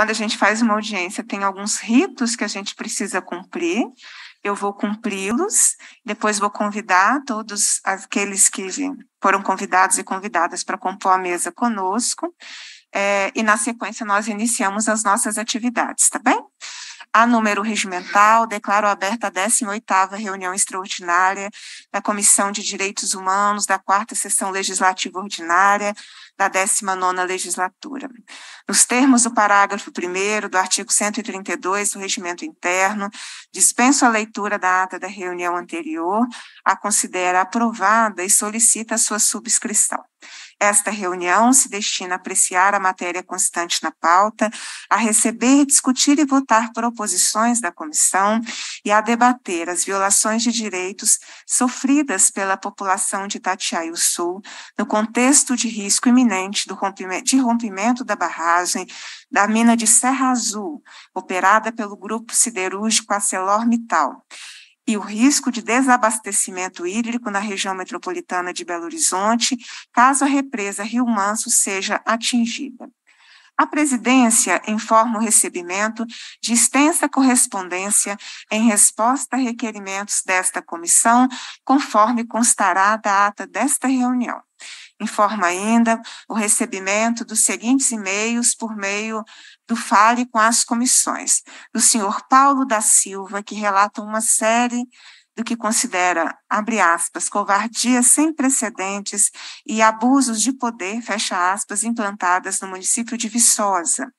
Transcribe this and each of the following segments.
Quando a gente faz uma audiência, tem alguns ritos que a gente precisa cumprir. Eu vou cumpri-los, depois vou convidar todos aqueles que foram convidados e convidadas para compor a mesa conosco. É, e na sequência nós iniciamos as nossas atividades, tá bem? a número regimental, declaro aberta a 18ª reunião extraordinária da Comissão de Direitos Humanos da Quarta Sessão Legislativa Ordinária, da 19ª legislatura. Nos termos do parágrafo 1 do artigo 132 do Regimento Interno, dispenso a leitura da ata da reunião anterior, a considera aprovada e solicita sua subscrição. Esta reunião se destina a apreciar a matéria constante na pauta, a receber, discutir e votar proposições da comissão e a debater as violações de direitos sofridas pela população de Itatiaí Sul no contexto de risco iminente do rompimento, de rompimento da barragem da mina de Serra Azul, operada pelo grupo siderúrgico ArcelorMittal e o risco de desabastecimento hídrico na região metropolitana de Belo Horizonte, caso a represa Rio Manso seja atingida. A presidência informa o recebimento de extensa correspondência em resposta a requerimentos desta comissão, conforme constará da ata desta reunião informa ainda o recebimento dos seguintes e-mails por meio do Fale com as Comissões, do senhor Paulo da Silva, que relata uma série do que considera, abre aspas, covardias sem precedentes e abusos de poder, fecha aspas, implantadas no município de Viçosa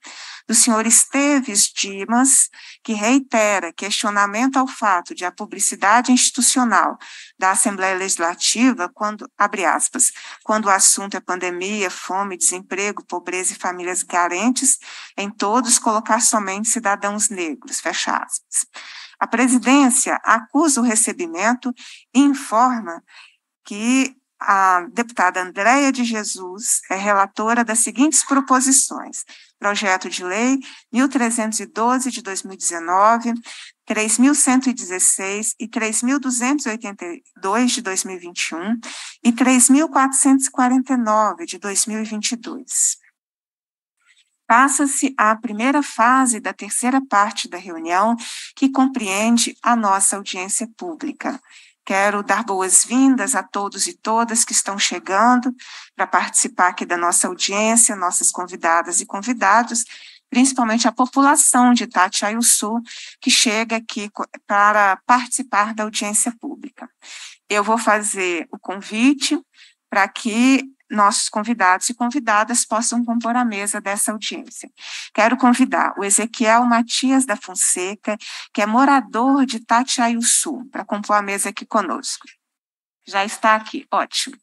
do senhor Esteves Dimas, que reitera questionamento ao fato de a publicidade institucional da Assembleia Legislativa, quando, abre aspas, quando o assunto é pandemia, fome, desemprego, pobreza e famílias carentes, em todos colocar somente cidadãos negros, fecha aspas. A presidência acusa o recebimento e informa que a deputada Andréia de Jesus é relatora das seguintes proposições: projeto de lei 1312 de 2019, 3116 e 3282 de 2021 e 3449 de 2022. Passa-se à primeira fase da terceira parte da reunião, que compreende a nossa audiência pública. Quero dar boas-vindas a todos e todas que estão chegando para participar aqui da nossa audiência, nossas convidadas e convidados, principalmente a população de Itatiaiuçu, que chega aqui para participar da audiência pública. Eu vou fazer o convite para que nossos convidados e convidadas possam compor a mesa dessa audiência. Quero convidar o Ezequiel Matias da Fonseca, que é morador de Tatiaiuçu, para compor a mesa aqui conosco. Já está aqui, ótimo.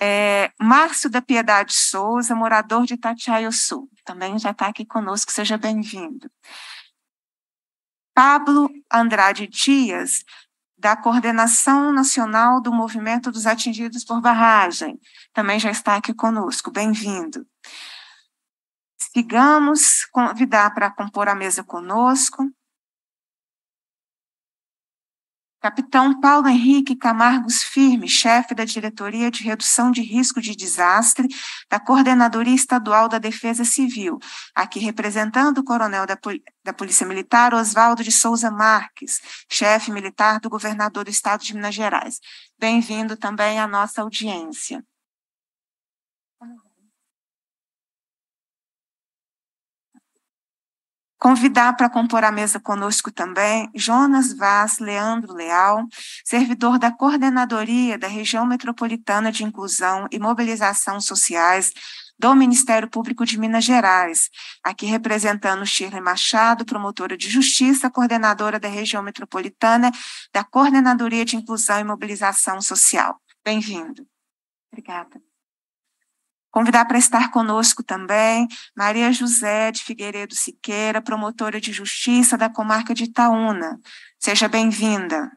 É, Márcio da Piedade Souza, morador de Tatiaiuçu, também já está aqui conosco, seja bem-vindo. Pablo Andrade Dias, da Coordenação Nacional do Movimento dos Atingidos por Barragem, também já está aqui conosco. Bem-vindo. Sigamos convidar para compor a mesa conosco Capitão Paulo Henrique Camargos Firme, chefe da Diretoria de Redução de Risco de Desastre da Coordenadoria Estadual da Defesa Civil, aqui representando o Coronel da, Pol da Polícia Militar Oswaldo de Souza Marques, chefe militar do governador do Estado de Minas Gerais. Bem-vindo também à nossa audiência. Convidar para compor a mesa conosco também Jonas Vaz Leandro Leal, servidor da Coordenadoria da Região Metropolitana de Inclusão e Mobilização Sociais do Ministério Público de Minas Gerais, aqui representando Shirley Machado, promotora de justiça, coordenadora da região metropolitana da Coordenadoria de Inclusão e Mobilização Social. Bem-vindo. Obrigada. Convidar para estar conosco também Maria José de Figueiredo Siqueira, promotora de justiça da comarca de Itaúna. Seja bem-vinda.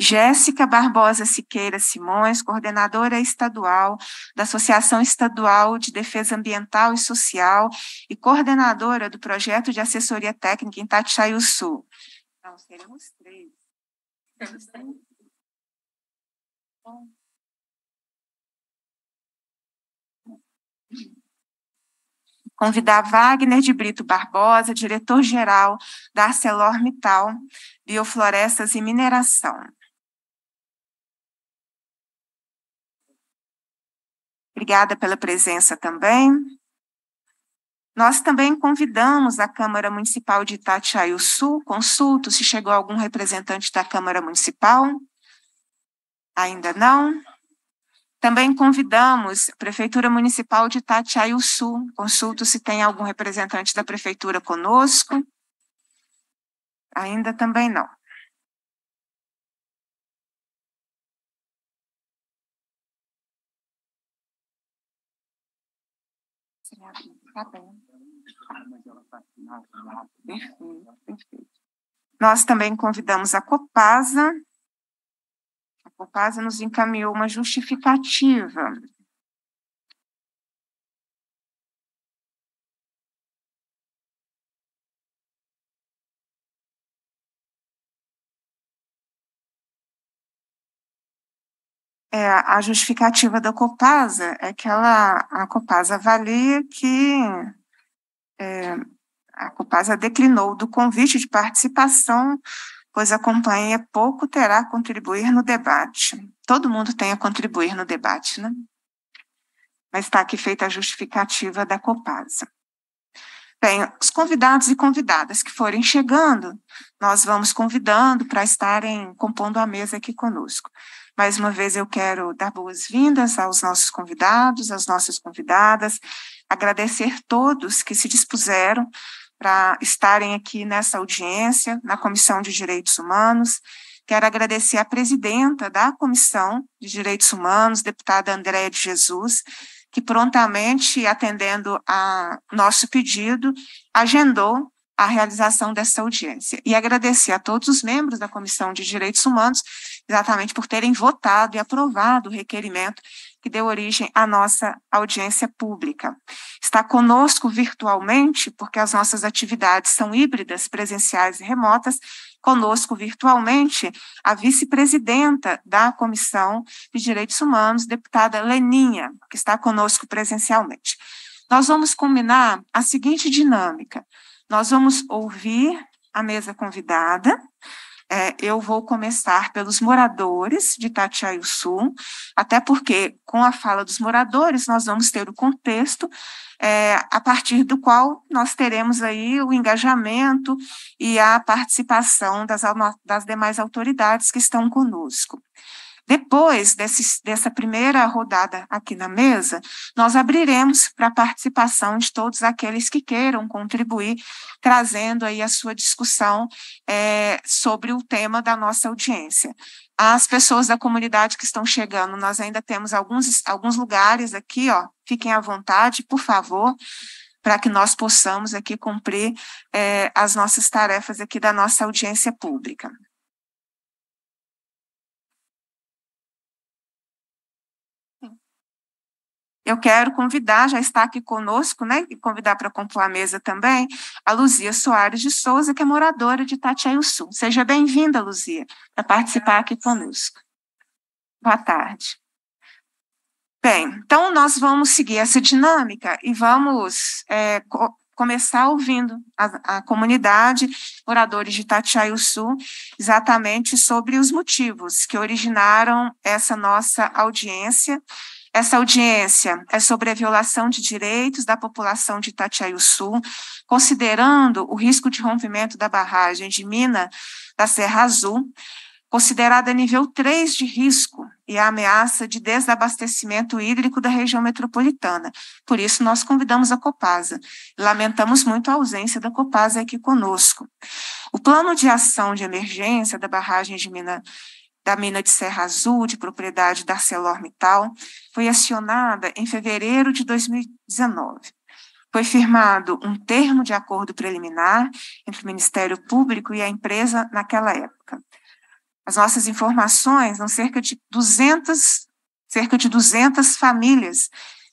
Jéssica Barbosa Siqueira Simões, coordenadora estadual da Associação Estadual de Defesa Ambiental e Social e coordenadora do projeto de assessoria técnica em Tatiaiu Sul. Então, seremos três. convidar Wagner de Brito Barbosa, diretor-geral da ArcelorMittal Bioflorestas e Mineração. Obrigada pela presença também. Nós também convidamos a Câmara Municipal de Itatiaio Sul, consulto se chegou algum representante da Câmara Municipal. Ainda não. Também convidamos a Prefeitura Municipal de Itatiaio Sul, consulto se tem algum representante da Prefeitura conosco. Ainda também não. Tá bom. Nós também convidamos a Copasa. A Copasa nos encaminhou uma justificativa É, a justificativa da Copasa é que ela, a Copasa avalia que é, a Copasa declinou do convite de participação, pois a companhia pouco terá a contribuir no debate. Todo mundo tem a contribuir no debate, né? Mas está aqui feita a justificativa da Copasa. Bem, os convidados e convidadas que forem chegando, nós vamos convidando para estarem compondo a mesa aqui conosco. Mais uma vez eu quero dar boas-vindas aos nossos convidados, às nossas convidadas, agradecer todos que se dispuseram para estarem aqui nessa audiência, na Comissão de Direitos Humanos. Quero agradecer à presidenta da Comissão de Direitos Humanos, deputada Andréa de Jesus, que prontamente, atendendo a nosso pedido, agendou a realização dessa audiência. E agradecer a todos os membros da Comissão de Direitos Humanos, exatamente por terem votado e aprovado o requerimento que deu origem à nossa audiência pública. Está conosco virtualmente, porque as nossas atividades são híbridas, presenciais e remotas, conosco virtualmente a vice-presidenta da Comissão de Direitos Humanos, deputada Leninha, que está conosco presencialmente. Nós vamos combinar a seguinte dinâmica. Nós vamos ouvir a mesa convidada. É, eu vou começar pelos moradores de Sul, até porque com a fala dos moradores nós vamos ter o contexto é, a partir do qual nós teremos aí o engajamento e a participação das, das demais autoridades que estão conosco. Depois desse, dessa primeira rodada aqui na mesa, nós abriremos para a participação de todos aqueles que queiram contribuir, trazendo aí a sua discussão é, sobre o tema da nossa audiência. As pessoas da comunidade que estão chegando, nós ainda temos alguns, alguns lugares aqui, ó, fiquem à vontade, por favor, para que nós possamos aqui cumprir é, as nossas tarefas aqui da nossa audiência pública. eu quero convidar, já está aqui conosco, né, e convidar para compor a mesa também, a Luzia Soares de Souza, que é moradora de Itatiaio Sul. Seja bem-vinda, Luzia, para participar aqui conosco. Boa tarde. Bem, então nós vamos seguir essa dinâmica e vamos é, co começar ouvindo a, a, comunidade, moradores de Itatiaio Sul, exatamente sobre os motivos que originaram essa nossa audiência essa audiência é sobre a violação de direitos da população de Itatiaiuçu, considerando o risco de rompimento da barragem de mina da Serra Azul, considerada nível 3 de risco e a ameaça de desabastecimento hídrico da região metropolitana. Por isso, nós convidamos a Copasa. Lamentamos muito a ausência da Copasa aqui conosco. O plano de ação de emergência da barragem de mina da mina de Serra Azul, de propriedade da ArcelorMittal, foi acionada em fevereiro de 2019. Foi firmado um termo de acordo preliminar entre o Ministério Público e a empresa naquela época. As nossas informações são cerca de 200, cerca de 200 famílias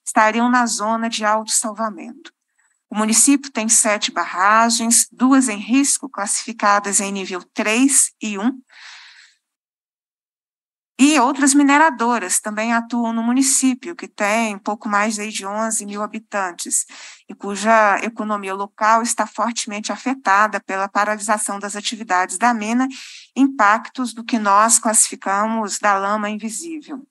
estariam na zona de alto salvamento. O município tem sete barragens, duas em risco, classificadas em nível 3 e 1, e outras mineradoras também atuam no município, que tem pouco mais de 11 mil habitantes e cuja economia local está fortemente afetada pela paralisação das atividades da mina, impactos do que nós classificamos da lama invisível.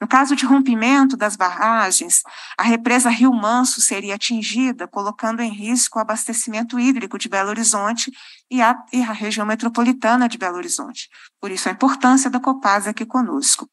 No caso de rompimento das barragens, a represa Rio Manso seria atingida, colocando em risco o abastecimento hídrico de Belo Horizonte e a, e a região metropolitana de Belo Horizonte. Por isso, a importância da Copasa aqui conosco.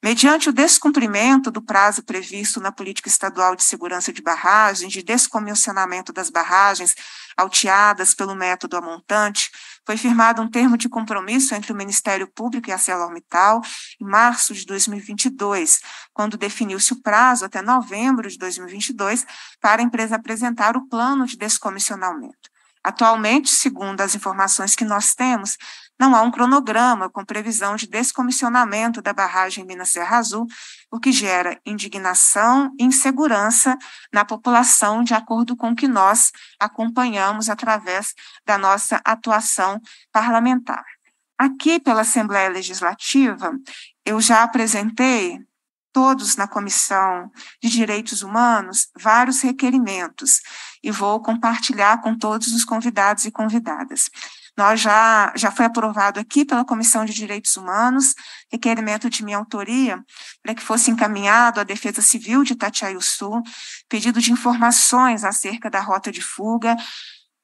Mediante o descumprimento do prazo previsto na Política Estadual de Segurança de Barragens, de descomissionamento das barragens alteadas pelo método amontante, foi firmado um termo de compromisso entre o Ministério Público e a Celormital em março de 2022, quando definiu-se o prazo até novembro de 2022 para a empresa apresentar o plano de descomissionamento. Atualmente, segundo as informações que nós temos, não há um cronograma com previsão de descomissionamento da barragem Minas Serra Azul, o que gera indignação e insegurança na população, de acordo com o que nós acompanhamos através da nossa atuação parlamentar. Aqui pela Assembleia Legislativa, eu já apresentei todos na Comissão de Direitos Humanos vários requerimentos e vou compartilhar com todos os convidados e convidadas. Nós já, já foi aprovado aqui pela Comissão de Direitos Humanos, requerimento de minha autoria, para que fosse encaminhado à Defesa Civil de Itatiaiuçu, pedido de informações acerca da rota de fuga,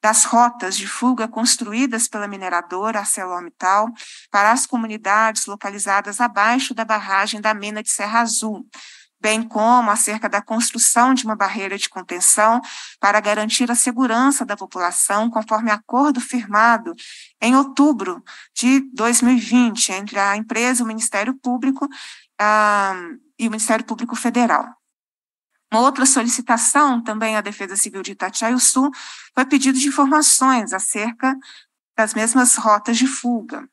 das rotas de fuga construídas pela mineradora ArcelorMittal para as comunidades localizadas abaixo da barragem da mina de Serra Azul, bem como acerca da construção de uma barreira de contenção para garantir a segurança da população, conforme acordo firmado em outubro de 2020 entre a empresa, o Ministério Público uh, e o Ministério Público Federal. Uma outra solicitação, também à Defesa Civil de Sul foi pedido de informações acerca das mesmas rotas de fuga.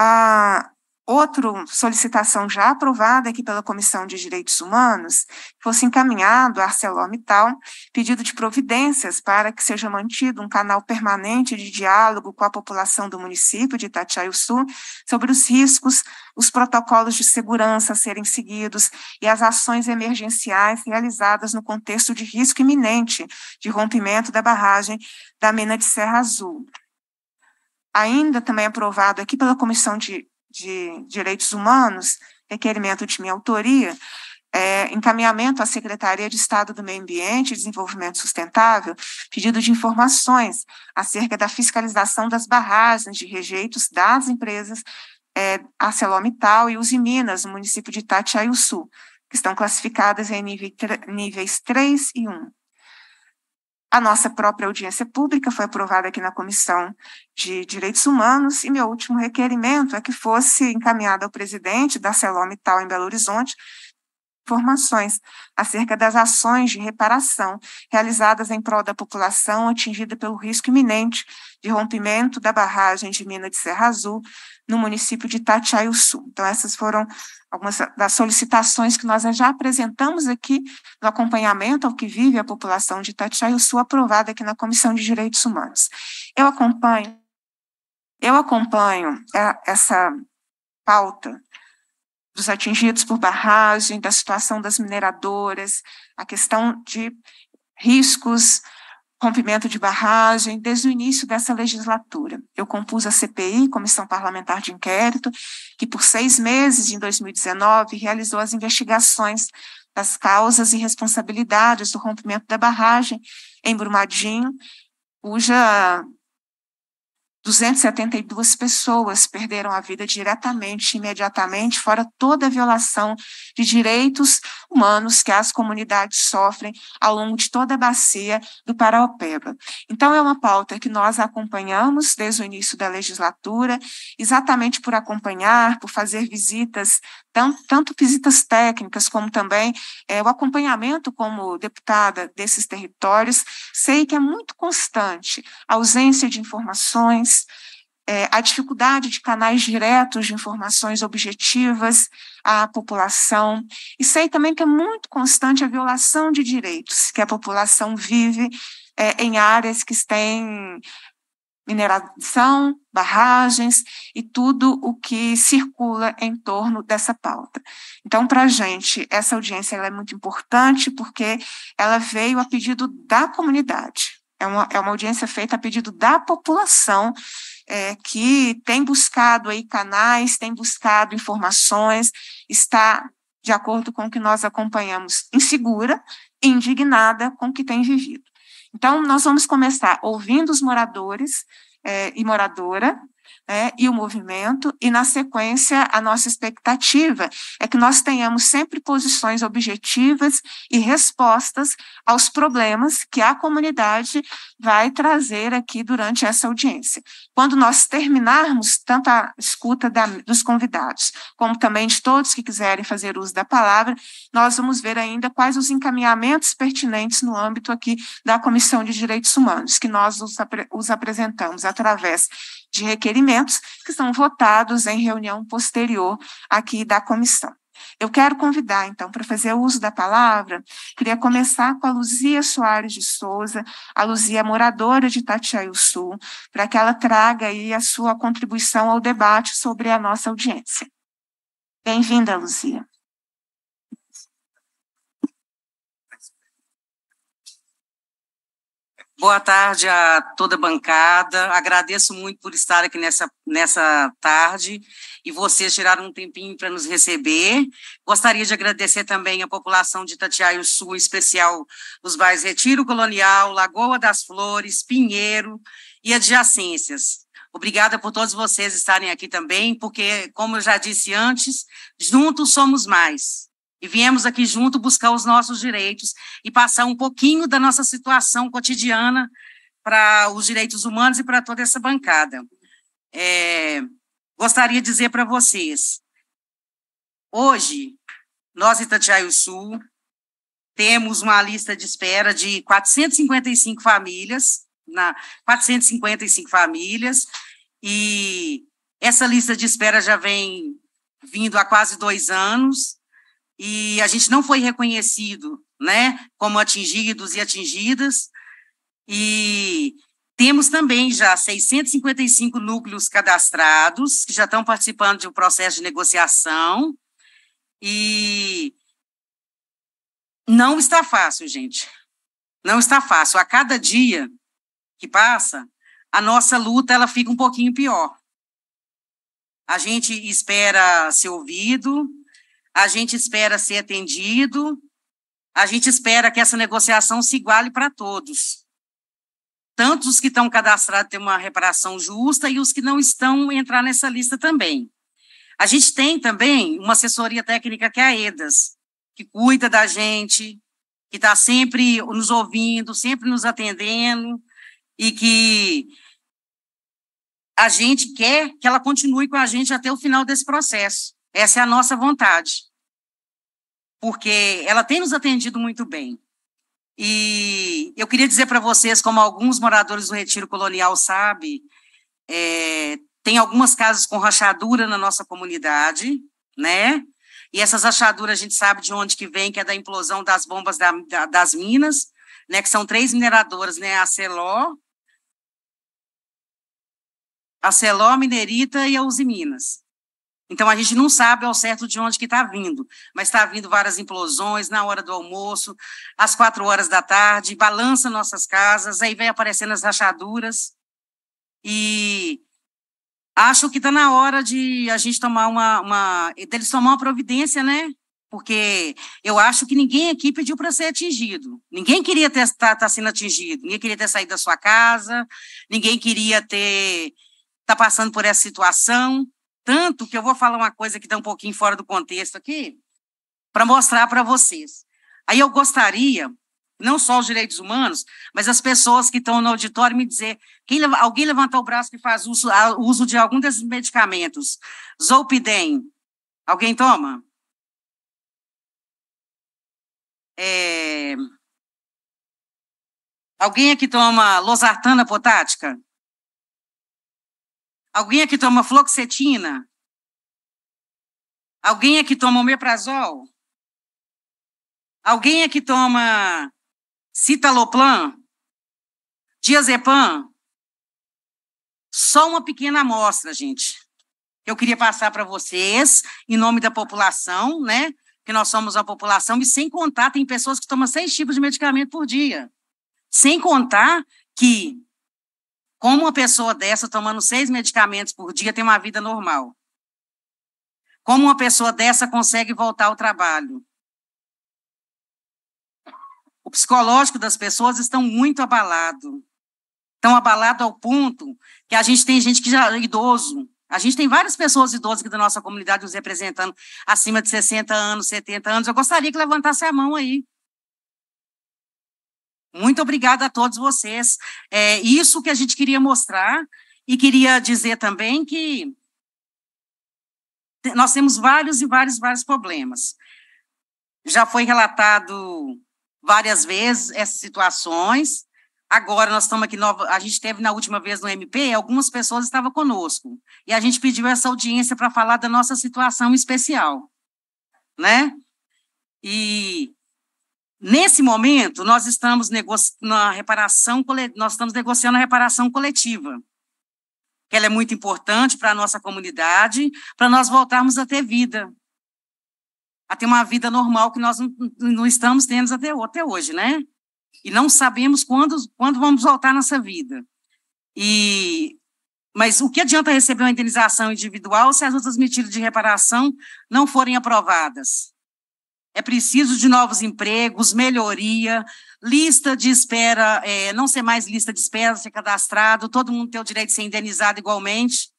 A ah, Outra solicitação já aprovada aqui pela Comissão de Direitos Humanos, fosse encaminhado a ArcelorMittal pedido de providências para que seja mantido um canal permanente de diálogo com a população do município de Sul sobre os riscos, os protocolos de segurança a serem seguidos e as ações emergenciais realizadas no contexto de risco iminente de rompimento da barragem da mina de Serra Azul ainda também aprovado aqui pela Comissão de de Direitos Humanos, requerimento de minha autoria, é, encaminhamento à Secretaria de Estado do Meio Ambiente e Desenvolvimento Sustentável, pedido de informações acerca da fiscalização das barragens de rejeitos das empresas é, ArcelorMittal e Uzi Minas, no município de Itatiaiuçu, que estão classificadas em níveis 3 e 1. A nossa própria audiência pública foi aprovada aqui na Comissão de Direitos Humanos e meu último requerimento é que fosse encaminhada ao presidente da Celomital em Belo Horizonte informações acerca das ações de reparação realizadas em prol da população atingida pelo risco iminente de rompimento da barragem de mina de Serra Azul no município de Sul. Então, essas foram algumas das solicitações que nós já apresentamos aqui no acompanhamento ao que vive a população de Sul, aprovada aqui na Comissão de Direitos Humanos. Eu acompanho, eu acompanho é, essa pauta dos atingidos por barragem, da situação das mineradoras, a questão de riscos rompimento de barragem, desde o início dessa legislatura. Eu compus a CPI, Comissão Parlamentar de Inquérito, que por seis meses, em 2019, realizou as investigações das causas e responsabilidades do rompimento da barragem em Brumadinho, cuja 272 pessoas perderam a vida diretamente, imediatamente, fora toda a violação de direitos humanos que as comunidades sofrem ao longo de toda a bacia do Paraopeba. Então, é uma pauta que nós acompanhamos desde o início da legislatura, exatamente por acompanhar, por fazer visitas, tanto, tanto visitas técnicas, como também é, o acompanhamento como deputada desses territórios. Sei que é muito constante a ausência de informações, é, a dificuldade de canais diretos de informações objetivas à população. E sei também que é muito constante a violação de direitos que a população vive é, em áreas que têm mineração, barragens e tudo o que circula em torno dessa pauta. Então, para a gente, essa audiência é muito importante porque ela veio a pedido da comunidade. É uma, é uma audiência feita a pedido da população é, que tem buscado aí canais, tem buscado informações, está, de acordo com o que nós acompanhamos, insegura e indignada com o que tem vivido. Então, nós vamos começar ouvindo os moradores é, e moradora, né, e o movimento, e na sequência, a nossa expectativa é que nós tenhamos sempre posições objetivas e respostas aos problemas que a comunidade vai trazer aqui durante essa audiência. Quando nós terminarmos tanto a escuta da, dos convidados, como também de todos que quiserem fazer uso da palavra, nós vamos ver ainda quais os encaminhamentos pertinentes no âmbito aqui da Comissão de Direitos Humanos, que nós os, apre, os apresentamos através de requerimentos que são votados em reunião posterior aqui da comissão. Eu quero convidar, então, para fazer uso da palavra, queria começar com a Luzia Soares de Souza, a Luzia moradora de Itatiaí Sul, para que ela traga aí a sua contribuição ao debate sobre a nossa audiência. Bem-vinda, Luzia. Boa tarde a toda a bancada. Agradeço muito por estar aqui nessa, nessa tarde e vocês tiraram um tempinho para nos receber. Gostaria de agradecer também a população de Itatiaio Sul, em especial os bairros Retiro Colonial, Lagoa das Flores, Pinheiro e adjacências. Obrigada por todos vocês estarem aqui também, porque, como eu já disse antes, juntos somos mais e viemos aqui junto buscar os nossos direitos e passar um pouquinho da nossa situação cotidiana para os direitos humanos e para toda essa bancada. É, gostaria de dizer para vocês, hoje, nós, Itatiaio Sul, temos uma lista de espera de 455 famílias, na 455 famílias, e essa lista de espera já vem vindo há quase dois anos, e a gente não foi reconhecido, né, como atingidos e atingidas, e temos também já 655 núcleos cadastrados que já estão participando de um processo de negociação e não está fácil, gente. Não está fácil. A cada dia que passa, a nossa luta ela fica um pouquinho pior. A gente espera ser ouvido, a gente espera ser atendido, a gente espera que essa negociação se iguale para todos. Tanto os que estão cadastrados têm uma reparação justa e os que não estão entrar nessa lista também. A gente tem também uma assessoria técnica que é a EDAS, que cuida da gente, que está sempre nos ouvindo, sempre nos atendendo e que a gente quer que ela continue com a gente até o final desse processo. Essa é a nossa vontade porque ela tem nos atendido muito bem. E eu queria dizer para vocês, como alguns moradores do Retiro Colonial sabem, é, tem algumas casas com rachadura na nossa comunidade, né? E essas rachaduras a gente sabe de onde que vem, que é da implosão das bombas da, da, das minas, né? Que são três mineradoras, né? A Celó, a Celó, a Minerita e a Uzi Minas. Então a gente não sabe ao certo de onde que está vindo, mas está vindo várias implosões na hora do almoço, às quatro horas da tarde, balança nossas casas, aí vem aparecendo as rachaduras e acho que está na hora de a gente tomar uma, uma deles tomar uma providência, né? Porque eu acho que ninguém aqui pediu para ser atingido. Ninguém queria estar tá, tá sendo atingido. Ninguém queria ter saído da sua casa. Ninguém queria ter tá passando por essa situação. Tanto que eu vou falar uma coisa que está um pouquinho fora do contexto aqui, para mostrar para vocês. Aí eu gostaria, não só os direitos humanos, mas as pessoas que estão no auditório me dizer, quem, alguém levantar o braço que faz uso, uso de algum desses medicamentos, Zolpidem, alguém toma? É... Alguém aqui toma losartana potática? Alguém aqui toma floxetina? Alguém aqui toma omeprazol? Alguém aqui toma citalopram? Diazepam? Só uma pequena amostra, gente. Eu queria passar para vocês, em nome da população, né? Que nós somos uma população, e sem contar, tem pessoas que tomam seis tipos de medicamento por dia. Sem contar que como uma pessoa dessa, tomando seis medicamentos por dia, tem uma vida normal? Como uma pessoa dessa consegue voltar ao trabalho? O psicológico das pessoas estão muito abalado. Estão abalado ao ponto que a gente tem gente que já é idoso. A gente tem várias pessoas idosas aqui da nossa comunidade nos representando, acima de 60 anos, 70 anos. Eu gostaria que levantasse a mão aí. Muito obrigada a todos vocês. É isso que a gente queria mostrar e queria dizer também que nós temos vários e vários, vários problemas. Já foi relatado várias vezes essas situações. Agora nós estamos aqui, nova, a gente teve na última vez no MP, algumas pessoas estavam conosco. E a gente pediu essa audiência para falar da nossa situação especial, né? E Nesse momento, nós estamos na reparação, nós estamos negociando a reparação coletiva, que ela é muito importante para a nossa comunidade, para nós voltarmos a ter vida, a ter uma vida normal que nós não, não estamos tendo até, até, hoje, né? E não sabemos quando, quando vamos voltar à nossa vida. E mas o que adianta receber uma indenização individual se as outras medidas de reparação não forem aprovadas? é preciso de novos empregos, melhoria, lista de espera, é, não ser mais lista de espera, ser cadastrado, todo mundo tem o direito de ser indenizado igualmente.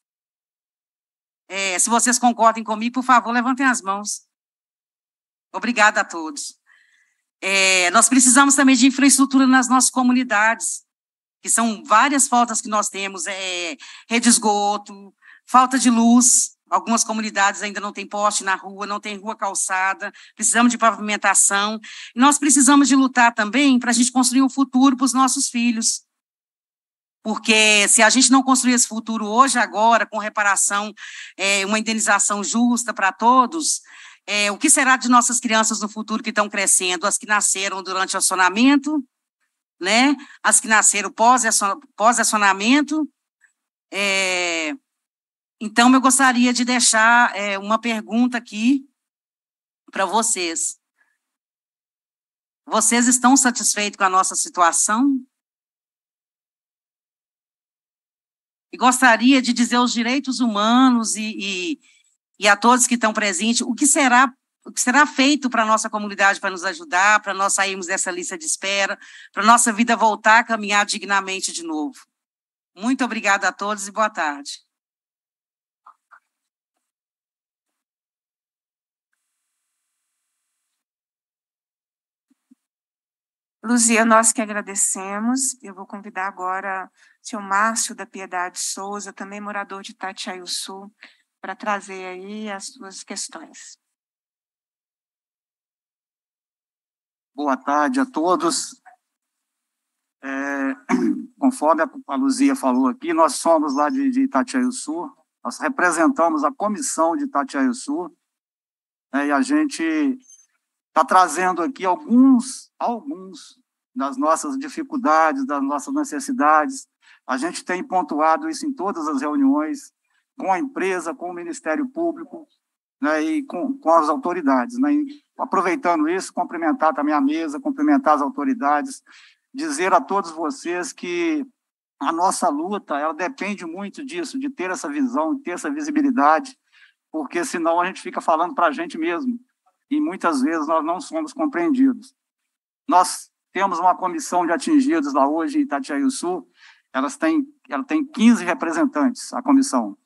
É, se vocês concordem comigo, por favor, levantem as mãos. Obrigada a todos. É, nós precisamos também de infraestrutura nas nossas comunidades, que são várias faltas que nós temos, é, rede esgoto, falta de luz, Algumas comunidades ainda não têm poste na rua, não tem rua calçada, precisamos de pavimentação. Nós precisamos de lutar também para a gente construir um futuro para os nossos filhos. Porque se a gente não construir esse futuro hoje, agora, com reparação, é, uma indenização justa para todos, é, o que será de nossas crianças no futuro que estão crescendo? As que nasceram durante o acionamento, né? as que nasceram pós-acionamento, pós é, então, eu gostaria de deixar é, uma pergunta aqui para vocês. Vocês estão satisfeitos com a nossa situação? E gostaria de dizer aos direitos humanos e, e, e a todos que estão presentes o que será o que será feito para a nossa comunidade para nos ajudar, para nós sairmos dessa lista de espera, para nossa vida voltar a caminhar dignamente de novo. Muito obrigada a todos e boa tarde. Luzia, nós que agradecemos. Eu vou convidar agora o senhor Márcio da Piedade Souza, também morador de Itatiaio Sul, para trazer aí as suas questões. Boa tarde a todos. É, conforme a Luzia falou aqui, nós somos lá de, de Sul, nós representamos a comissão de Itatiaio Sul, né, e a gente está trazendo aqui alguns, alguns das nossas dificuldades, das nossas necessidades. A gente tem pontuado isso em todas as reuniões, com a empresa, com o Ministério Público né, e com, com as autoridades. Né? aproveitando isso, cumprimentar também a mesa, cumprimentar as autoridades, dizer a todos vocês que a nossa luta ela depende muito disso, de ter essa visão, ter essa visibilidade, porque senão a gente fica falando para a gente mesmo e muitas vezes nós não somos compreendidos. Nós temos uma comissão de atingidos lá hoje em Itatiaí do Sul, elas têm, ela tem 15 representantes, a comissão.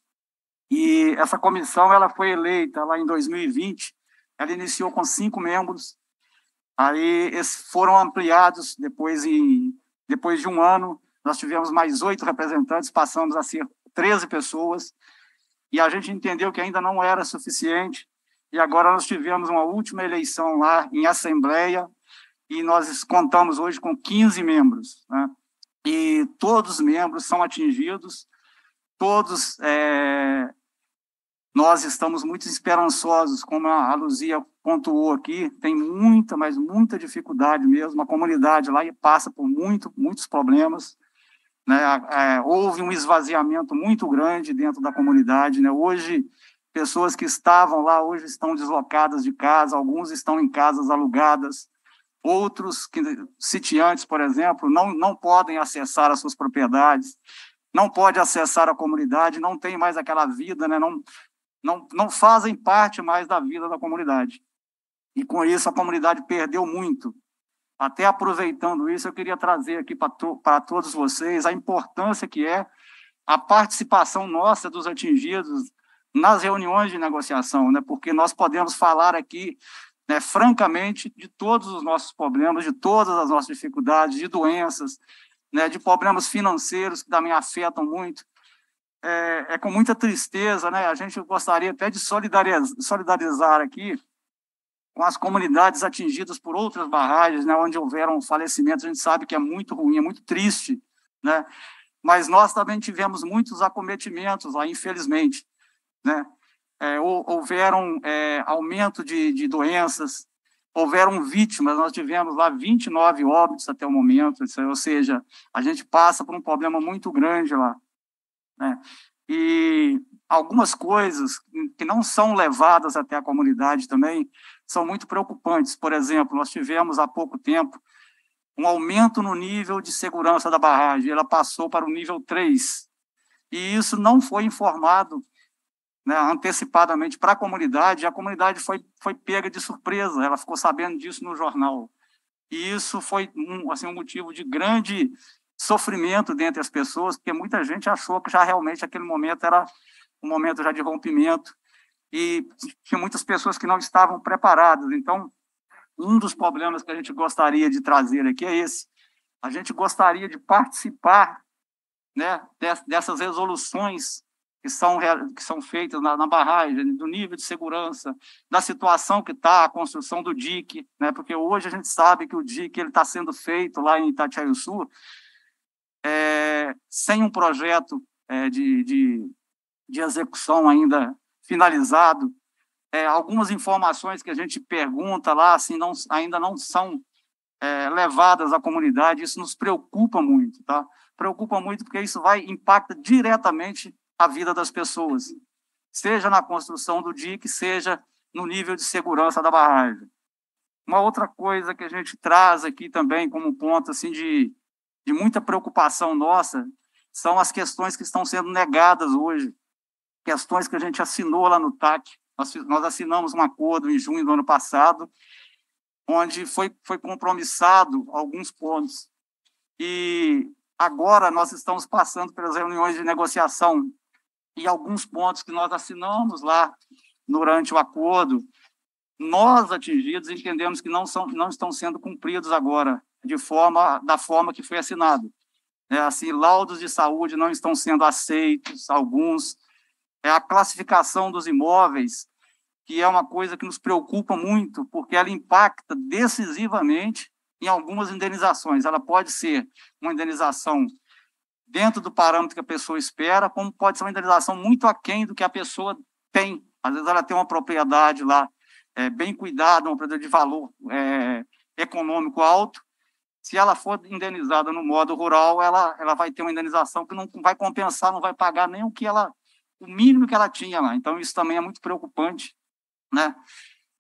E essa comissão ela foi eleita lá em 2020, ela iniciou com cinco membros, aí esses foram ampliados depois, em, depois de um ano, nós tivemos mais oito representantes, passamos a ser 13 pessoas, e a gente entendeu que ainda não era suficiente, e agora nós tivemos uma última eleição lá em Assembleia, e nós contamos hoje com 15 membros. Né? E todos os membros são atingidos, todos é, nós estamos muito esperançosos, como a Luzia pontuou aqui, tem muita, mas muita dificuldade mesmo, a comunidade lá passa por muito, muitos problemas, né? É, houve um esvaziamento muito grande dentro da comunidade, né? Hoje Pessoas que estavam lá hoje estão deslocadas de casa, alguns estão em casas alugadas, outros que, sitiantes, por exemplo, não, não podem acessar as suas propriedades, não pode acessar a comunidade, não tem mais aquela vida, né? não, não, não fazem parte mais da vida da comunidade. E com isso a comunidade perdeu muito. Até aproveitando isso, eu queria trazer aqui para to todos vocês a importância que é a participação nossa dos atingidos nas reuniões de negociação, né? porque nós podemos falar aqui né, francamente de todos os nossos problemas, de todas as nossas dificuldades, de doenças, né, de problemas financeiros que também afetam muito. É, é com muita tristeza, né? A gente gostaria até de solidarizar, aqui com as comunidades atingidas por outras barragens, né, onde houveram falecimentos, a gente sabe que é muito ruim, é muito triste, né? Mas nós também tivemos muitos acometimentos lá, infelizmente né? É, houveram é, aumento de, de, doenças, houveram vítimas, nós tivemos lá 29 óbitos até o momento, é, ou seja, a gente passa por um problema muito grande lá. Né? E algumas coisas que não são levadas até a comunidade também são muito preocupantes. Por exemplo, nós tivemos há pouco tempo um aumento no nível de segurança da barragem, ela passou para o nível 3. E isso não foi informado né, antecipadamente para a comunidade, e a comunidade foi, foi pega de surpresa, ela ficou sabendo disso no jornal. E isso foi um, assim, um motivo de grande sofrimento dentre as pessoas, porque muita gente achou que já realmente aquele momento era um momento já de rompimento, e tinha muitas pessoas que não estavam preparadas. Então, um dos problemas que a gente gostaria de trazer aqui é esse. A gente gostaria de participar né, dessas resoluções que são, que são feitas na, na, barragem, do nível de segurança, da situação que está a construção do dique, né? porque hoje a gente sabe que o dique está sendo feito lá em Itatiaiuçu é, sem um projeto é, de, de, de, execução ainda finalizado. É, algumas informações que a gente pergunta lá assim, não, ainda não são é, levadas à comunidade, isso nos preocupa muito, tá? Preocupa muito porque isso vai impacta diretamente a vida das pessoas, seja na construção do dique, seja no nível de segurança da barragem. Uma outra coisa que a gente traz aqui também como ponto assim de, de muita preocupação nossa são as questões que estão sendo negadas hoje, questões que a gente assinou lá no TAC. Nós, nós assinamos um acordo em junho do ano passado, onde foi, foi compromissado alguns pontos. E agora nós estamos passando pelas reuniões de negociação e alguns pontos que nós assinamos lá durante o acordo, nós atingidos entendemos que não, são, não estão sendo cumpridos agora de forma da forma que foi assinado. É, assim, laudos de saúde não estão sendo aceitos, alguns. É a classificação dos imóveis, que é uma coisa que nos preocupa muito, porque ela impacta decisivamente em algumas indenizações. Ela pode ser uma indenização dentro do parâmetro que a pessoa espera, como pode ser uma indenização muito aquém do que a pessoa tem. Às vezes ela tem uma propriedade lá é, bem cuidada, uma propriedade de valor é, econômico alto. Se ela for indenizada no modo rural, ela, ela vai ter uma indenização que não vai compensar, não vai pagar nem o que ela o mínimo que ela tinha lá. Então isso também é muito preocupante, né?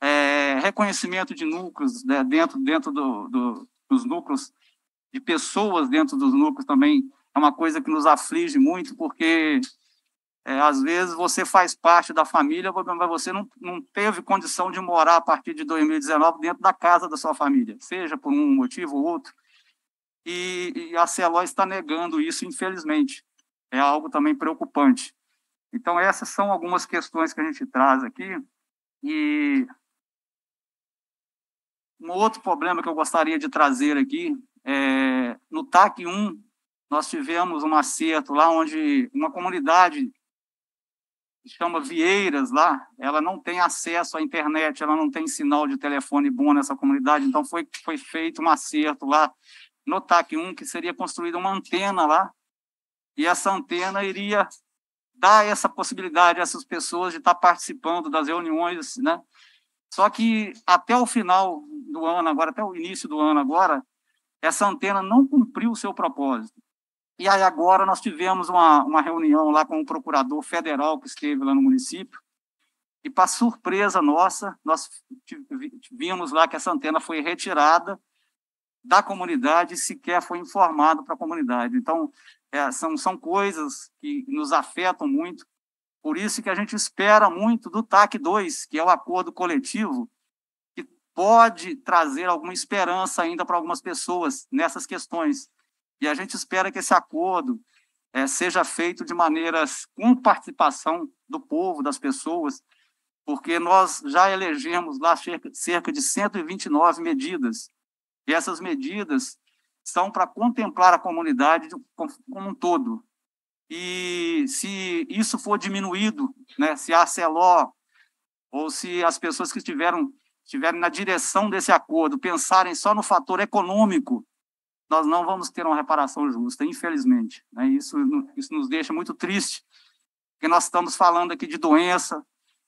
É, reconhecimento de núcleos né? dentro dentro do, do, dos núcleos de pessoas dentro dos núcleos também é uma coisa que nos aflige muito, porque é, às vezes você faz parte da família, mas você não, não teve condição de morar a partir de 2019 dentro da casa da sua família, seja por um motivo ou outro. E, e a Celó está negando isso, infelizmente. É algo também preocupante. Então, essas são algumas questões que a gente traz aqui. E um outro problema que eu gostaria de trazer aqui é, no TAC 1 nós tivemos um acerto lá onde uma comunidade chama Vieiras lá, ela não tem acesso à internet, ela não tem sinal de telefone bom nessa comunidade, então foi, foi feito um acerto lá no TAC1 que seria construída uma antena lá, e essa antena iria dar essa possibilidade a essas pessoas de estar participando das reuniões, né? Só que até o final do ano agora, até o início do ano agora, essa antena não cumpriu o seu propósito. E aí agora nós tivemos uma, uma reunião lá com o um procurador federal que esteve lá no município, e para surpresa nossa, nós vimos lá que essa antena foi retirada da comunidade e sequer foi informado para a comunidade. Então, é, são, são coisas que nos afetam muito, por isso que a gente espera muito do TAC 2, que é o acordo coletivo, que pode trazer alguma esperança ainda para algumas pessoas nessas questões e a gente espera que esse acordo é, seja feito de maneiras com participação do povo, das pessoas, porque nós já elegemos lá cerca, cerca de 129 medidas. E essas medidas são para contemplar a comunidade como um todo. E se isso for diminuído, né, se a ou se as pessoas que estiveram, estiverem na direção desse acordo pensarem só no fator econômico nós não vamos ter uma reparação justa, infelizmente. Né? Isso, isso nos deixa muito triste, porque nós estamos falando aqui de doença,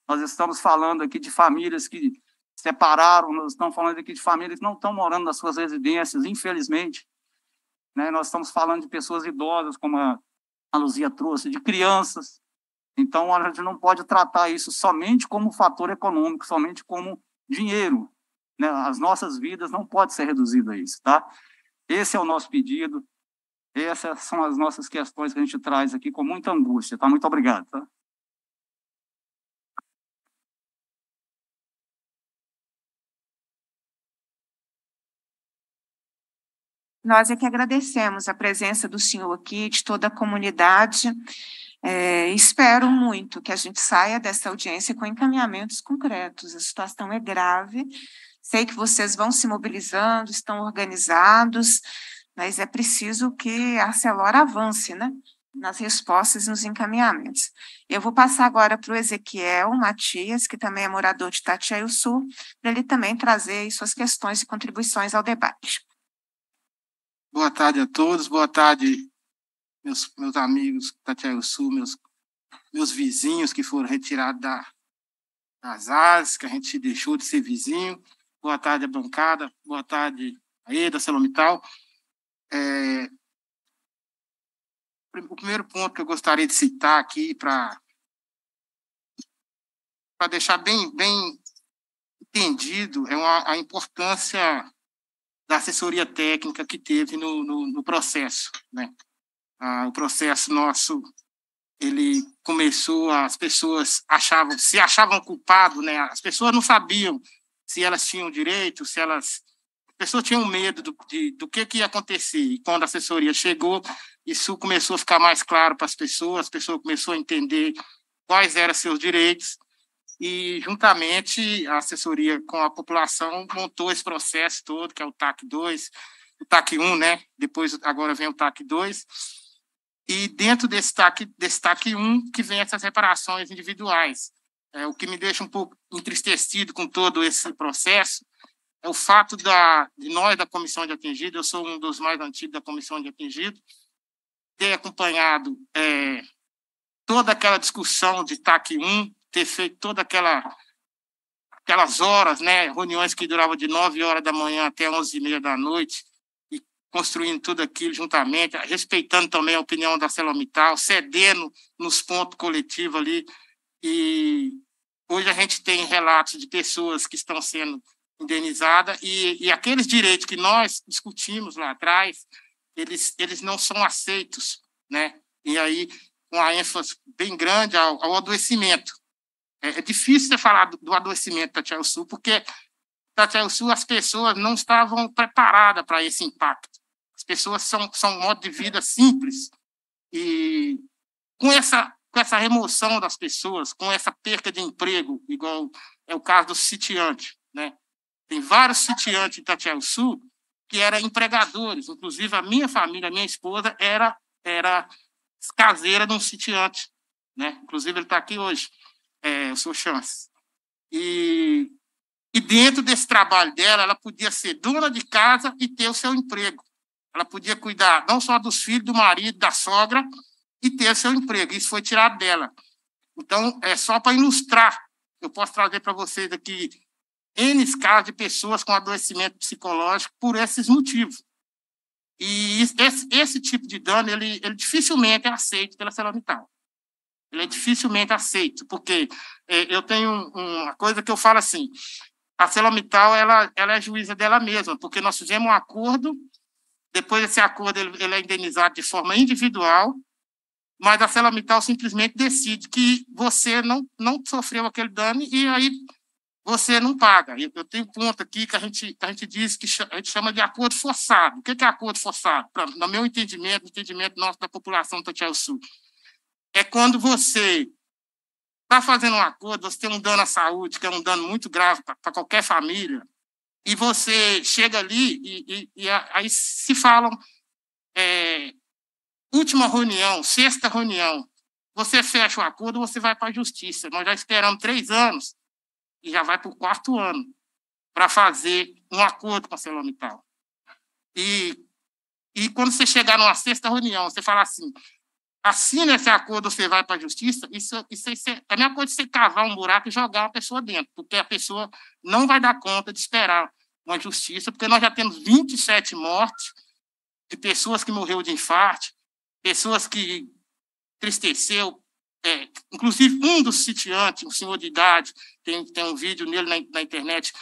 nós estamos falando aqui de famílias que separaram, nós estamos falando aqui de famílias que não estão morando nas suas residências, infelizmente. Né? Nós estamos falando de pessoas idosas, como a, Luzia trouxe, de crianças. Então, a gente não pode tratar isso somente como fator econômico, somente como dinheiro. Né? As nossas vidas não podem ser reduzidas a isso, tá? Esse é o nosso pedido. Essas são as nossas questões que a gente traz aqui com muita angústia, tá? Muito obrigado, tá? Nós é que agradecemos a presença do senhor aqui, de toda a comunidade. É, espero muito que a gente saia dessa audiência com encaminhamentos concretos. A situação é grave, Sei que vocês vão se mobilizando, estão organizados, mas é preciso que a Celora avance, né? Nas respostas e nos encaminhamentos. Eu vou passar agora para o Ezequiel Matias, que também é morador de Tatiaio Sul, para ele também trazer suas questões e contribuições ao debate. Boa tarde a todos, boa tarde, meus, meus amigos de Itatiaio Sul, meus, meus vizinhos que foram retirados da, das áreas, que a gente deixou de ser vizinho boa tarde à bancada, boa tarde a Eda, Salomital. É... O primeiro ponto que eu gostaria de citar aqui para para deixar bem, bem entendido é uma, a importância da assessoria técnica que teve no, no, no processo. Né? Ah, o processo nosso ele começou, as pessoas achavam, se achavam culpado, né? As pessoas não sabiam se elas tinham direito, se elas. As pessoas tinham medo do, de, do que, que ia acontecer. E quando a assessoria chegou, isso começou a ficar mais claro para as pessoas, as pessoas começaram a entender quais eram seus direitos. E, juntamente, a assessoria com a população montou esse processo todo, que é o TAC 2, o TAC 1, né? Depois, agora vem o TAC 2. E dentro desse TAC, desse TAC 1, que vem essas reparações individuais é, o que me deixa um pouco entristecido com todo esse processo é o fato da, de nós, da comissão de atingido, eu sou um dos mais antigos da comissão de atingido, ter acompanhado é, toda aquela discussão de TAC 1, ter feito toda aquela aquelas horas, né, reuniões que duravam de 9 horas da manhã até 11 e meia da noite, e construindo tudo aquilo juntamente, respeitando também a opinião da Celomital, cedendo nos pontos coletivos ali, e Hoje a gente tem relatos de pessoas que estão sendo indenizadas e, e aqueles direitos que nós discutimos lá atrás, eles, eles não são aceitos, né? E aí, com a ênfase bem grande ao, ao adoecimento. É, é, difícil de falar do, do adoecimento da Tia Sul, porque da Tia Sul as pessoas não estavam preparadas para esse impacto. As pessoas são, são um modo de vida simples. E com essa com essa remoção das pessoas, com essa perca de emprego, igual é o caso do sitiante, né? Tem vários sitiantes em Itatiaia Sul que eram empregadores, inclusive a minha família, a minha esposa era era caseira de um sitiante, né? Inclusive ele está aqui hoje, é, o seu Chance. E e dentro desse trabalho dela, ela podia ser dona de casa e ter o seu emprego. Ela podia cuidar não só dos filhos, do marido, da sogra, e ter seu emprego. Isso foi tirado dela. Então, é só para ilustrar. Eu posso trazer para vocês aqui N casos de pessoas com adoecimento psicológico por esses motivos. E esse, esse tipo de dano, ele, ele dificilmente é aceito pela Celomital. Ele é dificilmente aceito, porque é, eu tenho uma coisa que eu falo assim, a Celomital, ela, ela é juíza dela mesma, porque nós fizemos um acordo, depois desse acordo ele, ele é indenizado de forma individual, mas a Felamital simplesmente decide que você não, não sofreu aquele dano e aí você não paga. Eu, eu tenho ponto aqui que a gente, a gente diz que a gente chama de acordo forçado. O é que é acordo forçado? Pra, no meu entendimento, no entendimento nosso da população do Tatiau Sul, é quando você está fazendo um acordo, você tem um dano à saúde, que é um dano muito grave para qualquer família, e você chega ali e, e, e aí se falam é, última reunião, sexta reunião, você fecha o acordo, você vai para a justiça. Nós já esperamos três anos e já vai para o quarto ano para fazer um acordo com a Celomital. E, e quando você chegar numa sexta reunião, você fala assim, assina esse acordo, você vai para a justiça, isso, isso, isso é a mesma coisa de você cavar um buraco e jogar uma pessoa dentro, porque a pessoa não vai dar conta de esperar uma justiça, porque nós já temos 27 mortes de pessoas que morreram de infarto, pessoas que tristeceu, é, inclusive um dos sitiantes, um senhor de idade, tem, tem um vídeo nele na, na internet,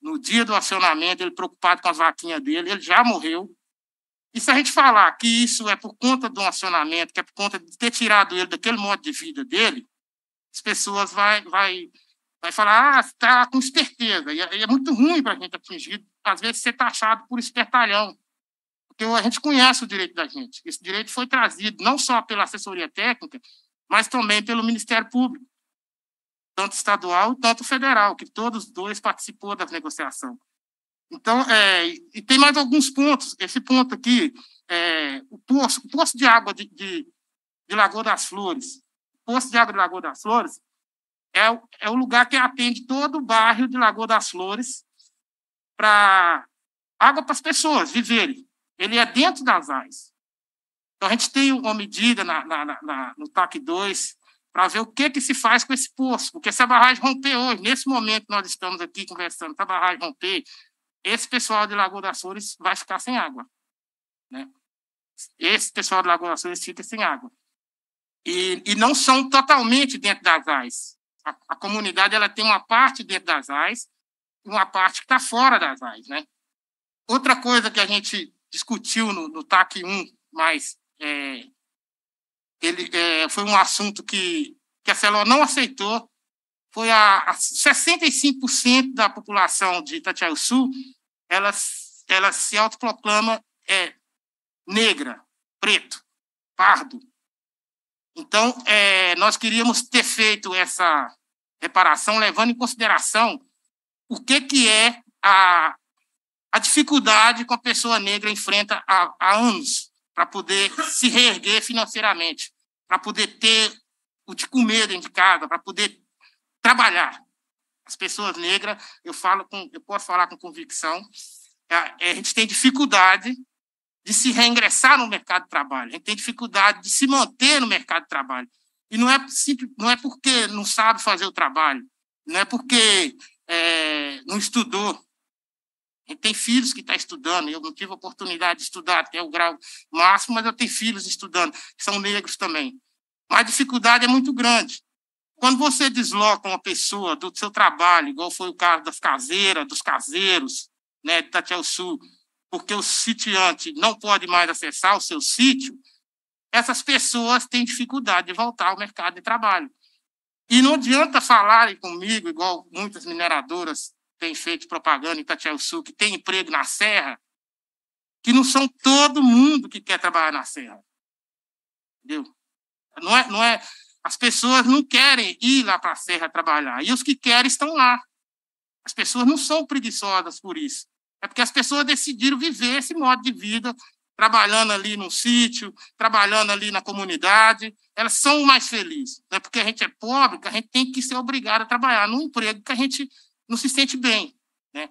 no dia do acionamento, ele preocupado com as vaquinha dele, ele já morreu. E se a gente falar que isso é por conta do acionamento, que é por conta de ter tirado ele daquele modo de vida dele, as pessoas vai, vai, vai falar, ah, está com esperteza. E é, e é muito ruim para a gente atingir, às vezes, ser taxado por espertalhão porque a gente conhece o direito da gente. Esse direito foi trazido não só pela assessoria técnica, mas também pelo Ministério Público, tanto estadual quanto federal, que todos dois participou da negociação. Então, é, e tem mais alguns pontos. Esse ponto aqui, é, o, poço, o poço de água de, de, de Lagoa das Flores. O poço de água de Lagoa das Flores é, o, é o lugar que atende todo o bairro de Lagoa das Flores para água para as pessoas viverem. Ele é dentro das áreas. Então, a gente tem uma medida na, na, na, no TAC 2 para ver o que, que se faz com esse poço, porque se a barragem romper hoje, nesse momento que nós estamos aqui conversando, se a barragem romper, esse pessoal de Lagoa das Flores vai ficar sem água. Né? Esse pessoal de Lagoa das Flores fica sem água. E, e não são totalmente dentro das AIS. A, a, comunidade ela tem uma parte dentro das AIS e uma parte que está fora das AIS. Né? Outra coisa que a gente discutiu no, no TAC 1, mas é, ele, é, foi um assunto que, que a CELO não aceitou, foi a, a 65% da população de Itatiaia Sul, ela, ela se autoproclama é, negra, preto, pardo. Então, é, nós queríamos ter feito essa reparação levando em consideração o que, que é a, a dificuldade que a pessoa negra enfrenta há, há anos para poder se reerguer financeiramente, para poder ter o de comer dentro de casa, para poder trabalhar. As pessoas negras, eu falo com, eu posso falar com convicção, é, é, a gente tem dificuldade de se reingressar no mercado de trabalho, a gente tem dificuldade de se manter no mercado de trabalho. E não é, não é porque não sabe fazer o trabalho, não é porque é, não estudou, tem filhos que estão tá estudando, eu não tive oportunidade de estudar até o grau máximo, mas eu tenho filhos estudando, que são negros também. Mas a dificuldade é muito grande. Quando você desloca uma pessoa do seu trabalho, igual foi o caso das caseiras, dos caseiros, né, de Tatiel Sul, porque o sitiante não pode mais acessar o seu sítio, essas pessoas têm dificuldade de voltar ao mercado de trabalho. E não adianta falarem comigo, igual muitas mineradoras tem feito propaganda em Sul que tem emprego na Serra, que não são todo mundo que quer trabalhar na Serra. Entendeu? Não é, não é, as pessoas não querem ir lá para a Serra trabalhar, e os que querem estão lá. As pessoas não são preguiçosas por isso. É porque as pessoas decidiram viver esse modo de vida, trabalhando ali no sítio, trabalhando ali na comunidade. Elas são mais felizes. Não é porque a gente é pobre que a gente tem que ser obrigado a trabalhar num emprego que a gente não se sente bem. Né?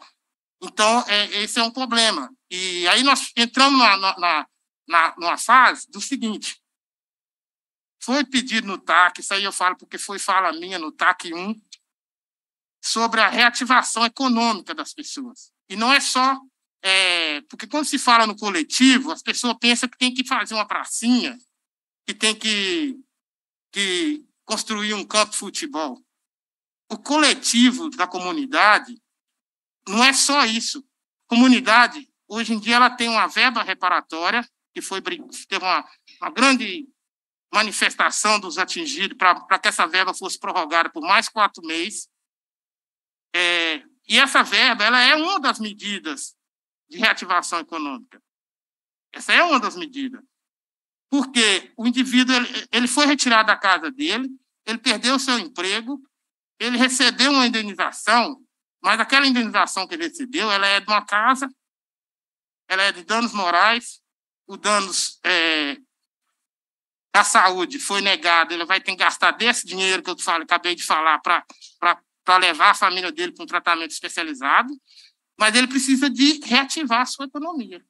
Então, é, esse é um problema. E aí nós entramos na, na, na, numa fase do seguinte: foi pedido no TAC, isso aí eu falo porque foi fala minha no TAC 1, sobre a reativação econômica das pessoas. E não é só. É, porque quando se fala no coletivo, as pessoas pensam que tem que fazer uma pracinha, que tem que, que construir um campo de futebol o coletivo da comunidade não é só isso. Comunidade, hoje em dia, ela tem uma verba reparatória, que foi teve uma, uma grande manifestação dos atingidos para que essa verba fosse prorrogada por mais quatro meses. É, e essa verba ela é uma das medidas de reativação econômica. Essa é uma das medidas. Porque o indivíduo ele, ele foi retirado da casa dele, ele perdeu o seu emprego, ele recebeu uma indenização, mas aquela indenização que ele recebeu, ela é de uma casa, ela é de danos morais, o danos é, da saúde foi negado, ele vai ter que gastar desse dinheiro que eu falei, acabei de falar para levar a família dele para um tratamento especializado, mas ele precisa de reativar a sua economia.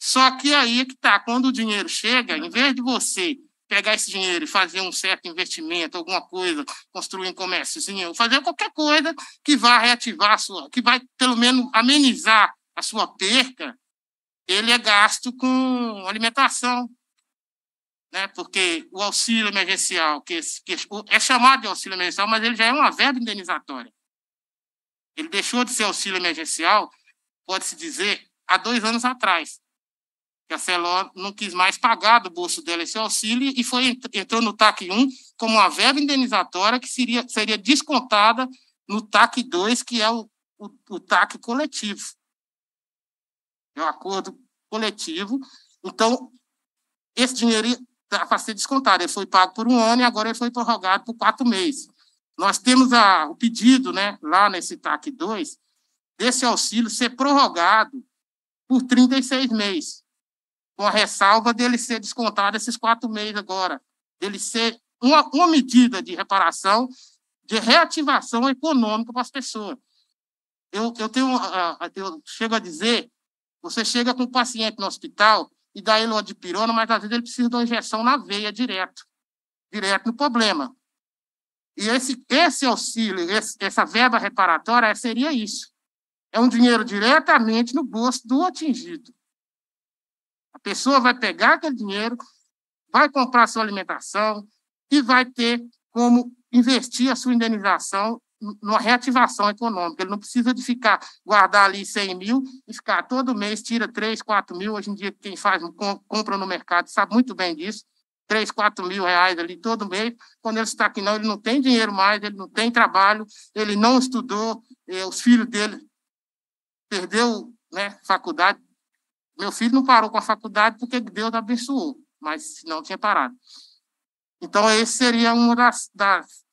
Só que aí é que está, quando o dinheiro chega, em vez de você pegar esse dinheiro e fazer um certo investimento, alguma coisa, construir um comérciozinho, fazer qualquer coisa que vá reativar a sua, que vai pelo menos amenizar a sua perca, ele é gasto com alimentação. Né? Porque o auxílio emergencial, que, que é chamado de auxílio emergencial, mas ele já é uma verba indenizatória. Ele deixou de ser auxílio emergencial, pode-se dizer, há dois anos atrás que a CELO não quis mais pagar do bolso dela esse auxílio e foi entrou no TAC 1 como uma verba indenizatória que seria, seria descontada no TAC 2, que é o, o, o TAC coletivo. É um acordo coletivo. Então, esse dinheiro está para ser descontado. Ele foi pago por um ano e agora ele foi prorrogado por quatro meses. Nós temos a, o pedido né, lá nesse TAC 2 desse auxílio ser prorrogado por 36 meses com a ressalva dele ser descontado esses quatro meses agora, dele ser uma, uma medida de reparação, de reativação econômica para as pessoas. Eu, eu, tenho, ah, ah, eu chego a dizer, você chega com um paciente no hospital e dá ele uma dipirona, mas às vezes ele precisa de uma injeção na veia direto, direto no problema. E esse, esse auxílio, esse, essa verba reparatória seria isso. É um dinheiro diretamente no bolso do atingido pessoa vai pegar aquele dinheiro, vai comprar sua alimentação e vai ter como investir a sua indenização numa reativação econômica. Ele não precisa de ficar, guardar ali 100 mil e ficar todo mês, tira 3, 4 mil. Hoje em dia, quem faz compra no mercado sabe muito bem disso. 3, 4 mil reais ali todo mês. Quando ele está aqui, não, ele não tem dinheiro mais, ele não tem trabalho, ele não estudou, eh, os filhos dele perdeu né, faculdade, meu filho não parou com a faculdade porque Deus abençoou, mas não tinha parado. Então, esse seria uma das, das,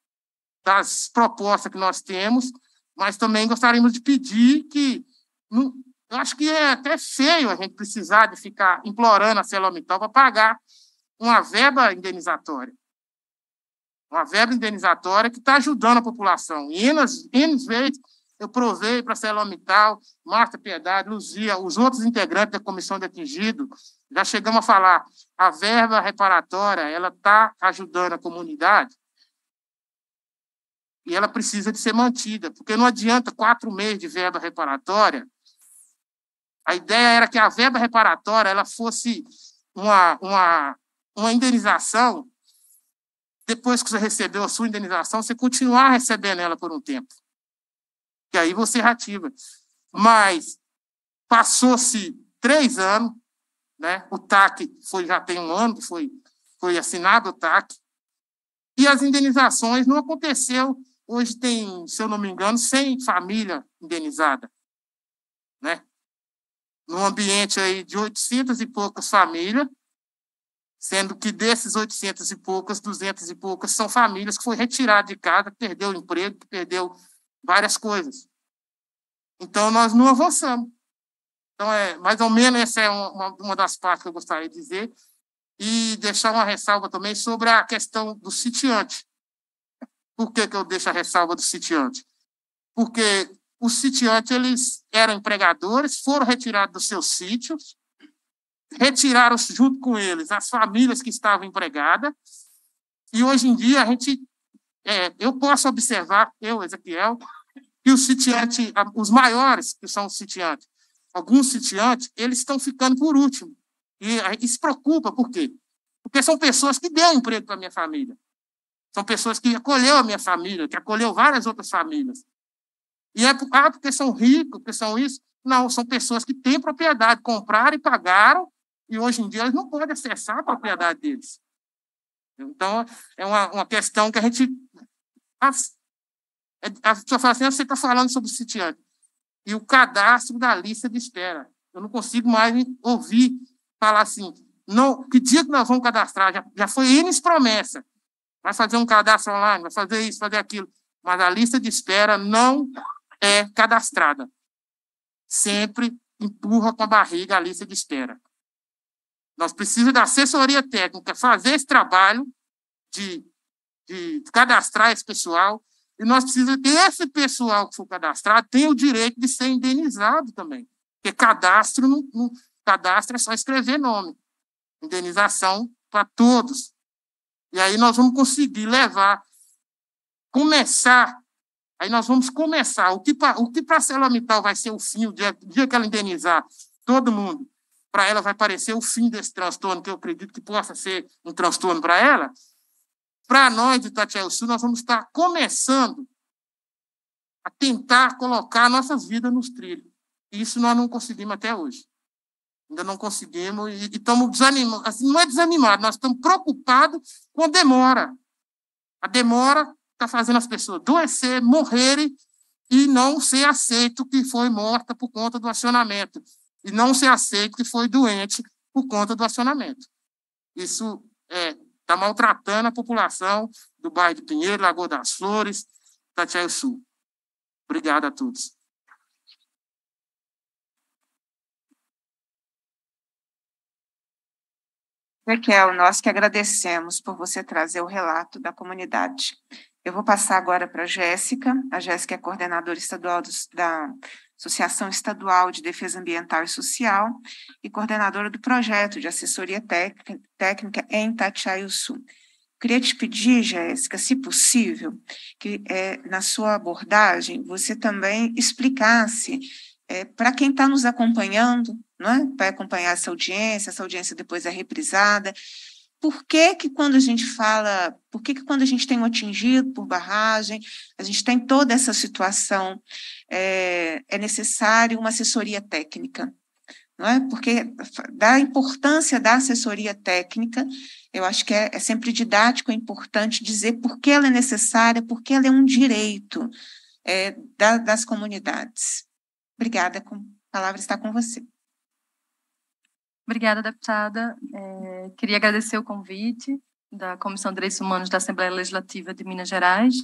das propostas que nós temos, mas também gostaríamos de pedir que. Não, eu acho que é até feio a gente precisar de ficar implorando a Celomital para pagar uma verba indenizatória. Uma verba indenizatória que está ajudando a população. E, N vezes, eu provei para Celomital, Marta Piedade, Luzia, os outros integrantes da comissão de atingido, já chegamos a falar, a verba reparatória, ela está ajudando a comunidade e ela precisa de ser mantida, porque não adianta quatro meses de verba reparatória. A ideia era que a verba reparatória ela fosse uma, uma, uma indenização depois que você recebeu a sua indenização, você continuar recebendo ela por um tempo que aí você reativa. Mas passou-se três anos, né? o TAC foi, já tem um ano que foi, foi assinado o TAC, e as indenizações não aconteceu. Hoje tem, se eu não me engano, 100 famílias indenizadas. Né? Num ambiente aí de 800 e poucas famílias, sendo que desses 800 e poucas, 200 e poucas são famílias que foi retirada de casa, que perdeu o emprego, que perdeu várias coisas. Então, nós não avançamos. Então, é, mais ou menos essa é uma, uma das partes que eu gostaria de dizer. E deixar uma ressalva também sobre a questão do sitiante. Por que, que eu deixo a ressalva do sitiante? Porque os sitiantes eles eram empregadores, foram retirados dos seus sítios, retiraram junto com eles as famílias que estavam empregadas, e hoje em dia a gente é, eu posso observar, eu, Ezequiel, que os sitiantes, os maiores que são os sitiantes, alguns sitiantes, eles estão ficando por último. E, e se preocupa, por quê? Porque são pessoas que deram emprego para minha família. São pessoas que acolheu a minha família, que acolheu várias outras famílias. E é ah, porque são ricos, porque são isso. Não, são pessoas que têm propriedade, compraram e pagaram, e hoje em dia eles não podem acessar a propriedade deles. Então, é uma, uma questão que a gente. A, é, a pessoa fala assim: ah, você está falando sobre o sitiante. E o cadastro da lista de espera. Eu não consigo mais ouvir falar assim: não, que dia que nós vamos cadastrar? Já, já foi eles promessa. Vai fazer um cadastro online, vai fazer isso, fazer aquilo. Mas a lista de espera não é cadastrada. Sempre empurra com a barriga a lista de espera. Nós precisamos da assessoria técnica fazer esse trabalho de, de cadastrar esse pessoal, e nós precisamos que esse pessoal que for cadastrado tenha o direito de ser indenizado também. Porque cadastro, não, não cadastro é só escrever nome. Indenização para todos. E aí nós vamos conseguir levar, começar, aí nós vamos começar. O que, o que para a Celamital vai ser o fim, o dia, o dia que ela indenizar todo mundo, para ela vai parecer o fim desse transtorno, que eu acredito que possa ser um transtorno para ela. Para nós de Itatiaia Sul, nós vamos estar começando a tentar colocar nossas vidas nos trilhos. E isso nós não conseguimos até hoje. Ainda não conseguimos e estamos desanimados. Assim, não é desanimado, nós estamos preocupados com a demora. A demora está fazendo as pessoas adoecer, morrerem e não ser aceito que foi morta por conta do acionamento e não ser aceito que foi doente por conta do acionamento. Isso está é, tá maltratando a população do bairro de Pinheiro, Lagoa das Flores, Tatiaia Sul. Obrigado a todos. Raquel, nós que agradecemos por você trazer o relato da comunidade. Eu vou passar agora para a Jéssica. A Jéssica é coordenadora estadual da Associação Estadual de Defesa Ambiental e Social e coordenadora do projeto de assessoria técnica em Sul. Queria te pedir, Jéssica, se possível, que é, na sua abordagem você também explicasse é, para quem está nos acompanhando, não é? vai acompanhar essa audiência, essa audiência depois é reprisada, por que, que quando a gente fala, por que, que quando a gente tem um atingido por barragem, a gente tem toda essa situação, é, é necessário uma assessoria técnica, não é? Porque da importância da assessoria técnica, eu acho que é, é sempre didático, é importante dizer por que ela é necessária, por que ela é um direito é, da, das comunidades. Obrigada, a palavra está com você. Obrigada, deputada. É queria agradecer o convite da Comissão de Direitos Humanos da Assembleia Legislativa de Minas Gerais.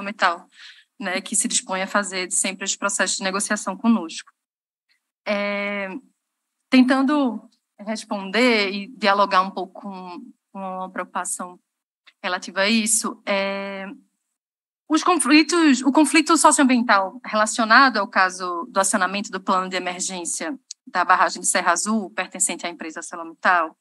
Metal, né, que se dispõe a fazer sempre os processos de negociação conosco. É, tentando responder e dialogar um pouco com, com uma preocupação relativa a isso é os conflitos, o conflito socioambiental relacionado ao caso do acionamento do plano de emergência da barragem de Serra Azul, pertencente à empresa Celomital,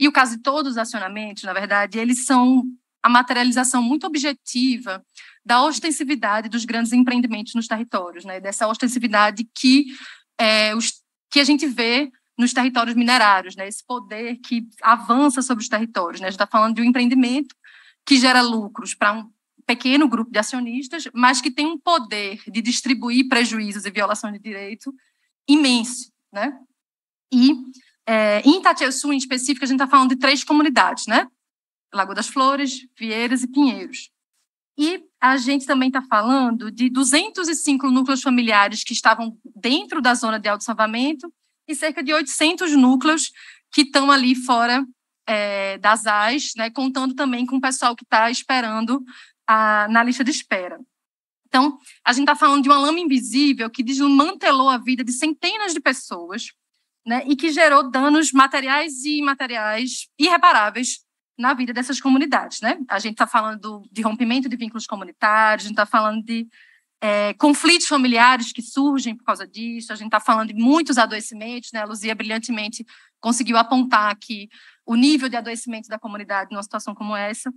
e o caso de todos os acionamentos, na verdade, eles são a materialização muito objetiva da ostensividade dos grandes empreendimentos nos territórios, né? dessa ostensividade que, é, os, que a gente vê nos territórios minerários, né? esse poder que avança sobre os territórios. Né? A gente está falando de um empreendimento que gera lucros para um pequeno grupo de acionistas, mas que tem um poder de distribuir prejuízos e violação de direito imenso. Né? E é, em Itatiaçu, em específico, a gente está falando de três comunidades, né? Lagoa das Flores, Vieiras e Pinheiros. E a gente também está falando de 205 núcleos familiares que estavam dentro da zona de autossalvamento e cerca de 800 núcleos que estão ali fora é, das AIS, né, contando também com o pessoal que está esperando a, na lista de espera. Então, a gente está falando de uma lama invisível que desmantelou a vida de centenas de pessoas né, e que gerou danos materiais e imateriais irreparáveis na vida dessas comunidades. Né? A gente está falando de rompimento de vínculos comunitários, a gente está falando de é, conflitos familiares que surgem por causa disso. A gente está falando de muitos adoecimentos, né? A Luzia brilhantemente conseguiu apontar aqui o nível de adoecimento da comunidade numa situação como essa.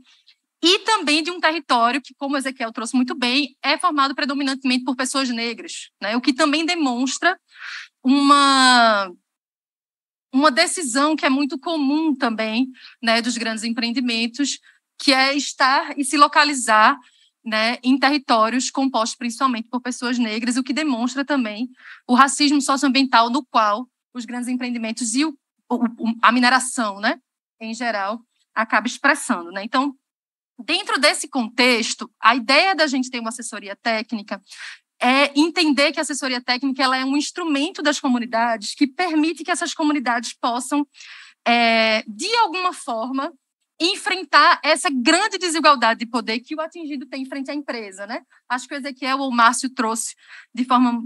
E também de um território que, como Ezequiel trouxe muito bem, é formado predominantemente por pessoas negras, né? o que também demonstra uma, uma decisão que é muito comum também né, dos grandes empreendimentos, que é estar e se localizar né, em territórios compostos principalmente por pessoas negras, o que demonstra também o racismo socioambiental no qual os grandes empreendimentos e o, o, a mineração, né, em geral, acaba expressando. Né? Então, dentro desse contexto, a ideia da gente ter uma assessoria técnica é entender que a assessoria técnica ela é um instrumento das comunidades que permite que essas comunidades possam, é, de alguma forma, enfrentar essa grande desigualdade de poder que o atingido tem frente à empresa, né? Acho que o Ezequiel ou o Márcio trouxe de forma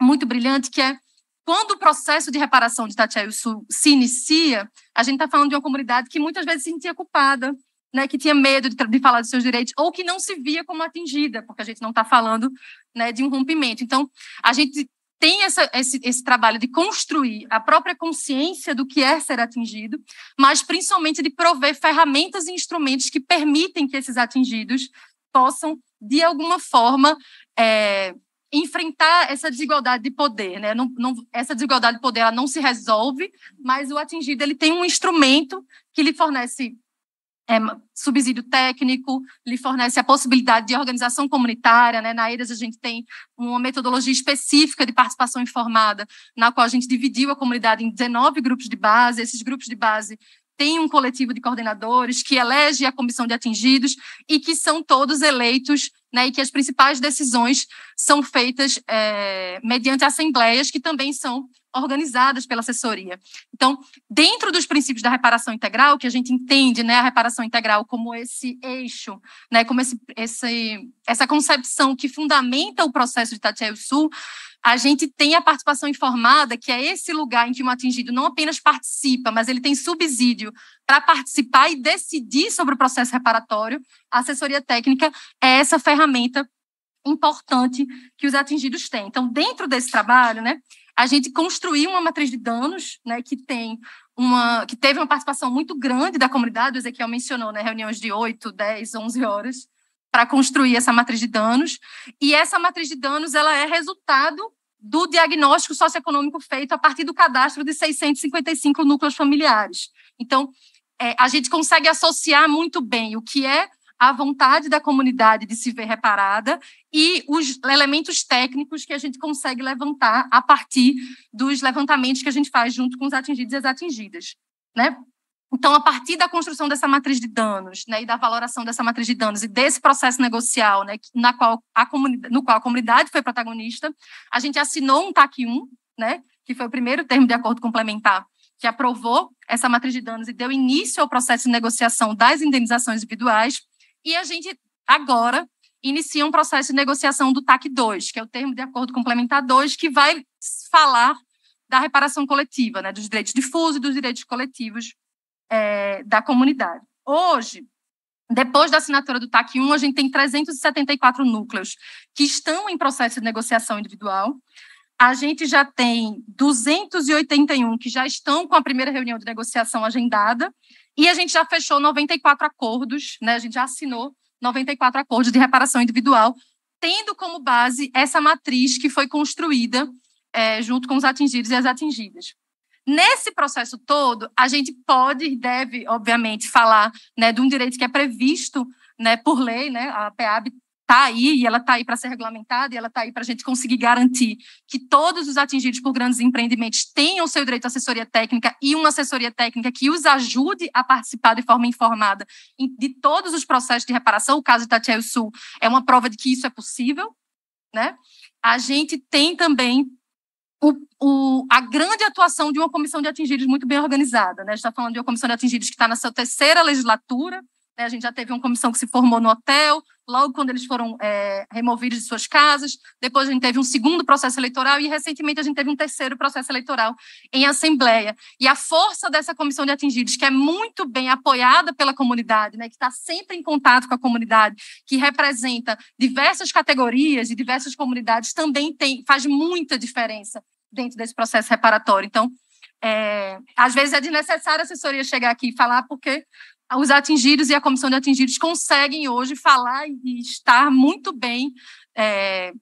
muito brilhante, que é quando o processo de reparação de Sul se inicia, a gente está falando de uma comunidade que muitas vezes se sentia culpada, né, que tinha medo de, de, falar dos seus direitos ou que não se via como atingida, porque a gente não está falando né, de um rompimento. Então, a gente tem essa, esse, esse trabalho de construir a própria consciência do que é ser atingido, mas principalmente de prover ferramentas e instrumentos que permitem que esses atingidos possam, de alguma forma, é, enfrentar essa desigualdade de poder, né? Não, não, essa desigualdade de poder ela não se resolve, mas o atingido ele tem um instrumento que lhe fornece é, subsídio técnico, lhe fornece a possibilidade de organização comunitária. Né? Na EIRAS, a gente tem uma metodologia específica de participação informada, na qual a gente dividiu a comunidade em 19 grupos de base. Esses grupos de base têm um coletivo de coordenadores que elege a comissão de atingidos e que são todos eleitos né, e que as principais decisões são feitas é, mediante assembleias que também são organizadas pela assessoria. Então, dentro dos princípios da reparação integral, que a gente entende né, a reparação integral como esse eixo, né, como esse, esse, essa concepção que fundamenta o processo de Itatiaia Sul, a gente tem a participação informada, que é esse lugar em que um atingido não apenas participa, mas ele tem subsídio para participar e decidir sobre o processo reparatório. A assessoria técnica é essa ferramenta importante que os atingidos têm. Então, dentro desse trabalho, né, a gente construiu uma matriz de danos, né, que tem uma que teve uma participação muito grande da comunidade, o Ezequiel mencionou, né, reuniões de 8, 10, 11 horas para construir essa matriz de danos, e essa matriz de danos ela é resultado do diagnóstico socioeconômico feito a partir do cadastro de 655 núcleos familiares. Então, é, a gente consegue associar muito bem o que é a vontade da comunidade de se ver reparada e os elementos técnicos que a gente consegue levantar a partir dos levantamentos que a gente faz junto com os atingidos e as atingidas. Né? Então, a partir da construção dessa matriz de danos, né, e da valoração dessa matriz de danos e desse processo negocial, né, na qual a comunidade, no qual a comunidade foi protagonista, a gente assinou um TAC 1, né, que foi o primeiro termo de acordo complementar que aprovou essa matriz de danos e deu início ao processo de negociação das indenizações individuais. E a gente agora inicia um processo de negociação do TAC 2, que é o termo de acordo complementar 2, que vai falar da reparação coletiva, né, dos direitos difusos e dos direitos coletivos é, da comunidade. Hoje, depois da assinatura do TAC 1, a gente tem 374 núcleos que estão em processo de negociação individual. A gente já tem 281 que já estão com a primeira reunião de negociação agendada e a gente já fechou 94 acordos, né? A gente já assinou 94 acordos de reparação individual, tendo como base essa matriz que foi construída é, junto com os atingidos e as atingidas. Nesse processo todo, a gente pode e deve, obviamente, falar né, de um direito que é previsto né, por lei, né, a PEAB está aí e ela está aí para ser regulamentada e ela está aí para a gente conseguir garantir que todos os atingidos por grandes empreendimentos tenham seu direito à assessoria técnica e uma assessoria técnica que os ajude a participar de forma informada de todos os processos de reparação. O caso de Itatiaia Sul é uma prova de que isso é possível. Né? A gente tem também o, o, a grande atuação de uma comissão de atingidos muito bem organizada. Né? A gente está falando de uma comissão de atingidos que está na sua terceira legislatura, né? A gente já teve uma comissão que se formou no hotel, logo quando eles foram é, removidos de suas casas. Depois a gente teve um segundo processo eleitoral e, recentemente, a gente teve um terceiro processo eleitoral em Assembleia. E a força dessa comissão de atingidos, que é muito bem apoiada pela comunidade, né, que está sempre em contato com a comunidade, que representa diversas categorias e diversas comunidades, também tem, faz muita diferença dentro desse processo reparatório. Então, é, às vezes é desnecessário a assessoria chegar aqui e falar, porque os atingidos e a comissão de atingidos conseguem hoje falar e estar muito bem é,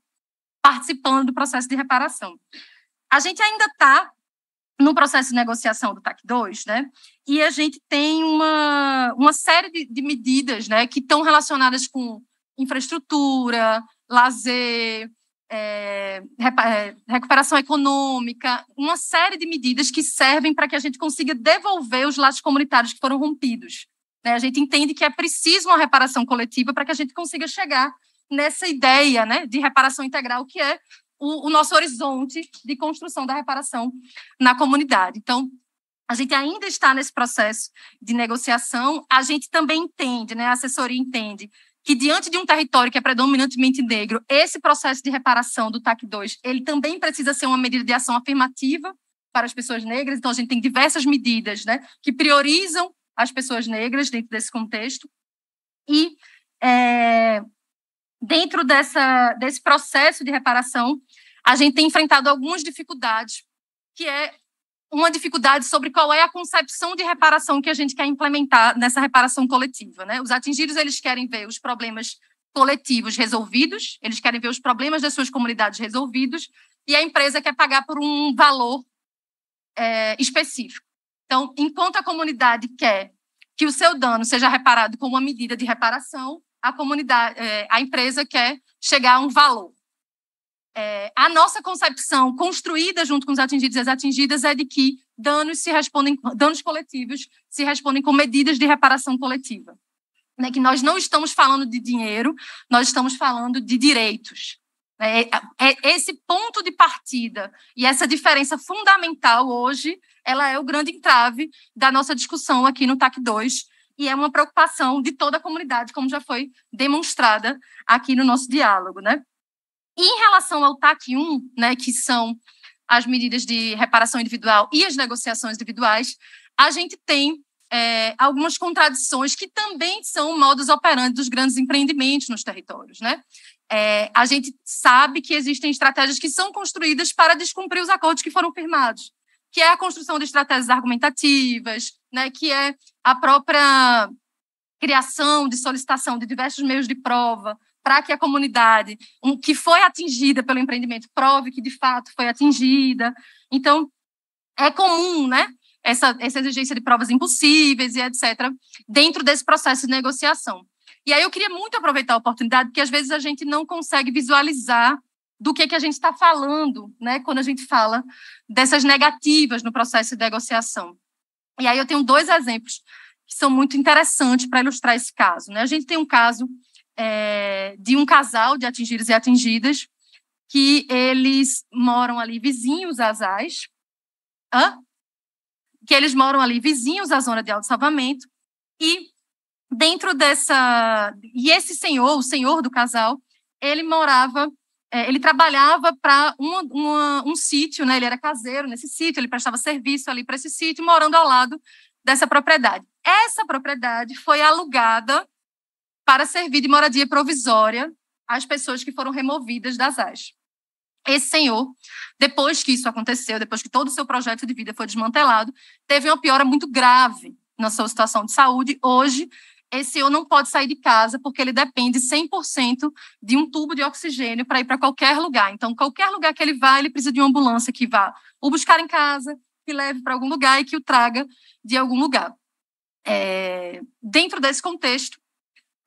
participando do processo de reparação. A gente ainda está no processo de negociação do TAC 2, né? E a gente tem uma, uma série de, de medidas, né, que estão relacionadas com infraestrutura, lazer, é, é, recuperação econômica, uma série de medidas que servem para que a gente consiga devolver os laços comunitários que foram rompidos. Né? A gente entende que é preciso uma reparação coletiva para que a gente consiga chegar nessa ideia né, de reparação integral, que é o, o nosso horizonte de construção da reparação na comunidade. Então, a gente ainda está nesse processo de negociação, a gente também entende, né, a assessoria entende, que diante de um território que é predominantemente negro, esse processo de reparação do TAC 2, ele também precisa ser uma medida de ação afirmativa para as pessoas negras, então a gente tem diversas medidas, né, que priorizam as pessoas negras dentro desse contexto. E é, dentro dessa, desse processo de reparação, a gente tem enfrentado algumas dificuldades, que é uma dificuldade sobre qual é a concepção de reparação que a gente quer implementar nessa reparação coletiva. Né? Os atingidos eles querem ver os problemas coletivos resolvidos, eles querem ver os problemas das suas comunidades resolvidos, e a empresa quer pagar por um valor é, específico. Então, enquanto a comunidade quer que o seu dano seja reparado com uma medida de reparação, a comunidade, é, a empresa quer chegar a um valor. É, a nossa concepção construída junto com os atingidos e as atingidas é de que danos se respondem, danos coletivos se respondem com medidas de reparação coletiva. Né, que nós não estamos falando de dinheiro, nós estamos falando de direitos. É, é, é esse ponto de partida e essa diferença fundamental hoje ela é o grande entrave da nossa discussão aqui no TAC 2 e é uma preocupação de toda a comunidade, como já foi demonstrada aqui no nosso diálogo, né? E em relação ao TAC 1, né, que são as medidas de reparação individual e as negociações individuais, a gente tem é, algumas contradições que também são modos operantes dos grandes empreendimentos nos territórios, né? É, a gente sabe que existem estratégias que são construídas para descumprir os acordos que foram firmados que é a construção de estratégias argumentativas, né, que é a própria criação de solicitação de diversos meios de prova para que a comunidade um, que foi atingida pelo empreendimento prove que de fato foi atingida. Então, é comum, né, essa, essa exigência de provas impossíveis e etc., dentro desse processo de negociação. E aí eu queria muito aproveitar a oportunidade, porque às vezes a gente não consegue visualizar do que, é que a gente está falando né, quando a gente fala dessas negativas no processo de negociação. E aí eu tenho dois exemplos que são muito interessantes para ilustrar esse caso. Né? A gente tem um caso é, de um casal de atingidos e atingidas que eles moram ali vizinhos às AIS, hã? que eles moram ali vizinhos à zona de alto salvamento e dentro dessa... E esse senhor, o senhor do casal, ele morava é, ele trabalhava para um sítio, né? Ele era caseiro nesse sítio, ele prestava serviço ali para esse sítio, morando ao lado dessa propriedade. Essa propriedade foi alugada para servir de moradia provisória às pessoas que foram removidas das AS. Esse senhor, depois que isso aconteceu, depois que todo o seu projeto de vida foi desmantelado, teve uma piora muito grave na sua situação de saúde. Hoje, esse eu não pode sair de casa porque ele depende 100% de um tubo de oxigênio para ir para qualquer lugar. Então, qualquer lugar que ele vá, ele precisa de uma ambulância que vá o buscar em casa, que leve para algum lugar e que o traga de algum lugar. É, dentro desse contexto,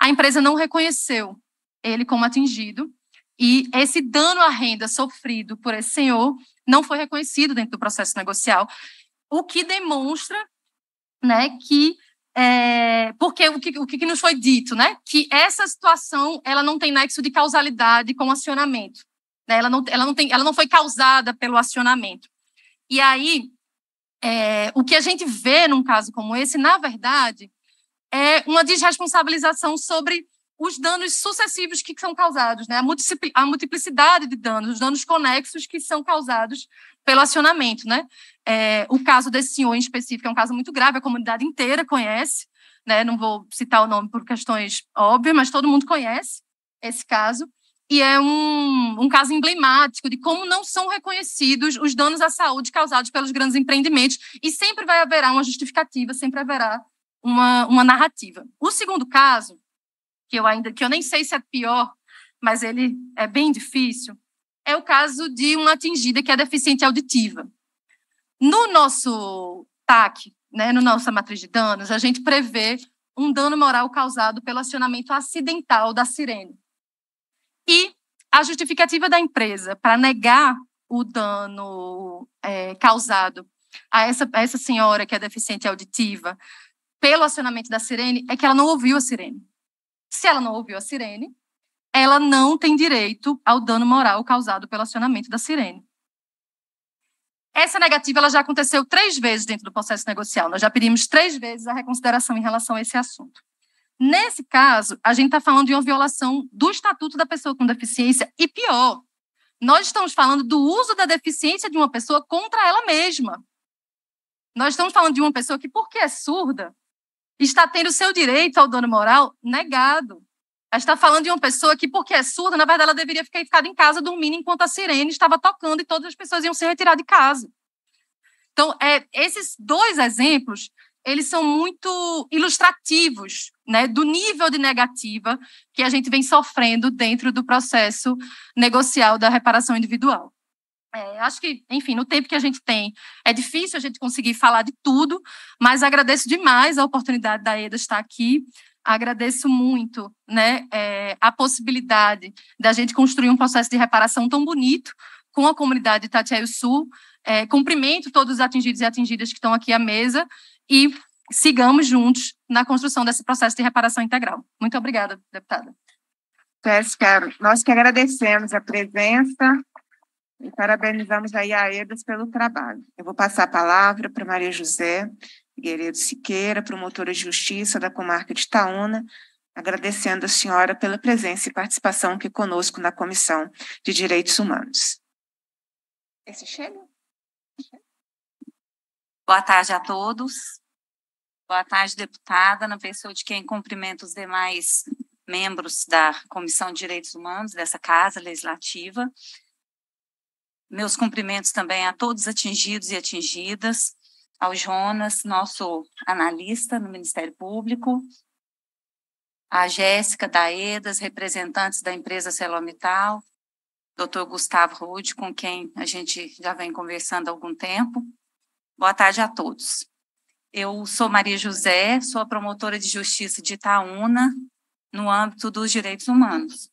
a empresa não reconheceu ele como atingido e esse dano à renda sofrido por esse senhor não foi reconhecido dentro do processo negocial, o que demonstra né, que é, porque o que, o que nos foi dito, né? Que essa situação ela não tem nexo de causalidade com o acionamento. Né? Ela, não, ela, não tem, ela não foi causada pelo acionamento. E aí, é, o que a gente vê num caso como esse, na verdade, é uma desresponsabilização sobre os danos sucessivos que são causados, né? a, multiplicidade de danos, os danos conexos que são causados pelo acionamento, né? É, o caso desse senhor em específico é um caso muito grave, a comunidade inteira conhece, né? Não vou citar o nome por questões óbvias, mas todo mundo conhece esse caso. E é um, um caso emblemático de como não são reconhecidos os danos à saúde causados pelos grandes empreendimentos, e sempre vai haverá uma justificativa, sempre haverá uma, uma narrativa. O segundo caso, que eu ainda que eu nem sei se é pior, mas ele é bem difícil, é o caso de uma atingida que é deficiente auditiva. No nosso TAC, né, no nossa matriz de danos, a gente prevê um dano moral causado pelo acionamento acidental da sirene. E a justificativa da empresa para negar o dano é, causado a essa, a essa senhora que é deficiente auditiva pelo acionamento da sirene é que ela não ouviu a sirene. Se ela não ouviu a sirene, ela não tem direito ao dano moral causado pelo acionamento da sirene. Essa negativa ela já aconteceu três vezes dentro do processo negocial. Nós já pedimos três vezes a reconsideração em relação a esse assunto. Nesse caso, a gente está falando de uma violação do Estatuto da Pessoa com Deficiência e pior, nós estamos falando do uso da deficiência de uma pessoa contra ela mesma. Nós estamos falando de uma pessoa que, porque é surda, está tendo o seu direito ao dono moral negado gente está falando de uma pessoa que, porque é surda, na verdade, ela deveria ficar ficada em casa dormindo enquanto a sirene estava tocando e todas as pessoas iam ser retiradas de casa. Então, é, esses dois exemplos, eles são muito ilustrativos né, do nível de negativa que a gente vem sofrendo dentro do processo negocial da reparação individual. É, acho que, enfim, no tempo que a gente tem, é difícil a gente conseguir falar de tudo, mas agradeço demais a oportunidade da Eda estar aqui agradeço muito né, é, a possibilidade da gente construir um processo de reparação tão bonito com a comunidade Itatiaio Sul. É, cumprimento todos os atingidos e atingidas que estão aqui à mesa e sigamos juntos na construção desse processo de reparação integral. Muito obrigada, deputada. Jéssica, nós que agradecemos a presença e parabenizamos aí a EDAS pelo trabalho. Eu vou passar a palavra para Maria José, Figueiredo Siqueira, promotora de justiça da comarca de Taúna, agradecendo a senhora pela presença e participação aqui conosco na Comissão de Direitos Humanos. Esse chega? Boa tarde a todos. Boa tarde, deputada, na pessoa de quem cumprimento os demais membros da Comissão de Direitos Humanos dessa Casa Legislativa. Meus cumprimentos também a todos atingidos e atingidas, ao Jonas, nosso analista no Ministério Público, a Jéssica Daedas, representantes da empresa Celomital, doutor Gustavo Rude, com quem a gente já vem conversando há algum tempo. Boa tarde a todos. Eu sou Maria José, sou a promotora de justiça de Itaúna, no âmbito dos direitos humanos.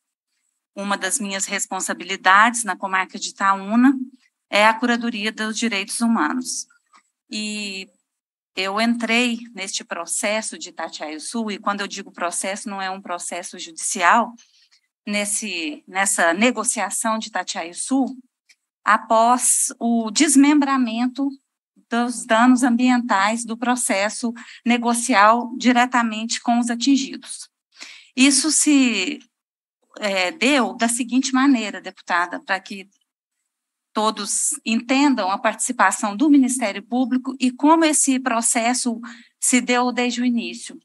Uma das minhas responsabilidades na comarca de Itaúna é a curadoria dos direitos humanos. E eu entrei neste processo de Itatiaia Sul, e quando eu digo processo, não é um processo judicial, nesse, nessa negociação de Itatiaia Sul, após o desmembramento dos danos ambientais do processo negocial diretamente com os atingidos. Isso se é, deu da seguinte maneira, deputada, para que todos entendam a participação do Ministério Público e como esse processo se deu desde o início.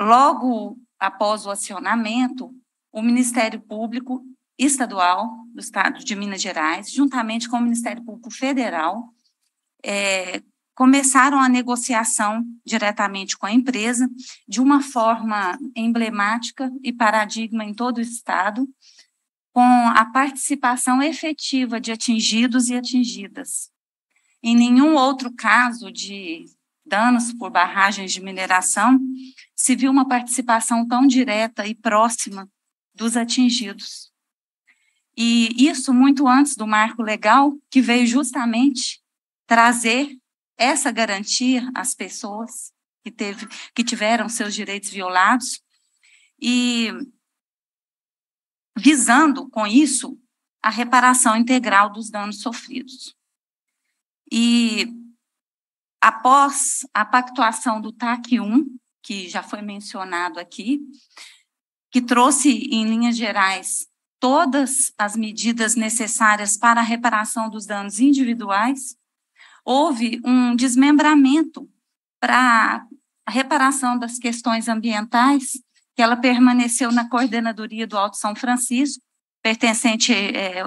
Logo após o acionamento, o Ministério Público Estadual do Estado de Minas Gerais, juntamente com o Ministério Público Federal, é, começaram a negociação diretamente com a empresa, de uma forma emblemática e paradigma em todo o Estado, com a participação efetiva de atingidos e atingidas. Em nenhum outro caso de danos por barragens de mineração se viu uma participação tão direta e próxima dos atingidos. E isso muito antes do marco legal, que veio justamente trazer essa garantia às pessoas que, teve, que tiveram seus direitos violados. E visando com isso a reparação integral dos danos sofridos. E após a pactuação do TAC 1, que já foi mencionado aqui, que trouxe em linhas gerais todas as medidas necessárias para a reparação dos danos individuais, houve um desmembramento para a reparação das questões ambientais que ela permaneceu na coordenadoria do Alto São Francisco, pertencente é,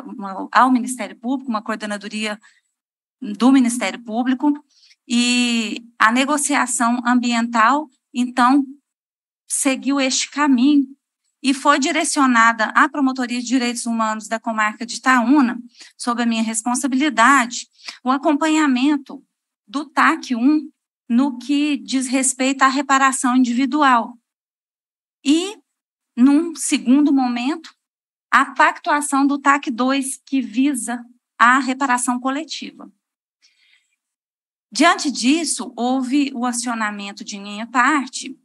ao Ministério Público, uma coordenadoria do Ministério Público, e a negociação ambiental, então, seguiu este caminho e foi direcionada à Promotoria de Direitos Humanos da comarca de Itaúna, sob a minha responsabilidade, o acompanhamento do TAC 1 no que diz respeito à reparação individual, e, num segundo momento, a pactuação do TAC 2, que visa a reparação coletiva. Diante disso, houve o acionamento de minha parte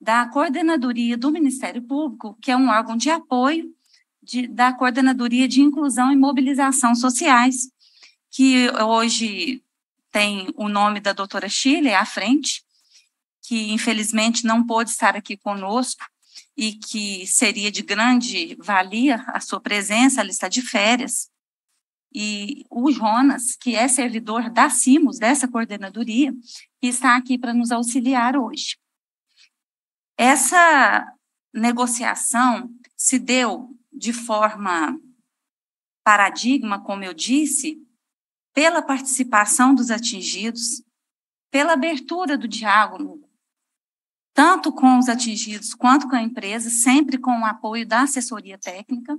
da Coordenadoria do Ministério Público, que é um órgão de apoio de, da Coordenadoria de Inclusão e Mobilização Sociais, que hoje tem o nome da doutora Chile à frente, que infelizmente não pôde estar aqui conosco e que seria de grande valia a sua presença, ela está de férias. E o Jonas, que é servidor da CIMOS, dessa coordenadoria, que está aqui para nos auxiliar hoje. Essa negociação se deu de forma paradigma, como eu disse, pela participação dos atingidos, pela abertura do diálogo tanto com os atingidos quanto com a empresa, sempre com o apoio da assessoria técnica.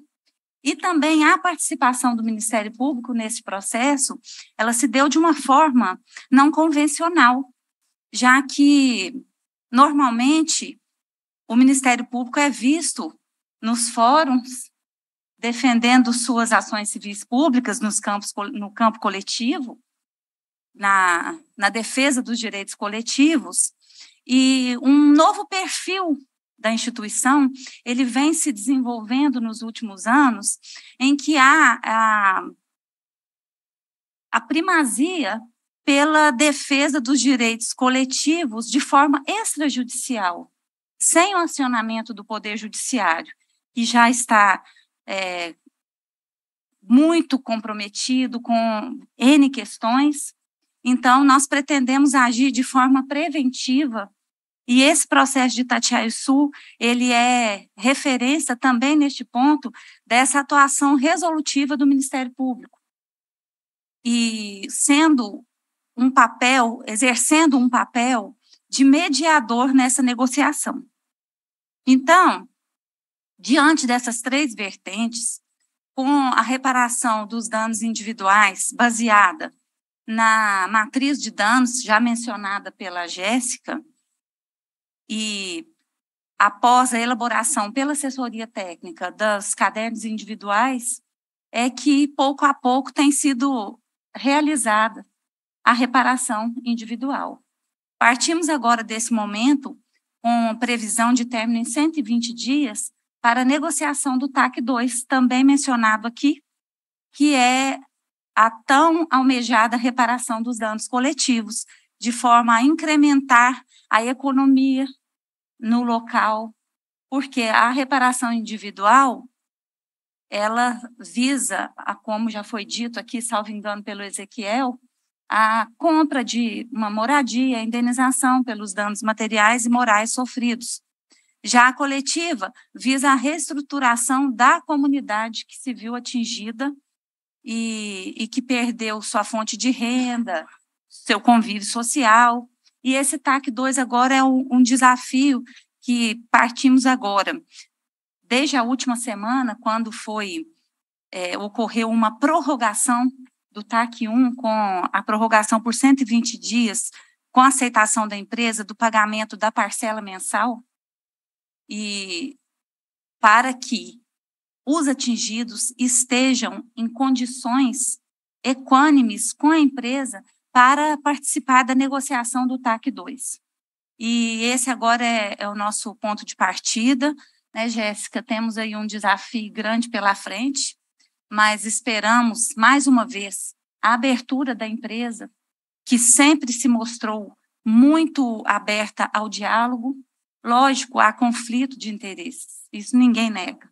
E também a participação do Ministério Público nesse processo, ela se deu de uma forma não convencional, já que normalmente o Ministério Público é visto nos fóruns defendendo suas ações civis públicas nos campos, no campo coletivo, na, na defesa dos direitos coletivos, e um novo perfil da instituição, ele vem se desenvolvendo nos últimos anos, em que há a, a primazia pela defesa dos direitos coletivos de forma extrajudicial, sem o acionamento do Poder Judiciário, que já está é, muito comprometido com N questões. Então, nós pretendemos agir de forma preventiva e esse processo de Itatiaia Sul, ele é referência também neste ponto dessa atuação resolutiva do Ministério Público. E sendo um papel, exercendo um papel de mediador nessa negociação. Então, diante dessas três vertentes, com a reparação dos danos individuais baseada na matriz de danos já mencionada pela Jéssica, e após a elaboração pela assessoria técnica dos cadernos individuais, é que pouco a pouco tem sido realizada a reparação individual. Partimos agora desse momento com previsão de término em 120 dias para a negociação do TAC 2, também mencionado aqui, que é a tão almejada reparação dos danos coletivos, de forma a incrementar a economia no local, porque a reparação individual ela visa, a, como já foi dito aqui, salvo engano pelo Ezequiel, a compra de uma moradia, a indenização pelos danos materiais e morais sofridos. Já a coletiva visa a reestruturação da comunidade que se viu atingida e, e que perdeu sua fonte de renda, seu convívio social, e esse TAC 2 agora é um, um desafio que partimos agora. Desde a última semana, quando foi é, ocorreu uma prorrogação do TAC 1 com a prorrogação por 120 dias, com aceitação da empresa do pagamento da parcela mensal e para que os atingidos estejam em condições equânimes com a empresa para participar da negociação do TAC 2. E esse agora é, é o nosso ponto de partida, né, Jéssica? Temos aí um desafio grande pela frente, mas esperamos, mais uma vez, a abertura da empresa, que sempre se mostrou muito aberta ao diálogo. Lógico, há conflito de interesses, isso ninguém nega,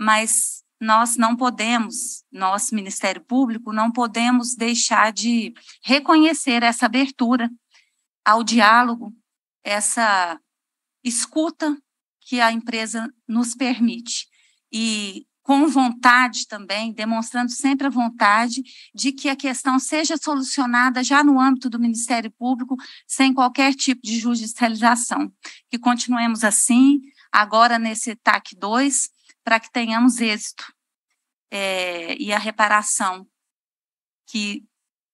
mas nós não podemos, nosso Ministério Público, não podemos deixar de reconhecer essa abertura ao diálogo, essa escuta que a empresa nos permite. E com vontade também, demonstrando sempre a vontade de que a questão seja solucionada já no âmbito do Ministério Público, sem qualquer tipo de judicialização. Que continuemos assim, agora nesse TAC 2, para que tenhamos êxito é, e a reparação que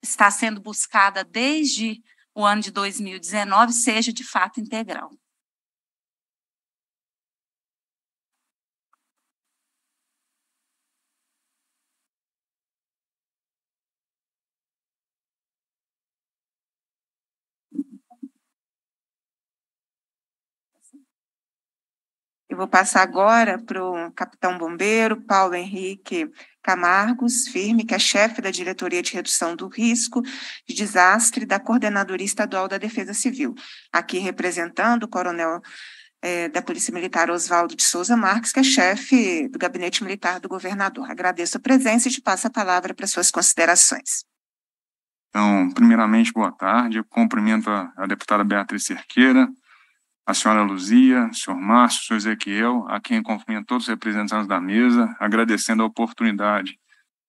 está sendo buscada desde o ano de 2019 seja de fato integral. Eu vou passar agora para o capitão bombeiro Paulo Henrique Camargos Firme, que é chefe da Diretoria de Redução do Risco de Desastre da Coordenadoria Estadual da Defesa Civil, aqui representando o coronel é, da Polícia Militar Oswaldo de Souza Marques, que é chefe do Gabinete Militar do Governador. Agradeço a presença e te passo a palavra para suas considerações. Então, primeiramente, boa tarde. Eu cumprimento a, a deputada Beatriz Cerqueira, a senhora Luzia, o senhor Márcio, o senhor Ezequiel, a quem cumprimento todos os representantes da mesa, agradecendo a oportunidade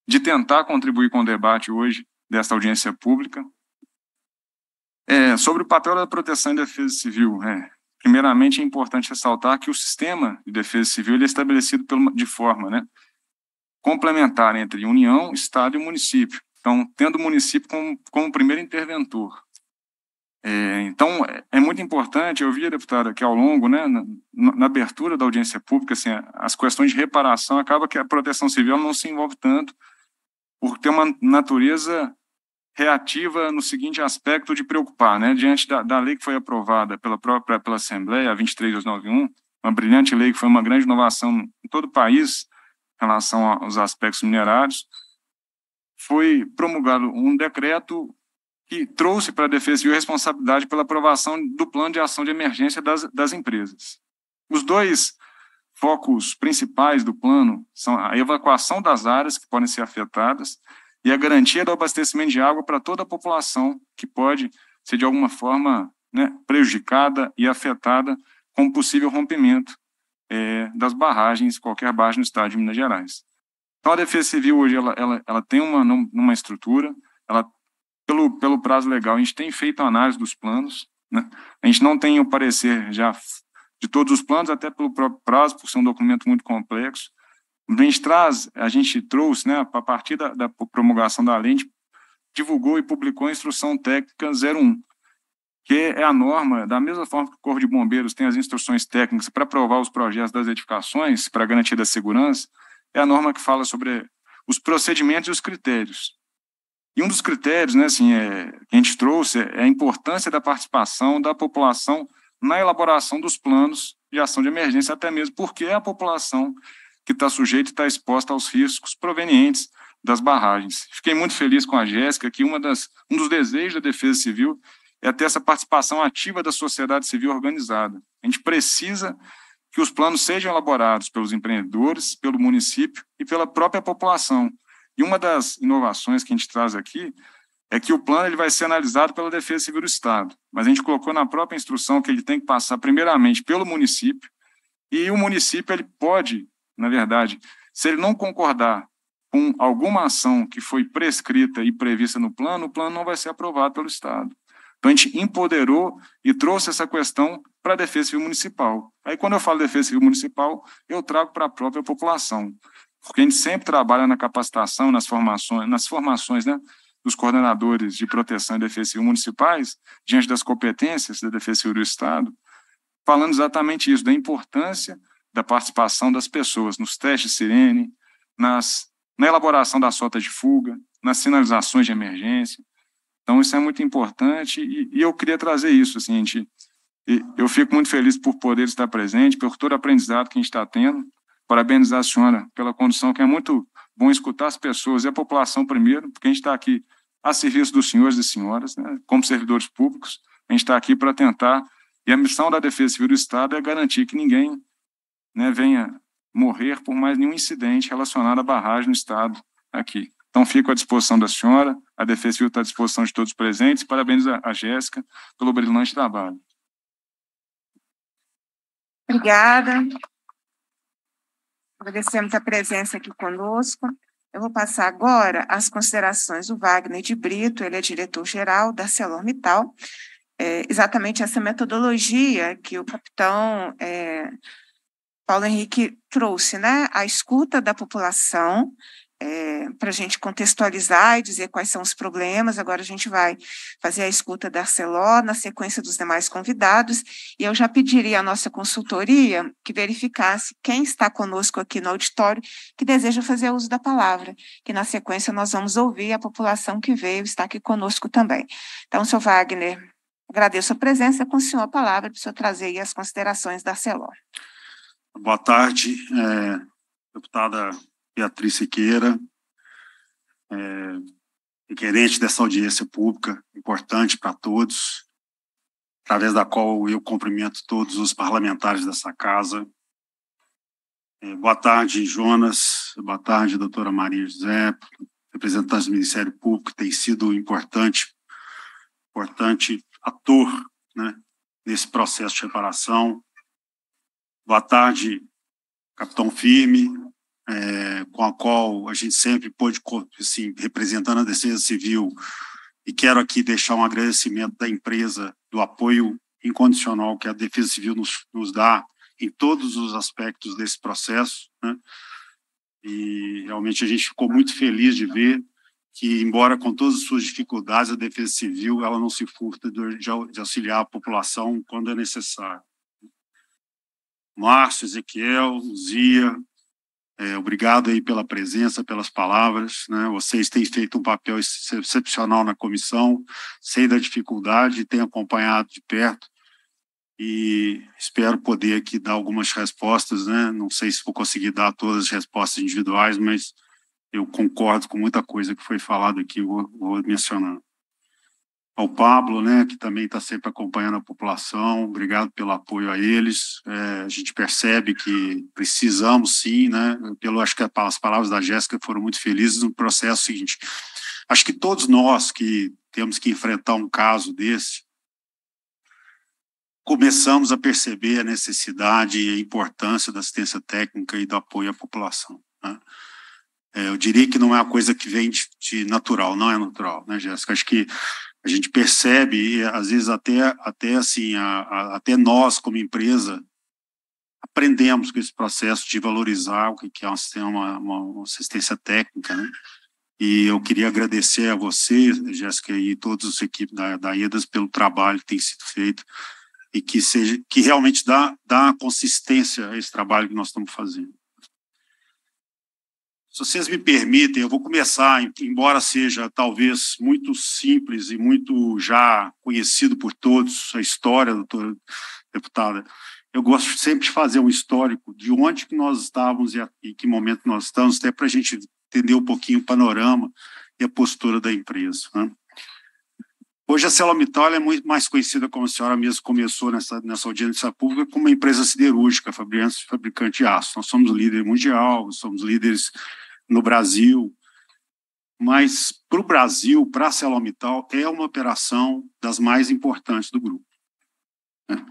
de tentar contribuir com o debate hoje desta audiência pública. É, sobre o papel da proteção e defesa civil, é, primeiramente é importante ressaltar que o sistema de defesa civil é estabelecido pelo, de forma né, complementar entre União, Estado e município. Então, tendo o município como, como primeiro interventor, é, então, é, é muito importante, eu vi, deputada, que ao longo, né, na, na, abertura da audiência pública, assim, as questões de reparação, acaba que a proteção civil não se envolve tanto, porque tem uma natureza reativa no seguinte aspecto de preocupar, né, diante da, da lei que foi aprovada pela própria pela Assembleia, a 23291, uma brilhante lei que foi uma grande inovação em todo o país em relação aos aspectos minerários, foi promulgado um decreto que trouxe para a Defesa Civil a responsabilidade pela aprovação do plano de ação de emergência das, das empresas. Os dois focos principais do plano são a evacuação das áreas que podem ser afetadas e a garantia do abastecimento de água para toda a população que pode ser de alguma forma né, prejudicada e afetada com o possível rompimento é, das barragens, qualquer barragem no estado de Minas Gerais. Então, a Defesa Civil hoje ela, ela, ela tem uma, numa estrutura, ela pelo, pelo prazo legal. A gente tem feito a análise dos planos, né? a gente não tem o parecer já de todos os planos, até pelo próprio prazo, por ser um documento muito complexo. A gente traz, a gente trouxe, né, a partir da, da promulgação da lei, a gente divulgou e publicou a Instrução Técnica 01, que é a norma, da mesma forma que o Corpo de Bombeiros tem as instruções técnicas para aprovar os projetos das edificações, para garantir a segurança, é a norma que fala sobre os procedimentos e os critérios. E um dos critérios né, assim, é, que a gente trouxe é a importância da participação da população na elaboração dos planos de ação de emergência, até mesmo porque é a população que está sujeita e está exposta aos riscos provenientes das barragens. Fiquei muito feliz com a Jéssica, que uma das, um dos desejos da Defesa Civil é ter essa participação ativa da sociedade civil organizada. A gente precisa que os planos sejam elaborados pelos empreendedores, pelo município e pela própria população, e uma das inovações que a gente traz aqui é que o plano ele vai ser analisado pela Defesa Civil do Estado, mas a gente colocou na própria instrução que ele tem que passar primeiramente pelo município, e o município ele pode, na verdade, se ele não concordar com alguma ação que foi prescrita e prevista no plano, o plano não vai ser aprovado pelo Estado. Então a gente empoderou e trouxe essa questão para a Defesa Civil Municipal. Aí quando eu falo Defesa Civil Municipal, eu trago para a própria população porque a gente sempre trabalha na capacitação, nas formações, nas formações né, dos coordenadores de proteção e defesa civil municipais, diante das competências da defesa civil do Estado, falando exatamente isso, da importância da participação das pessoas nos testes sirene, nas, na elaboração das sotas de fuga, nas sinalizações de emergência. Então, isso é muito importante e, e eu queria trazer isso. Assim, gente, eu fico muito feliz por poder estar presente, por todo o aprendizado que a gente está tendo parabenizar a senhora pela condução, que é muito bom escutar as pessoas e a população primeiro, porque a gente está aqui a serviço dos senhores e senhoras, né, como servidores públicos. A gente está aqui para tentar, e a missão da Defesa Civil do Estado é garantir que ninguém né, venha morrer por mais nenhum incidente relacionado à barragem no Estado aqui. Então, fico à disposição da senhora, a Defesa Civil está à disposição de todos os presentes. Parabéns à Jéssica pelo brilhante trabalho. Obrigada. Agradecemos a presença aqui conosco. Eu vou passar agora as considerações do Wagner de Brito, ele é diretor-geral da ArcelorMittal. É, exatamente essa metodologia que o capitão é, Paulo Henrique trouxe, né? A escuta da população é, para a gente contextualizar e dizer quais são os problemas. Agora a gente vai fazer a escuta da Arceló na sequência dos demais convidados, e eu já pediria à nossa consultoria que verificasse quem está conosco aqui no auditório que deseja fazer uso da palavra, que na sequência nós vamos ouvir a população que veio está aqui conosco também. Então, seu Wagner, agradeço a presença, com o senhor a palavra para o senhor trazer as considerações da Arceló. Boa tarde, é, deputada Beatriz Siqueira, é, requerente dessa audiência pública, importante para todos, através da qual eu cumprimento todos os parlamentares dessa casa. É, boa tarde, Jonas, boa tarde, doutora Maria José, representantes do Ministério Público, tem sido importante, importante ator né, nesse processo de reparação. Boa tarde, capitão Firme, é, com a qual a gente sempre pôde, assim, representando a Defesa Civil, e quero aqui deixar um agradecimento da empresa, do apoio incondicional que a Defesa Civil nos, nos dá em todos os aspectos desse processo, né? e realmente a gente ficou muito feliz de ver que, embora com todas as suas dificuldades, a Defesa Civil ela não se furta de auxiliar a população quando é necessário. Márcio, Ezequiel, Zia, é, obrigado aí pela presença, pelas palavras. Né? Vocês têm feito um papel excepcional na comissão, sei da dificuldade, têm acompanhado de perto e espero poder aqui dar algumas respostas. Né? Não sei se vou conseguir dar todas as respostas individuais, mas eu concordo com muita coisa que foi falada aqui, vou, vou mencionando ao Pablo, né, que também está sempre acompanhando a população. Obrigado pelo apoio a eles. É, a gente percebe que precisamos, sim, né? Pelo acho que as palavras da Jéssica foram muito felizes no processo seguinte. Acho que todos nós que temos que enfrentar um caso desse começamos a perceber a necessidade e a importância da assistência técnica e do apoio à população. Né? É, eu diria que não é uma coisa que vem de, de natural, não é natural, né, Jéssica? Acho que a gente percebe, às vezes até, até assim, a, a, até nós como empresa aprendemos com esse processo de valorizar o que é uma, uma, uma assistência técnica, né? E eu queria agradecer a você, Jéssica, e todos os equipes da, da EDAS pelo trabalho que tem sido feito e que seja que realmente dá, dá consistência a esse trabalho que nós estamos fazendo. Se vocês me permitem, eu vou começar, embora seja talvez muito simples e muito já conhecido por todos a história, doutora deputada. Eu gosto sempre de fazer um histórico de onde que nós estávamos e em que momento nós estamos, até para a gente entender um pouquinho o panorama e a postura da empresa. Né? Hoje a Celomitol é muito mais conhecida, como a senhora mesmo começou nessa, nessa audiência pública, como uma empresa siderúrgica, fabricante de aço. Nós somos líder mundial, somos líderes no Brasil. Mas para o Brasil, para a Celomital, é uma operação das mais importantes do grupo. Né?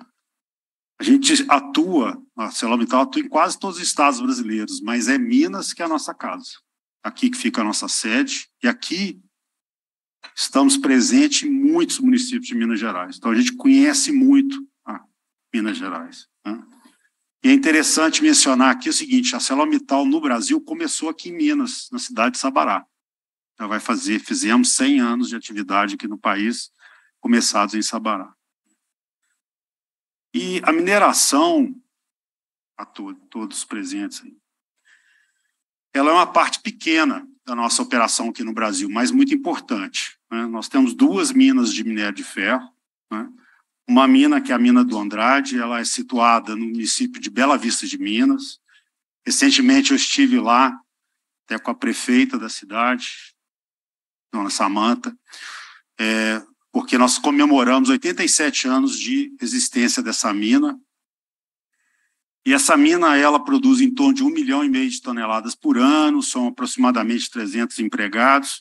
A gente atua, a Celomital atua em quase todos os estados brasileiros, mas é Minas que é a nossa casa. Aqui que fica a nossa sede, e aqui estamos presentes em muitos municípios de Minas Gerais. Então a gente conhece muito Minas Gerais. Né? E é interessante mencionar aqui o seguinte: a Celomital no Brasil começou aqui em Minas, na cidade de Sabará. Já vai fazer, fizemos 100 anos de atividade aqui no país, começados em Sabará. E a mineração, a to todos presentes aí, ela é uma parte pequena da nossa operação aqui no Brasil, mas muito importante. Né? Nós temos duas minas de minério de ferro, né? uma mina que é a mina do Andrade, ela é situada no município de Bela Vista de Minas. Recentemente eu estive lá até com a prefeita da cidade, dona Samanta, é, porque nós comemoramos 87 anos de existência dessa mina. E essa mina ela produz em torno de um milhão e meio de toneladas por ano, são aproximadamente 300 empregados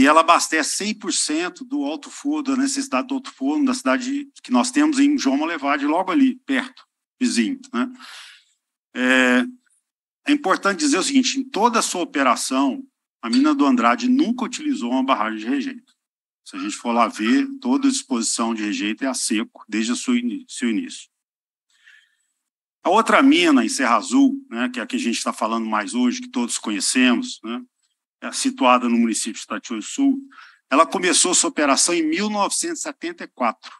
e ela abastece 100% do alto forno, da necessidade do alto forno da cidade que nós temos em João Molevade, logo ali, perto, vizinho. Né? É, é importante dizer o seguinte, em toda a sua operação, a mina do Andrade nunca utilizou uma barragem de rejeito. Se a gente for lá ver, toda a disposição de rejeito é a seco, desde o seu início. A outra mina em Serra Azul, né, que é a que a gente está falando mais hoje, que todos conhecemos, né, né, situada no município de Itatiúi Sul, ela começou sua operação em 1974.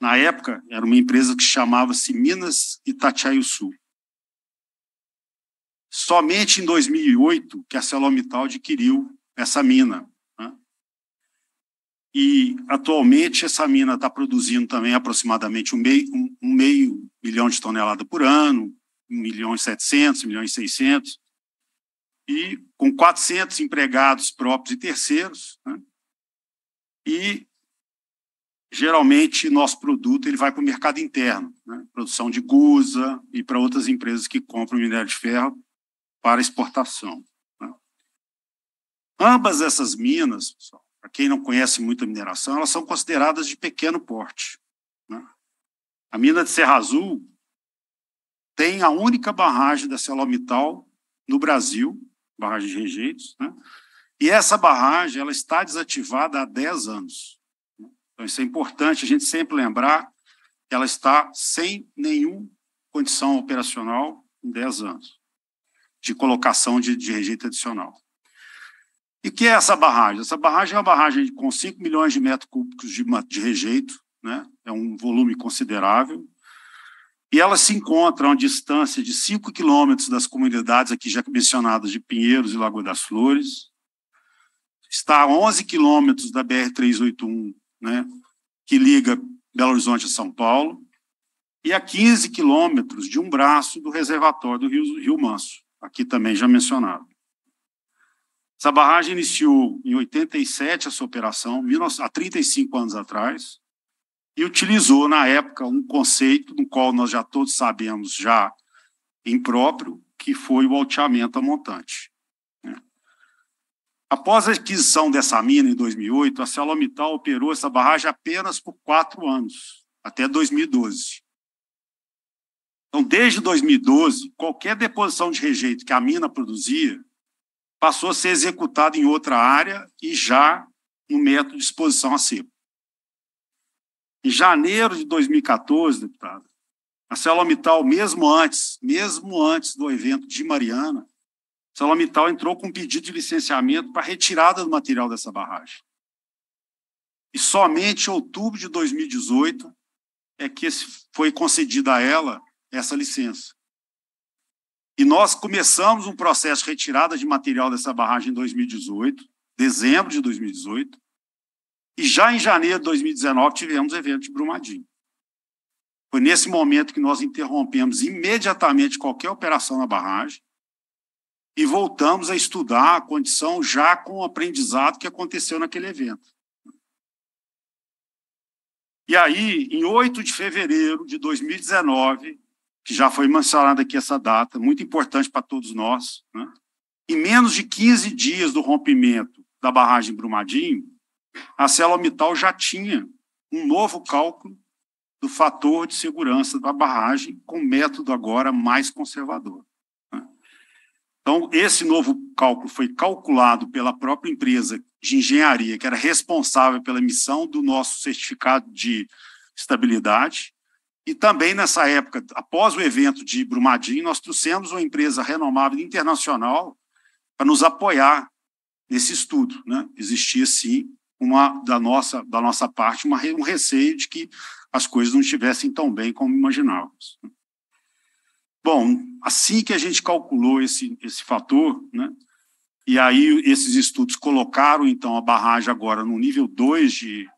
Na época, era uma empresa que chamava-se Minas Itatiaio Sul. Somente em 2008 que a Celomital adquiriu essa mina. Né? E, atualmente, essa mina está produzindo também aproximadamente um meio, um, um meio milhão de toneladas por ano, 1 milhão e 700, 1 milhão e 600 e com 400 empregados próprios e terceiros. Né? E geralmente nosso produto ele vai para o mercado interno, né? produção de gusa e para outras empresas que compram minério de ferro para exportação. Né? Ambas essas minas, para quem não conhece muito a mineração, elas são consideradas de pequeno porte. Né? A mina de Serra Azul tem a única barragem da Celomital no Brasil barragem de rejeitos, né? E essa barragem ela está desativada há 10 anos. Então, isso é importante a gente sempre lembrar que ela está sem nenhuma condição operacional em 10 anos de colocação de, de rejeito adicional. E o que é essa barragem? Essa barragem é uma barragem com 5 milhões de metros cúbicos de, de rejeito, né? é um volume considerável, e ela se encontra a uma distância de 5 quilômetros das comunidades aqui já mencionadas de Pinheiros e Lagoa das Flores. Está a 11 quilômetros da BR-381, né, que liga Belo Horizonte a São Paulo, e a 15 quilômetros de um braço do reservatório do Rio, Rio Manso, aqui também já mencionado. Essa barragem iniciou em 87 a sua operação, há 35 anos atrás, e utilizou na época um conceito no qual nós já todos sabemos já impróprio, que foi o alteamento a montante. Né? Após a aquisição dessa mina em 2008, a Celomital operou essa barragem apenas por quatro anos, até 2012. Então, desde 2012, qualquer deposição de rejeito que a mina produzia passou a ser executada em outra área e já no método de exposição a seco. Em janeiro de 2014, deputado, a Celomital, mesmo antes, mesmo antes do evento de Mariana, a Celomital entrou com um pedido de licenciamento para retirada do material dessa barragem. E somente em outubro de 2018 é que foi concedida a ela essa licença. E nós começamos um processo de retirada de material dessa barragem em 2018, dezembro de 2018, e já em janeiro de 2019 tivemos o evento de Brumadinho. Foi nesse momento que nós interrompemos imediatamente qualquer operação na barragem e voltamos a estudar a condição já com o aprendizado que aconteceu naquele evento. E aí, em 8 de fevereiro de 2019, que já foi mencionada aqui essa data, muito importante para todos nós, né? em menos de 15 dias do rompimento da barragem Brumadinho, a Celomital já tinha um novo cálculo do fator de segurança da barragem com método agora mais conservador. Né? Então, esse novo cálculo foi calculado pela própria empresa de engenharia, que era responsável pela emissão do nosso certificado de estabilidade. E também nessa época, após o evento de Brumadinho, nós trouxemos uma empresa renomada internacional para nos apoiar nesse estudo. Né? Existia, sim, uma da nossa da nossa parte uma, um receio de que as coisas não estivessem tão bem como imaginávamos. Bom, assim que a gente calculou esse esse fator, né, e aí esses estudos colocaram então a barragem agora no nível 2 de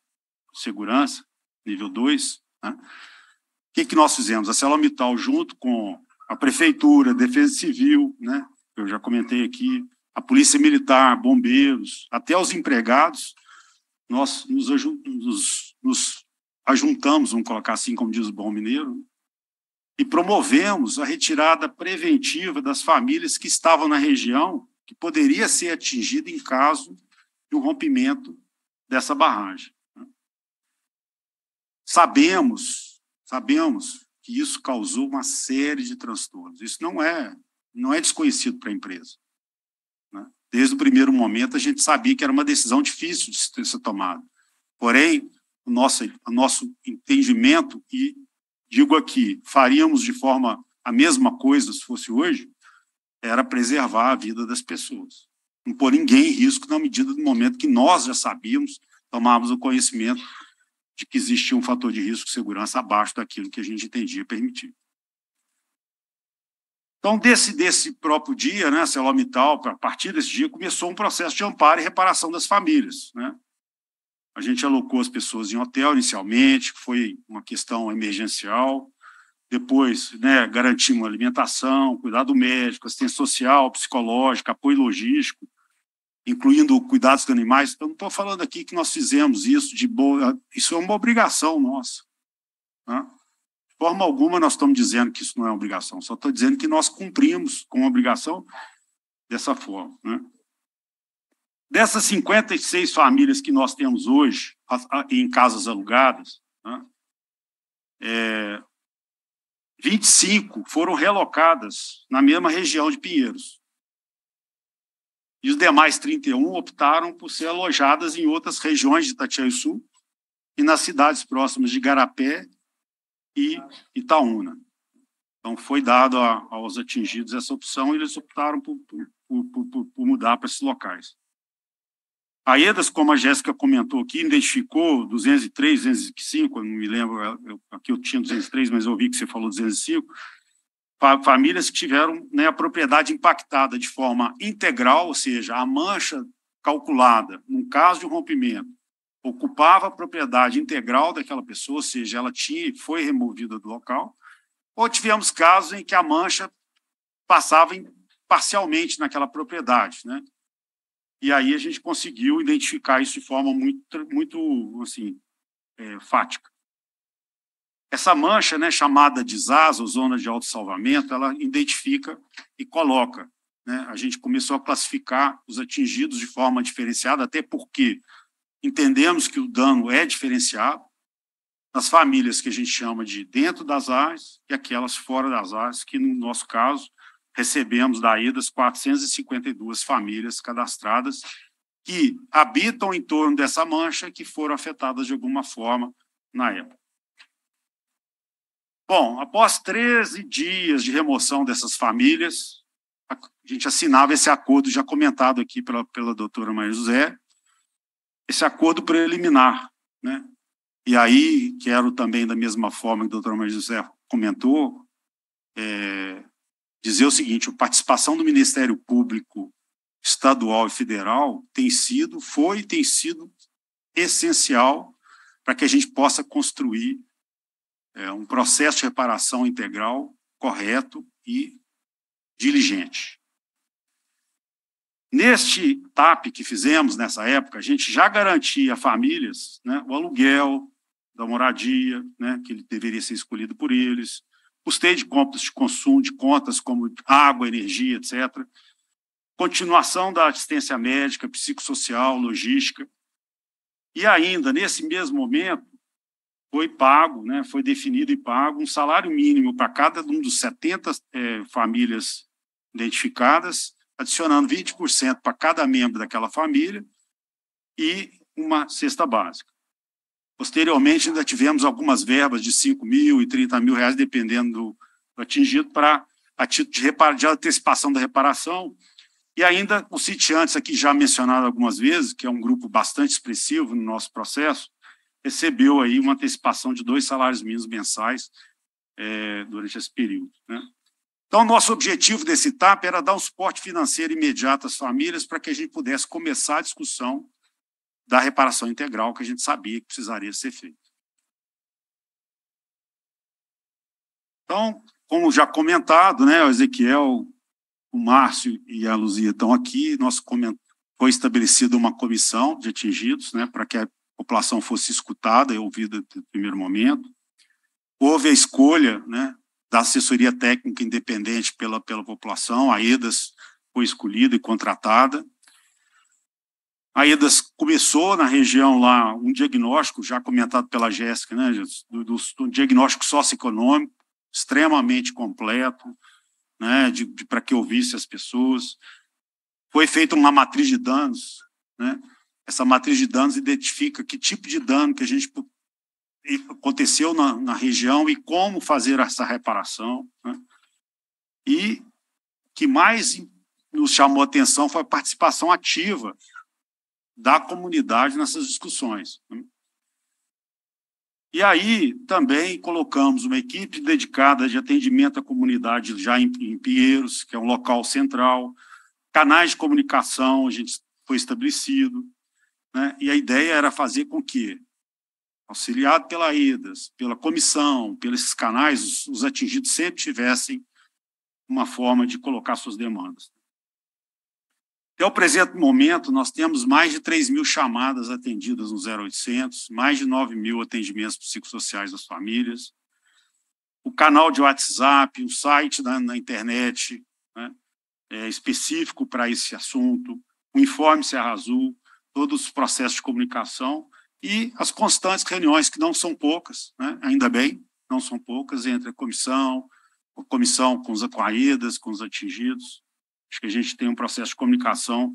segurança, nível 2, né? O que, que nós fizemos? A Celomital, junto com a Prefeitura, Defesa Civil, né? eu já comentei aqui, a Polícia Militar, bombeiros, até os empregados, nós nos, nos, nos ajuntamos, vamos colocar assim como diz o bom mineiro, e promovemos a retirada preventiva das famílias que estavam na região que poderia ser atingida em caso de um rompimento dessa barragem. Né? Sabemos, sabemos que isso causou uma série de transtornos. Isso não é, não é desconhecido para a empresa. Desde o primeiro momento, a gente sabia que era uma decisão difícil de ser tomada. Porém, o nosso, o nosso entendimento, e digo aqui, faríamos de forma a mesma coisa se fosse hoje, era preservar a vida das pessoas. Não pôr ninguém em risco na medida do momento que nós já sabíamos, tomávamos o conhecimento de que existia um fator de risco de segurança abaixo daquilo que a gente entendia permitir. Então, desse, desse próprio dia, né, Celomital, a partir desse dia, começou um processo de amparo e reparação das famílias. Né? A gente alocou as pessoas em hotel inicialmente, que foi uma questão emergencial. Depois, né, garantimos alimentação, cuidado médico, assistência social, psicológica, apoio logístico, incluindo cuidados com animais. Eu não estou falando aqui que nós fizemos isso de boa, isso é uma obrigação nossa. Né? forma alguma nós estamos dizendo que isso não é obrigação, só estou dizendo que nós cumprimos com a obrigação dessa forma. Né? Dessas 56 famílias que nós temos hoje em casas alugadas, né, é, 25 foram relocadas na mesma região de Pinheiros. E os demais 31 optaram por ser alojadas em outras regiões de Itatiaia Sul e nas cidades próximas de Garapé e Itaúna. Então, foi dado a, aos atingidos essa opção e eles optaram por, por, por, por mudar para esses locais. A EDAS, como a Jéssica comentou aqui, identificou 203, 205, eu não me lembro, eu, aqui eu tinha 203, mas eu ouvi que você falou 205, famílias que tiveram né, a propriedade impactada de forma integral, ou seja, a mancha calculada, num caso de rompimento, ocupava a propriedade integral daquela pessoa, ou seja, ela tinha foi removida do local, ou tivemos casos em que a mancha passava parcialmente naquela propriedade, né? E aí a gente conseguiu identificar isso de forma muito, muito assim, é, fática. Essa mancha, né, chamada de ZAS, ou zona de salvamento, ela identifica e coloca. Né? A gente começou a classificar os atingidos de forma diferenciada, até porque entendemos que o dano é diferenciado nas famílias que a gente chama de dentro das áreas e aquelas fora das áreas, que no nosso caso recebemos daí das 452 famílias cadastradas que habitam em torno dessa mancha que foram afetadas de alguma forma na época. Bom, após 13 dias de remoção dessas famílias, a gente assinava esse acordo já comentado aqui pela, pela doutora Maria José, esse acordo preliminar. Né? E aí, quero também, da mesma forma que o doutor Maria José comentou, é, dizer o seguinte: a participação do Ministério Público estadual e federal tem sido, foi e tem sido essencial para que a gente possa construir é, um processo de reparação integral correto e diligente. Neste TAP que fizemos nessa época, a gente já garantia a famílias né, o aluguel da moradia, né, que ele deveria ser escolhido por eles, custeio de compras de consumo, de contas como água, energia, etc. Continuação da assistência médica, psicossocial, logística. E ainda, nesse mesmo momento, foi pago, né, foi definido e pago um salário mínimo para cada um dos 70 é, eh, famílias identificadas adicionando 20% para cada membro daquela família e uma cesta básica. Posteriormente, ainda tivemos algumas verbas de 5 mil e 30 mil reais, dependendo do, atingido, para a título de, repara, de antecipação da reparação. E ainda o sitiantes, aqui já mencionado algumas vezes, que é um grupo bastante expressivo no nosso processo, recebeu aí uma antecipação de dois salários mínimos mensais é, durante esse período. Né? Então, nosso objetivo desse TAP era dar um suporte financeiro imediato às famílias para que a gente pudesse começar a discussão da reparação integral que a gente sabia que precisaria ser feita. Então, como já comentado, né, o Ezequiel, o Márcio e a Luzia estão aqui, nós coment... foi estabelecida uma comissão de atingidos né, para que a população fosse escutada e ouvida no primeiro momento. Houve a escolha né, da assessoria técnica independente pela, pela população. A EDAS foi escolhida e contratada. A EDAS começou na região lá um diagnóstico, já comentado pela Jéssica, né, do, do, do diagnóstico socioeconômico, extremamente completo, né, de, de para que ouvisse as pessoas. Foi feita uma matriz de danos, né? Essa matriz de danos identifica que tipo de dano que a gente aconteceu na, na região e como fazer essa reparação. Né? E que mais nos chamou a atenção foi a participação ativa da comunidade nessas discussões. Né? E aí também colocamos uma equipe dedicada de atendimento à comunidade já em, em Pinheiros, que é um local central, canais de comunicação a gente foi estabelecido, né? e a ideia era fazer com que auxiliado pela IDAS, pela comissão, pelos canais, os, os atingidos sempre tivessem uma forma de colocar suas demandas. Até o presente momento, nós temos mais de 3 mil chamadas atendidas no 0800, mais de 9 mil atendimentos psicossociais das famílias, o canal de WhatsApp, o site na, na internet né, é específico para esse assunto, o Informe Serra Azul, todos os processos de comunicação e as constantes reuniões, que não são poucas, né? ainda bem, não são poucas, entre a comissão, a comissão com os acuaídas, com os atingidos. Acho que a gente tem um processo de comunicação,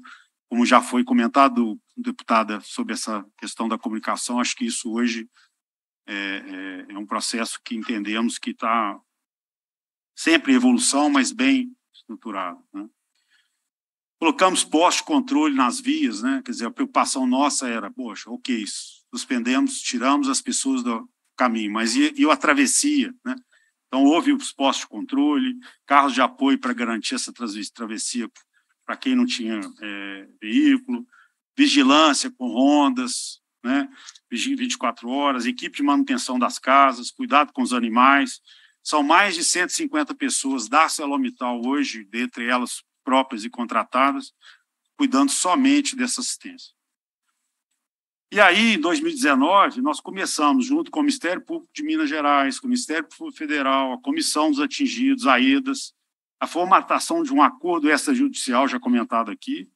como já foi comentado, deputada, sobre essa questão da comunicação, acho que isso hoje é, é, é um processo que entendemos que está sempre em evolução, mas bem estruturado. Né? Colocamos de controle nas vias, né? quer dizer, a preocupação nossa era, poxa, o que isso? suspendemos, tiramos as pessoas do caminho, mas e, e a travessia, né? Então, houve os postos de controle, carros de apoio para garantir essa travessia para quem não tinha é, veículo, vigilância com rondas, né, 24 horas, equipe de manutenção das casas, cuidado com os animais. São mais de 150 pessoas da Celomital hoje, dentre elas próprias e contratadas, cuidando somente dessa assistência. E aí, em 2019, nós começamos, junto com o Ministério Público de Minas Gerais, com o Ministério Público Federal, a Comissão dos Atingidos, a EDAS, a formatação de um acordo extrajudicial, já comentado aqui,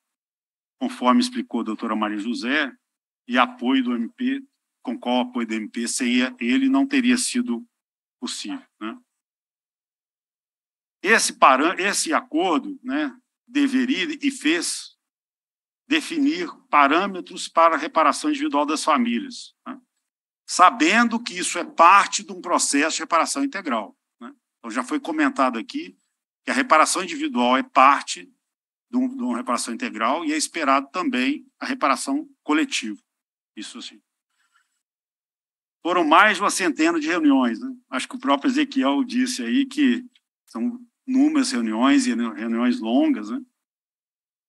conforme explicou a doutora Maria José, e apoio do MP, com qual apoio do MP, sem ele não teria sido possível. Né? Esse, esse acordo né, deveria e fez definir parâmetros para a reparação individual das famílias, né? sabendo que isso é parte de um processo de reparação integral. Né? Então, já foi comentado aqui que a reparação individual é parte de, um, de uma reparação integral e é esperado também a reparação coletiva. Isso sim. Foram mais de uma centena de reuniões. Né? Acho que o próprio Ezequiel disse aí que são inúmeras reuniões e reuniões longas, né?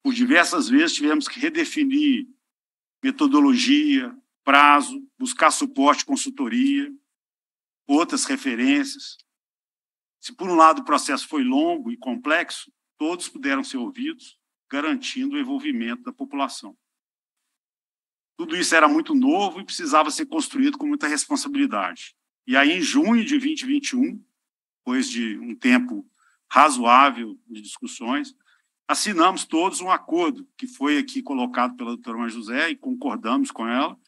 Por diversas vezes tivemos que redefinir metodologia, prazo, buscar suporte, consultoria, outras referências. Se, por um lado, o processo foi longo e complexo, todos puderam ser ouvidos, garantindo o envolvimento da população. Tudo isso era muito novo e precisava ser construído com muita responsabilidade. E aí, em junho de 2021, depois de um tempo razoável de discussões, assinamos todos um acordo que foi aqui colocado pela doutora Maria José e concordamos com ela,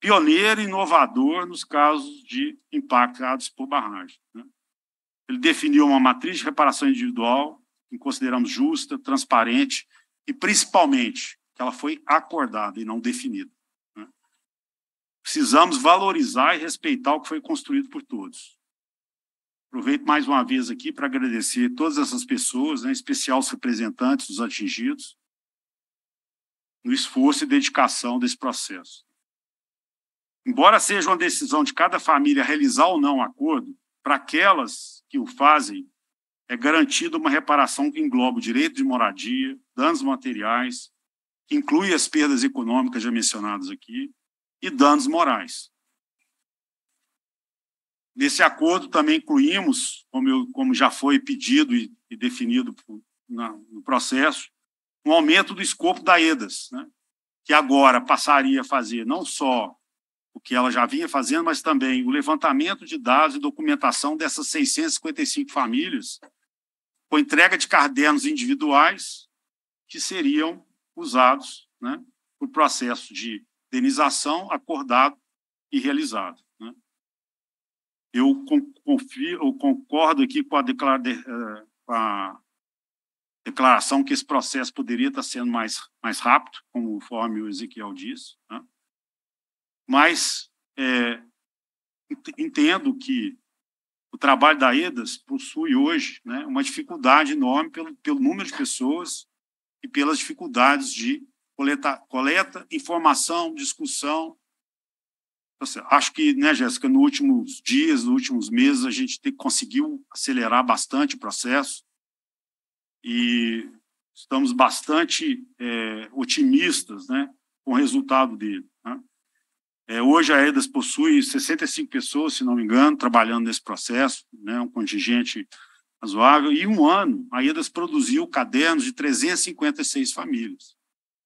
pioneiro e inovador nos casos de impactados por barragem. Né? Ele definiu uma matriz de reparação individual que consideramos justa, transparente e, principalmente, que ela foi acordada e não definida. Né? Precisamos valorizar e respeitar o que foi construído por todos. Aproveito mais uma vez aqui para agradecer todas essas pessoas, né, em especial os representantes dos atingidos, no esforço e dedicação desse processo. Embora seja uma decisão de cada família realizar ou não o um acordo, para aquelas que o fazem, é garantida uma reparação que engloba o direito de moradia, danos materiais, que inclui as perdas econômicas já mencionadas aqui, e danos morais. Nesse acordo também incluímos, como, eu, como já foi pedido e, e definido por, na, no processo, um aumento do escopo da EDAS, né? que agora passaria a fazer não só o que ela já vinha fazendo, mas também o levantamento de dados e documentação dessas 655 famílias, com entrega de cadernos individuais que seriam usados né, para o processo de indenização acordado e realizado eu confio, eu concordo aqui com a, eh, com a, declaração que esse processo poderia estar sendo mais, mais rápido, conforme o Ezequiel diz, né? mas é, entendo que o trabalho da EDAS possui hoje né, uma dificuldade enorme pelo, pelo número de pessoas e pelas dificuldades de coleta, coleta informação, discussão Acho que, né, Jéssica, nos últimos dias, nos últimos meses, a gente conseguiu acelerar bastante o processo e estamos bastante é, otimistas né, com o resultado dele. Né? É, hoje a EDAS possui 65 pessoas, se não me engano, trabalhando nesse processo, né, um contingente razoável. E em um ano, a EDAS produziu cadernos de 356 famílias,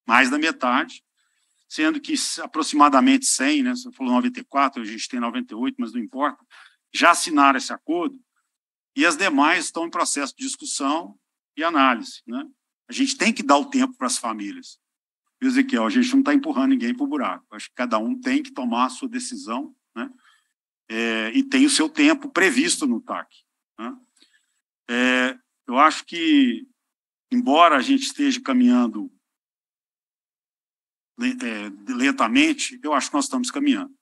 mais da metade sendo que aproximadamente 100, né, você falou 94, a gente tem 98, mas não importa, já assinaram esse acordo, e as demais estão em processo de discussão e análise. Né? A gente tem que dar o tempo para as famílias. Viu, Ezequiel? A gente não está empurrando ninguém para o buraco. Acho que cada um tem que tomar a sua decisão né? É, e tem o seu tempo previsto no TAC. Né? É, eu acho que, embora a gente esteja caminhando é, lentamente, eu acho que nós estamos caminhando.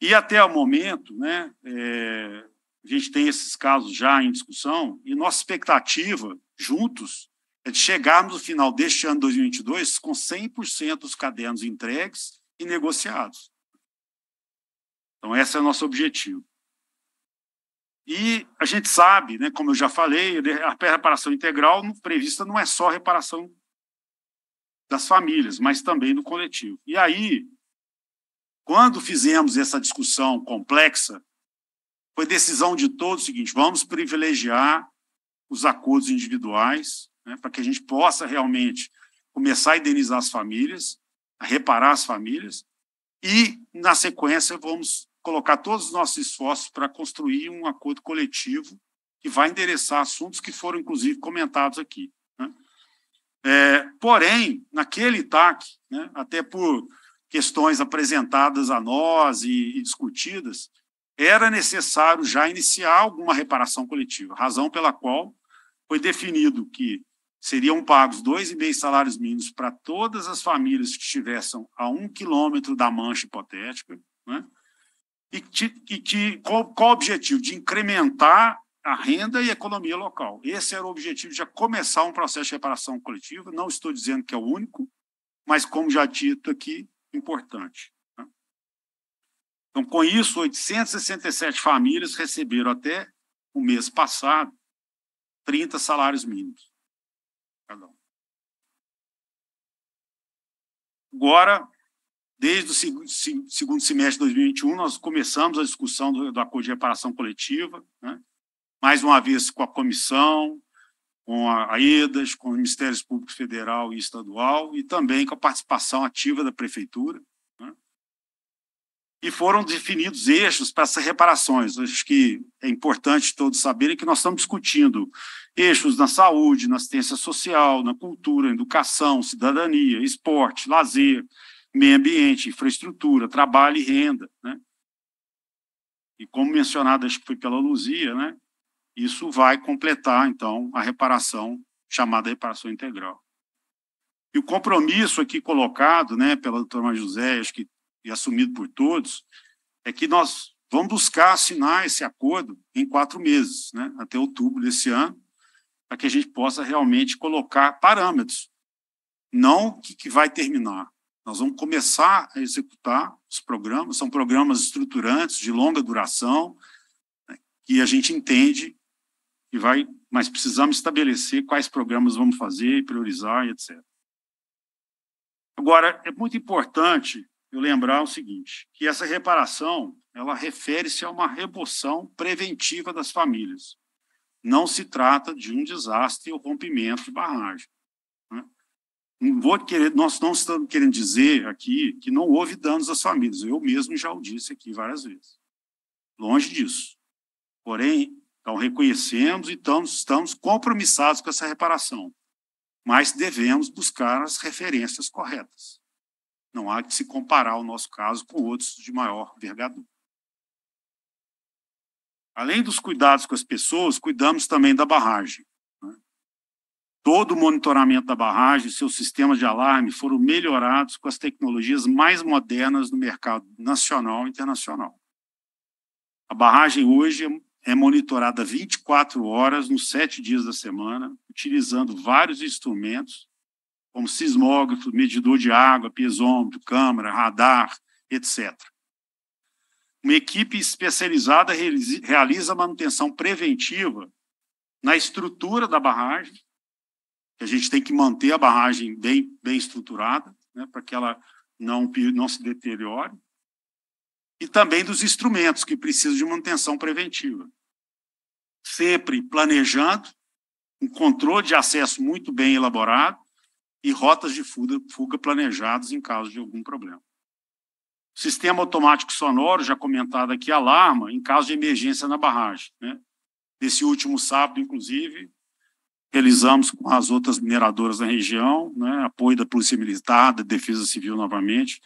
E até o momento, né, é, a gente tem esses casos já em discussão, e nossa expectativa, juntos, é de chegarmos no final deste ano 2022 com 100% dos cadernos entregues e negociados. Então, esse é o nosso objetivo. E a gente sabe, né, como eu já falei, a reparação integral prevista não é só reparação das famílias, mas também do coletivo. E aí, quando fizemos essa discussão complexa, foi decisão de todos o seguinte: vamos privilegiar os acordos individuais, né, para que a gente possa realmente começar a indenizar as famílias, a reparar as famílias, e, na sequência, vamos colocar todos os nossos esforços para construir um acordo coletivo que vai endereçar assuntos que foram, inclusive, comentados aqui. É, porém, naquele TAC, né, até por questões apresentadas a nós e, e discutidas, era necessário já iniciar alguma reparação coletiva, razão pela qual foi definido que seriam pagos dois e meio salários mínimos para todas as famílias que estivessem a um quilômetro da mancha hipotética, né? e que, e que o objetivo? De incrementar a renda e a economia local. Esse era o objetivo de já começar um processo de reparação coletiva. Não estou dizendo que é o único, mas, como já dito aqui, importante. Né? Então, com isso, 867 famílias receberam até o mês passado 30 salários mínimos. Cada um. Agora, desde o segundo semestre de 2021, nós começamos a discussão do, do acordo de reparação coletiva, né? mais uma vez com a comissão, com a AIDAS, com os Ministérios Públicos Federal e Estadual e também com a participação ativa da Prefeitura. Né? E foram definidos eixos para essas reparações. Acho que é importante todos saberem que nós estamos discutindo eixos na saúde, na assistência social, na cultura, educação, cidadania, esporte, lazer, meio ambiente, infraestrutura, trabalho e renda. Né? E como mencionado, acho que foi pela Luzia, né? Isso vai completar, então, a reparação, chamada reparação integral. E o compromisso aqui colocado né, pela doutora José, acho que e assumido por todos, é que nós vamos buscar assinar esse acordo em quatro meses, né, até outubro desse ano, para que a gente possa realmente colocar parâmetros, não o que, que vai terminar. Nós vamos começar a executar os programas, são programas estruturantes, de longa duração, né, que a gente entende e vai, mas precisamos estabelecer quais programas vamos fazer, priorizar, etc. Agora, é muito importante eu lembrar o seguinte, que essa reparação, ela refere-se a uma remoção preventiva das famílias. Não se trata de um desastre ou rompimento de barragem. Né? Não vou querer, nós não estamos querendo dizer aqui que não houve danos às famílias. Eu mesmo já o disse aqui várias vezes. Longe disso. Porém, então, reconhecemos e estamos, estamos compromissados com essa reparação, mas devemos buscar as referências corretas. Não há que se comparar o nosso caso com outros de maior vergadura. Além dos cuidados com as pessoas, cuidamos também da barragem. Né? Todo o monitoramento da barragem, seus sistemas de alarme foram melhorados com as tecnologias mais modernas no mercado nacional e internacional. A barragem hoje é é monitorada 24 horas nos sete dias da semana, utilizando vários instrumentos, como sismógrafo, medidor de água, piezômetro, câmera, radar, etc. Uma equipe especializada realiza manutenção preventiva na estrutura da barragem, que a gente tem que manter a barragem bem, bem estruturada, né, para que ela não, não se deteriore, e também dos instrumentos que precisam de manutenção preventiva sempre planejando, um controle de acesso muito bem elaborado e rotas de fuga, fuga planejadas em caso de algum problema. Sistema automático sonoro, já comentado aqui, alarma em caso de emergência na barragem. Né? último sábado, inclusive, realizamos com as outras mineradoras da região, né? apoio da Polícia Militar, da Defesa Civil novamente,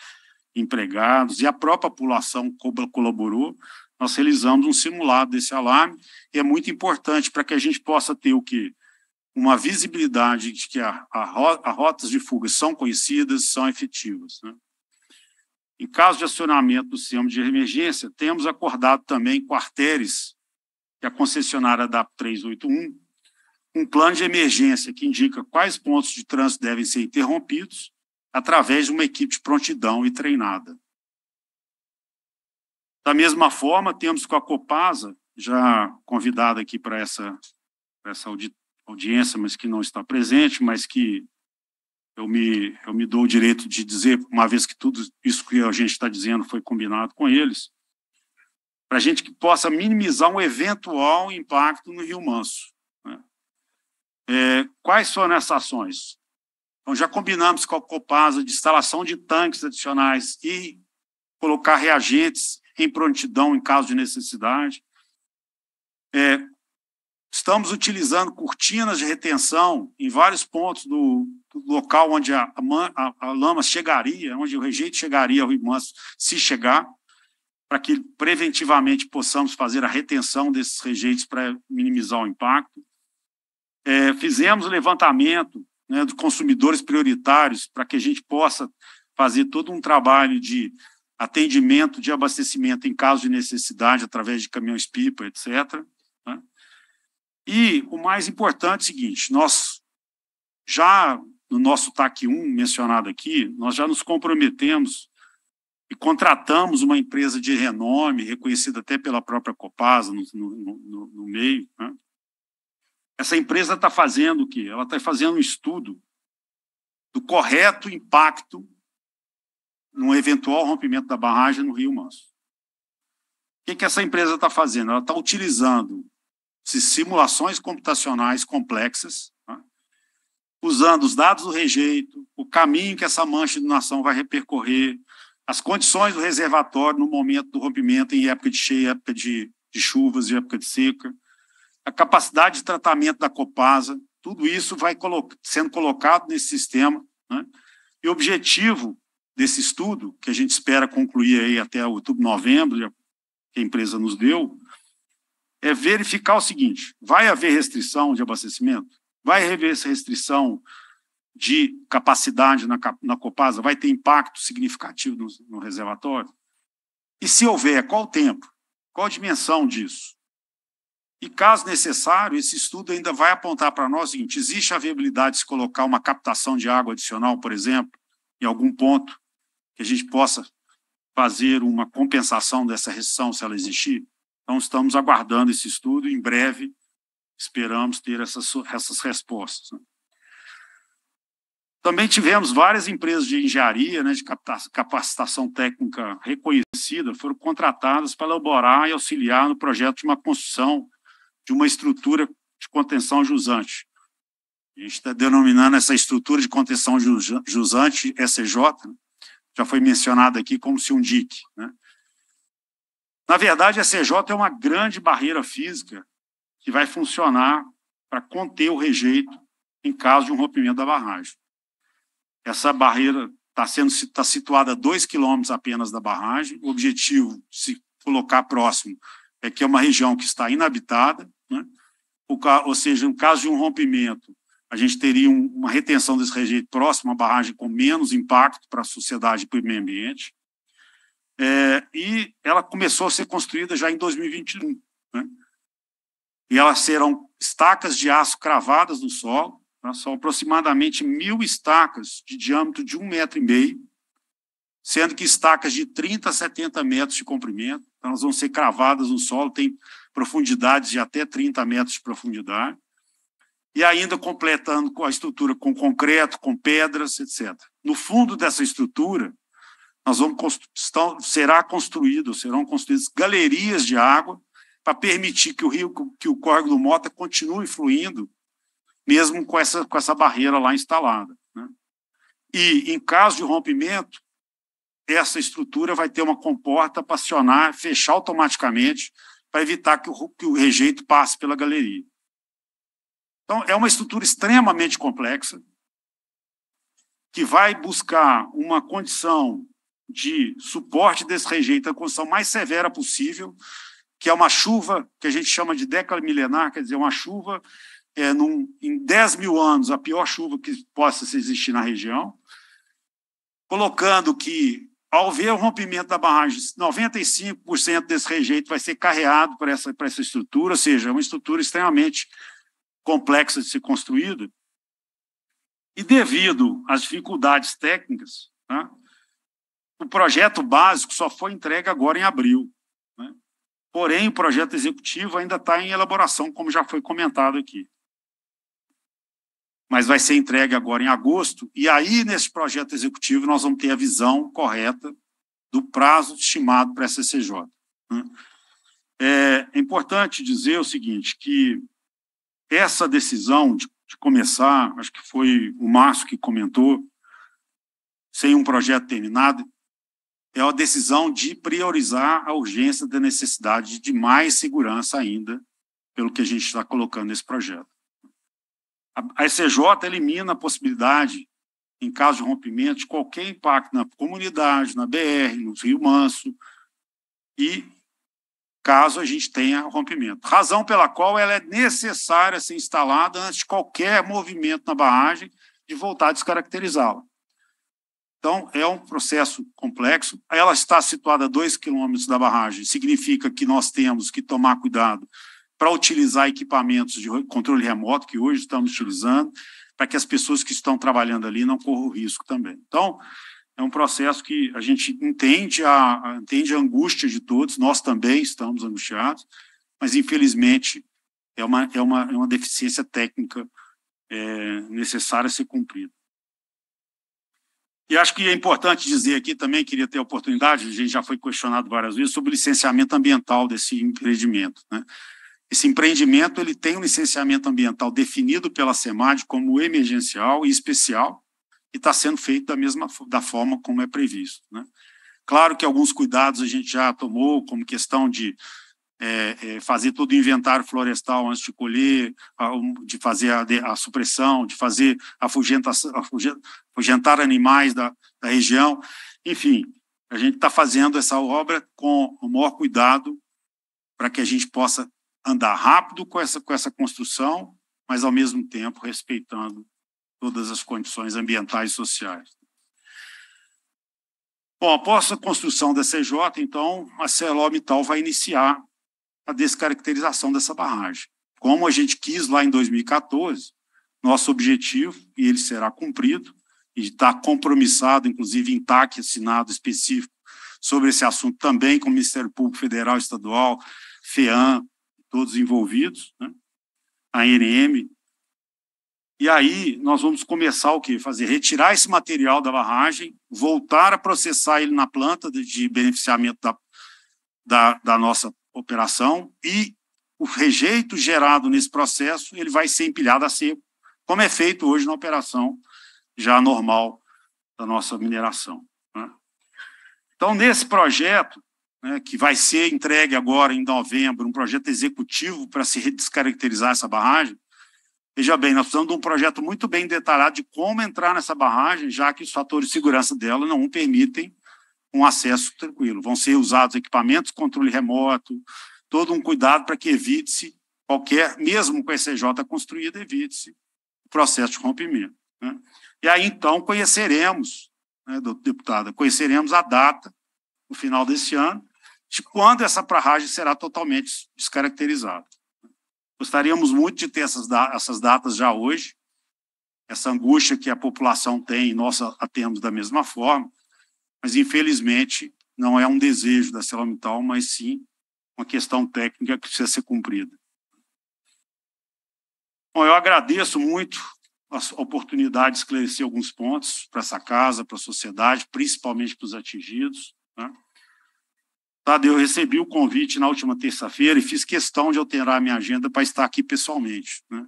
empregados, e a própria população colaborou nós realizamos um simulado desse alarme e é muito importante para que a gente possa ter o que uma visibilidade de que a, a, a rotas de fuga são conhecidas, são efetivas. Né? Em caso de acionamento do sistema de emergência, temos acordado também com a Arteres e a concessionária da 381 um plano de emergência que indica quais pontos de trânsito devem ser interrompidos através de uma equipe de prontidão e treinada. Da mesma forma, temos com a Copasa, já convidada aqui para essa, essa audi audiência, mas que não está presente, mas que eu me, eu me dou o direito de dizer, uma vez que tudo isso que a gente está dizendo foi combinado com eles, para a gente que possa minimizar um eventual impacto no Rio Manso. Né? É, quais foram essas ações? Então, já combinamos com a Copasa de instalação de tanques adicionais e colocar reagentes em prontidão em caso de necessidade. É, estamos utilizando cortinas de retenção em vários pontos do, do local onde a, a, a, lama chegaria, onde o rejeito chegaria ao imanso, se chegar, para que preventivamente possamos fazer a retenção desses rejeitos para minimizar o impacto. É, fizemos o levantamento né, dos consumidores prioritários para que a gente possa fazer todo um trabalho de atendimento de abastecimento em caso de necessidade, através de caminhões-pipa, etc. Né? E o mais importante é o seguinte: nós já no nosso TAC 1 mencionado aqui, nós já nos comprometemos e contratamos uma empresa de renome, reconhecida até pela própria Copasa no, no, no, no meio. Né? Essa empresa está fazendo o quê? Ela está fazendo um estudo do correto impacto num eventual rompimento da barragem no Rio Manso. O que, que essa empresa está fazendo? Ela está utilizando simulações computacionais complexas, tá? usando os dados do rejeito, o caminho que essa mancha de nação vai repercorrer, as condições do reservatório no momento do rompimento, em época de cheia, época de, de chuvas e época de seca, a capacidade de tratamento da Copasa, tudo isso vai colo sendo colocado nesse sistema. Né? E o objetivo desse estudo, que a gente espera concluir aí até outubro, novembro, que a empresa nos deu, é verificar o seguinte: vai haver restrição de abastecimento? Vai rever essa restrição de capacidade na, na Copasa? Vai ter impacto significativo no, no reservatório? E se houver, qual o tempo? Qual a dimensão disso? E, caso necessário, esse estudo ainda vai apontar para nós o seguinte: existe a viabilidade de se colocar uma captação de água adicional, por exemplo, em algum ponto que a gente possa fazer uma compensação dessa recessão, se ela existir. Então, estamos aguardando esse estudo, em breve esperamos ter essas, essas respostas. Né? Também tivemos várias empresas de engenharia, né, de capacitação técnica reconhecida, foram contratadas para elaborar e auxiliar no projeto de uma construção de uma estrutura de contenção jusante. A gente está denominando essa estrutura de contenção jusante SCJ, né? já foi mencionado aqui como se um Né? Na verdade, a CJ é uma grande barreira física que vai funcionar para conter o rejeito em caso de um rompimento da barragem. Essa barreira está sendo tá situada a dois quilômetros apenas da barragem. O objetivo, se colocar próximo, é que é uma região que está inabitada, né? ou, ou seja, no caso de um rompimento, a gente teria uma retenção desse rejeito próximo, uma barragem com menos impacto para a sociedade e para o meio ambiente. É, e ela começou a ser construída já em 2021. Né? E elas serão estacas de aço cravadas no solo, tá? são aproximadamente mil estacas de diâmetro de um metro e meio, sendo que estacas de 30 a 70 metros de comprimento, então elas vão ser cravadas no solo, tem profundidades de até 30 metros de profundidade e ainda completando com a estrutura com concreto, com pedras, etc. No fundo dessa estrutura, nós vamos estão, será construído, serão construídas galerias de água para permitir que o rio, que o córrego do Mota continue fluindo, mesmo com essa, com essa barreira lá instalada. Né? E, em caso de rompimento, essa estrutura vai ter uma comporta para acionar, fechar automaticamente, para evitar que o, que o rejeito passe pela galeria. Então, é uma estrutura extremamente complexa, que vai buscar uma condição de suporte desse rejeito, a condição mais severa possível, que é uma chuva que a gente chama de década milenar, quer dizer, uma chuva é, num, em 10 mil anos, a pior chuva que possa existir na região, colocando que, ao ver o rompimento da barragem, 95% desse rejeito vai ser carreado para essa, por essa estrutura, ou seja, é uma estrutura extremamente complexa de ser construída, e devido às dificuldades técnicas, né, o projeto básico só foi entregue agora em abril. Né? Porém, o projeto executivo ainda está em elaboração, como já foi comentado aqui. Mas vai ser entregue agora em agosto, e aí, nesse projeto executivo, nós vamos ter a visão correta do prazo estimado para essa CJ. Né? É, é importante dizer o seguinte, que essa decisão de, de começar, acho que foi o Márcio que comentou, sem um projeto terminado, é a decisão de priorizar a urgência da necessidade de mais segurança ainda, pelo que a gente está colocando nesse projeto. A ECJ elimina a possibilidade, em caso de rompimento, de qualquer impacto na comunidade, na BR, no Rio Manso, e caso a gente tenha rompimento. Razão pela qual ela é necessária ser instalada antes de qualquer movimento na barragem de voltar a descaracterizá-la. Então, é um processo complexo. Ela está situada a 2 quilômetros da barragem, significa que nós temos que tomar cuidado para utilizar equipamentos de controle remoto, que hoje estamos utilizando, para que as pessoas que estão trabalhando ali não corram risco também. Então, é um processo que a gente entende a, entende a angústia de todos, nós também estamos angustiados, mas infelizmente é uma, é uma, é uma deficiência técnica é, necessária a ser cumprida. E acho que é importante dizer aqui também, queria ter a oportunidade, a gente já foi questionado várias vezes, sobre o licenciamento ambiental desse empreendimento. Né? Esse empreendimento ele tem um licenciamento ambiental definido pela SEMAD como emergencial e especial, e está sendo feito da mesma da forma como é previsto. Né? Claro que alguns cuidados a gente já tomou, como questão de é, é, fazer todo o inventário florestal antes de colher, de fazer a, a supressão, de fazer afugentação, afugentar animais da, da região. Enfim, a gente está fazendo essa obra com o maior cuidado para que a gente possa andar rápido com essa, com essa construção, mas ao mesmo tempo respeitando todas as condições ambientais e sociais. Bom, após a construção da CJ, então, a CELOMITAL vai iniciar a descaracterização dessa barragem. Como a gente quis lá em 2014, nosso objetivo, e ele será cumprido, e está compromissado, inclusive em TAC, assinado específico sobre esse assunto também com o Ministério Público Federal, Estadual, FEAM, todos envolvidos, né? a ANM e aí nós vamos começar o que fazer? Retirar esse material da barragem, voltar a processar ele na planta de beneficiamento da, da, da nossa operação e o rejeito gerado nesse processo ele vai ser empilhado a seco, como é feito hoje na operação já normal da nossa mineração. Né? Então, nesse projeto, né, que vai ser entregue agora em novembro, um projeto executivo para se descaracterizar essa barragem, Veja bem, nós precisamos de um projeto muito bem detalhado de como entrar nessa barragem, já que os fatores de segurança dela não permitem um acesso tranquilo. Vão ser usados equipamentos, controle remoto, todo um cuidado para que evite-se qualquer, mesmo com a ECJ construída, evite-se o processo de rompimento. Né? E aí, então, conheceremos, né, deputada, conheceremos a data, no final desse ano, de quando essa barragem será totalmente descaracterizada. Gostaríamos muito de ter essas, essas datas já hoje, essa angústia que a população tem, nós a temos da mesma forma, mas infelizmente não é um desejo da Selamital, mas sim uma questão técnica que precisa ser cumprida. Bom, eu agradeço muito a oportunidade de esclarecer alguns pontos para essa casa, para a sociedade, principalmente para os atingidos. Né? Sabe, eu recebi o convite na última terça-feira e fiz questão de alterar a minha agenda para estar aqui pessoalmente. Né?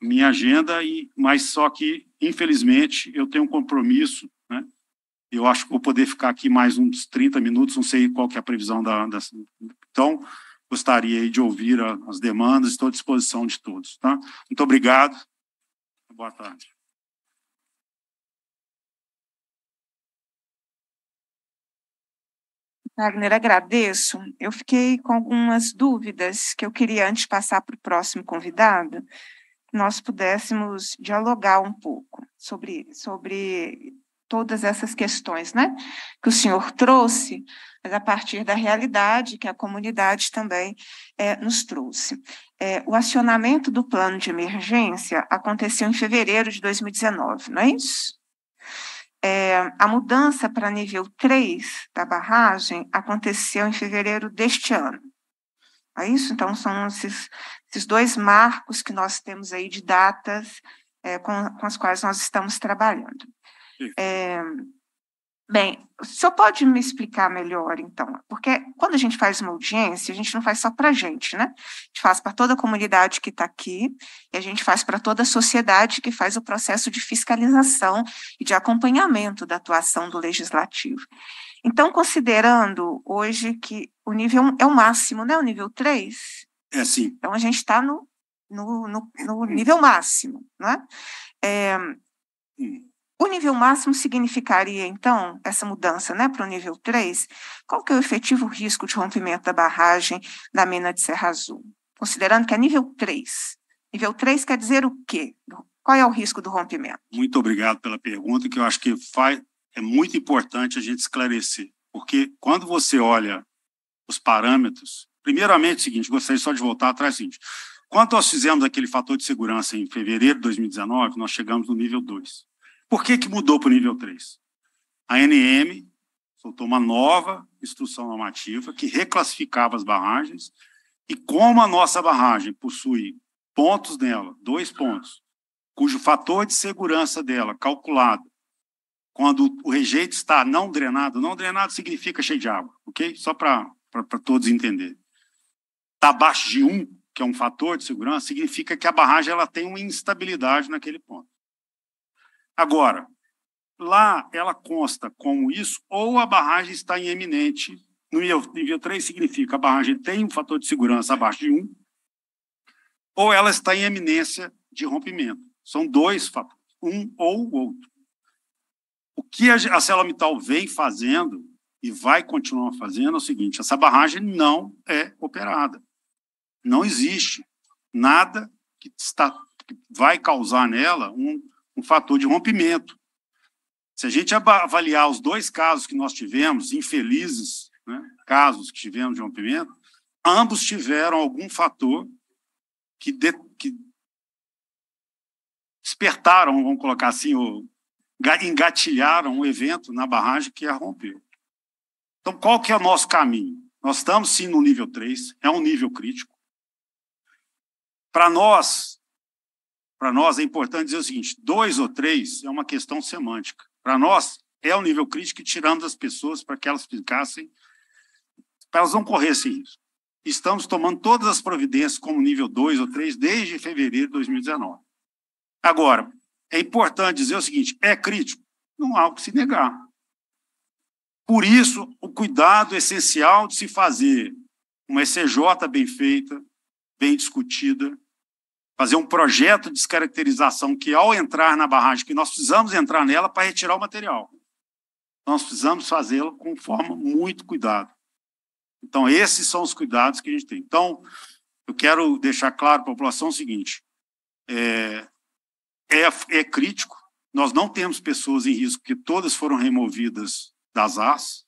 Minha agenda, e, mas só que, infelizmente, eu tenho um compromisso. Né? Eu acho que vou poder ficar aqui mais uns 30 minutos, não sei qual que é a previsão da. da então, gostaria de ouvir as demandas, estou à disposição de todos. Tá? Muito obrigado. Boa tarde. Wagner, agradeço. Eu fiquei com algumas dúvidas que eu queria, antes de passar para o próximo convidado, que nós pudéssemos dialogar um pouco sobre, sobre todas essas questões né, que o senhor trouxe, mas a partir da realidade que a comunidade também é, nos trouxe. É, o acionamento do plano de emergência aconteceu em fevereiro de 2019, não é isso? É, a mudança para nível 3 da barragem aconteceu em fevereiro deste ano. É isso? Então, são esses, esses dois marcos que nós temos aí de datas é, com, com as quais nós estamos trabalhando. É, Bem, o senhor pode me explicar melhor, então? Porque quando a gente faz uma audiência, a gente não faz só para a gente, né? A gente faz para toda a comunidade que está aqui, e a gente faz para toda a sociedade que faz o processo de fiscalização e de acompanhamento da atuação do legislativo. Então, considerando hoje que o nível é o máximo, né? O nível 3? É sim. Então, a gente está no, no, no, no, nível máximo, né? É, hum. O nível máximo significaria, então, essa mudança né, para o nível 3? Qual que é o efetivo risco de rompimento da barragem da mina de Serra Azul? Considerando que é nível 3. Nível 3 quer dizer o quê? Qual é o risco do rompimento? Muito obrigado pela pergunta, que eu acho que faz, é muito importante a gente esclarecer. Porque quando você olha os parâmetros, primeiramente, é o seguinte, gostaria só de voltar atrás, é seguinte, quando nós fizemos aquele fator de segurança em fevereiro de 2019, nós chegamos no nível 2. Por que, que mudou para o nível 3? A NM soltou uma nova instrução normativa que reclassificava as barragens e como a nossa barragem possui pontos nela, dois pontos, cujo fator de segurança dela calculado quando o rejeito está não drenado, não drenado significa cheio de água, ok? Só para todos entender, Está abaixo de um, que é um fator de segurança, significa que a barragem ela tem uma instabilidade naquele ponto. Agora, lá ela consta como isso ou a barragem está em eminente. No nível, 3 significa a barragem tem um fator de segurança abaixo de 1, ou ela está em eminência de rompimento. São dois fatores, um ou o outro. O que a, a Celomital vem fazendo e vai continuar fazendo é o seguinte: essa barragem não é operada. Não existe nada que, está, que vai causar nela um, um fator de rompimento. Se a gente avaliar os dois casos que nós tivemos, infelizes né, casos que tivemos de rompimento, ambos tiveram algum fator que, de, que despertaram, vamos colocar assim, ou engatilharam um evento na barragem que a rompeu. Então, qual que é o nosso caminho? Nós estamos, sim, no nível 3, é um nível crítico. Para nós, para nós é importante dizer o seguinte: dois ou três é uma questão semântica. Para nós é o um nível crítico e tiramos as pessoas para que elas ficassem, para elas não corressem isso. Estamos tomando todas as providências como nível 2 ou 3 desde fevereiro de 2019. Agora, é importante dizer o seguinte: é crítico? Não há o que se negar. Por isso, o cuidado essencial de se fazer uma ECJ bem feita, bem discutida, fazer um projeto de descaracterização que, ao entrar na barragem, que nós precisamos entrar nela para retirar o material. Nós precisamos fazê-lo com forma muito cuidado. Então, esses são os cuidados que a gente tem. Então, eu quero deixar claro para a população o seguinte: é, é, é crítico, nós não temos pessoas em risco, porque todas foram removidas das AS.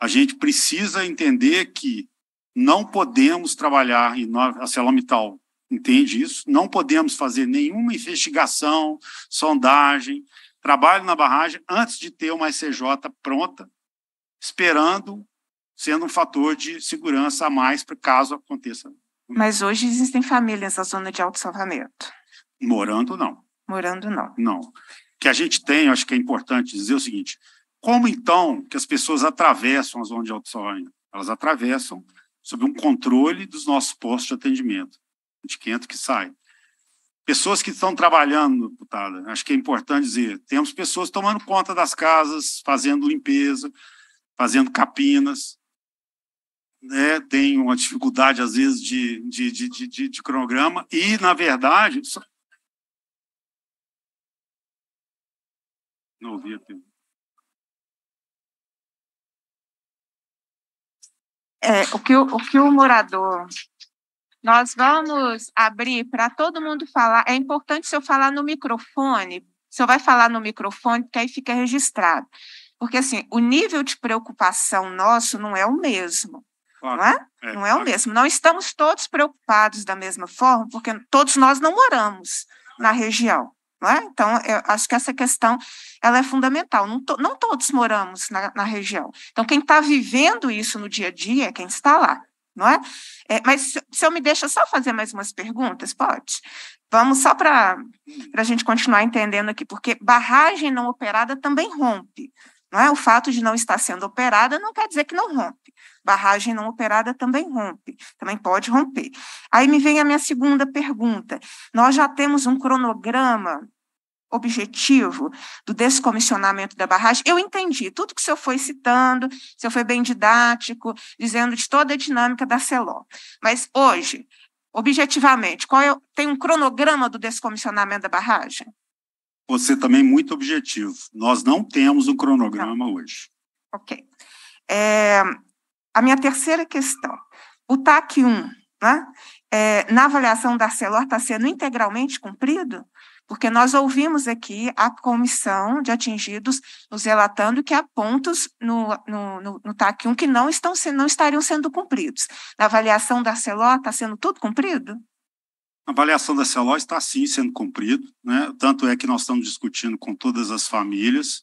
A gente precisa entender que não podemos trabalhar, e nós, a Celamital entende isso? Não podemos fazer nenhuma investigação, sondagem, trabalho na barragem antes de ter uma ICJ pronta, esperando sendo um fator de segurança a mais para caso aconteça. Mas hoje existem famílias na zona de alto salvamento. Morando não. Morando não. Não. Que a gente tem, acho que é importante dizer o seguinte: como então que as pessoas atravessam a zona de alto salvamento? Elas atravessam sob um controle dos nossos postos de atendimento de que que sai. Pessoas que estão trabalhando, putada, acho que é importante dizer, temos pessoas tomando conta das casas, fazendo limpeza, fazendo capinas, né, tem uma dificuldade, às vezes, de, de, de, de, de cronograma, e, na verdade. Só... Não ouvi a pergunta. É, o, que o que o morador nós vamos abrir para todo mundo falar. É importante se eu falar no microfone, se eu vai falar no microfone, porque aí fica registrado. Porque assim, o nível de preocupação nosso não é o mesmo. Claro. Não é? é? não é o mesmo. Não estamos todos preocupados da mesma forma, porque todos nós não moramos na é. região. Não é? Então, eu acho que essa questão ela é fundamental. Não, to, não todos moramos na, na região. Então, quem está vivendo isso no dia a dia é quem está lá não é? é mas se, eu me deixa só fazer mais umas perguntas, pode? Vamos só para a gente continuar entendendo aqui, porque barragem não operada também rompe. Não é? O fato de não estar sendo operada não quer dizer que não rompe. Barragem não operada também rompe, também pode romper. Aí me vem a minha segunda pergunta. Nós já temos um cronograma objetivo do descomissionamento da barragem, eu entendi tudo que o senhor foi citando, o senhor foi bem didático, dizendo de toda a dinâmica da CELO. Mas hoje, objetivamente, qual é, tem um cronograma do descomissionamento da barragem? Você também muito objetivo. Nós não temos um cronograma não. hoje. Ok. É, a minha terceira questão. O TAC 1, né? É, na avaliação da CELOR, está sendo integralmente cumprido? porque nós ouvimos aqui a comissão de atingidos nos relatando que há pontos no, no, no, no TAC 1 que não, estão, não estariam sendo cumpridos. Na avaliação da CELO, está sendo tudo cumprido? A avaliação da CELO está sim sendo cumprido, né? tanto é que nós estamos discutindo com todas as famílias,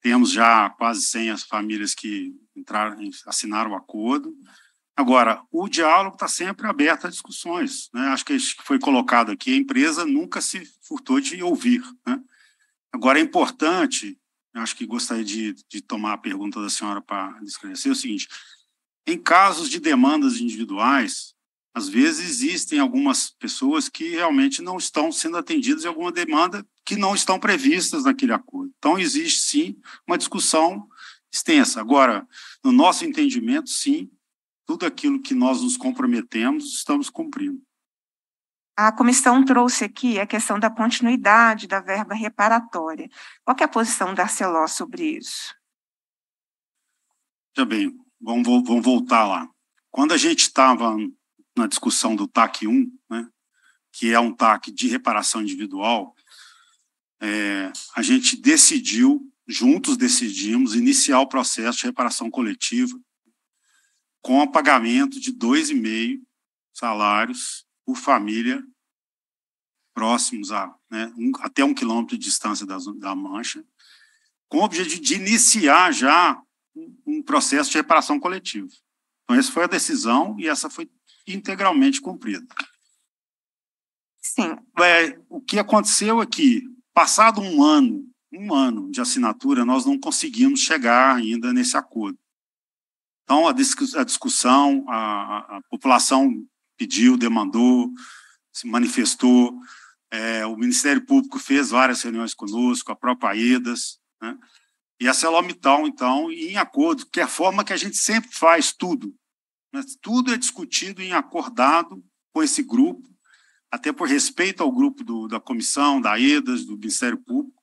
temos já quase 100 as famílias que entraram, assinaram o acordo, Agora, o diálogo está sempre aberto a discussões. Né? Acho que foi colocado aqui, a empresa nunca se furtou de ouvir. Né? Agora, é importante, acho que gostaria de, de tomar a pergunta da senhora para esclarecer é o seguinte, em casos de demandas individuais, às vezes existem algumas pessoas que realmente não estão sendo atendidas em alguma demanda que não estão previstas naquele acordo. Então, existe sim uma discussão extensa. Agora, no nosso entendimento, sim, tudo aquilo que nós nos comprometemos, estamos cumprindo. A comissão trouxe aqui a questão da continuidade da verba reparatória. Qual é a posição da Arceló sobre isso? Já bem, vamos, vamos voltar lá. Quando a gente estava na discussão do TAC 1, né, que é um TAC de reparação individual, é, a gente decidiu, juntos decidimos, iniciar o processo de reparação coletiva com o pagamento de 2,5 salários por família próximos a né, um, até um quilômetro de distância da, da mancha, com o objetivo de iniciar já um, processo de reparação coletiva. Então, essa foi a decisão e essa foi integralmente cumprida. Sim. É, o que aconteceu aqui, é que, passado um ano, um ano de assinatura, nós não conseguimos chegar ainda nesse acordo. Então, a, a discussão, a, a, população pediu, demandou, se manifestou. É, o Ministério Público fez várias reuniões conosco, a própria AEDAS. Né? E a Celomital, então, em acordo, que é a forma que a gente sempre faz tudo. Né? Tudo é discutido em acordado com esse grupo, até por respeito ao grupo do, da comissão, da EDAS, do Ministério Público.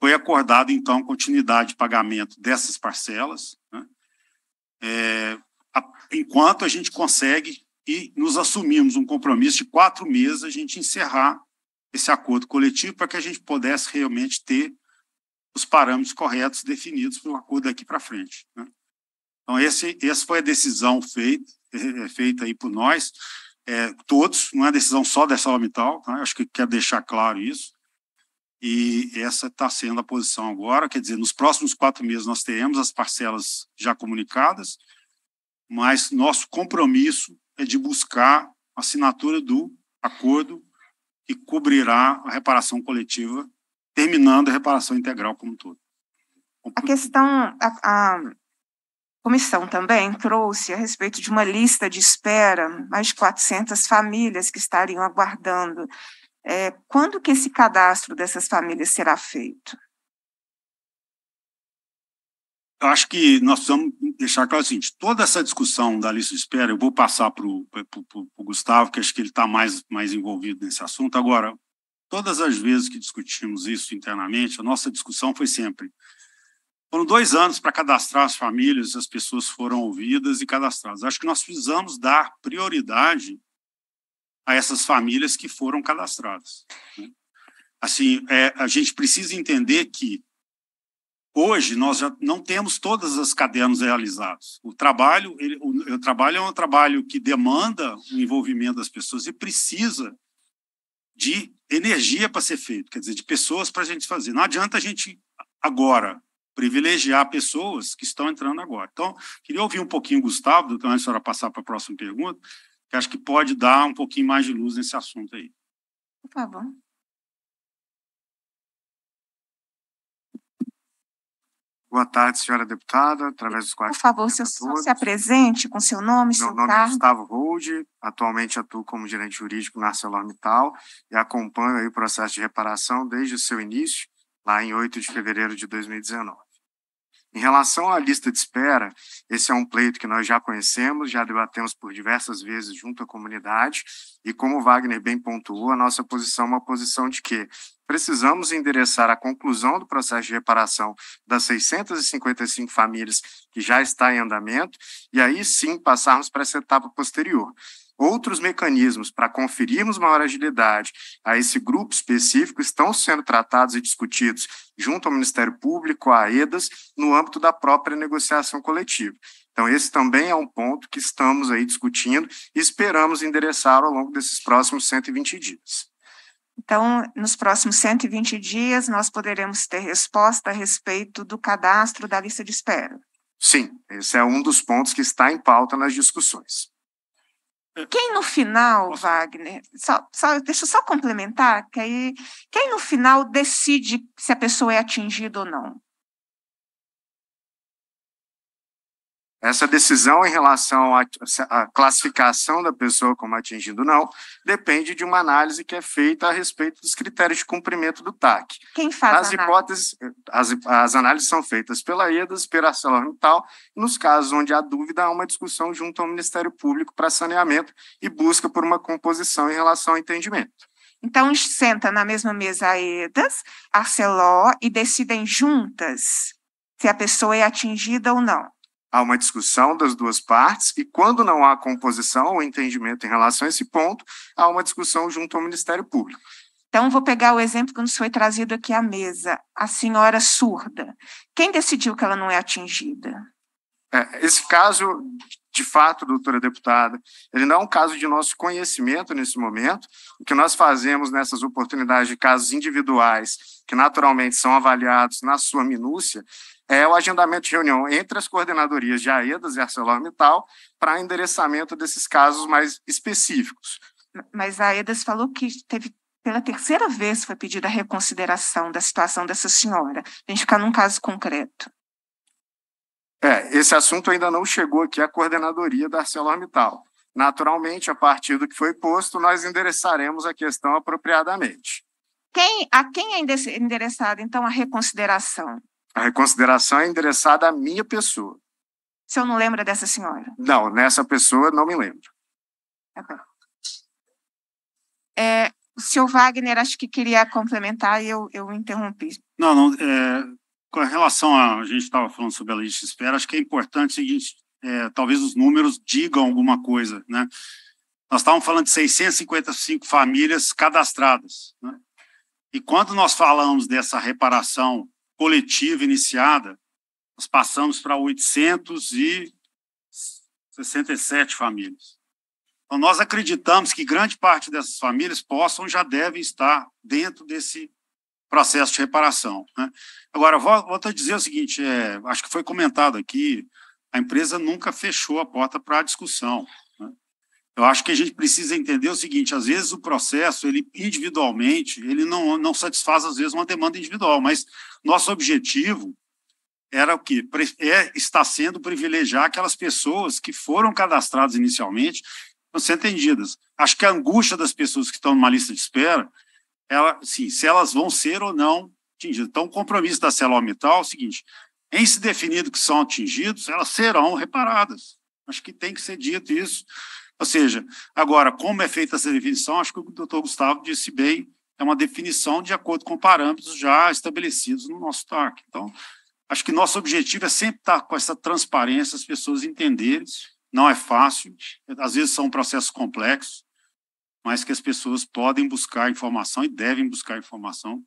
Foi acordado, então, continuidade de pagamento dessas parcelas, é, a, enquanto a gente consegue e nos assumimos um compromisso de quatro meses a gente encerrar esse acordo coletivo para que a gente pudesse realmente ter os parâmetros corretos definidos para o acordo daqui para frente. Né? Então, esse, essa foi a decisão feita, é, é, feita aí por nós, é, todos, não é decisão só dessa Orbital, né? Tá? acho que quero deixar claro isso e essa está sendo a posição agora. Quer dizer, nos próximos quatro meses nós teremos as parcelas já comunicadas, mas nosso compromisso é de buscar a assinatura do acordo que cobrirá a reparação coletiva, terminando a reparação integral como um todo. A questão, a, a comissão também trouxe a respeito de uma lista de espera, mais de 400 famílias que estariam aguardando é, quando que esse cadastro dessas famílias será feito? Eu acho que nós precisamos deixar claro o seguinte: toda essa discussão da lista de espera, eu vou passar para o Gustavo, que acho que ele está mais, mais envolvido nesse assunto. Agora, todas as vezes que discutimos isso internamente, a nossa discussão foi sempre. Foram dois anos para cadastrar as famílias, as pessoas foram ouvidas e cadastradas. Acho que nós precisamos dar prioridade a essas famílias que foram cadastradas. Né? Assim, é, a gente precisa entender que hoje nós já não temos todas as cadernos realizados. O trabalho, ele, o, o trabalho é um trabalho que demanda o envolvimento das pessoas e precisa de energia para ser feito, quer dizer, de pessoas para a gente fazer. Não adianta a gente agora privilegiar pessoas que estão entrando agora. Então, queria ouvir um pouquinho Gustavo, antes de senhora passar para a próxima pergunta, que acho que pode dar um pouquinho mais de luz nesse assunto aí. Por favor. Boa tarde, senhora deputada, através dos quatro. Por favor, se, se apresente com seu nome, Meu seu nome é cargo. é Gustavo Hold, atualmente atuo como gerente jurídico na ArcelorMittal e acompanho o processo de reparação desde o seu início, lá em 8 de fevereiro de 2019. Em relação à lista de espera, esse é um pleito que nós já conhecemos, já debatemos por diversas vezes junto à comunidade, e como o Wagner bem pontuou, a nossa posição é uma posição de que precisamos endereçar a conclusão do processo de reparação das 655 famílias que já está em andamento, e aí sim passarmos para essa etapa posterior outros mecanismos para conferirmos maior agilidade a esse grupo específico estão sendo tratados e discutidos junto ao Ministério Público, à EDAS, no âmbito da própria negociação coletiva. Então, esse também é um ponto que estamos aí discutindo e esperamos endereçar ao longo desses próximos 120 dias. Então, nos próximos 120 dias, nós poderemos ter resposta a respeito do cadastro da lista de espera. Sim, esse é um dos pontos que está em pauta nas discussões. Quem no final, Wagner, só, só, deixa eu só complementar, que aí, quem no final decide se a pessoa é atingida ou não? essa decisão em relação à, classificação da pessoa como atingindo não depende de uma análise que é feita a respeito dos critérios de cumprimento do TAC. Quem faz as hipóteses, as, as análises são feitas pela EDAS, pela tal. nos casos onde há dúvida, há uma discussão junto ao Ministério Público para saneamento e busca por uma composição em relação ao entendimento. Então, senta na mesma mesa a EDAS, Arcelor, e decidem juntas se a pessoa é atingida ou não há uma discussão das duas partes, e quando não há composição ou entendimento em relação a esse ponto, há uma discussão junto ao Ministério Público. Então, vou pegar o exemplo que nos foi trazido aqui à mesa: a senhora surda. Quem decidiu que ela não é atingida? É, esse caso, de fato, doutora deputada, ele não é um caso de nosso conhecimento nesse momento. O que nós fazemos nessas oportunidades de casos individuais, que naturalmente são avaliados na sua minúcia, é o agendamento de reunião entre as coordenadorias de AEDAS e ArcelorMittal para endereçamento desses casos mais específicos. Mas a AEDAS falou que teve pela terceira vez foi pedida a reconsideração da situação dessa senhora. A gente ficar num caso concreto. É, esse assunto ainda não chegou aqui à coordenadoria da ArcelorMittal. Naturalmente, a partir do que foi posto, nós endereçaremos a questão apropriadamente. Quem, a quem é endereçada, então, a reconsideração? A reconsideração é endereçada à minha pessoa. O senhor não lembra dessa senhora? Não, nessa pessoa não me lembro. Tá é, o senhor Wagner, acho que queria complementar e eu, eu interrompi. Não, não. É, com relação a. A gente estava falando sobre a lista de espera, acho que é importante a gente é, talvez os números digam alguma coisa, né? Nós estávamos falando de 655 famílias cadastradas. Né? E quando nós falamos dessa reparação coletiva iniciada, nós passamos para 867 famílias. Então, nós acreditamos que grande parte dessas famílias possam já devem estar dentro desse processo de reparação. Né? Agora, volto a dizer o seguinte: é, acho que foi comentado aqui, a empresa nunca fechou a porta para a discussão. Eu acho que a gente precisa entender o seguinte: às vezes o processo, ele individualmente, ele não, não satisfaz, às vezes, uma demanda individual, mas nosso objetivo era o que é, está sendo privilegiar aquelas pessoas que foram cadastradas inicialmente, não ser atendidas. Acho que a angústia das pessoas que estão numa lista de espera, ela, sim, se elas vão ser ou não atingidas. Então, o compromisso da Celomital é o seguinte: em se definido que são atingidos, elas serão reparadas. Acho que tem que ser dito isso. Ou seja, agora, como é feita essa definição, acho que o doutor Gustavo disse bem, é uma definição de acordo com parâmetros já estabelecidos no nosso TARC. Então, acho que nosso objetivo é sempre estar com essa transparência, as pessoas entenderem. Não é fácil, às vezes são processos complexos, mas que as pessoas podem buscar informação e devem buscar informação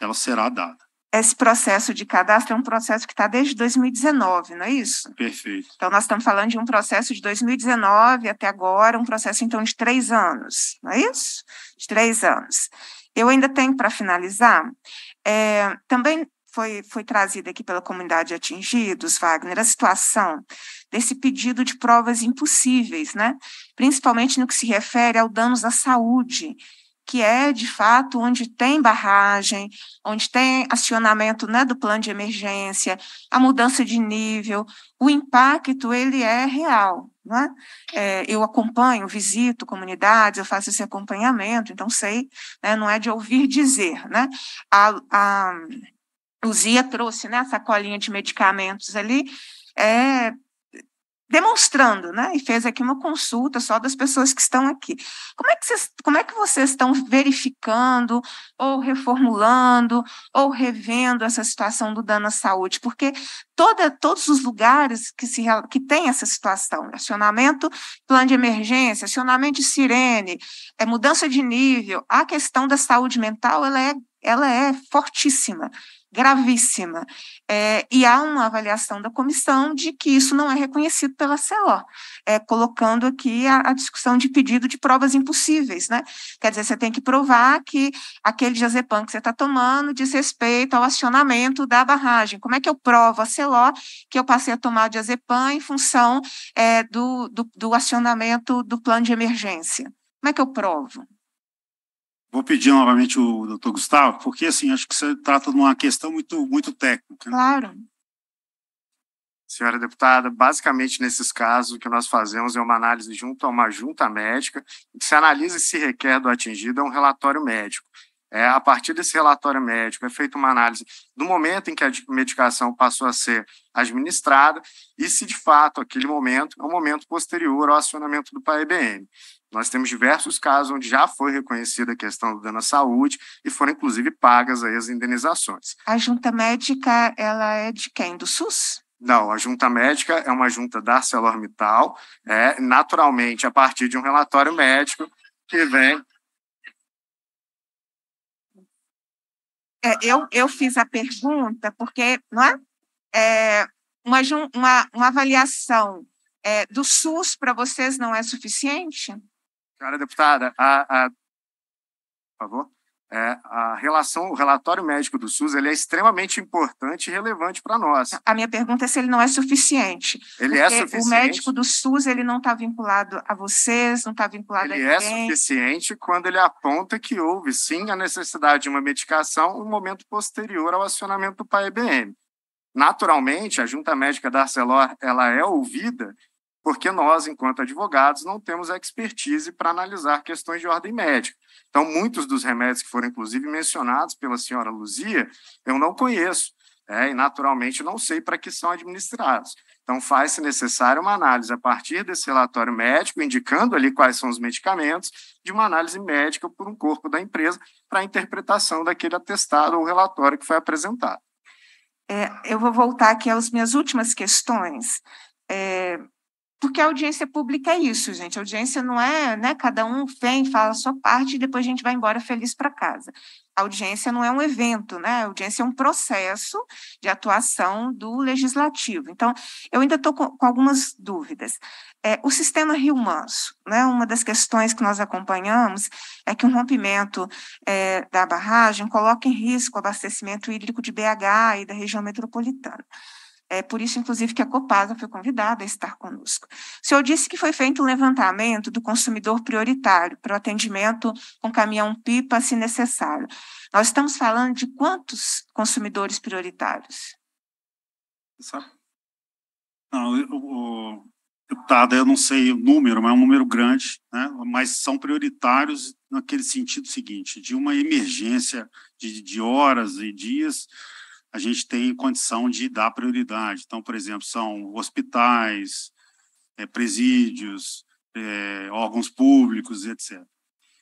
ela será dada esse processo de cadastro é um processo que está desde 2019, não é isso? Perfeito. Então, nós estamos falando de um processo de 2019 até agora, um processo, então, de três anos, não é isso? De três anos. Eu ainda tenho para finalizar, é, também foi, foi trazida aqui pela comunidade de atingidos, Wagner, a situação desse pedido de provas impossíveis, né? principalmente no que se refere ao danos à saúde que é de fato onde tem barragem, onde tem acionamento né, do plano de emergência, a mudança de nível, o impacto ele é real. Né? É, eu acompanho, visito comunidades, eu faço esse acompanhamento, então sei, né, não é de ouvir dizer. Né? A, a Luzia trouxe né, a sacolinha de medicamentos ali, é, demonstrando, né? E fez aqui uma consulta só das pessoas que estão aqui. Como é que vocês, como é que vocês estão verificando ou reformulando ou revendo essa situação do dano à saúde? Porque toda, todos os lugares que se que tem essa situação, acionamento, plano de emergência, acionamento de sirene, é mudança de nível, a questão da saúde mental, ela é ela é fortíssima gravíssima. É, e há uma avaliação da comissão de que isso não é reconhecido pela CO, é, colocando aqui a, a, discussão de pedido de provas impossíveis, né? Quer dizer, você tem que provar que aquele diazepam que você está tomando diz respeito ao acionamento da barragem. Como é que eu provo a CO que eu passei a tomar diazepam em função é, do, do, do acionamento do plano de emergência? Como é que eu provo? Vou pedir novamente o doutor Gustavo, porque assim, acho que você trata de uma questão muito, muito técnica. Né? Claro. Senhora deputada, basicamente nesses casos o que nós fazemos é uma análise junto a uma junta médica, que se analisa se requer do atingido é um relatório médico. É, a partir desse relatório médico é feita uma análise do momento em que a medicação passou a ser administrada e se de fato aquele momento é um momento posterior ao acionamento do PAEBM. Nós temos diversos casos onde já foi reconhecida a questão do dano à saúde e foram inclusive pagas aí as indenizações. A junta médica, ela é de quem? Do SUS? Não, a junta médica é uma junta da ArcelorMittal, é, naturalmente a partir de um relatório médico que vem É, eu, eu fiz a pergunta porque não é, é uma, uma, uma avaliação é, do SUS para vocês não é suficiente? Senhora deputada, a, a, por favor, é, a relação, o relatório médico do SUS ele é extremamente importante e relevante para nós. A minha pergunta é se ele não é suficiente. Ele é suficiente. O médico do SUS ele não está vinculado a vocês, não está vinculado ele a é ninguém. Ele é suficiente quando ele aponta que houve sim a necessidade de uma medicação no um momento posterior ao acionamento do PAEBM. Naturalmente, a junta médica da Arcelor ela é ouvida porque nós, enquanto advogados, não temos expertise para analisar questões de ordem médica. Então, muitos dos remédios que foram, inclusive, mencionados pela senhora Luzia, eu não conheço, é, e naturalmente não sei para que são administrados. Então, faz-se necessária uma análise a partir desse relatório médico, indicando ali quais são os medicamentos, de uma análise médica por um corpo da empresa para a interpretação daquele atestado ou relatório que foi apresentado. É, eu vou voltar aqui às minhas últimas questões. É, porque a audiência pública é isso, gente. A audiência não é, né? Cada um vem, fala a sua parte e depois a gente vai embora feliz para casa. A audiência não é um evento, né? A audiência é um processo de atuação do legislativo. Então, eu ainda estou com, com, algumas dúvidas. É, o sistema Rio Manso, né? Uma das questões que nós acompanhamos é que um rompimento é, da barragem coloca em risco o abastecimento hídrico de BH e da região metropolitana. É por isso, inclusive, que é a Copasa foi convidada a estar conosco. O senhor disse que foi feito um levantamento do consumidor prioritário para o atendimento com caminhão-pipa, se necessário. Nós estamos falando de quantos consumidores prioritários? Sabe? Não, eu, eu, deputada, eu não sei o número, mas é um número grande, né? mas são prioritários naquele sentido seguinte, de uma emergência de, de horas e dias a gente tem condição de dar prioridade. Então, por exemplo, são hospitais, é, presídios, é, órgãos públicos, etc.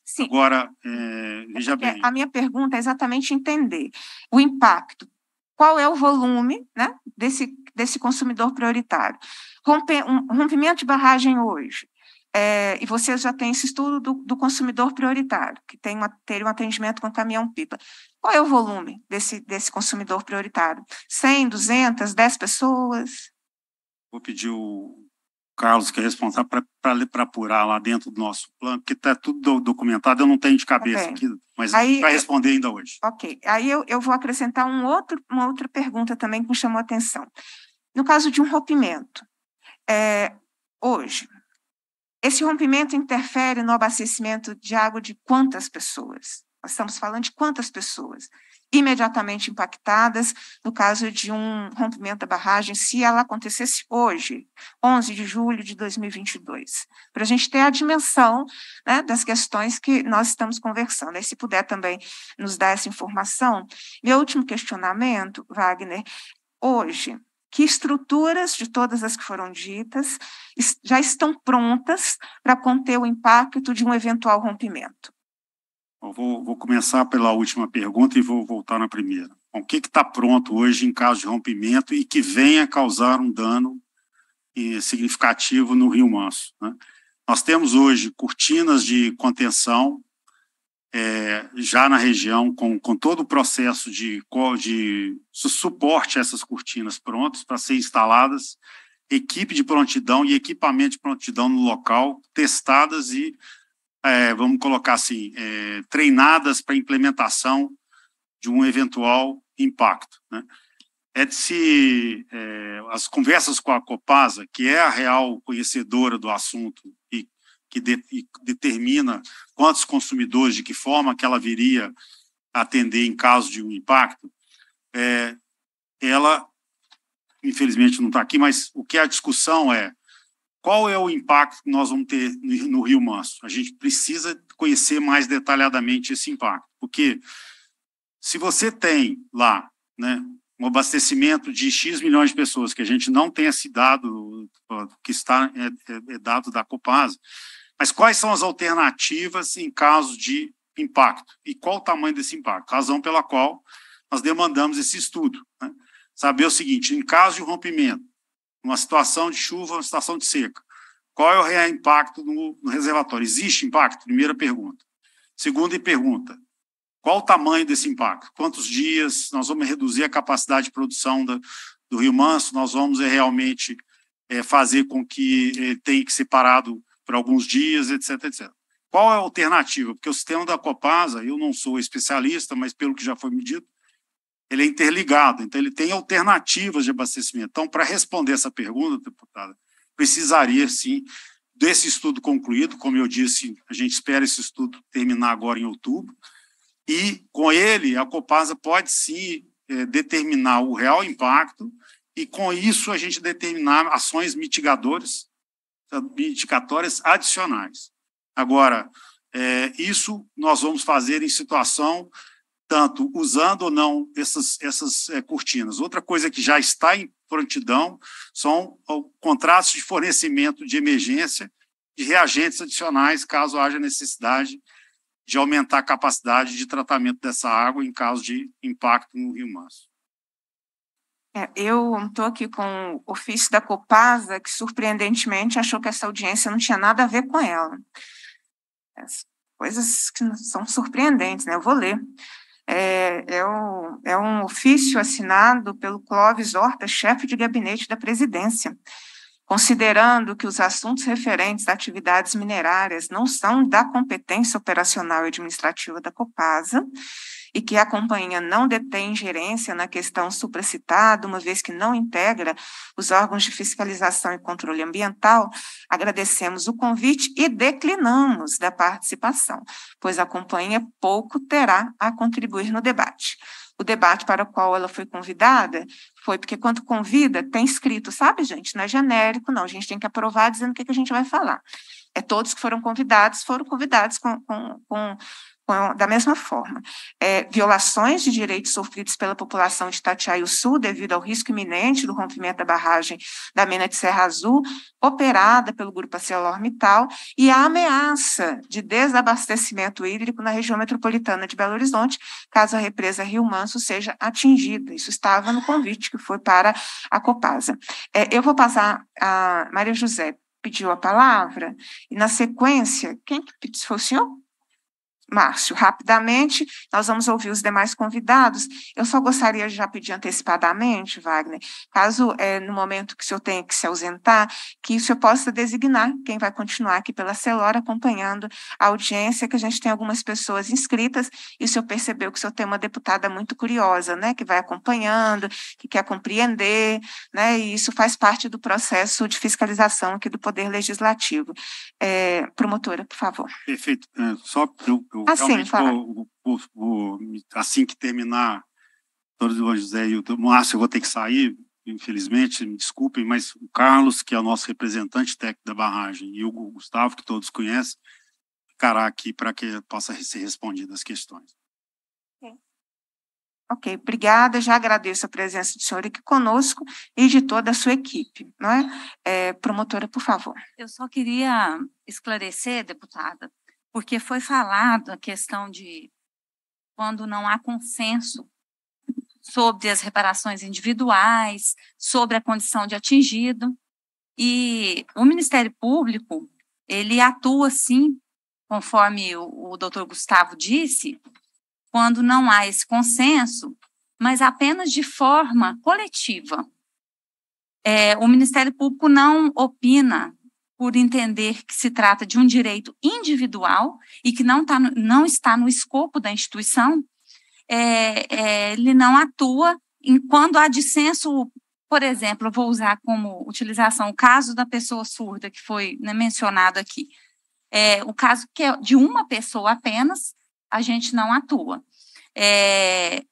Sim. Agora, é, veja é, é, bem. A minha pergunta é exatamente entender o impacto. Qual é o volume né, desse, desse consumidor prioritário? Rompe, um, rompimento de barragem hoje é, e você já tem esse estudo do, do consumidor prioritário, que tem uma, um atendimento com caminhão-pipa. Qual é o volume desse, desse consumidor prioritário? 100, 200, 10 pessoas? Vou pedir o Carlos, que é responsável, para apurar lá dentro do nosso plano, porque está tudo documentado, eu não tenho de cabeça okay. aqui, mas vai responder ainda hoje. Ok. Aí eu, eu vou acrescentar um outro, uma outra pergunta também que me chamou a atenção. No caso de um rompimento, é, hoje, esse rompimento interfere no abastecimento de água de quantas pessoas? Nós estamos falando de quantas pessoas imediatamente impactadas no caso de um rompimento da barragem, se ela acontecesse hoje, 11 de julho de 2022, para a gente ter a dimensão né, das questões que nós estamos conversando. E se puder também nos dar essa informação, meu último questionamento, Wagner, hoje que estruturas de todas as que foram ditas já estão prontas para conter o impacto de um eventual rompimento? Eu vou, vou começar pela última pergunta e vou voltar na primeira. Bom, o que está pronto hoje em caso de rompimento e que venha causar um dano eh, significativo no Rio Manso? Né? Nós temos hoje cortinas de contenção é, já na região, com, com todo o processo de, de suporte a essas cortinas prontas para serem instaladas, equipe de prontidão e equipamento de prontidão no local, testadas e, é, vamos colocar assim, é, treinadas para implementação de um eventual impacto. Né? É de se é, as conversas com a Copasa, que é a real conhecedora do assunto e que de, determina quantos consumidores, de que forma que ela viria atender em caso de um impacto, é, ela, infelizmente não está aqui, mas o que é a discussão é qual é o impacto que nós vamos ter no Rio Manso. A gente precisa conhecer mais detalhadamente esse impacto, porque se você tem lá né, um abastecimento de X milhões de pessoas, que a gente não tem esse dado, que está é, é, é dado da Copasa, mas quais são as alternativas em caso de impacto? E qual o tamanho desse impacto? Razão pela qual nós demandamos esse estudo. Né? Saber o seguinte: em caso de rompimento, uma situação de chuva, uma situação de seca, qual é o real impacto no, no reservatório? Existe impacto? Primeira pergunta. Segunda pergunta: qual o tamanho desse impacto? Quantos dias nós vamos reduzir a capacidade de produção da, do Rio Manso? Nós vamos é, realmente é, fazer com que ele eh, tenha que ser parado por alguns dias, etc, etc. Qual é a alternativa? Porque o sistema da Copasa, eu não sou especialista, mas pelo que já foi me dito, ele é interligado, então ele tem alternativas de abastecimento. Então, para responder essa pergunta, deputada, precisaria sim desse estudo concluído, como eu disse, a gente espera esse estudo terminar agora em outubro, e com ele a Copasa pode sim é, determinar o real impacto e com isso a gente determinar ações mitigadoras indicatórias adicionais. Agora, é, isso nós vamos fazer em situação tanto usando ou não essas, essas é, cortinas. Outra coisa que já está em prontidão são contratos de fornecimento de emergência de reagentes adicionais, caso haja necessidade de aumentar a capacidade de tratamento dessa água em caso de impacto no rio Manso. É, eu estou aqui com o ofício da Copasa, que surpreendentemente achou que essa audiência não tinha nada a ver com ela. As coisas que são surpreendentes, né? Eu vou ler. É, é, o, é um ofício assinado pelo Clóvis Horta, chefe de gabinete da presidência, considerando que os assuntos referentes a atividades minerárias não são da competência operacional e administrativa da Copasa, e que a companhia não detém gerência na questão supracitada, uma vez que não integra os órgãos de fiscalização e controle ambiental, agradecemos o convite e declinamos da participação, pois a companhia pouco terá a contribuir no debate o debate para o qual ela foi convidada foi porque quando convida tem escrito, sabe, gente, não é genérico, não, a gente tem que aprovar dizendo o que, que a gente vai falar. É todos que foram convidados, foram convidados com, com da mesma forma. É, violações de direitos sofridos pela população de Sul devido ao risco iminente do rompimento da barragem da mina de Serra Azul, operada pelo grupo ArcelorMittal, e a ameaça de desabastecimento hídrico na região metropolitana de Belo Horizonte, caso a represa Rio Manso seja atingida. Isso estava no convite que foi para a Copasa. É, eu vou passar a Maria José pediu a palavra, e na sequência, quem que foi o senhor? Márcio, rapidamente, nós vamos ouvir os demais convidados. Eu só gostaria de já pedir antecipadamente, Wagner, caso é, no momento que o senhor tenha que se ausentar, que o senhor possa designar quem vai continuar aqui pela Celora acompanhando a audiência, que a gente tem algumas pessoas inscritas, e o senhor percebeu que o senhor tem uma deputada muito curiosa, né, que vai acompanhando, que quer compreender, né, e isso faz parte do processo de fiscalização aqui do Poder Legislativo. É, promotora, por favor. Perfeito. É, só eu assim, realmente assim que terminar Todos do José e o Márcio, ah, eu vou ter que sair, infelizmente, me desculpem, mas o Carlos, que é o nosso representante técnico da barragem, e o Gustavo, que todos conhecem, ficará aqui para que possa ser respondida as questões. Ok, obrigada. Já agradeço a presença do senhor aqui conosco e de toda a sua equipe. Não é? é promotora, por favor. Eu só queria esclarecer, deputada, porque foi falado a questão de quando não há consenso sobre as reparações individuais, sobre a condição de atingido, e o Ministério Público, ele atua sim, conforme o, o doutor Gustavo disse, quando não há esse consenso, mas apenas de forma coletiva. É, o Ministério Público não opina por entender que se trata de um direito individual e que não, tá no, não está no escopo da instituição, é, é, ele não atua em quando há dissenso, por exemplo, vou usar como utilização o caso da pessoa surda que foi né, mencionado aqui. É, o caso que é de uma pessoa apenas, a gente não atua. É,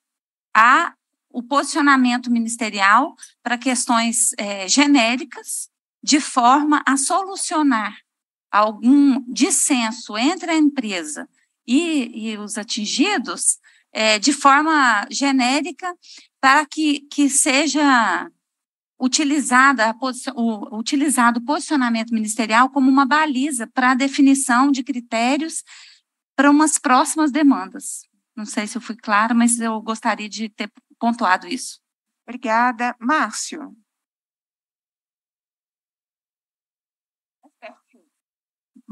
há o posicionamento ministerial para questões é, genéricas, de forma a solucionar algum dissenso entre a empresa e, e os atingidos é, de forma genérica para que, que seja utilizada o, utilizado o posicionamento ministerial como uma baliza para a definição de critérios para umas próximas demandas. Não sei se eu fui clara, mas eu gostaria de ter pontuado isso. Obrigada. Márcio.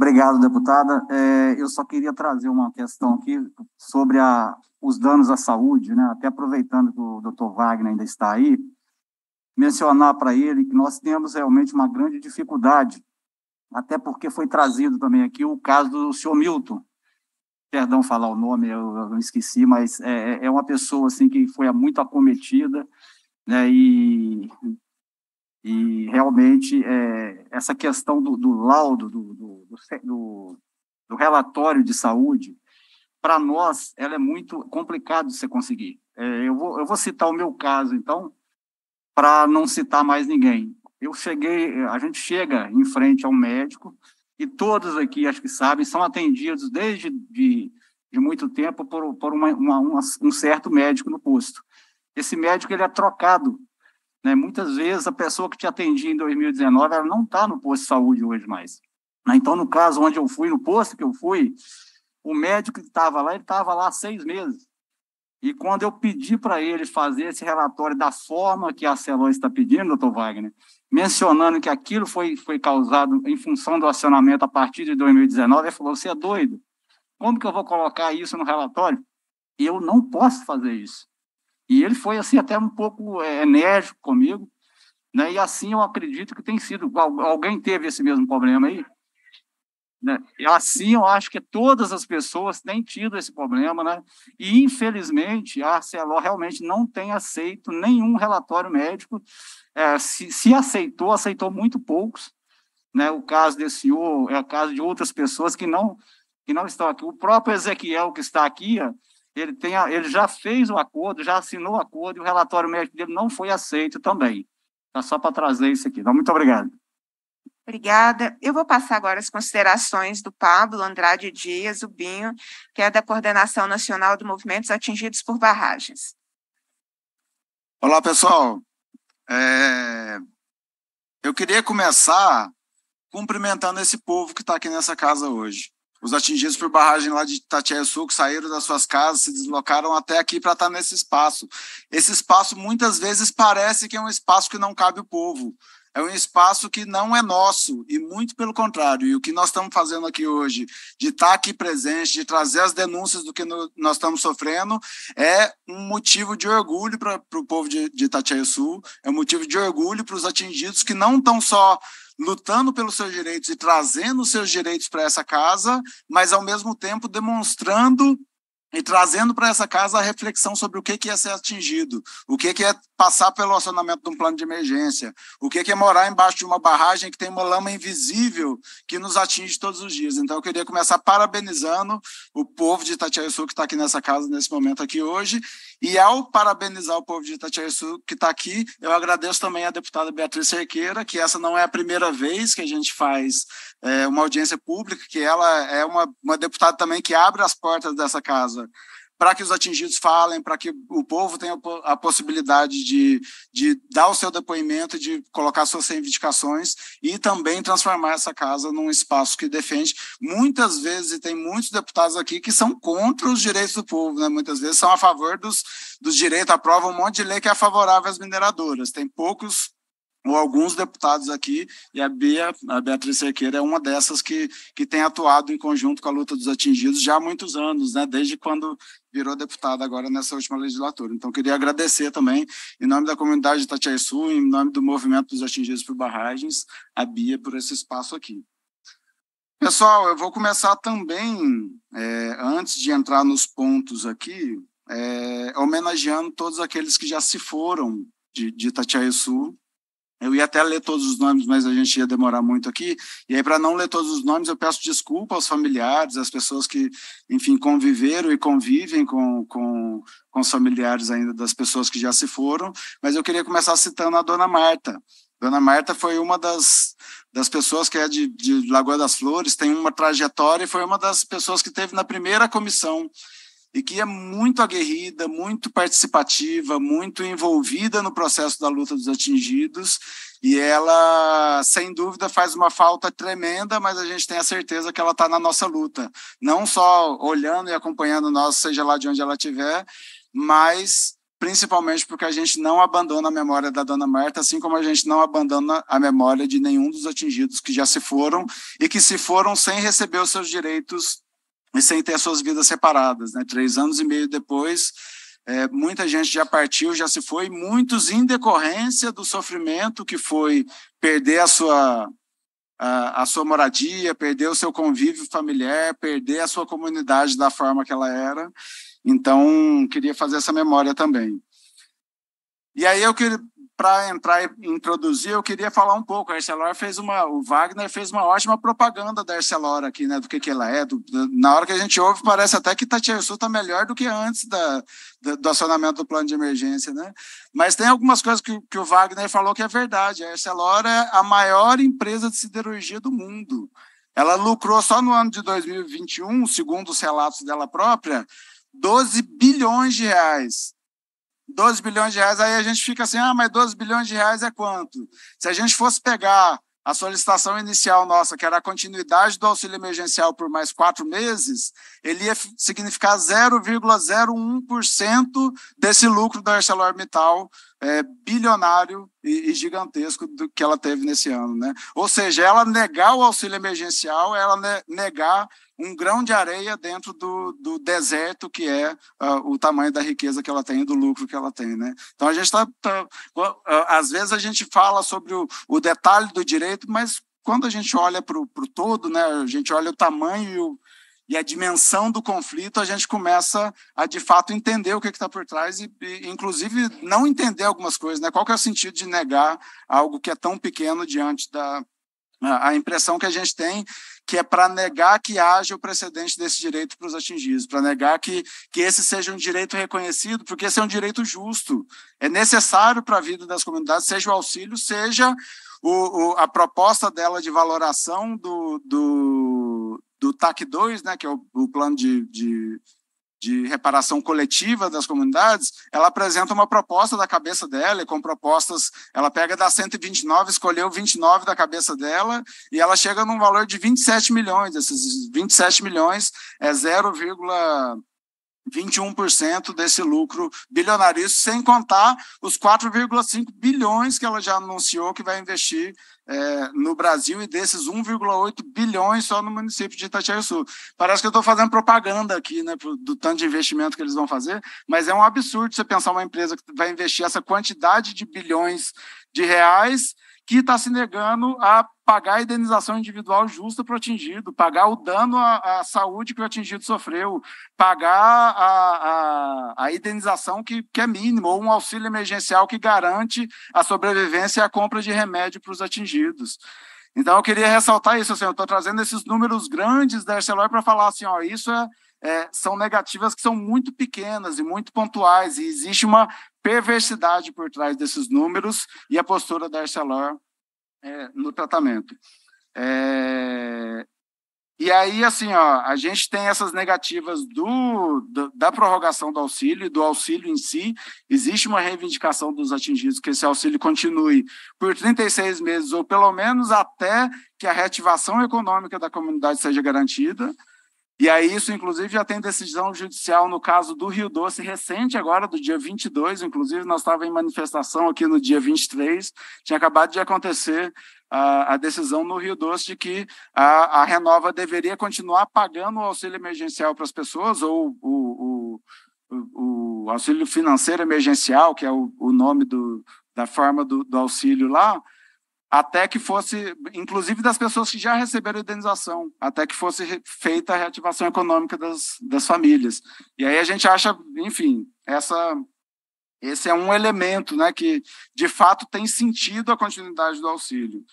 Obrigado, deputada. É, eu só queria trazer uma questão aqui sobre a, os danos à saúde, né? até aproveitando que o doutor Wagner ainda está aí, mencionar para ele que nós temos realmente uma grande dificuldade, até porque foi trazido também aqui o caso do senhor Milton. Perdão falar o nome, eu, eu esqueci, mas é, é, é uma pessoa assim que foi muito acometida né, e e realmente é, essa questão do, do laudo, do, do, do, relatório de saúde, para nós, ela é muito complicado de você conseguir. É, eu, vou, eu vou citar o meu caso, então, para não citar mais ninguém. Eu cheguei, a gente chega em frente a um médico, e todos aqui, acho que sabem, são atendidos desde de, de muito tempo por, por uma, uma, um certo médico no posto. Esse médico ele é trocado né? Muitas vezes a pessoa que te atendia em 2019 ela não está no posto de saúde hoje mais. Né? Então, no caso onde eu fui, no posto que eu fui, o médico que estava lá, ele estava lá seis meses. E quando eu pedi para ele fazer esse relatório da forma que a Celon está pedindo, doutor Wagner, mencionando que aquilo foi, foi causado em função do acionamento a partir de 2019, ele falou: você é doido? Como que eu vou colocar isso no relatório? Eu não posso fazer isso. E ele foi assim até um pouco é, enérgico comigo, né? E assim eu acredito que tem sido alguém teve esse mesmo problema aí, né? E assim eu acho que todas as pessoas têm tido esse problema, né? E infelizmente a Arcelor realmente não tem aceito nenhum relatório médico. É, se, se aceitou, aceitou muito poucos, né? O caso desse senhor é o caso de outras pessoas que não que não estão aqui. O próprio Ezequiel que está aqui, ó, ele, tem, ele já fez o acordo, já assinou o acordo e o relatório médico dele não foi aceito também. Tá só para trazer isso aqui. Então, muito obrigado. Obrigada. Eu vou passar agora as considerações do Pablo Andrade Dias, o Binho, que é da Coordenação Nacional de Movimentos Atingidos por Barragens. Olá, pessoal. É... Eu queria começar cumprimentando esse povo que está aqui nessa casa hoje. Os atingidos por barragem lá de que saíram das suas casas, se deslocaram até aqui para estar tá nesse espaço. Esse espaço muitas vezes parece que é um espaço que não cabe o povo. É um espaço que não é nosso, e muito pelo contrário. E o que nós estamos fazendo aqui hoje, de estar tá aqui presente, de trazer as denúncias do que no, nós estamos sofrendo, é um motivo de orgulho para o povo de, de Itatiaia Sul, é um motivo de orgulho para os atingidos que não estão só lutando pelos seus direitos e trazendo os seus direitos para essa casa, mas ao mesmo tempo demonstrando e trazendo para essa casa a reflexão sobre o que, que é ser atingido, o que, que é passar pelo acionamento de um plano de emergência, o que, que é morar embaixo de uma barragem que tem uma lama invisível que nos atinge todos os dias. Então, eu queria começar parabenizando o povo de Itatiaia Sul que está aqui nessa casa, nesse momento aqui hoje, e ao parabenizar o povo de Sul que está aqui, eu agradeço também à deputada Beatriz Cerqueira, que essa não é a primeira vez que a gente faz é, uma audiência pública, que ela é uma, uma deputada também que abre as portas dessa casa para que os atingidos falem, para que o povo tenha a possibilidade de, de dar o seu depoimento, de colocar suas reivindicações e também transformar essa casa num espaço que defende. Muitas vezes, e tem muitos deputados aqui que são contra os direitos do povo, né? muitas vezes são a favor dos, dos direitos, aprovam um monte de lei que é favorável às mineradoras. Tem poucos ou alguns deputados aqui, e a Bia, a Beatriz Cerqueira é uma dessas que, que tem atuado em conjunto com a luta dos atingidos já há muitos anos, né? desde quando virou deputada agora nessa última legislatura. Então, queria agradecer também, em nome da comunidade de Sul, em nome do movimento dos atingidos por barragens, a Bia por esse espaço aqui. Pessoal, eu vou começar também, é, antes de entrar nos pontos aqui, é, homenageando todos aqueles que já se foram de, de Sul, eu ia até ler todos os nomes, mas a gente ia demorar muito aqui. E aí, para não ler todos os nomes, eu peço desculpa aos familiares, às pessoas que, enfim, conviveram e convivem com, com, com os familiares ainda das pessoas que já se foram. Mas eu queria começar citando a dona Marta. Dona Marta foi uma das, das pessoas que é de, de Lagoa das Flores, tem uma trajetória e foi uma das pessoas que teve na primeira comissão e que é muito aguerrida, muito participativa, muito envolvida no processo da luta dos atingidos. E ela, sem dúvida, faz uma falta tremenda, mas a gente tem a certeza que ela está na nossa luta. Não só olhando e acompanhando nós, seja lá de onde ela estiver, mas principalmente porque a gente não abandona a memória da dona Marta, assim como a gente não abandona a memória de nenhum dos atingidos que já se foram e que se foram sem receber os seus direitos e sem ter as suas vidas separadas. Né? Três anos e meio depois, é, muita gente já partiu, já se foi, muitos em decorrência do sofrimento que foi perder a sua, a, a, sua moradia, perder o seu convívio familiar, perder a sua comunidade da forma que ela era. Então, queria fazer essa memória também. E aí eu queria, para entrar e introduzir, eu queria falar um pouco. A Arcelor fez uma, o Wagner fez uma ótima propaganda da Arcelor aqui, né? Do que, que ela é. Do, do, na hora que a gente ouve, parece até que Itatiaia Sul está melhor do que antes da, do, do, acionamento do plano de emergência, né? Mas tem algumas coisas que, que o Wagner falou que é verdade. A Arcelor é a maior empresa de siderurgia do mundo. Ela lucrou só no ano de 2021, segundo os relatos dela própria, 12 bilhões de reais. 12 bilhões de reais, aí a gente fica assim, ah, mas 12 bilhões de reais é quanto? Se a gente fosse pegar a solicitação inicial nossa, que era a continuidade do auxílio emergencial por mais quatro meses, ele ia significar 0,01% desse lucro da ArcelorMittal é, bilionário e, e gigantesco do que ela teve nesse ano. Né? Ou seja, ela negar o auxílio emergencial, ela ne negar um grão de areia dentro do, do deserto que é uh, o tamanho da riqueza que ela tem, do lucro que ela tem, né? Então a gente está, tá, tá às vezes a gente fala sobre o, o detalhe do direito, mas quando a gente olha para o todo, né? A gente olha o tamanho e, o, e, a dimensão do conflito, a gente começa a de fato entender o que é está por trás e, e, inclusive, não entender algumas coisas, né? Qual que é o sentido de negar algo que é tão pequeno diante da a impressão que a gente tem que é para negar que haja o precedente desse direito para os atingidos, para negar que, que esse seja um direito reconhecido, porque esse é um direito justo, é necessário para a vida das comunidades, seja o auxílio, seja o, o, a proposta dela de valoração do, do, do TAC 2, né, que é o, o plano de, de de reparação coletiva das comunidades, ela apresenta uma proposta da cabeça dela, e com propostas, ela pega das 129, escolheu 29 da cabeça dela, e ela chega num valor de 27 milhões. Esses 27 milhões é 0,21% desse lucro bilionário, isso sem contar os 4,5 bilhões que ela já anunciou que vai investir é, no Brasil e desses 1,8 bilhões só no município de Itatiaia Sul. Parece que eu estou fazendo propaganda aqui, né, do tanto de investimento que eles vão fazer, mas é um absurdo você pensar uma empresa que vai investir essa quantidade de bilhões de reais que está se negando a pagar a indenização individual justa para o atingido, pagar o dano à, à, saúde que o atingido sofreu, pagar a, a, a indenização que, que é mínima, ou um auxílio emergencial que garante a sobrevivência e a compra de remédio para os atingidos. Então, eu queria ressaltar isso, assim, eu estou trazendo esses números grandes da Arcelor para falar assim, ó, isso é é, são negativas que são muito pequenas e muito pontuais, e existe uma perversidade por trás desses números e a postura da Arcelor é, no tratamento. É, e aí, assim, ó, a gente tem essas negativas do, do, da prorrogação do auxílio, do auxílio em si. Existe uma reivindicação dos atingidos que esse auxílio continue por 36 meses, ou pelo menos até que a reativação econômica da comunidade seja garantida. E aí isso, inclusive, já tem decisão judicial no caso do Rio Doce recente agora, do dia 22, inclusive nós estávamos em manifestação aqui no dia 23, tinha acabado de acontecer a, a decisão no Rio Doce de que a, a, Renova deveria continuar pagando o auxílio emergencial para as pessoas, ou o, o, o, auxílio financeiro emergencial, que é o, o nome do, da forma do, do auxílio lá, até que fosse, inclusive das pessoas que já receberam indenização, até que fosse feita a reativação econômica das, das famílias. E aí a gente acha, enfim, essa, esse é um elemento né, que, de fato, tem sentido a continuidade do auxílio.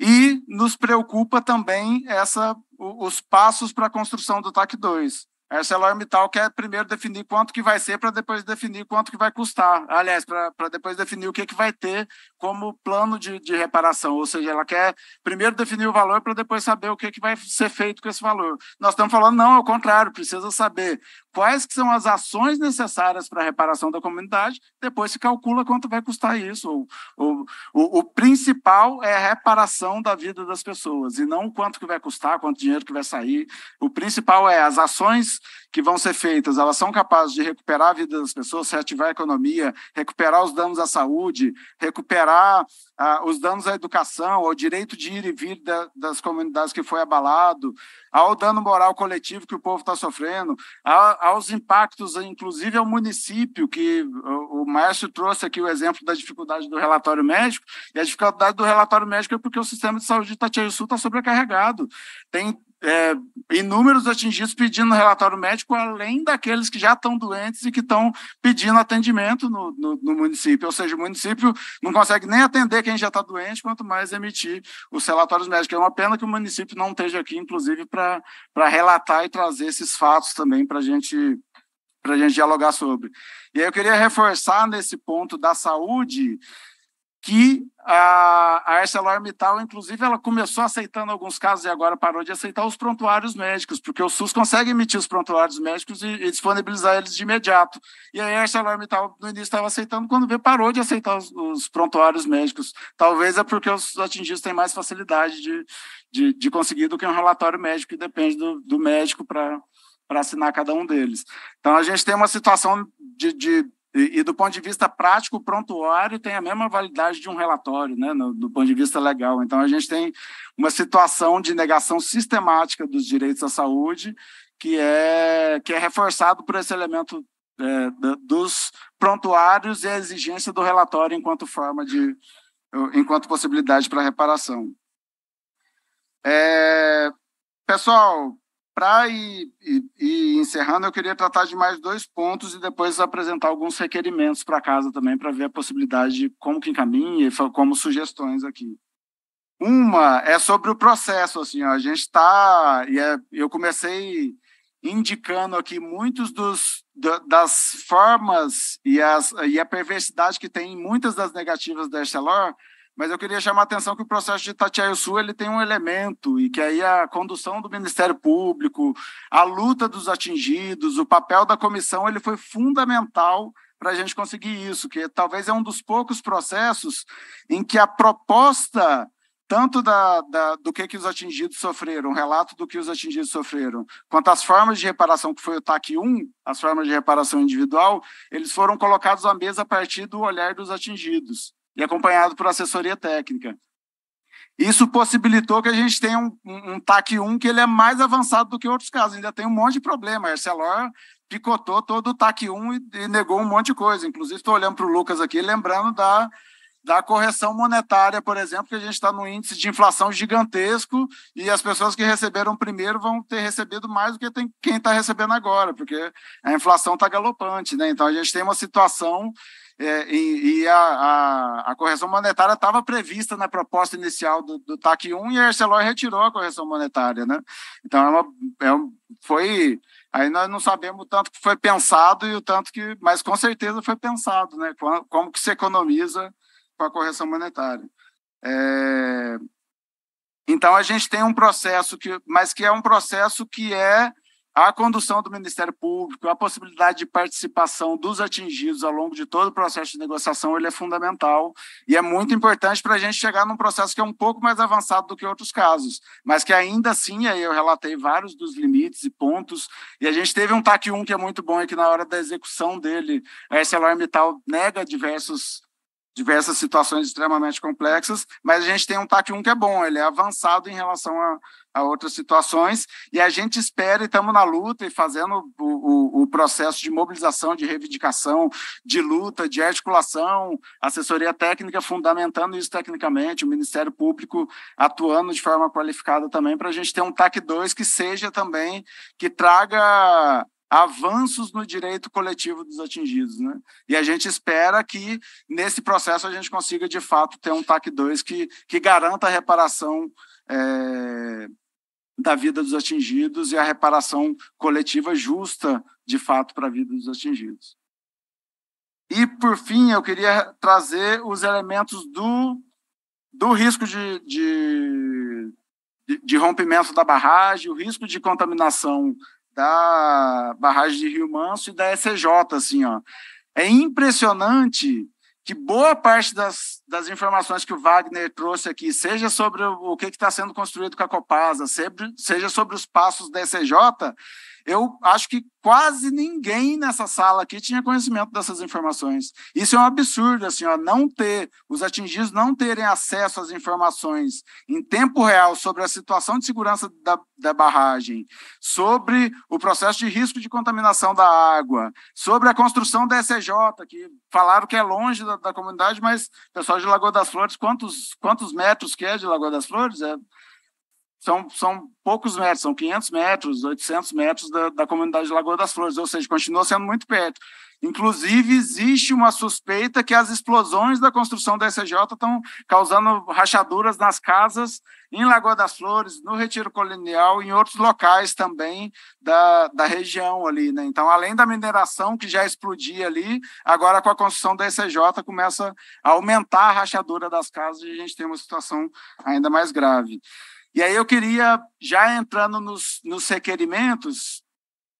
E nos preocupa também essa, os passos para a construção do TAC 2, a ArcelorMittal quer primeiro definir quanto que vai ser para depois definir quanto que vai custar. Aliás, para depois definir o que, que vai ter como plano de, de reparação. Ou seja, ela quer primeiro definir o valor para depois saber o que, que vai ser feito com esse valor. Nós estamos falando, não, é o contrário, precisa saber quais que são as ações necessárias para a reparação da comunidade, depois se calcula quanto vai custar isso. O, o, o principal é a reparação da vida das pessoas, e não quanto que vai custar, quanto dinheiro que vai sair. O principal é as ações que vão ser feitas, elas são capazes de recuperar a vida das pessoas, reativar a economia, recuperar os danos à saúde, recuperar ah, os danos à educação, ao direito de ir e vir da, das comunidades que foi abalado, ao dano moral coletivo que o povo está sofrendo, a, aos impactos, inclusive ao município, que o, o Maestro trouxe aqui o exemplo da dificuldade do relatório médico, e a dificuldade do relatório médico é porque o sistema de saúde de Itatiaia Sul está sobrecarregado. Tem é, inúmeros atingidos pedindo relatório médico, além daqueles que já estão doentes e que estão pedindo atendimento no, no, no, município. Ou seja, o município não consegue nem atender quem já está doente, quanto mais emitir os relatórios médicos. É uma pena que o município não esteja aqui, inclusive, para relatar e trazer esses fatos também para gente para a gente dialogar sobre. E aí eu queria reforçar nesse ponto da saúde que a ArcelorMittal, inclusive, ela começou aceitando alguns casos e agora parou de aceitar os prontuários médicos, porque o SUS consegue emitir os prontuários médicos e, e disponibilizar eles de imediato. E aí a ArcelorMittal, no início, estava aceitando, quando vê, parou de aceitar os, os, prontuários médicos. Talvez é porque os atingidos têm mais facilidade de, de, de conseguir do que um relatório médico, que depende do, do médico para assinar cada um deles. Então, a gente tem uma situação de, de e, e, do ponto de vista prático, o prontuário tem a mesma validade de um relatório, né, no, do ponto de vista legal. Então, a gente tem uma situação de negação sistemática dos direitos à saúde, que é, que é reforçado por esse elemento é, da, dos prontuários e a exigência do relatório enquanto forma de, enquanto possibilidade para reparação. É, pessoal, para ir, ir, ir, encerrando, eu queria tratar de mais dois pontos e depois apresentar alguns requerimentos para casa também, para ver a possibilidade de como que encaminha e como sugestões aqui. Uma é sobre o processo, assim, ó, a gente está, e é, eu comecei indicando aqui muitos dos das formas e, as, e a perversidade que tem em muitas das negativas da Estelor, mas eu queria chamar a atenção que o processo de Itatiaioçu ele tem um elemento e que aí a condução do Ministério Público, a luta dos atingidos, o papel da comissão, ele foi fundamental para a gente conseguir isso, que talvez é um dos poucos processos em que a proposta tanto da, da, do que, que os atingidos sofreram, o relato do que os atingidos sofreram, quanto as formas de reparação, que foi o TAC 1, as formas de reparação individual, eles foram colocados à mesa a partir do olhar dos atingidos e acompanhado por assessoria técnica. Isso possibilitou que a gente tenha um, um, um TAC 1 que ele é mais avançado do que outros casos, ainda tem um monte de problema. A Arcelor picotou todo o TAC 1 e, e negou um monte de coisa. Inclusive, estou olhando para o Lucas aqui, lembrando da, da correção monetária, por exemplo, que a gente está no índice de inflação gigantesco e as pessoas que receberam primeiro vão ter recebido mais do que tem, quem está recebendo agora, porque a inflação está galopante, né? Então a gente tem uma situação é, e, e, a, a, a correção monetária estava prevista na proposta inicial do, do TAC 1 e a Arcelor retirou a correção monetária, né? Então, é uma, é um, foi... Aí nós não sabemos o tanto que foi pensado e o tanto que... Mas, com certeza, foi pensado, né? Como, como que se economiza com a correção monetária. É, então, a gente tem um processo que... Mas que é um processo que é a condução do Ministério Público, a possibilidade de participação dos atingidos ao longo de todo o processo de negociação, ele é fundamental e é muito importante para a gente chegar num processo que é um pouco mais avançado do que outros casos, mas que ainda assim, aí eu relatei vários dos limites e pontos, e a gente teve um TAC 1 que é muito bom é que na hora da execução dele, a ArcelorMittal nega diversos diversas situações extremamente complexas, mas a gente tem um TAC 1 que é bom, ele é avançado em relação a, a outras situações, e a gente espera e estamos na luta e fazendo o, o, o, processo de mobilização, de reivindicação, de luta, de articulação, assessoria técnica fundamentando isso tecnicamente, o Ministério Público atuando de forma qualificada também, para a gente ter um TAC 2 que seja também, que traga avanços no direito coletivo dos atingidos, né? E a gente espera que nesse processo a gente consiga de fato ter um TAC 2 que, que garanta a reparação é, da vida dos atingidos e a reparação coletiva justa de fato para a vida dos atingidos. E por fim, eu queria trazer os elementos do do risco de, de de, de rompimento da barragem, o risco de contaminação da barragem de Rio Manso e da ECJ, assim, ó. É impressionante que boa parte das, das informações que o Wagner trouxe aqui, seja sobre o que está sendo construído com a Copasa, seja sobre os passos da ECJ, eu acho que quase ninguém nessa sala aqui tinha conhecimento dessas informações. Isso é um absurdo, assim, ó, não ter, os atingidos não terem acesso às informações em tempo real sobre a situação de segurança da, da barragem, sobre o processo de risco de contaminação da água, sobre a construção da SJ. que falaram que é longe da, da comunidade, mas pessoal de Lagoa das Flores, quantos, quantos metros que é de Lagoa das Flores? É são, são poucos metros, são 500 metros, 800 metros da, da comunidade de Lagoa das Flores, ou seja, continua sendo muito perto. Inclusive, existe uma suspeita que as explosões da construção da SJ estão causando rachaduras nas casas em Lagoa das Flores, no Retiro Colonial, em outros locais também da, da região ali. Né? Então, além da mineração que já explodia ali, agora com a construção da SJ começa a aumentar a rachadura das casas e a gente tem uma situação ainda mais grave. E aí eu queria, já entrando nos, nos requerimentos,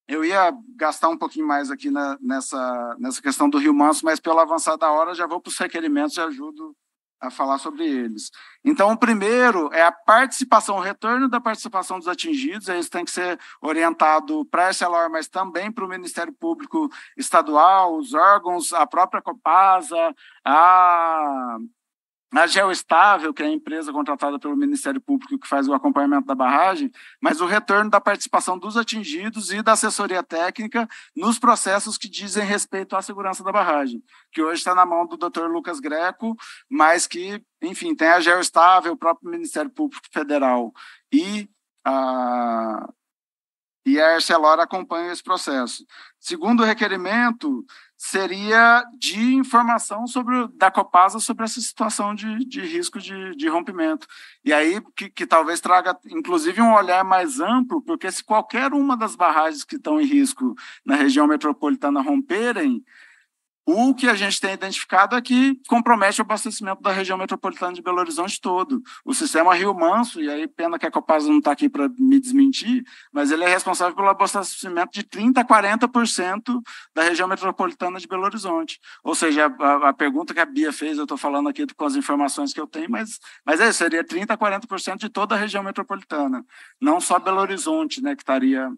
eu ia gastar um pouquinho mais aqui na, nessa, nessa questão do Rio Manso, mas pela avançada hora já vou para os requerimentos e ajudo a falar sobre eles. Então, o primeiro é a participação, o retorno da participação dos atingidos, isso tem que ser orientado para a SLOR, mas também para o Ministério Público Estadual, os órgãos, a própria Copasa, a na Geoestável, que é a empresa contratada pelo Ministério Público que faz o acompanhamento da barragem, mas o retorno da participação dos atingidos e da assessoria técnica nos processos que dizem respeito à segurança da barragem, que hoje está na mão do Dr. Lucas Greco, mas que, enfim, tem a Geoestável, o próprio Ministério Público Federal e a e a acompanha esse processo. Segundo requerimento, seria de informação sobre da Copasa sobre essa situação de, de risco de, de rompimento. E aí que, que talvez traga, inclusive, um olhar mais amplo, porque se qualquer uma das barragens que estão em risco na região metropolitana romperem, o que a gente tem identificado é que compromete o abastecimento da região metropolitana de Belo Horizonte todo. O sistema Rio Manso, e aí pena que a Copasa não está aqui para me desmentir, mas ele é responsável pelo abastecimento de 30% a 40% da região metropolitana de Belo Horizonte. Ou seja, a, a pergunta que a Bia fez, eu estou falando aqui com as informações que eu tenho, mas, mas é, seria 30% a 40% de toda a região metropolitana, não só Belo Horizonte, né, que estaria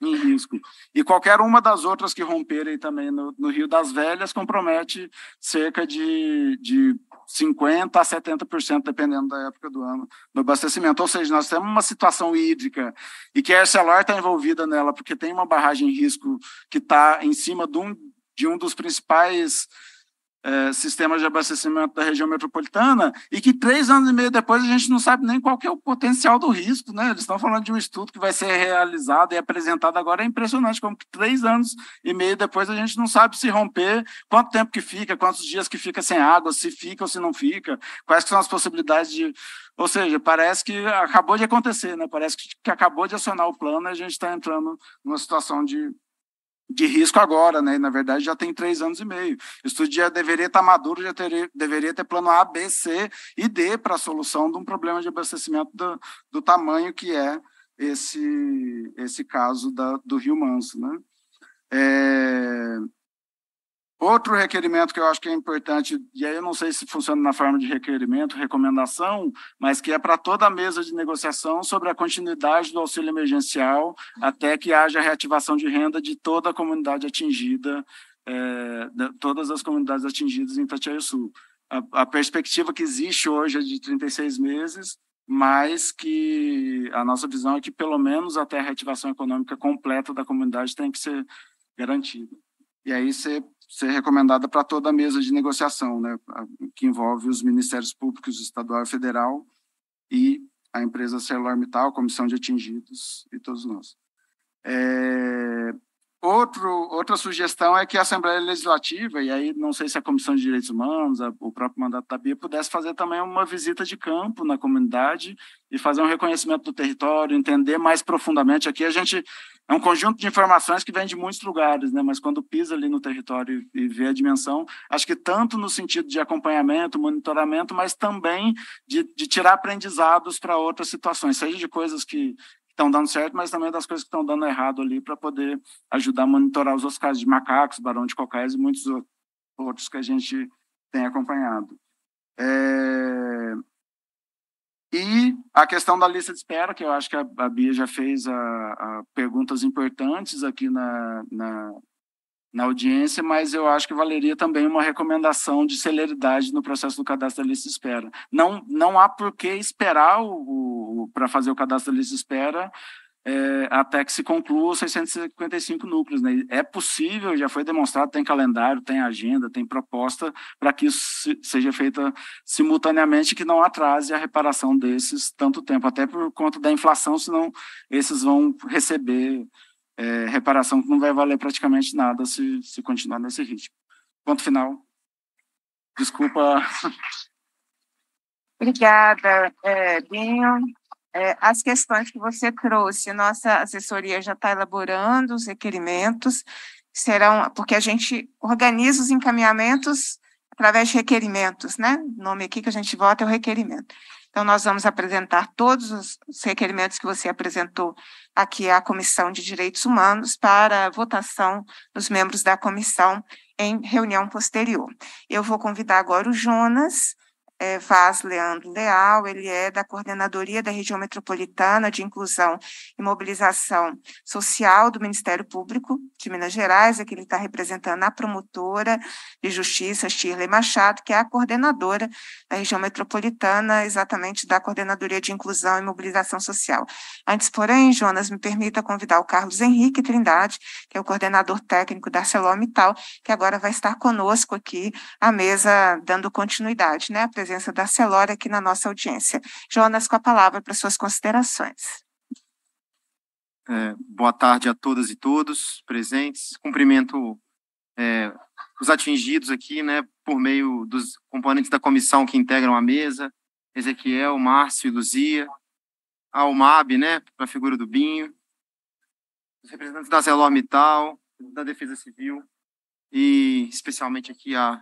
em risco. E qualquer uma das outras que romperem também no, no Rio das Velhas compromete cerca de, de 50% a 70%, dependendo da época do ano, do abastecimento. Ou seja, nós temos uma situação hídrica e que a Arcelor está envolvida nela, porque tem uma barragem em risco que está em cima de um, de um dos principais é, sistemas de abastecimento da região metropolitana e que três anos e meio depois a gente não sabe nem qual é o potencial do risco, né? Eles estão falando de um estudo que vai ser realizado e apresentado agora. É impressionante como que três anos e meio depois a gente não sabe se romper, quanto tempo que fica, quantos dias que fica sem água, se fica ou se não fica, quais são as possibilidades de ou seja, parece que acabou de acontecer, né? Parece que acabou de acionar o plano e a gente está entrando numa situação de de risco agora, né? Na verdade, já tem três anos e meio. Isso já deveria estar tá maduro, já ter, deveria ter plano A, B, C e D para a solução de um problema de abastecimento do, do tamanho que é esse, esse caso da, do Rio Manso, né? É, Outro requerimento que eu acho que é importante, e aí eu não sei se funciona na forma de requerimento, recomendação, mas que é para toda a mesa de negociação sobre a continuidade do auxílio emergencial até que haja reativação de renda de toda a comunidade atingida, é, de, todas as comunidades atingidas em Itatiaia Sul. A, a perspectiva que existe hoje é de 36 meses, mas que a nossa visão é que pelo menos até a reativação econômica completa da comunidade tem que ser garantida e aí ser, ser é recomendada para toda a mesa de negociação, né, que envolve os ministérios públicos, estadual e federal, e a empresa ArcelorMittal, comissão de atingidos e todos nós. É, Outro, outra sugestão é que a Assembleia Legislativa, e aí não sei se a Comissão de Direitos Humanos, a, o próprio mandato da Bia, pudesse fazer também uma visita de campo na comunidade e fazer um reconhecimento do território, entender mais profundamente. Aqui a gente é um conjunto de informações que vem de muitos lugares, né? mas quando pisa ali no território e vê a dimensão, acho que tanto no sentido de acompanhamento, monitoramento, mas também de, de tirar aprendizados para outras situações, seja de coisas que estão dando certo, mas também é das coisas que estão dando errado ali para poder ajudar a monitorar os outros casos de macacos, barão de cocais e muitos outros que a gente tem acompanhado. É... E a questão da lista de espera, que eu acho que a, Bia já fez a, a perguntas importantes aqui na, na, na audiência, mas eu acho que valeria também uma recomendação de celeridade no processo do cadastro da lista de espera. Não, não há por que esperar o, o para fazer o cadastro da lista de espera é, até que se conclua os 655 núcleos. Né? É possível, já foi demonstrado, tem calendário, tem agenda, tem proposta para que isso seja feita simultaneamente que não atrase a reparação desses tanto tempo, até por conta da inflação, senão esses vão receber é, reparação que não vai valer praticamente nada se, se continuar nesse ritmo. Ponto final. Desculpa. Obrigada, é, Binho. É, as questões que você trouxe, nossa assessoria já está elaborando os requerimentos, serão, porque a gente organiza os encaminhamentos através de requerimentos, né? O nome aqui que a gente vota é o requerimento. Então, nós vamos apresentar todos os requerimentos que você apresentou aqui à Comissão de Direitos Humanos para votação dos membros da comissão em reunião posterior. Eu vou convidar agora o Jonas é, Vaz Leandro Leal, ele é da Coordenadoria da Região Metropolitana de Inclusão e Mobilização Social do Ministério Público de Minas Gerais, é que ele está representando a promotora de justiça, Shirley Machado, que é a coordenadora da região metropolitana, exatamente da Coordenadoria de Inclusão e Mobilização Social. Antes, porém, Jonas, me permita convidar o Carlos Henrique Trindade, que é o coordenador técnico da ArcelorMittal, que agora vai estar conosco aqui à mesa, dando continuidade, né, presença da Celora aqui na nossa audiência. Jonas, com a palavra para suas considerações. É, boa tarde a todas e todos presentes. Cumprimento é, os atingidos aqui, né, por meio dos componentes da comissão que integram a mesa, Ezequiel, Márcio e Luzia, ao MAB, né, para a figura do Binho, os representantes da Zelormital, da Defesa Civil e especialmente aqui a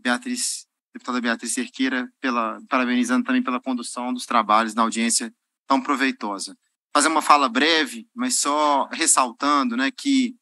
Beatriz deputada Beatriz Cerqueira, pela, parabenizando também pela condução dos trabalhos na audiência tão proveitosa. Fazer uma fala breve, mas só ressaltando né, que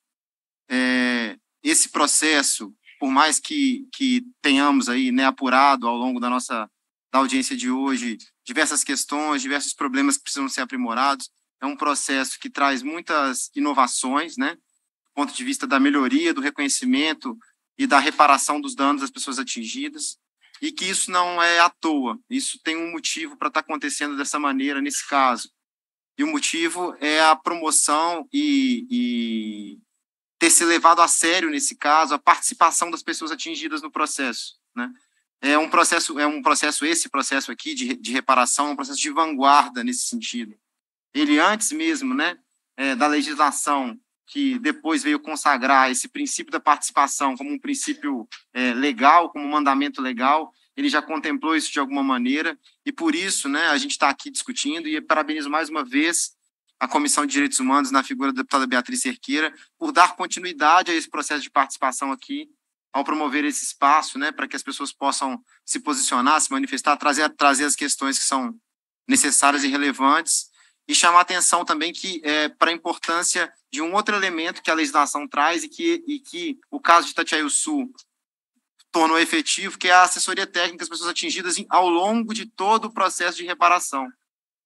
é, esse processo, por mais que, que tenhamos aí né, apurado ao longo da nossa da audiência de hoje diversas questões, diversos problemas que precisam ser aprimorados, é um processo que traz muitas inovações, né, do ponto de vista da melhoria, do reconhecimento e da reparação dos danos das pessoas atingidas e que isso não é à toa. Isso tem um motivo para estar tá acontecendo dessa maneira nesse caso. E o motivo é a promoção e, e, ter se levado a sério nesse caso a participação das pessoas atingidas no processo, né? É um processo, é um processo esse processo aqui de, de reparação, é um processo de vanguarda nesse sentido. Ele antes mesmo, né, é, da legislação que depois veio consagrar esse princípio da participação como um princípio é, legal, como um mandamento legal, ele já contemplou isso de alguma maneira, e por isso né, a gente está aqui discutindo, e parabenizo mais uma vez a Comissão de Direitos Humanos, na figura da deputada Beatriz Cerqueira, por dar continuidade a esse processo de participação aqui, ao promover esse espaço, né, para que as pessoas possam se posicionar, se manifestar, trazer, trazer as questões que são necessárias e relevantes, e chamar atenção também que é, para a importância de um outro elemento que a legislação traz e que, e que o caso de Itatiaio Sul tornou efetivo, que é a assessoria técnica às pessoas atingidas em, ao longo de todo o processo de reparação.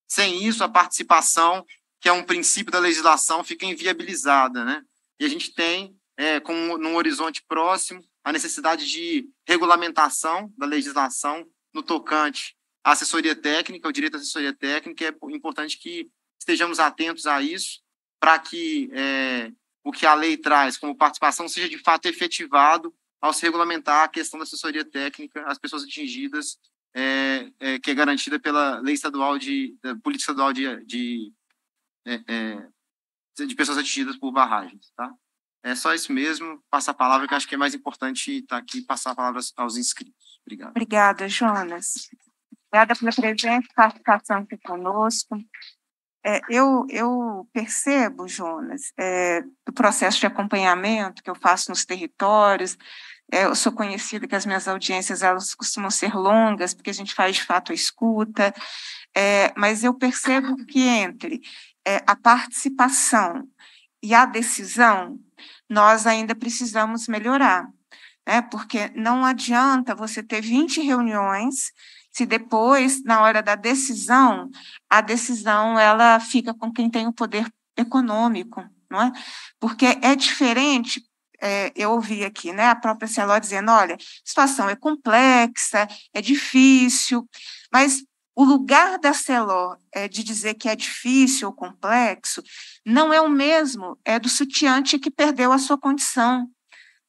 Sem isso, a participação, que é um princípio da legislação, fica inviabilizada. Né? E a gente tem, é, como num horizonte próximo, a necessidade de regulamentação da legislação no tocante a assessoria técnica, o direito à assessoria técnica, é importante que estejamos atentos a isso, para que é, o que a lei traz como participação seja de fato efetivado ao se regulamentar a questão da assessoria técnica às pessoas atingidas, é, é, que é garantida pela lei estadual de política estadual de, de, é, é, de, pessoas atingidas por barragens, tá? É só isso mesmo. Passar a palavra, que acho que é mais importante estar tá aqui passar a palavra aos inscritos. Obrigado. Obrigada, Jonas. Obrigada pela presença e participação aqui conosco. É, eu, eu, percebo, Jonas, é, do processo de acompanhamento que eu faço nos territórios, é, eu sou conhecida que as minhas audiências elas costumam ser longas, porque a gente faz de fato a escuta, é, mas eu percebo que entre é, a participação e a decisão, nós ainda precisamos melhorar, né? porque não adianta você ter 20 reuniões se depois, na hora da decisão, a decisão ela fica com quem tem o poder econômico, não é? Porque é diferente é, eu ouvi aqui, né, a própria Celó dizendo, olha, a situação é complexa, é difícil, mas o lugar da Celó é, de dizer que é difícil ou complexo não é o mesmo, é do sutiante que perdeu a sua condição.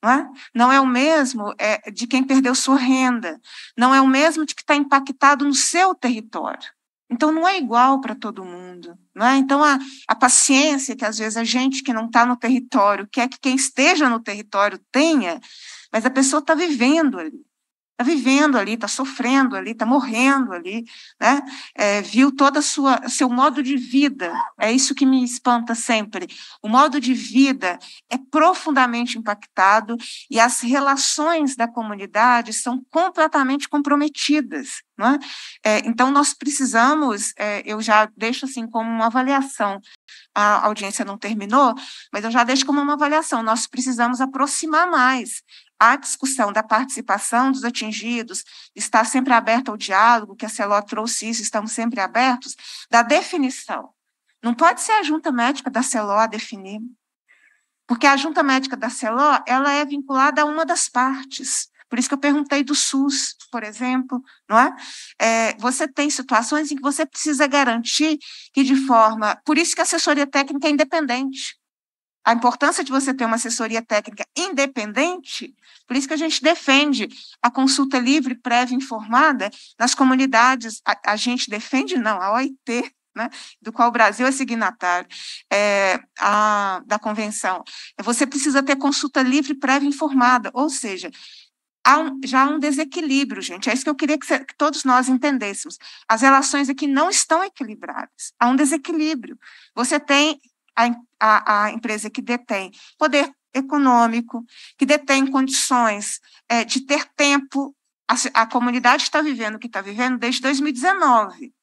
Não é? não é o mesmo é, de quem perdeu sua renda, não é o mesmo de que está impactado no seu território. Então, não é igual para todo mundo. Não é? Então, a, a paciência que às vezes a gente que não está no território quer que quem esteja no território tenha, mas a pessoa está vivendo ali está vivendo ali, está sofrendo ali, está morrendo ali, né? É, viu toda o sua seu modo de vida. É isso que me espanta sempre. O modo de vida é profundamente impactado e as relações da comunidade são completamente comprometidas. Não é? É, então nós precisamos, é, eu já deixo assim como uma avaliação. A audiência não terminou, mas eu já deixo como uma avaliação. Nós precisamos aproximar mais a discussão da participação dos atingidos está sempre aberta ao diálogo, que a CELO trouxe isso, estamos sempre abertos, da definição. Não pode ser a junta médica da CELO a definir, porque a junta médica da CELO ela é vinculada a uma das partes. Por isso que eu perguntei do SUS, por exemplo, não é? é? Você tem situações em que você precisa garantir que de forma. Por isso que a assessoria técnica é independente a importância de você ter uma assessoria técnica independente, por isso que a gente defende a consulta livre, prévia informada nas comunidades. A, a gente defende, não, a OIT, né, do qual o Brasil é signatário é, a, da convenção. É, você precisa ter consulta livre, prévia informada, ou seja, há um, já há um desequilíbrio, gente. É isso que eu queria que, você, que todos nós entendêssemos. As relações aqui não estão equilibradas, há um desequilíbrio. Você tem a, a, a empresa que detém poder econômico, que detém condições é, de ter tempo. A, a comunidade está vivendo o que está vivendo desde 2019.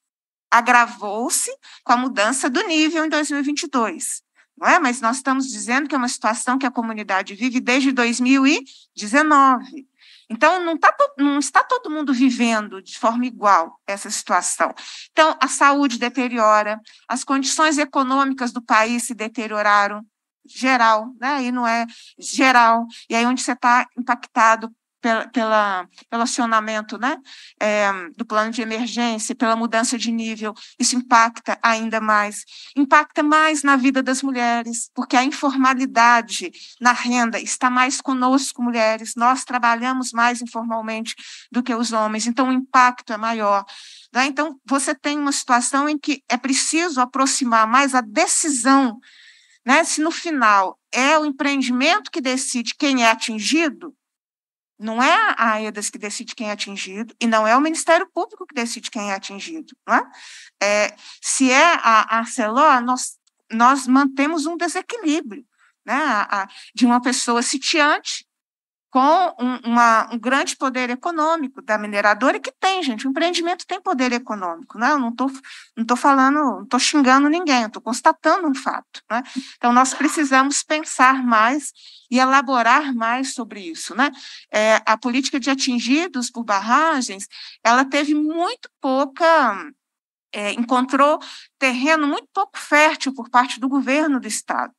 Agravou-se com a mudança do nível em 2022. Não é? Mas nós estamos dizendo que é uma situação que a comunidade vive desde 2019. Então, não, tá, não está todo mundo vivendo de forma igual essa situação. Então, a saúde deteriora, as condições econômicas do país se deterioraram, geral, né? E não é geral. E aí onde você está impactado pela, pelo acionamento né, é, do plano de emergência, pela mudança de nível, isso impacta ainda mais. Impacta mais na vida das mulheres, porque a informalidade na renda está mais conosco, mulheres. Nós trabalhamos mais informalmente do que os homens, então o impacto é maior. Né? Então, você tem uma situação em que é preciso aproximar mais a decisão. Né? Se no final é o empreendimento que decide quem é atingido, não é a AEDAS que decide quem é atingido e não é o Ministério Público que decide quem é atingido. É? É, se é a Arcelor, nós, nós mantemos um desequilíbrio né? A, a, de uma pessoa sitiante com um, uma, um grande poder econômico da mineradora, e que tem, gente, o empreendimento tem poder econômico, né? Eu não estou não tô falando, não estou xingando ninguém, estou constatando um fato, né? Então, nós precisamos pensar mais e elaborar mais sobre isso, né? É, a política de atingidos por barragens, ela teve muito pouca... É, encontrou terreno muito pouco fértil por parte do governo do Estado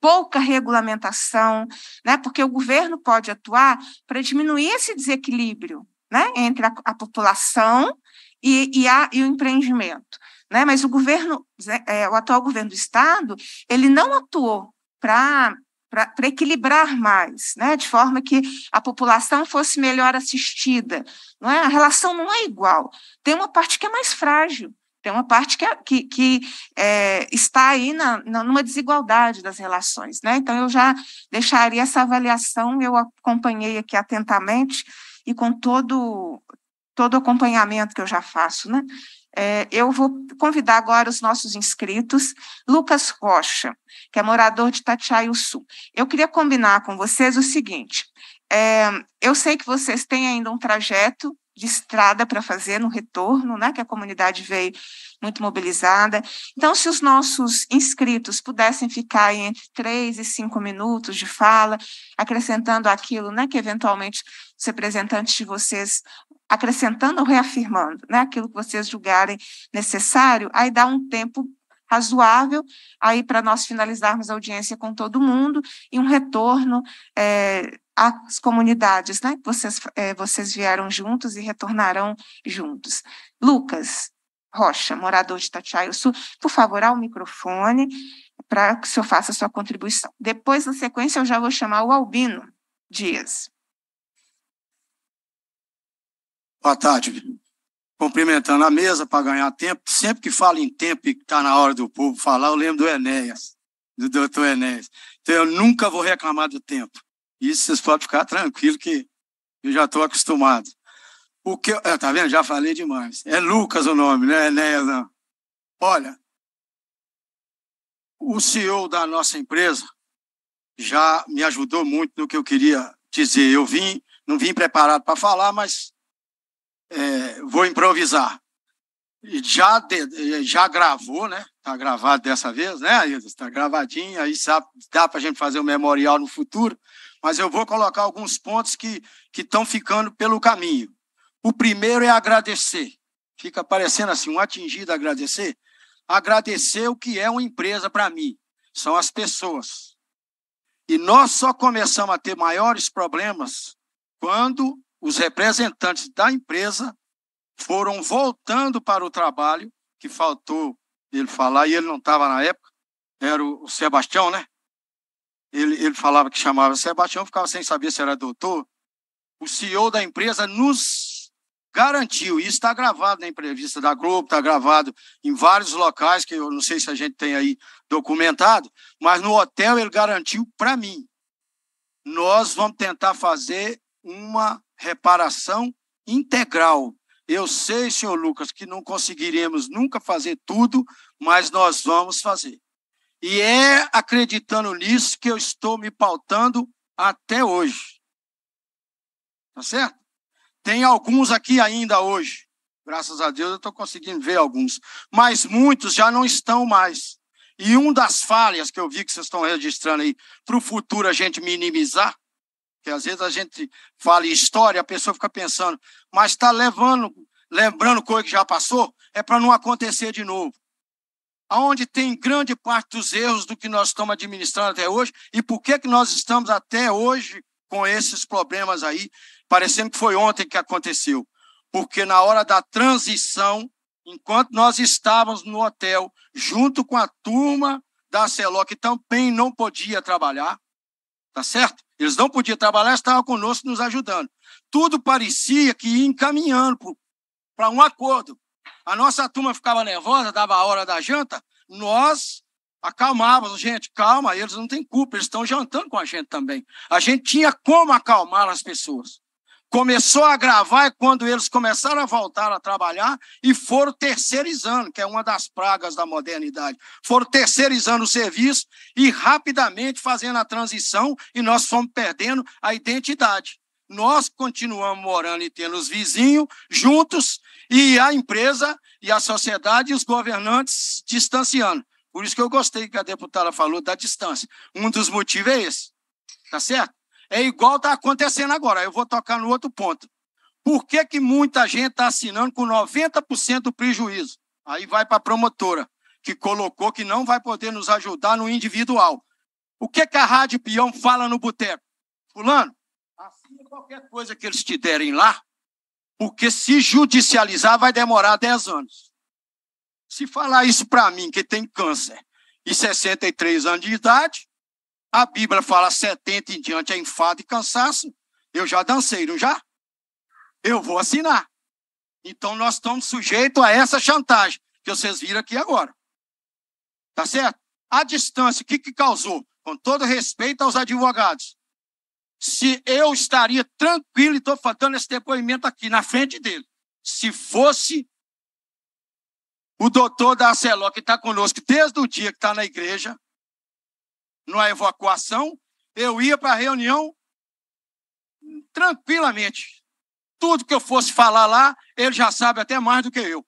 pouca regulamentação, né? porque o governo pode atuar para diminuir esse desequilíbrio né? entre a, a população e, e, a, e o empreendimento. Né? Mas o governo, né, é, o atual governo do Estado, ele não atuou para para equilibrar mais, né, de forma que a população fosse melhor assistida, não é? A relação não é igual. Tem uma parte que é mais frágil, tem uma parte que, é, que, que é, está aí na, na, numa desigualdade das relações. Né? Então, eu já deixaria essa avaliação, eu acompanhei aqui atentamente e com todo todo o acompanhamento que eu já faço. Né? É, eu vou convidar agora os nossos inscritos. Lucas Rocha, que é morador de Tatiaio Sul. Eu queria combinar com vocês o seguinte: é, eu sei que vocês têm ainda um trajeto de estrada para fazer no retorno, né, que a comunidade veio muito mobilizada. Então, se os nossos inscritos pudessem ficar entre três e cinco minutos de fala, acrescentando aquilo né, que eventualmente os representantes de vocês acrescentando ou reafirmando né, aquilo que vocês julgarem necessário, aí dá um tempo razoável aí para nós finalizarmos a audiência com todo mundo e um retorno é, as comunidades, né? Vocês, é, vocês vieram juntos e retornarão juntos. Lucas Rocha, morador de Itatiaia Sul, por favor, ao microfone para que o senhor faça a sua contribuição. Depois, na sequência, eu já vou chamar o Albino Dias. Boa tarde. Cumprimentando a mesa para ganhar tempo. Sempre que falo em tempo e está na hora do povo falar, eu lembro do Enéas, do doutor Enéas. Então, eu nunca vou reclamar do tempo. Isso vocês podem ficar tranquilo que eu já estou acostumado. O que eu, ah, tá vendo? Já falei demais. É Lucas o nome, né? Enéas, não. Olha, o CEO da nossa empresa já me ajudou muito no que eu queria dizer. Eu vim, não vim preparado para falar, mas é, vou improvisar. Já, de, já gravou, né? Está gravado dessa vez, né, Está gravadinho, aí sabe, dá para a gente fazer um memorial no futuro mas eu vou colocar alguns pontos que estão ficando pelo caminho. O primeiro é agradecer. Fica parecendo assim, um atingido agradecer. Agradecer o que é uma empresa para mim, são as pessoas. E nós só começamos a ter maiores problemas quando os representantes da empresa foram voltando para o trabalho, que faltou ele falar, e ele não estava na época, era o Sebastião, né? ele, ele falava que chamava Sebastião, ficava sem saber se era doutor. O CEO da empresa nos garantiu, e está gravado na entrevista da Globo, está gravado em vários locais, que eu não sei se a gente tem aí documentado, mas no hotel ele garantiu para mim. Nós vamos tentar fazer uma reparação integral. Eu sei, senhor Lucas, que não conseguiremos nunca fazer tudo, mas nós vamos fazer. E é acreditando nisso que eu estou me pautando até hoje. Tá certo? Tem alguns aqui ainda hoje. Graças a Deus eu estou conseguindo ver alguns. Mas muitos já não estão mais. E uma das falhas que eu vi que vocês estão registrando aí, para o futuro a gente minimizar, que às vezes a gente fala em história, a pessoa fica pensando, mas está levando, lembrando coisa que já passou, é para não acontecer de novo onde tem grande parte dos erros do que nós estamos administrando até hoje e por que, que nós estamos até hoje com esses problemas aí, parecendo que foi ontem que aconteceu. Porque na hora da transição, enquanto nós estávamos no hotel, junto com a turma da Celoc, que também não podia trabalhar, tá certo? Eles não podiam trabalhar, estavam conosco nos ajudando. Tudo parecia que ia encaminhando para um acordo. A nossa turma ficava nervosa, dava a hora da janta, nós acalmávamos, gente, calma, eles não têm culpa, eles estão jantando com a gente também. A gente tinha como acalmar as pessoas. Começou a gravar quando eles começaram a voltar a trabalhar e foram terceirizando, que é uma das pragas da modernidade. Foram terceirizando o serviço e rapidamente fazendo a transição e nós fomos perdendo a identidade. Nós continuamos morando e tendo os vizinhos juntos, e a empresa e a sociedade e os governantes distanciando. Por isso que eu gostei que a deputada falou da distância. Um dos motivos é esse. Tá certo? É igual está acontecendo agora. Eu vou tocar no outro ponto. Por que, que muita gente está assinando com 90% do prejuízo? Aí vai para a promotora, que colocou que não vai poder nos ajudar no individual. O que, que a Rádio Peão fala no boteco? Fulano, assina qualquer coisa que eles te derem lá, porque se judicializar, vai demorar 10 anos. Se falar isso para mim, que tem câncer, e 63 anos de idade, a Bíblia fala 70 em diante é enfado e cansaço. Eu já dancei, não já? Eu vou assinar. Então nós estamos sujeitos a essa chantagem que vocês viram aqui agora. Tá certo? A distância, o que, que causou? Com todo respeito aos advogados, se eu estaria tranquilo e estou faltando esse depoimento aqui na frente dele. Se fosse o doutor da Aceló, que está conosco desde o dia que está na igreja, na evacuação, eu ia para a reunião tranquilamente. Tudo que eu fosse falar lá, ele já sabe até mais do que eu.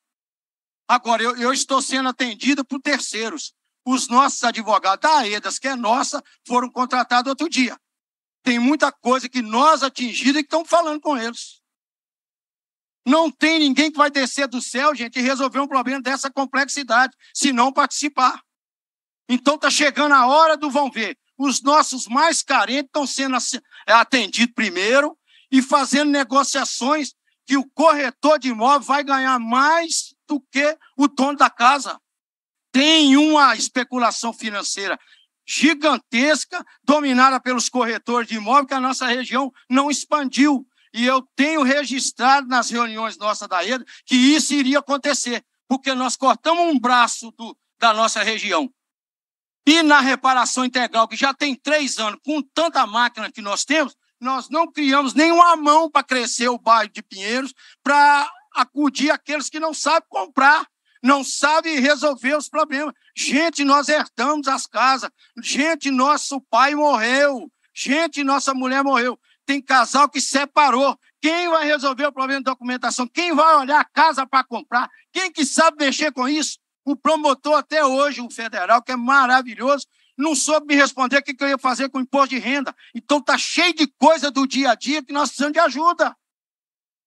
Agora, eu, eu estou sendo atendido por terceiros. Os nossos advogados da AEDAS, que é nossa, foram contratados outro dia. Tem muita coisa que nós atingidos que estamos falando com eles. Não tem ninguém que vai descer do céu, gente, e resolver um problema dessa complexidade, se não participar. Então está chegando a hora do vão ver. Os nossos mais carentes estão sendo é, atendidos primeiro e fazendo negociações que o corretor de imóvel vai ganhar mais do que o dono da casa. Tem uma especulação financeira gigantesca, dominada pelos corretores de imóvel, que a nossa região não expandiu. E eu tenho registrado nas reuniões nossas da Eda que isso iria acontecer, porque nós cortamos um braço do, da nossa região. E na reparação integral, que já tem três anos, com tanta máquina que nós temos, nós não criamos nenhuma mão para crescer o bairro de Pinheiros, para acudir aqueles que não sabem comprar não sabe resolver os problemas. Gente, nós herdamos as casas. Gente, nosso pai morreu. Gente, nossa mulher morreu. Tem casal que separou. Quem vai resolver o problema de documentação? Quem vai olhar a casa para comprar? Quem que sabe mexer com isso? O promotor até hoje, o federal, que é maravilhoso, não soube me responder o que, eu ia fazer com o imposto de renda. Então tá cheio de coisa do dia a dia que nós precisamos de ajuda.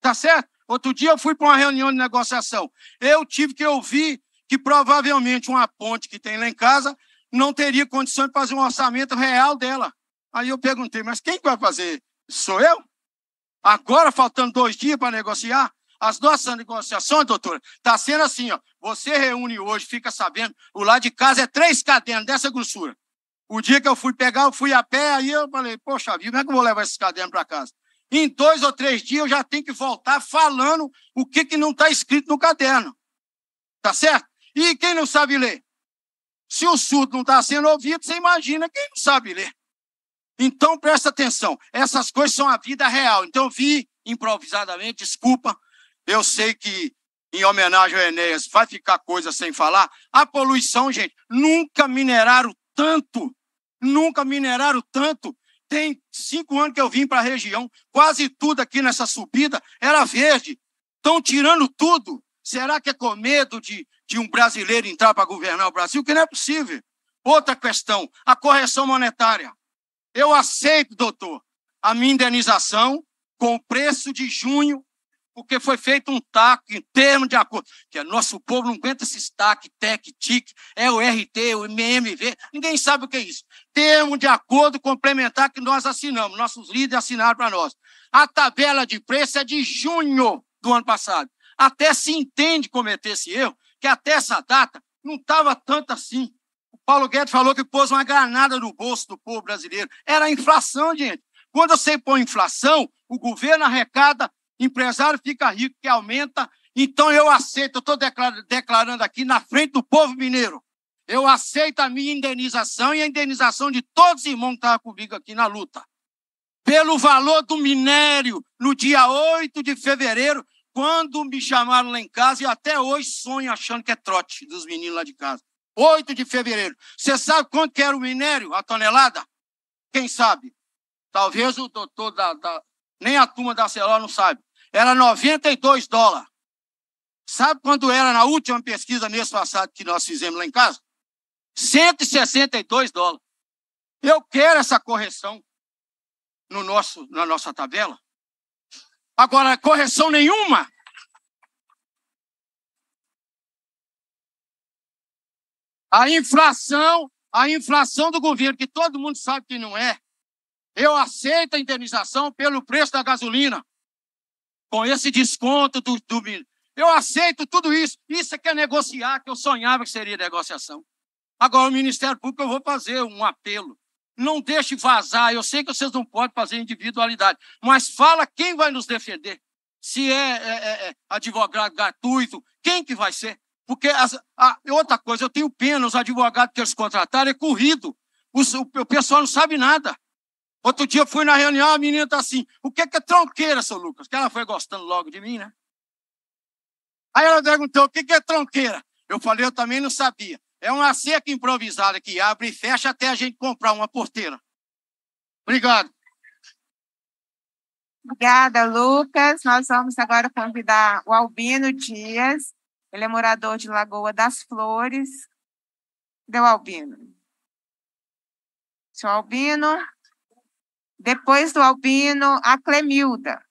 Tá certo? Outro dia eu fui para uma reunião de negociação. Eu tive que ouvir que provavelmente uma ponte que tem lá em casa não teria condições de fazer um orçamento real dela. Aí eu perguntei, mas quem vai fazer? Sou eu? Agora, faltando dois dias para negociar? As nossas negociações, doutora, está sendo assim, ó. Você reúne hoje, fica sabendo, o lado de casa é três cadernos dessa grossura. O dia que eu fui pegar, eu fui a pé, aí eu falei, poxa vida, como é que eu vou levar esses cadernos para casa? em dois ou três dias eu já tenho que voltar falando o que, que não está escrito no caderno. Tá certo? E quem não sabe ler? Se o surdo não está sendo ouvido, você imagina quem não sabe ler. Então presta atenção, essas coisas são a vida real. Então eu vi improvisadamente, desculpa, eu sei que em homenagem ao Enéas vai ficar coisa sem falar. A poluição, gente, nunca mineraram tanto, nunca mineraram tanto tem cinco anos que eu vim para a região, quase tudo aqui nessa subida era verde. Estão tirando tudo. Será que é com medo de, de um brasileiro entrar para governar o Brasil? Que não é possível. Outra questão, a correção monetária. Eu aceito, doutor, a minha indenização com o preço de junho porque foi feito um taco em termos de acordo. Que é, nosso povo não aguenta esses TAC, TEC, TIC, é o RT, o MMV, ninguém sabe o que é isso. Termo de acordo complementar que nós assinamos, nossos líderes assinaram para nós. A tabela de preço é de junho do ano passado. Até se entende cometer esse erro, que até essa data não estava tanto assim. O Paulo Guedes falou que pôs uma granada no bolso do povo brasileiro. Era a inflação, gente. Quando você põe inflação, o governo arrecada Empresário fica rico que aumenta. Então eu aceito, eu estou declarando aqui na frente do povo mineiro. Eu aceito a minha indenização e a indenização de todos os irmãos que estavam comigo aqui na luta. Pelo valor do minério, no dia 8 de fevereiro, quando me chamaram lá em casa, e até hoje sonho achando que é trote dos meninos lá de casa. 8 de fevereiro. Você sabe quanto que era o minério, a tonelada? Quem sabe? Talvez o doutor da, da, nem a turma da Celó não sabe. Era 92 dólares. Sabe quando era na última pesquisa mês passado que nós fizemos lá em casa? 162 dólares. Eu quero essa correção no nosso, na nossa tabela. Agora, correção nenhuma. A inflação, a inflação do governo, que todo mundo sabe que não é, eu aceito a indenização pelo preço da gasolina, com esse desconto do, do Eu aceito tudo isso. Isso é que é negociar, que eu sonhava que seria negociação. Agora, o Ministério Público, eu vou fazer um apelo. Não deixe vazar. Eu sei que vocês não podem fazer individualidade, mas fala quem vai nos defender. Se é, é, é, é advogado gratuito, quem que vai ser? Porque as, a, outra coisa, eu tenho pena, os advogados que eles contrataram é corrido. Os, o, o pessoal não sabe nada. Outro dia eu fui na reunião, a menina tá assim, o que que é tronqueira, seu Lucas? Que ela foi gostando logo de mim, né? Aí ela perguntou, o que que é tronqueira? Eu falei, eu também não sabia. É uma seca improvisada que abre e fecha até a gente comprar uma porteira. Obrigado. Obrigada, Lucas. Nós vamos agora convidar o Albino Dias. Ele é morador de Lagoa das Flores. Deu Albino. Seu Albino. Depois do Albino, a Clemilda.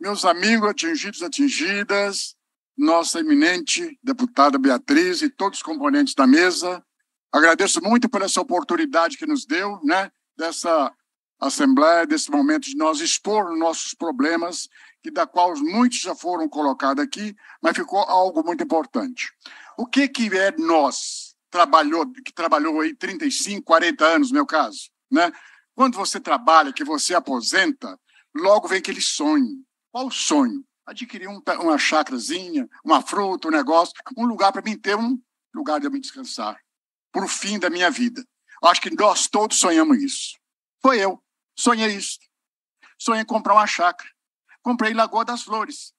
Meus amigos atingidos atingidas, nossa eminente deputada Beatriz e todos os componentes da mesa, agradeço muito por essa oportunidade que nos deu, né, dessa Assembleia, desse momento de nós expor nossos problemas, que da qual muitos já foram colocados aqui, mas ficou algo muito importante. O que, que é nós? trabalhou, que trabalhou aí 35, 40 anos, no meu caso, né? Quando você trabalha, que você aposenta, logo vem aquele sonho. Qual o sonho? Adquirir um, uma chacrazinha, uma fruta, um negócio, um lugar para mim ter um lugar de eu me descansar, para o fim da minha vida. Acho que nós todos sonhamos isso. Foi eu, sonhei isso. Sonhei comprar uma chácara. Comprei Lagoa das Flores,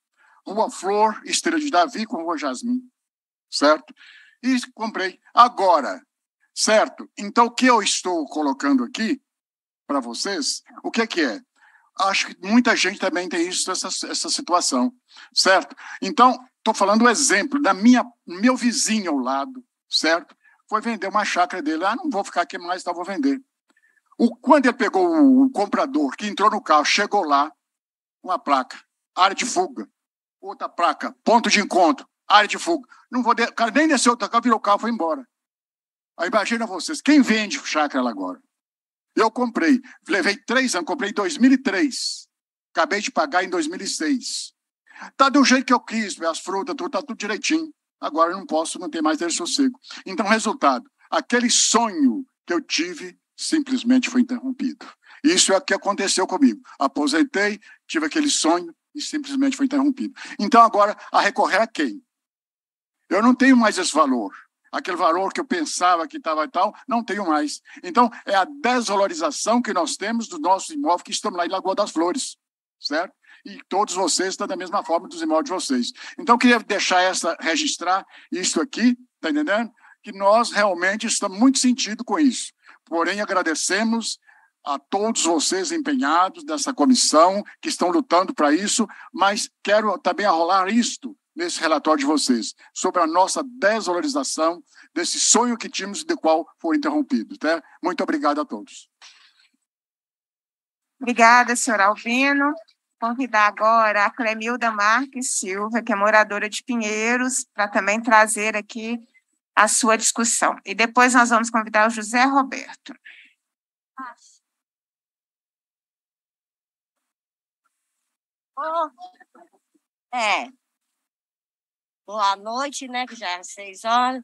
Rua Flor, Estrela de Davi com Rua Jasmim, certo? e comprei. Agora, certo? Então, o que eu estou colocando aqui para vocês, o que é que é? Acho que muita gente também tem isso, essa, essa situação, certo? Então, estou falando o exemplo da minha, meu vizinho ao lado, certo? Foi vender uma chácara dele. Ah, não vou ficar aqui mais, então vou vender. O, quando ele pegou o, o comprador que entrou no carro, chegou lá, uma placa, área de fuga, outra placa, ponto de encontro, área de fuga. Não vou de... O cara nem desceu do carro, virou o carro e foi embora. Aí imagina vocês, quem vende chácara lá agora? Eu comprei, levei três anos, comprei em 2003. Acabei de pagar em 2006. Tá do jeito que eu quis, as frutas, tudo, tá tudo direitinho. Agora eu não posso, não tem mais ter sossego. Então, resultado, aquele sonho que eu tive simplesmente foi interrompido. Isso é o que aconteceu comigo. Aposentei, tive aquele sonho e simplesmente foi interrompido. Então, agora, a recorrer a quem? Eu não tenho mais esse valor. Aquele valor que eu pensava que estava e tal, não tenho mais. Então, é a desvalorização que nós temos do nosso imóvel que estamos lá em Lagoa das Flores, certo? E todos vocês estão da mesma forma dos imóveis de vocês. Então, queria deixar essa, registrar isso aqui, tá entendendo? Que nós realmente estamos muito sentido com isso. Porém, agradecemos a todos vocês empenhados dessa comissão que estão lutando para isso, mas quero também arrolar isto nesse relatório de vocês, sobre a nossa desvalorização desse sonho que tínhamos e do qual foi interrompido. Tá? Muito obrigado a todos. Obrigada, senhor Alvino. Convidar agora a Clemilda Marques Silva, que é moradora de Pinheiros, para também trazer aqui a sua discussão. E depois nós vamos convidar o José Roberto. É, Boa noite, né? Que já é seis horas.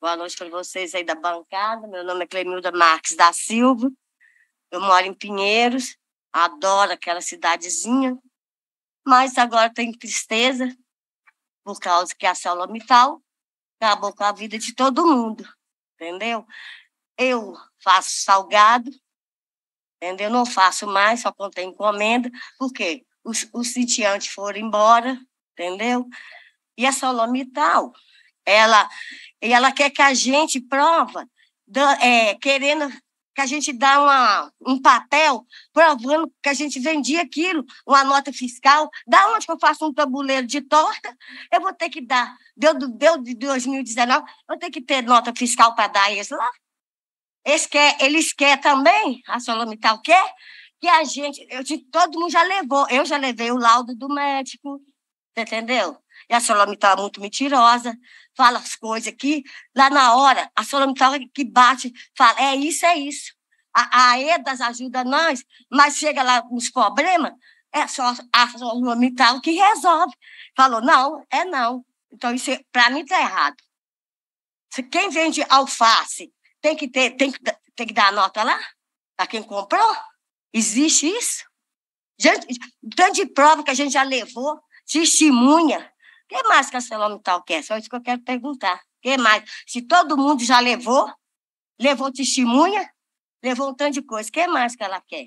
Boa noite para vocês aí da bancada. Meu nome é Clemilda Marques da Silva. Eu moro em Pinheiros. Adoro aquela cidadezinha. Mas agora tenho tristeza por causa que a mital acabou com a vida de todo mundo, entendeu? Eu faço salgado, entendeu? Não faço mais, só contei encomenda, porque os, os sitiantes foram embora, entendeu? E a Solomital, ela, ela quer que a gente prova, é, querendo que a gente dá uma, um papel provando que a gente vendia aquilo, uma nota fiscal. Da onde que eu faço um tabuleiro de torta? Eu vou ter que dar, deu, deu de 2019, eu tenho que ter nota fiscal para dar eles lá. Eles querem, eles querem também, a Solomital quer, que a gente, eu, todo mundo já levou, eu já levei o laudo do médico, entendeu? E a Solamital é muito mentirosa, fala as coisas aqui. Lá na hora, a estava que bate, fala, é isso, é isso. A, a EDAS ajuda nós, mas chega lá nos problemas, é só a Solamital que resolve. Falou, não, é não. Então, isso é, para mim está errado. Quem vende alface tem que ter, tem que, tem que dar a nota lá? Para quem comprou? Existe isso? Gente, tanto de prova que a gente já levou, testemunha, que mais que a Celomital quer? Só isso que eu quero perguntar. que mais? Se todo mundo já levou, levou testemunha, levou um tanto de coisa, que mais que ela quer?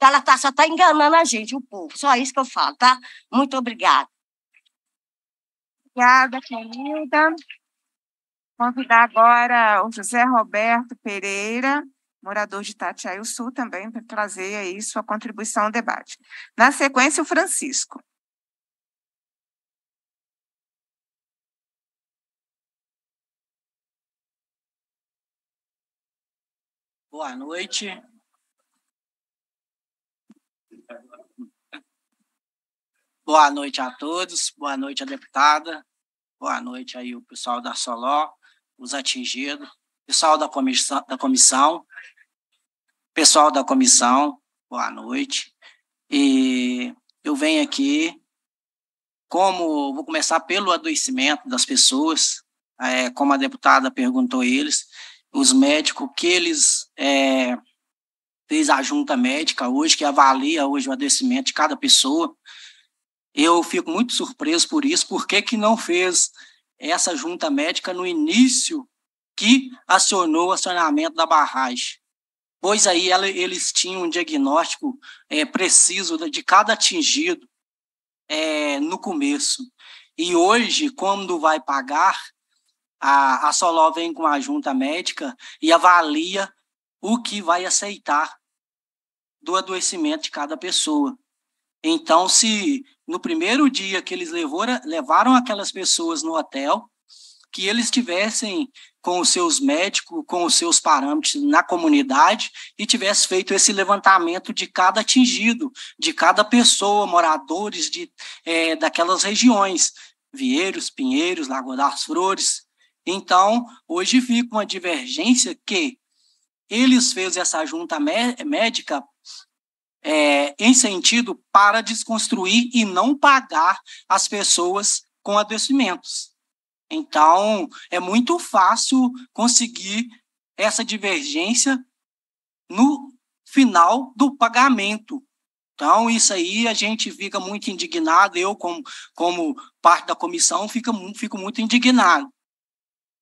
Ela tá, só está enganando a gente, o povo. Só isso que eu falo, tá? Muito obrigada. Obrigada, querida. Convidar agora o José Roberto Pereira, morador de Itatiaí Sul, também, para trazer aí sua contribuição ao debate. Na sequência, o Francisco. Boa noite. Boa noite a todos, boa noite a deputada, boa noite aí o pessoal da Soló, os atingidos, pessoal da comissão, da comissão, pessoal da comissão, boa noite. E eu venho aqui, como vou começar pelo adoecimento das pessoas, é, como a deputada perguntou eles, os médicos que eles é, fez a junta médica hoje, que avalia hoje o adoecimento de cada pessoa. Eu fico muito surpreso por isso, por que, que não fez essa junta médica no início que acionou o acionamento da barragem? Pois aí ela, eles tinham um diagnóstico é, preciso de cada atingido é, no começo. E hoje, quando vai pagar, a, a Soló vem com a junta médica e avalia o que vai aceitar do adoecimento de cada pessoa. Então, se no primeiro dia que eles levaram, levaram aquelas pessoas no hotel, que eles tivessem com os seus médicos, com os seus parâmetros na comunidade e tivesse feito esse levantamento de cada atingido, de cada pessoa, moradores de, é, daquelas regiões, Vieiros, Pinheiros, Lagoa das Flores, então, hoje fica uma divergência que eles fez essa junta médica é, em sentido para desconstruir e não pagar as pessoas com adoecimentos. Então, é muito fácil conseguir essa divergência no final do pagamento. Então, isso aí a gente fica muito indignado, eu, como, como parte da comissão, fica, fico muito indignado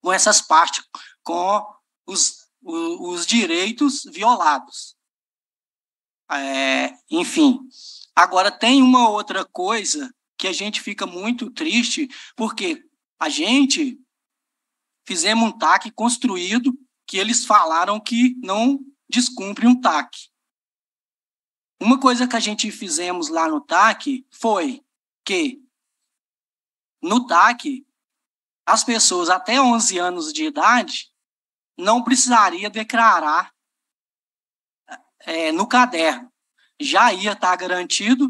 com essas partes, com os, os, os direitos violados. É, enfim, agora tem uma outra coisa que a gente fica muito triste, porque a gente fizemos um TAC construído que eles falaram que não descumpre um TAC. Uma coisa que a gente fizemos lá no TAC foi que no TAC as pessoas até 11 anos de idade não precisaria declarar é, no caderno. Já ia estar garantido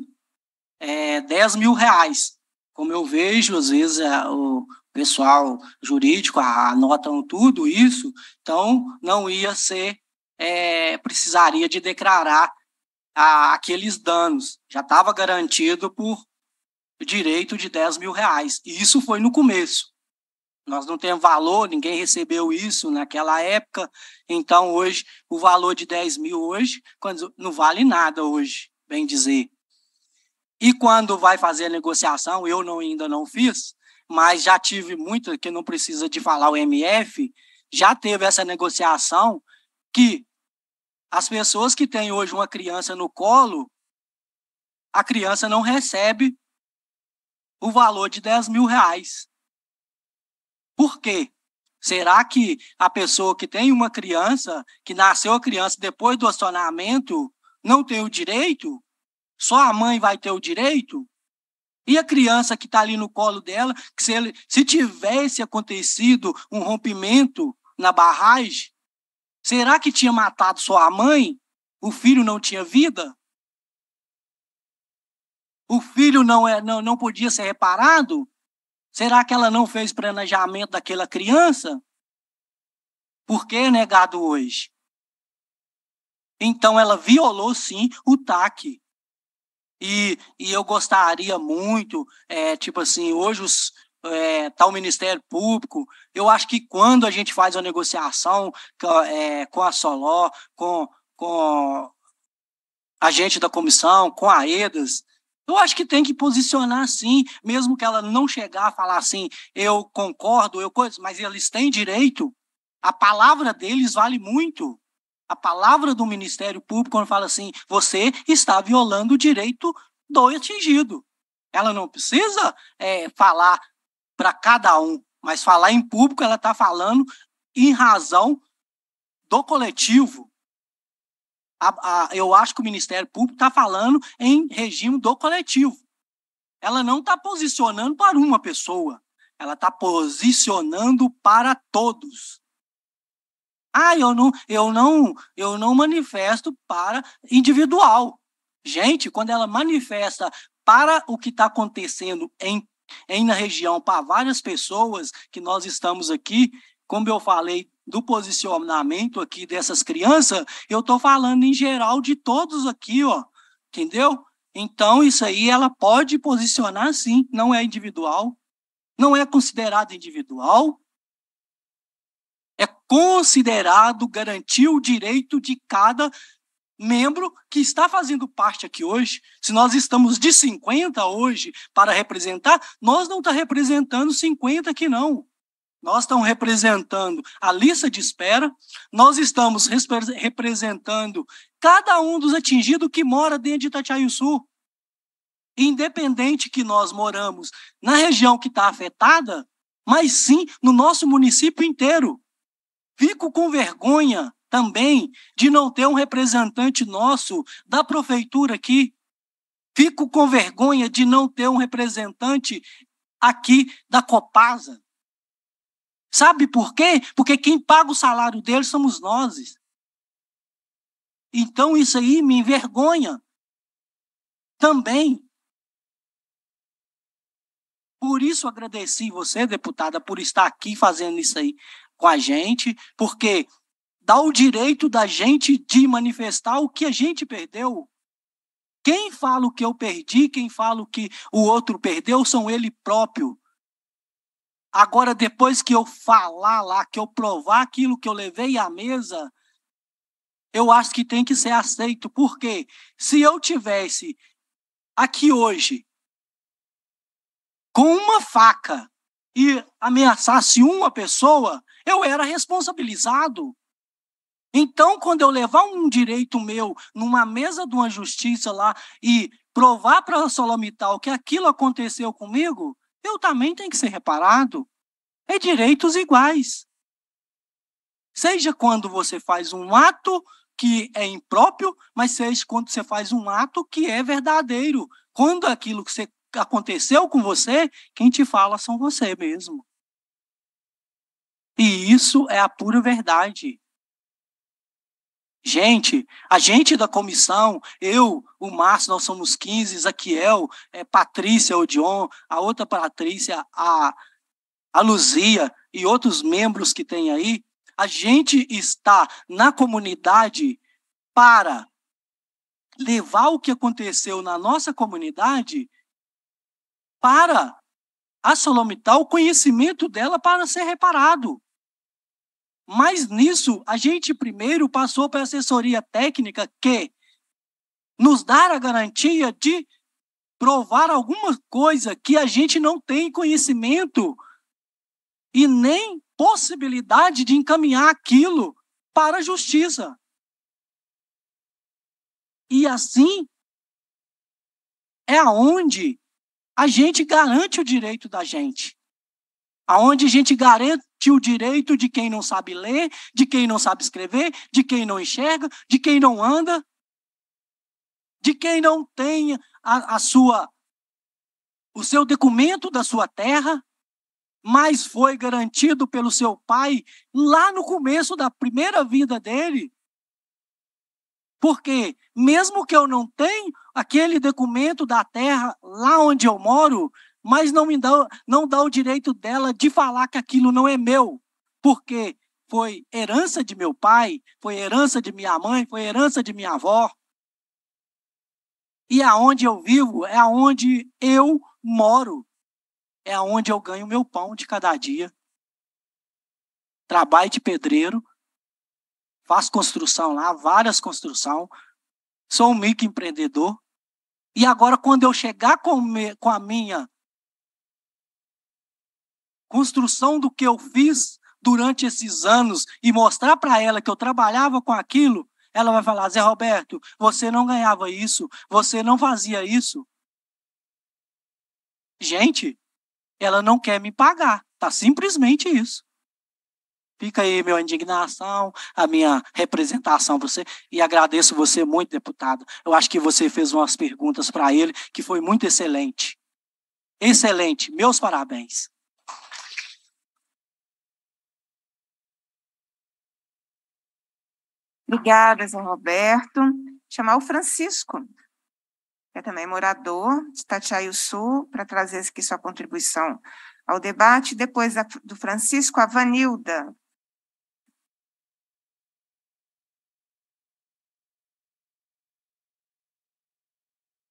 é, 10 mil reais. Como eu vejo, às vezes é, o pessoal jurídico anotam tudo isso, então não ia ser, é, precisaria de declarar a, aqueles danos. Já estava garantido por direito de 10 mil reais. E isso foi no começo. Nós não temos valor, ninguém recebeu isso naquela época. Então, hoje, o valor de 10 mil hoje, quando não vale nada hoje, bem dizer. E quando vai fazer a negociação, eu não, ainda não fiz, mas já tive muito, que não precisa de falar o MF, já teve essa negociação que as pessoas que têm hoje uma criança no colo, a criança não recebe o valor de 10 mil reais. Por quê? Será que a pessoa que tem uma criança, que nasceu a criança depois do acionamento, não tem o direito? Só a mãe vai ter o direito? E a criança que está ali no colo dela, que se, ele, se tivesse acontecido um rompimento na barragem, será que tinha matado só a mãe? O filho não tinha vida? O filho não, é, não, não podia ser reparado? Será que ela não fez planejamento daquela criança? Por que é negado hoje? Então ela violou sim o TAC. E, e eu gostaria muito, é, tipo assim, hoje os, é, tal Ministério Público. Eu acho que quando a gente faz uma negociação é, com a Soló, com, com a gente da comissão, com a EDAS, eu acho que tem que posicionar sim, mesmo que ela não chegar a falar assim, eu concordo, eu coisa, mas eles têm direito. A palavra deles vale muito. A palavra do Ministério Público, quando fala assim, você está violando o direito do atingido. Ela não precisa é, falar para cada um, mas falar em público, ela está falando em razão do coletivo, a, a, eu acho que o Ministério Público está falando em regime do coletivo. Ela não está posicionando para uma pessoa, ela está posicionando para todos. Ah, eu não, eu não, eu não manifesto para individual. Gente, quando ela manifesta para o que está acontecendo em, em na região para várias pessoas que nós estamos aqui, como eu falei do posicionamento aqui dessas crianças, eu estou falando em geral de todos aqui, ó, entendeu? Então, isso aí ela pode posicionar sim, não é individual, não é considerado individual, é considerado garantir o direito de cada membro que está fazendo parte aqui hoje. Se nós estamos de 50 hoje para representar, nós não está representando 50 aqui não. Nós estamos representando a lista de espera, nós estamos representando cada um dos atingidos que mora dentro de Itatiaio Sul. Independente que nós moramos na região que está afetada, mas sim no nosso município inteiro. Fico com vergonha também de não ter um representante nosso da prefeitura aqui. Fico com vergonha de não ter um representante aqui da Copasa Sabe por quê? Porque quem paga o salário deles somos nós. Então isso aí me envergonha também. Por isso agradeci você, deputada, por estar aqui fazendo isso aí com a gente, porque dá o direito da gente de manifestar o que a gente perdeu. Quem fala o que eu perdi, quem fala o que o outro perdeu, são ele próprio. Agora, depois que eu falar lá, que eu provar aquilo que eu levei à mesa, eu acho que tem que ser aceito. Porque se eu tivesse aqui hoje com uma faca e ameaçasse uma pessoa, eu era responsabilizado. Então, quando eu levar um direito meu numa mesa de uma justiça lá e provar para a Solomital que aquilo aconteceu comigo, eu também tenho que ser reparado. É direitos iguais. Seja quando você faz um ato que é impróprio, mas seja quando você faz um ato que é verdadeiro. Quando aquilo que você, aconteceu com você, quem te fala são você mesmo. E isso é a pura verdade. Gente, a gente da comissão, eu, o Márcio, nós somos 15, Zaquiel, é, Patrícia Odion, a outra Patrícia, a, a Luzia e outros membros que tem aí, a gente está na comunidade para levar o que aconteceu na nossa comunidade para a Solomital, o conhecimento dela para ser reparado. Mas nisso, a gente primeiro passou para a assessoria técnica que nos dar a garantia de provar alguma coisa que a gente não tem conhecimento e nem possibilidade de encaminhar aquilo para a justiça. E assim é aonde a gente garante o direito da gente aonde a gente garante o direito de quem não sabe ler, de quem não sabe escrever, de quem não enxerga, de quem não anda, de quem não tem a, a sua o seu documento da sua terra, mas foi garantido pelo seu pai lá no começo da primeira vida dele. Porque, mesmo que eu não tenha aquele documento da terra lá onde eu moro, mas não me dá, não dá o direito dela de falar que aquilo não é meu, porque foi herança de meu pai, foi herança de minha mãe, foi herança de minha avó. E aonde eu vivo é aonde eu moro. É aonde eu ganho meu pão de cada dia. Trabalho de pedreiro, faço construção lá, várias construção, sou um microempreendedor. E agora quando eu chegar com, me, com a minha construção do que eu fiz durante esses anos e mostrar para ela que eu trabalhava com aquilo, ela vai falar: Zé Roberto, você não ganhava isso, você não fazia isso. Gente, ela não quer me pagar, tá simplesmente isso. Fica aí minha indignação, a minha representação você e agradeço você muito, deputado. Eu acho que você fez umas perguntas para ele que foi muito excelente. Excelente, meus parabéns. Obrigada, Zé Roberto. Chamar o Francisco, que é também morador de Tatiaí Sul, para trazer aqui sua contribuição ao debate. Depois a, do Francisco, a Vanilda.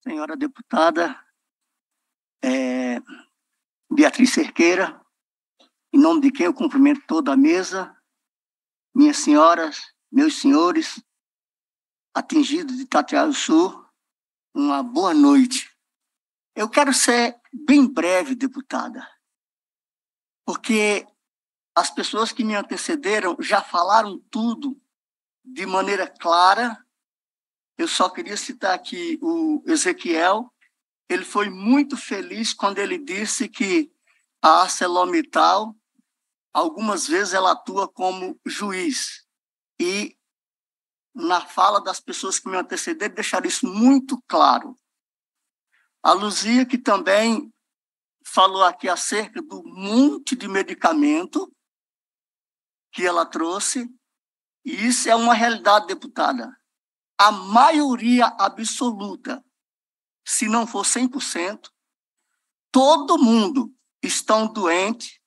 Senhora deputada é, Beatriz Cerqueira, em nome de quem eu cumprimento toda a mesa, minhas senhoras, meus senhores atingidos de Itatiaia do Sul, uma boa noite. Eu quero ser bem breve, deputada, porque as pessoas que me antecederam já falaram tudo de maneira clara. Eu só queria citar aqui o Ezequiel. Ele foi muito feliz quando ele disse que a ArcelorMittal, algumas vezes, ela atua como juiz. E na fala das pessoas que me antecederam, deixaram isso muito claro. A Luzia, que também falou aqui acerca do monte de medicamento que ela trouxe, e isso é uma realidade, deputada. A maioria absoluta, se não for 100%, todo mundo estão doente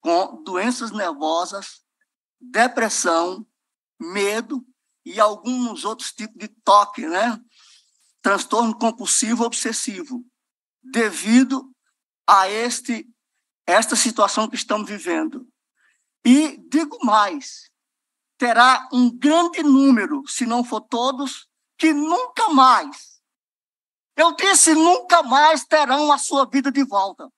com doenças nervosas, depressão, medo e alguns outros tipos de toque, né? Transtorno compulsivo obsessivo, devido a este esta situação que estamos vivendo. E digo mais, terá um grande número, se não for todos, que nunca mais, eu disse, nunca mais terão a sua vida de volta.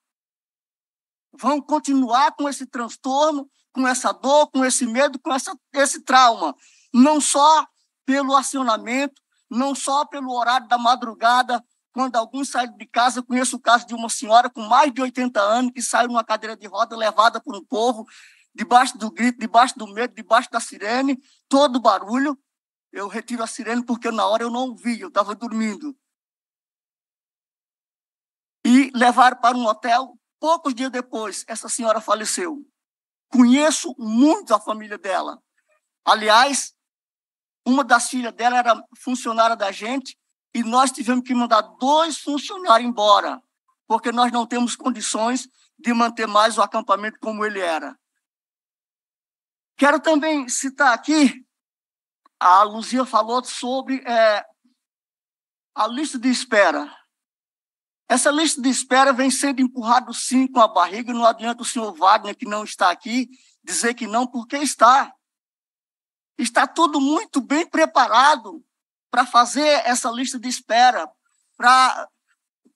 Vão continuar com esse transtorno com essa dor, com esse medo, com essa, esse trauma. Não só pelo acionamento, não só pelo horário da madrugada, quando alguns saem de casa, conheço o caso de uma senhora com mais de 80 anos que saiu numa cadeira de roda levada por um povo, debaixo do grito, debaixo do medo, debaixo da sirene, todo barulho. Eu retiro a sirene porque na hora eu não vi, eu estava dormindo. E levaram para um hotel. Poucos dias depois, essa senhora faleceu. Conheço muito a família dela. Aliás, uma das filhas dela era funcionária da gente e nós tivemos que mandar dois funcionários embora, porque nós não temos condições de manter mais o acampamento como ele era. Quero também citar aqui, a Luzia falou sobre é, a lista de espera. Essa lista de espera vem sendo empurrada sim com a barriga, não adianta o senhor Wagner, que não está aqui, dizer que não, porque está. Está tudo muito bem preparado para fazer essa lista de espera, para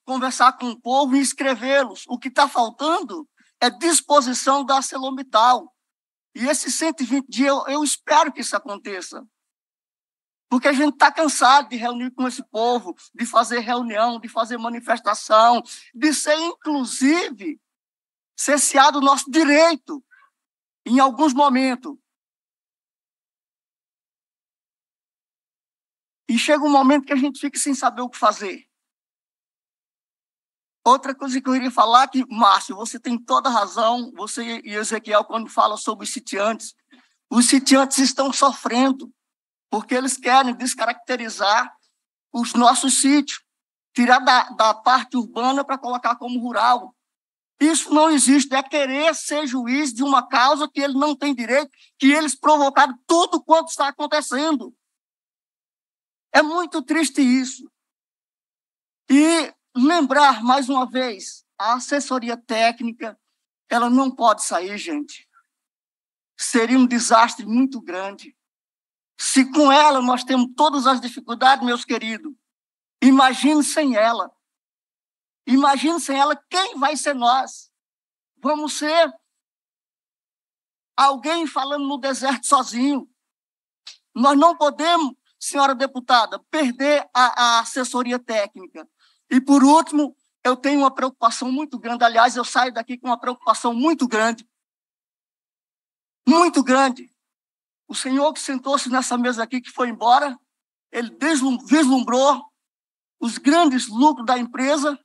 conversar com o povo e inscrevê-los. O que está faltando é disposição da Celomital. E esses 120 dias, eu espero que isso aconteça. Porque a gente está cansado de reunir com esse povo, de fazer reunião, de fazer manifestação, de ser, inclusive, cesseado o nosso direito em alguns momentos. E chega um momento que a gente fica sem saber o que fazer. Outra coisa que eu iria falar é que, Márcio, você tem toda a razão, você e Ezequiel, quando falam sobre os sitiantes, os sitiantes estão sofrendo porque eles querem descaracterizar os nossos sítios, tirar da, da parte urbana para colocar como rural. Isso não existe, é querer ser juiz de uma causa que ele não tem direito, que eles provocaram tudo quanto está acontecendo. É muito triste isso. E lembrar mais uma vez, a assessoria técnica, ela não pode sair, gente. Seria um desastre muito grande. Se com ela nós temos todas as dificuldades, meus queridos, imagine sem ela. Imagine sem ela quem vai ser nós. Vamos ser alguém falando no deserto sozinho. Nós não podemos, senhora deputada, perder a, a assessoria técnica. E, por último, eu tenho uma preocupação muito grande. Aliás, eu saio daqui com uma preocupação muito grande. Muito grande. O Senhor que sentou-se nessa mesa aqui, que foi embora, ele vislumbrou os grandes lucros da empresa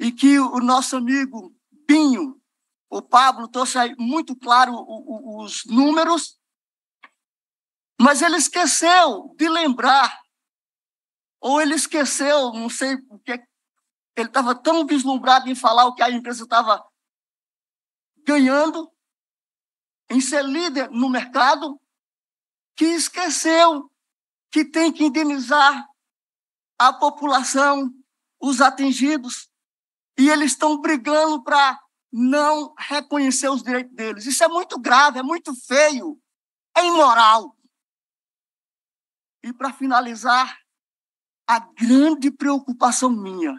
e que o nosso amigo Binho, o Pablo, trouxe aí muito claro os números, mas ele esqueceu de lembrar, ou ele esqueceu, não sei o é que, ele estava tão vislumbrado em falar o que a empresa estava ganhando, em ser líder no mercado, que esqueceu que tem que indenizar a população, os atingidos, e eles estão brigando para não reconhecer os direitos deles. Isso é muito grave, é muito feio, é imoral. E para finalizar, a grande preocupação minha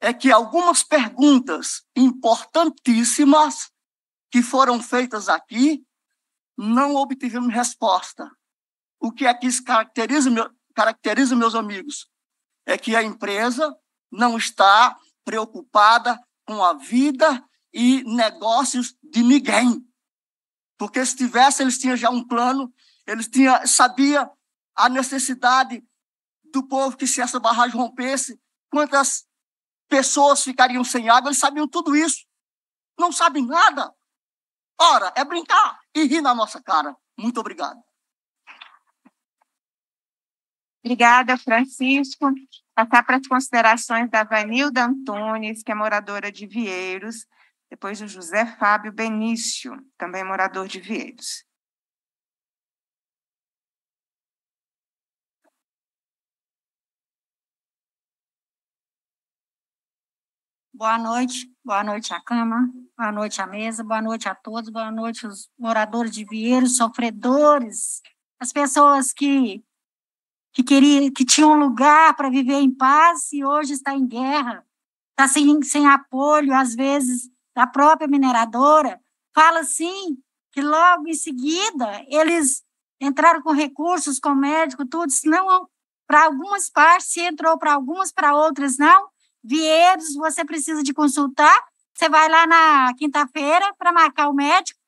é que algumas perguntas importantíssimas que foram feitas aqui não obtivemos resposta. O que aqui é caracteriza, meu, caracteriza meus amigos é que a empresa não está preocupada com a vida e negócios de ninguém. Porque se tivesse, eles tinham já um plano, eles tinham, sabia a necessidade do povo que se essa barragem rompesse, quantas pessoas ficariam sem água, eles sabiam tudo isso. Não sabem nada. Ora, é brincar e ri na nossa cara. Muito obrigado. Obrigada, Francisco. Passar para as considerações da Vanilda Antunes, que é moradora de Vieiros, depois do José Fábio Benício, também morador de Vieiros. Boa noite boa noite à cama, boa noite à mesa, boa noite a todos, boa noite os moradores de Vieiros, sofredores, as pessoas que que queria, que tinham um lugar para viver em paz e hoje está em guerra, está sem, sem apoio, às vezes, da própria mineradora. Fala assim que logo em seguida eles entraram com recursos, com médico, tudo, senão para algumas partes se entrou, para algumas, para outras não. Vieiros, você precisa de consultar, você vai lá na quinta-feira para marcar o médico,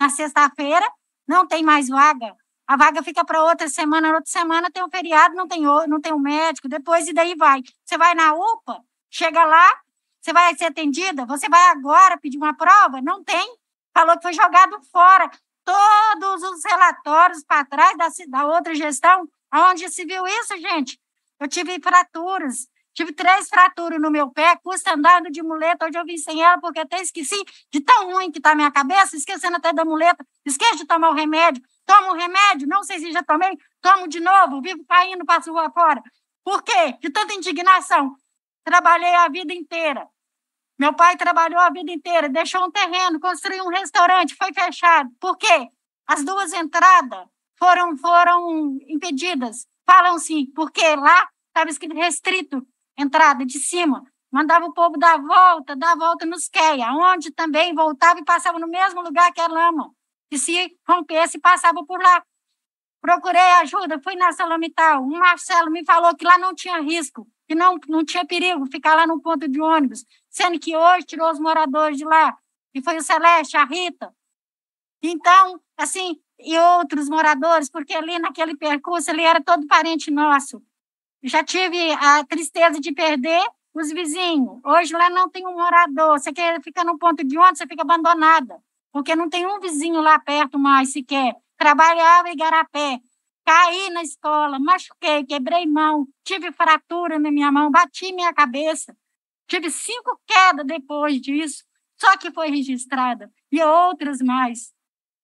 na sexta-feira não tem mais vaga. A vaga fica para outra semana, na outra semana tem um feriado, não tem o, não tem um médico, depois e daí vai. Você vai na UPA, chega lá, você vai ser atendida, você vai agora pedir uma prova, não tem. Falou que foi jogado fora todos os relatórios para trás da, da outra gestão. Onde se viu isso, gente? Eu tive fraturas, Tive três fraturas no meu pé, custa andando de muleta. Hoje eu vim sem ela porque até esqueci de tão ruim que está a minha cabeça, esquecendo até da muleta. Esqueço de tomar o remédio. Tomo o remédio, não sei se já tomei, tomo de novo, vivo caindo, passo rua fora. Por quê? De tanta indignação. Trabalhei a vida inteira. Meu pai trabalhou a vida inteira, deixou um terreno, construiu um restaurante, foi fechado. Por quê? As duas entradas foram, foram impedidas. Falam sim, porque lá estava escrito restrito entrada de cima, mandava o povo dar a volta, dar a volta nos queia, onde também voltava e passava no mesmo lugar que a lama, e se rompesse, passava por lá. Procurei ajuda, fui na Salomital, um Marcelo me falou que lá não tinha risco, que não, não tinha perigo ficar lá no ponto de ônibus, sendo que hoje tirou os moradores de lá, e foi o Celeste, a Rita. Então, assim, e outros moradores, porque ali naquele percurso ele era todo parente nosso. Já tive a tristeza de perder os vizinhos. Hoje lá não tem um morador. Você quer, fica num ponto de ônibus, você fica abandonada, porque não tem um vizinho lá perto mais sequer. Trabalhava em Garapé, caí na escola, machuquei, quebrei mão, tive fratura na minha mão, bati minha cabeça. Tive cinco quedas depois disso, só que foi registrada, e outras mais.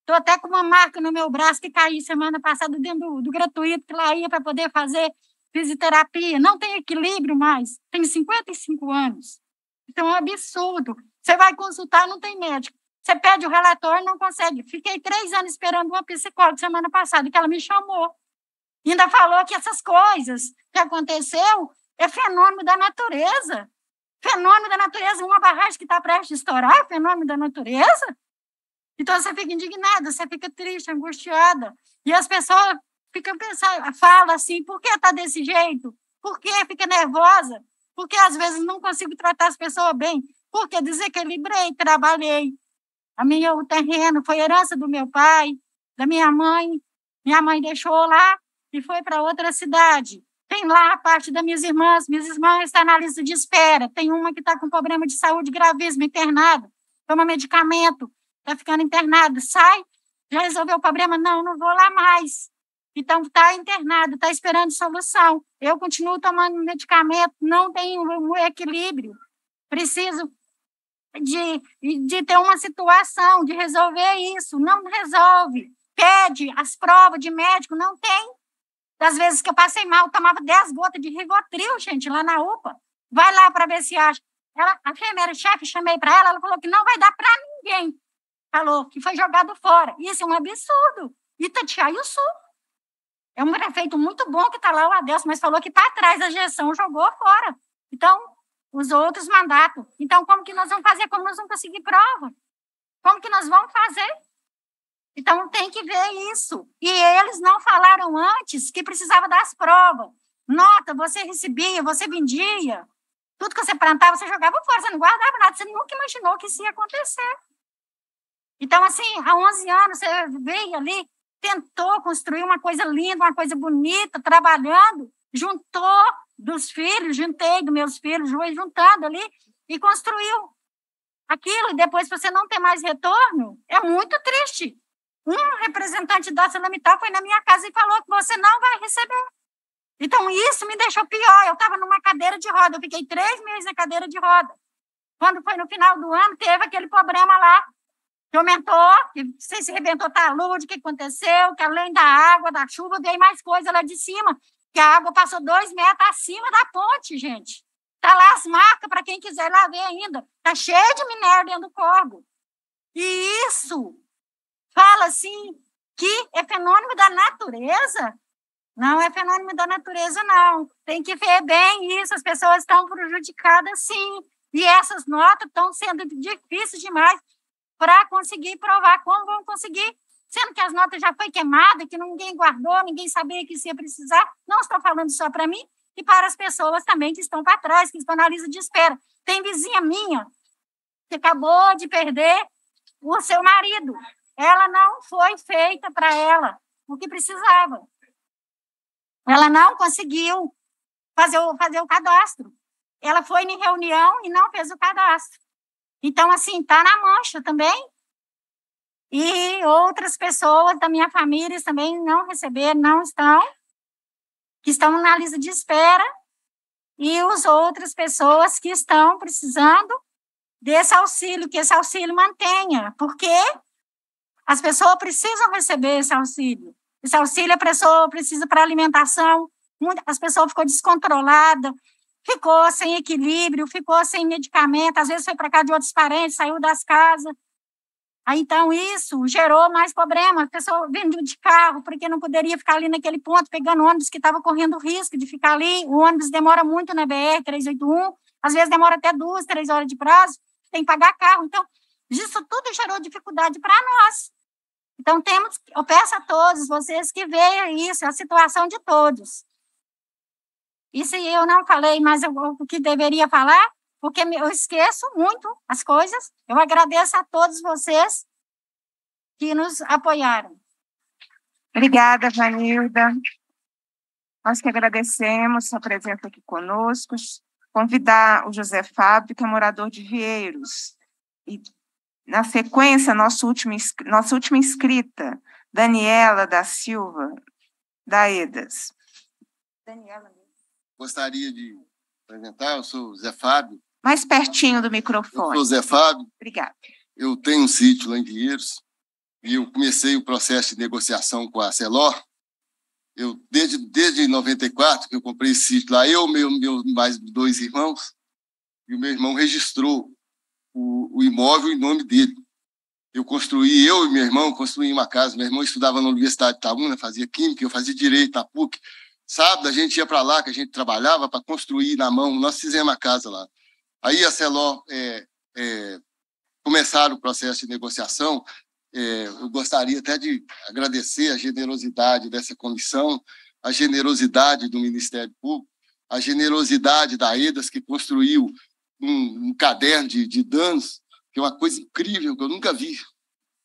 Estou até com uma marca no meu braço que caí semana passada dentro do, do gratuito, que lá ia para poder fazer fisioterapia, não tem equilíbrio mais, tem 55 anos. Então é um absurdo. Você vai consultar, não tem médico. Você pede o relatório, não consegue. Fiquei três anos esperando uma psicóloga semana passada, que ela me chamou. ainda falou que essas coisas que aconteceu é fenômeno da natureza. Fenômeno da natureza, uma barragem que está prestes a estourar é fenômeno da natureza. Então você fica indignada, você fica triste, angustiada. E as pessoas fica pensando, fala assim, por que está desse jeito? Por que fica nervosa? Porque às vezes não consigo tratar as pessoas bem, porque desequilibrei, trabalhei. A minha, o terreno foi herança do meu pai, da minha mãe. Minha mãe deixou lá e foi para outra cidade. Tem lá a parte das minhas irmãs. Minhas irmãs estão tá na lista de espera. Tem uma que está com problema de saúde gravíssimo, internada. Toma medicamento, está ficando internada. Sai, já resolveu o problema? Não, não vou lá mais. Então, está internado, está esperando solução. Eu continuo tomando medicamento, não tenho um equilíbrio. Preciso de, de ter uma situação, de resolver isso. Não resolve. Pede as provas de médico, não tem. Das vezes que eu passei mal, eu tomava 10 gotas de Rivotril, gente, lá na UPA. Vai lá para ver se acha. Ela, a enfermeira-chefe, chamei para ela, ela falou que não vai dar para ninguém. Falou que foi jogado fora. Isso é um absurdo. Itatiaia e o Sul. É um prefeito muito bom que está lá, o Adelson, mas falou que está atrás da gestão, jogou fora. Então, os outros mandatos. Então, como que nós vamos fazer? Como nós vamos conseguir prova? Como que nós vamos fazer? Então, tem que ver isso. E eles não falaram antes que precisava das provas. Nota, você recebia, você vendia. Tudo que você plantava, você jogava fora, você não guardava nada. Você nunca imaginou que isso ia acontecer. Então, assim, há 11 anos, você veio ali tentou construir uma coisa linda, uma coisa bonita, trabalhando, juntou dos filhos, juntei dos meus filhos, foi juntando ali e construiu aquilo. E depois você não tem mais retorno, é muito triste. Um representante da Salamital foi na minha casa e falou que você não vai receber. Então, isso me deixou pior. Eu estava numa cadeira de roda, eu fiquei três meses na cadeira de roda. Quando foi no final do ano, teve aquele problema lá que aumentou, que se, se rebentou talude, tá a que aconteceu, que além da água, da chuva, veio mais coisa lá de cima, que a água passou dois metros acima da ponte, gente. Tá lá as marcas para quem quiser lá ver ainda. Tá cheio de minério dentro do corvo. E isso fala assim que é fenômeno da natureza. Não é fenômeno da natureza, não. Tem que ver bem isso. As pessoas estão prejudicadas, sim. E essas notas estão sendo difíceis demais para conseguir provar como vão conseguir, sendo que as notas já foi queimada, que ninguém guardou, ninguém sabia que ia precisar. Não estou falando só para mim, e para as pessoas também que estão para trás, que estão na lista de espera. Tem vizinha minha que acabou de perder o seu marido. Ela não foi feita para ela o que precisava. Ela não conseguiu fazer o, fazer o cadastro. Ela foi em reunião e não fez o cadastro. Então, assim, tá na mancha também. E outras pessoas da minha família também não receberam, não estão, que estão na lista de espera, e as outras pessoas que estão precisando desse auxílio, que esse auxílio mantenha, porque as pessoas precisam receber esse auxílio. Esse auxílio a pessoa precisa para alimentação, as pessoas ficou descontrolada, ficou sem equilíbrio, ficou sem medicamento, às vezes foi para casa de outros parentes, saiu das casas. Aí, então, isso gerou mais problemas. A pessoa vindo de carro, porque não poderia ficar ali naquele ponto, pegando ônibus que estava correndo risco de ficar ali. O ônibus demora muito na BR-381, às vezes demora até duas, três horas de prazo, tem que pagar carro. Então, isso tudo gerou dificuldade para nós. Então, temos, eu peço a todos vocês que vejam isso, é a situação de todos. E se eu não falei mais o que deveria falar, porque eu esqueço muito as coisas, eu agradeço a todos vocês que nos apoiaram. Obrigada, Vanilda. Nós que agradecemos a presença aqui conosco. Convidar o José Fábio, que é morador de Vieiros. E, na sequência, nosso última nossa última inscrita, Daniela da Silva, da EDAS. Daniela gostaria de apresentar. Eu sou Zé Fábio. Mais pertinho do microfone. Eu sou o Zé Fábio. Obrigada. Eu tenho um sítio lá em Vieiros e eu comecei o processo de negociação com a Celó. Eu, desde, desde 94 que eu comprei esse sítio lá, eu, meu, meu, mais dois irmãos, e o meu irmão registrou o, o imóvel em nome dele. Eu construí, eu e meu irmão, construí uma casa. Meu irmão estudava na Universidade de Itaúna, fazia química, eu fazia direito, a PUC. Sábado a gente ia para lá, que a gente trabalhava para construir na mão, nós fizemos a casa lá. Aí a Celó é, é, começaram o processo de negociação. É, eu gostaria até de agradecer a generosidade dessa comissão, a generosidade do Ministério Público, a generosidade da EDAS, que construiu um, um caderno de, de danos, que é uma coisa incrível, que eu nunca vi.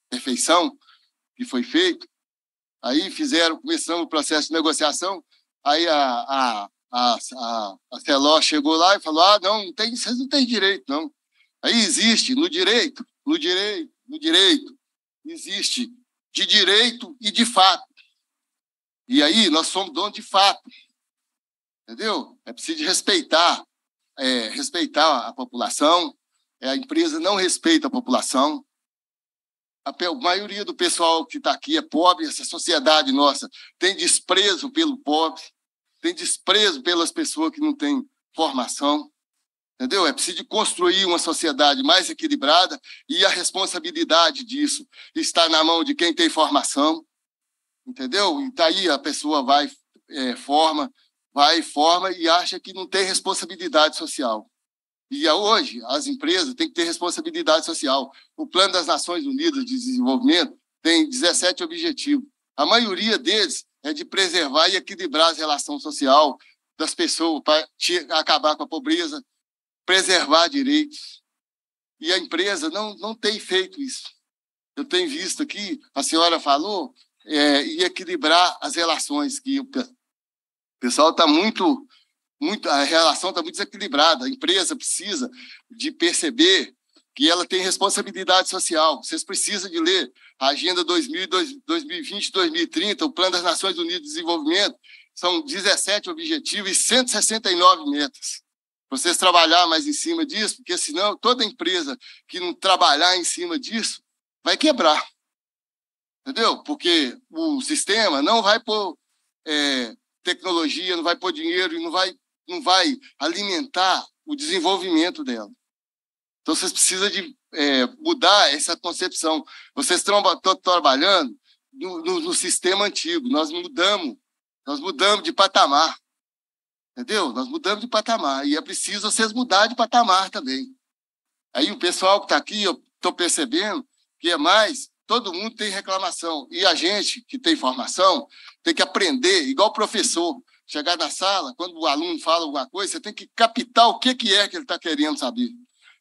Perfeição que foi feito. Aí fizeram, começamos o processo de negociação. Aí a, a, a, a, a Celó chegou lá e falou: ah, não, não tem, vocês não têm direito, não. Aí existe no direito, no direito, no direito, existe de direito e de fato. E aí nós somos donos de fato. Entendeu? É preciso respeitar, é, respeitar a população. É, a empresa não respeita a população a maioria do pessoal que está aqui é pobre, essa sociedade nossa tem desprezo pelo pobre, tem desprezo pelas pessoas que não têm formação. Entendeu? É preciso construir uma sociedade mais equilibrada e a responsabilidade disso está na mão de quem tem formação. Entendeu? E daí tá a pessoa vai, é, forma, vai, forma e acha que não tem responsabilidade social. E é hoje, as empresas têm que ter responsabilidade social. O Plano das Nações Unidas de Desenvolvimento tem 17 objetivos. A maioria deles é de preservar e equilibrar a relação social das pessoas para acabar com a pobreza, preservar direitos. E a empresa não, não tem feito isso. Eu tenho visto aqui, a senhora falou, é, e equilibrar as relações que o pessoal está muito muito, a relação está muito desequilibrada. A empresa precisa de perceber que ela tem responsabilidade social. Vocês precisam de ler a Agenda 2020, 2030, o Plano das Nações Unidas de Desenvolvimento. São 17 objetivos e 169 metas. Vocês trabalhar mais em cima disso, porque senão toda empresa que não trabalhar em cima disso vai quebrar. Entendeu? Porque o sistema não vai pôr é, tecnologia, não vai pôr dinheiro e não vai não vai alimentar o desenvolvimento dela. Então, vocês precisam de é, mudar essa concepção. Vocês estão trabalhando no, no, no, sistema antigo. Nós mudamos, nós mudamos de patamar, entendeu? Nós mudamos de patamar e é preciso vocês mudar de patamar também. Aí o pessoal que está aqui, eu estou percebendo que é mais todo mundo tem reclamação e a gente que tem formação tem que aprender igual professor chegar na sala, quando o aluno fala alguma coisa, você tem que captar o que, que é que ele está querendo saber,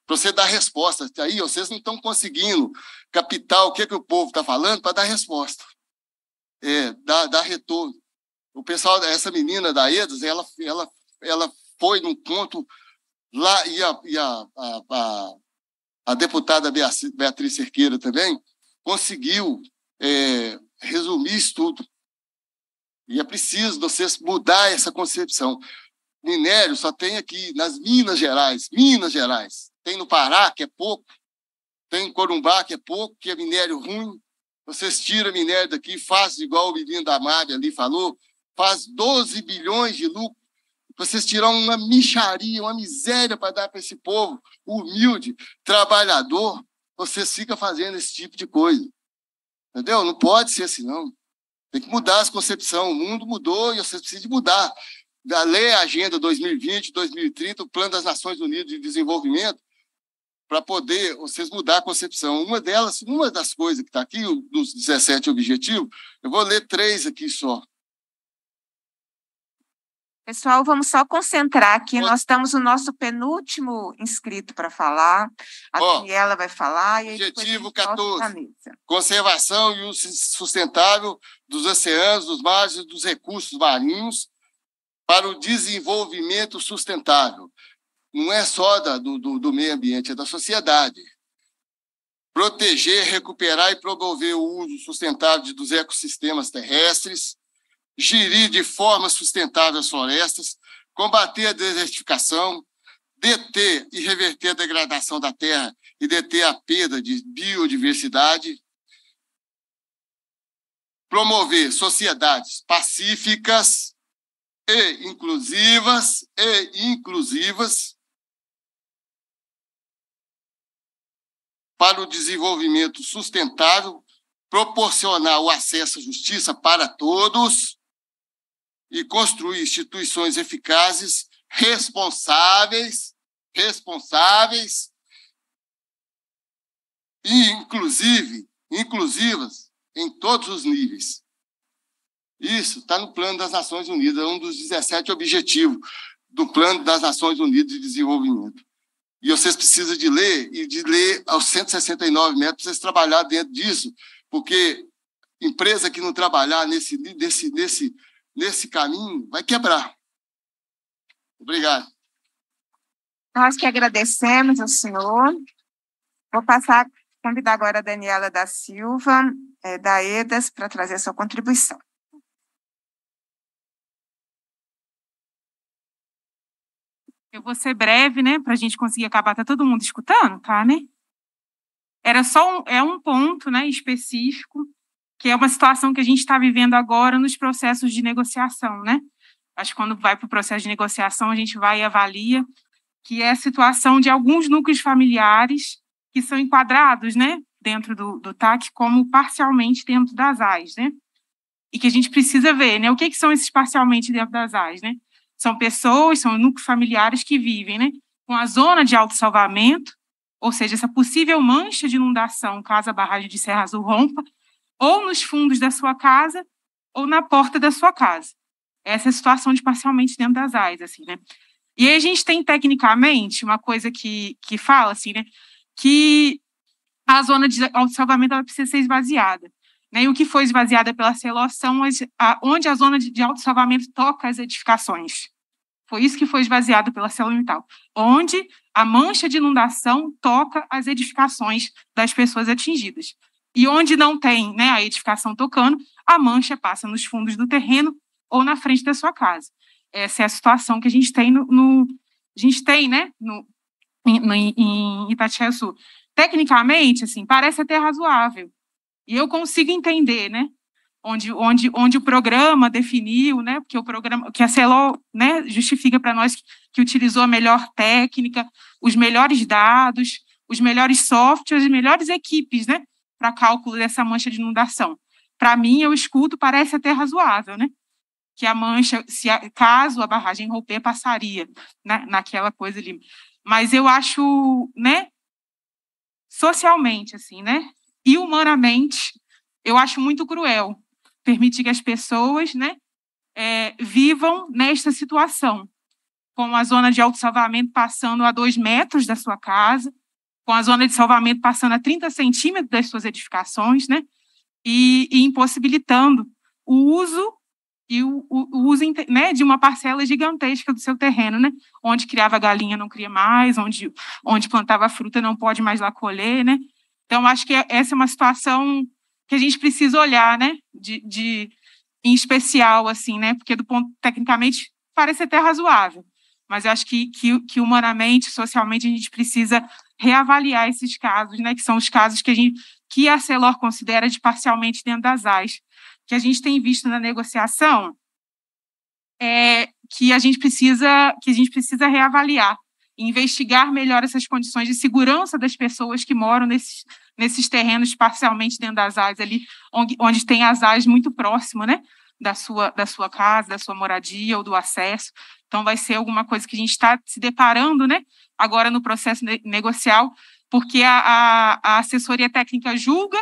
para você dar resposta. Aí vocês não estão conseguindo captar o que, que o povo está falando para dar resposta, é, dar, dar retorno. O pessoal, essa menina da EDAS, ela, ela, ela foi num ponto lá, e a, e a, a, a, a deputada Beatriz Cerqueira também conseguiu é, resumir isso tudo. E é preciso vocês mudar essa concepção. Minério só tem aqui nas Minas Gerais, Minas Gerais. Tem no Pará, que é pouco. Tem em Corumbá, que é pouco, que é minério ruim. Vocês tiram minério daqui, faz igual o menino da Mária ali falou, faz 12 bilhões de lucro. Vocês tiram uma micharia, uma miséria para dar para esse povo humilde, trabalhador. Vocês ficam fazendo esse tipo de coisa. Entendeu? Não pode ser assim, não. Tem que mudar as concepção. O mundo mudou e você precisa mudar. A lei, a agenda 2020, 2030, o plano das Nações Unidas de desenvolvimento, para poder vocês mudar a concepção. Uma delas, uma das coisas que está aqui, dos 17 objetivos, eu vou ler três aqui só. Pessoal, vamos só concentrar aqui. Nós estamos o nosso penúltimo inscrito para falar. A Bom, Daniela vai falar. E objetivo 14. Conservação e uso sustentável dos oceanos, dos mares e dos recursos marinhos para o desenvolvimento sustentável. Não é só da, do, do, do meio ambiente, é da sociedade. Proteger, recuperar e promover o uso sustentável dos ecossistemas terrestres, gerir de forma sustentável as florestas, combater a desertificação, deter e reverter a degradação da terra e deter a perda de biodiversidade, promover sociedades pacíficas e inclusivas e inclusivas para o desenvolvimento sustentável, proporcionar o acesso à justiça para todos, e construir instituições eficazes, responsáveis, responsáveis e inclusive inclusivas em todos os níveis. Isso está no plano das Nações Unidas, é um dos 17 objetivos do plano das Nações Unidas de desenvolvimento. E vocês precisam de ler e de ler aos 169 metros, vocês trabalhar dentro disso, porque empresa que não trabalhar nesse nesse nesse nesse caminho vai quebrar. Obrigado. Nós que agradecemos ao senhor. Vou passar, convidar agora a Daniela da Silva, é, da EDAS, para trazer a sua contribuição. Eu vou ser breve, né, para a gente conseguir acabar. Tá todo mundo escutando, tá, né? Era só um, é um ponto, né, específico que é uma situação que a gente está vivendo agora nos processos de negociação, né? Acho que quando vai para o processo de negociação, a gente vai e avalia, que é a situação de alguns núcleos familiares que são enquadrados, né, dentro do, do TAC, como parcialmente dentro das AIS, né? E que a gente precisa ver, né? O que, que são esses parcialmente dentro das AIS, né? São pessoas, são núcleos familiares que vivem, né? Com a zona de salvamento, ou seja, essa possível mancha de inundação caso a barragem de Serra Azul rompa, ou nos fundos da sua casa ou na porta da sua casa. Essa é a situação de parcialmente dentro das AIS, assim, né? E aí a gente tem, tecnicamente, uma coisa que, que fala, assim, né? Que a zona de autossalvamento ela precisa ser esvaziada. Né? E o que foi esvaziada pela celoação, onde a zona de, alto salvamento toca as edificações. Foi isso que foi esvaziado pela celumital. Onde a mancha de inundação toca as edificações das pessoas atingidas. E onde não tem né, a edificação tocando, a mancha passa nos fundos do terreno ou na frente da sua casa. Essa é a situação que a gente tem no, no a gente tem, né, no, no, em Itatiaia Sul. Tecnicamente, assim, parece até razoável. E eu consigo entender, né, onde, onde, onde o programa definiu, né, porque o programa, que a CELO, né, justifica para nós que, que, utilizou a melhor técnica, os melhores dados, os melhores softwares, as melhores equipes, né, para cálculo dessa mancha de inundação. Para mim, eu escuto, parece até razoável, né? Que a mancha, se a, caso a barragem romper, passaria né, naquela coisa ali. Mas eu acho, né? Socialmente, assim, né? E humanamente, eu acho muito cruel permitir que as pessoas, né? É, vivam nesta situação, com a zona de salvamento passando a dois metros da sua casa, com a zona de salvamento passando a 30 centímetros das suas edificações, né? E, e impossibilitando o uso e o, o, o uso né, de uma parcela gigantesca do seu terreno, né? Onde criava galinha não cria mais, onde, onde plantava fruta não pode mais lá colher, né? Então, acho que essa é uma situação que a gente precisa olhar, né? De, de em especial, assim, né? Porque do ponto, tecnicamente, parece até razoável. Mas eu acho que, que, que humanamente, socialmente, a gente precisa reavaliar esses casos, né, que são os casos que a, gente, que a CELOR considera de parcialmente dentro das AIS, que a gente tem visto na negociação, é, que a gente precisa que a gente precisa reavaliar, investigar melhor essas condições de segurança das pessoas que moram nesses, nesses terrenos parcialmente dentro das AIS ali, onde, onde tem as AIS muito próximo, né? da sua, da sua casa, da sua moradia ou do acesso. Então, vai ser alguma coisa que a gente está se deparando, né? Agora no processo negocial, porque a, a, a, assessoria técnica julga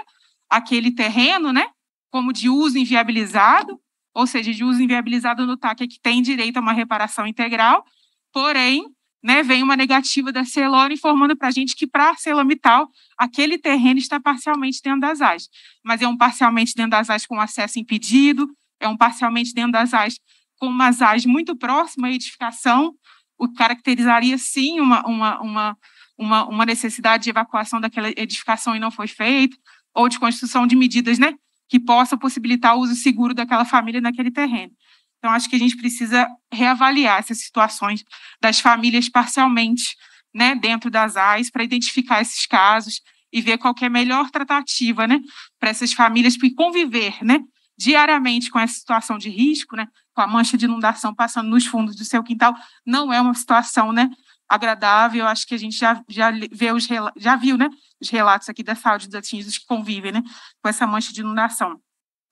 aquele terreno, né? Como de uso inviabilizado, ou seja, de uso inviabilizado no TAC, é que tem direito a uma reparação integral, porém, né, vem uma negativa da Celor informando para a gente que para a Celamital aquele terreno está parcialmente dentro das áreas, mas é um parcialmente dentro das áreas com acesso impedido, é um parcialmente dentro das ás, com umas ás muito próximas à edificação, o que caracterizaria sim uma, uma, uma, uma, uma necessidade de evacuação daquela edificação e não foi feito, ou de construção de medidas né, que possa possibilitar o uso seguro daquela família naquele terreno. Então, acho que a gente precisa reavaliar essas situações das famílias parcialmente né, dentro das AIS para identificar esses casos e ver qual é a melhor tratativa né, para essas famílias para conviver, né, diariamente com essa situação de risco, né, com a mancha de inundação passando nos fundos do seu quintal, não é uma situação né, agradável. Acho que a gente já, já, vê os, já viu né, os relatos aqui da saúde dos atingidos que convivem né, com essa mancha de inundação.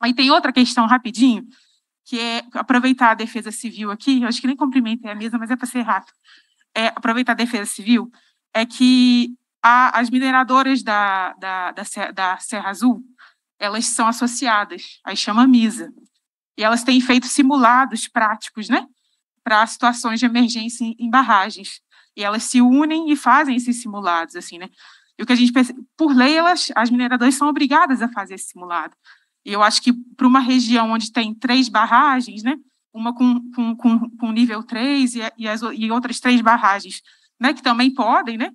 Aí tem outra questão rapidinho, que é aproveitar a defesa civil aqui, eu acho que nem cumprimentei a mesa, mas é para ser rápido. É, aproveitar a defesa civil, é que a, as mineradoras da, da, da, da Serra Azul, elas são associadas chama chamamisa. E elas têm feito simulados práticos, né? Para situações de emergência em barragens. E elas se unem e fazem esses simulados, assim, né? E o que a gente percebe, por lei, elas, as mineradoras são obrigadas a fazer esse simulado. E eu acho que para uma região onde tem três barragens, né? Uma com, com, com, com nível 3 e, e, as, e outras três barragens, né? Que também podem, né?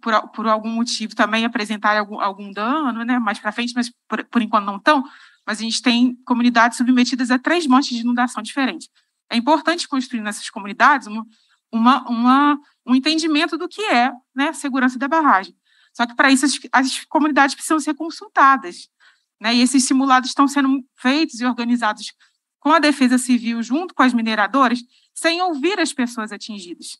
por, por algum motivo também apresentarem algum, algum dano, né, mais para frente, mas por, por enquanto não estão, mas a gente tem comunidades submetidas a três montes de inundação diferentes. É importante construir nessas comunidades uma, uma, uma um entendimento do que é né, a segurança da barragem. Só que para isso as, as, comunidades precisam ser consultadas. Né? E esses simulados estão sendo feitos e organizados com a defesa civil, junto com as mineradoras, sem ouvir as pessoas atingidas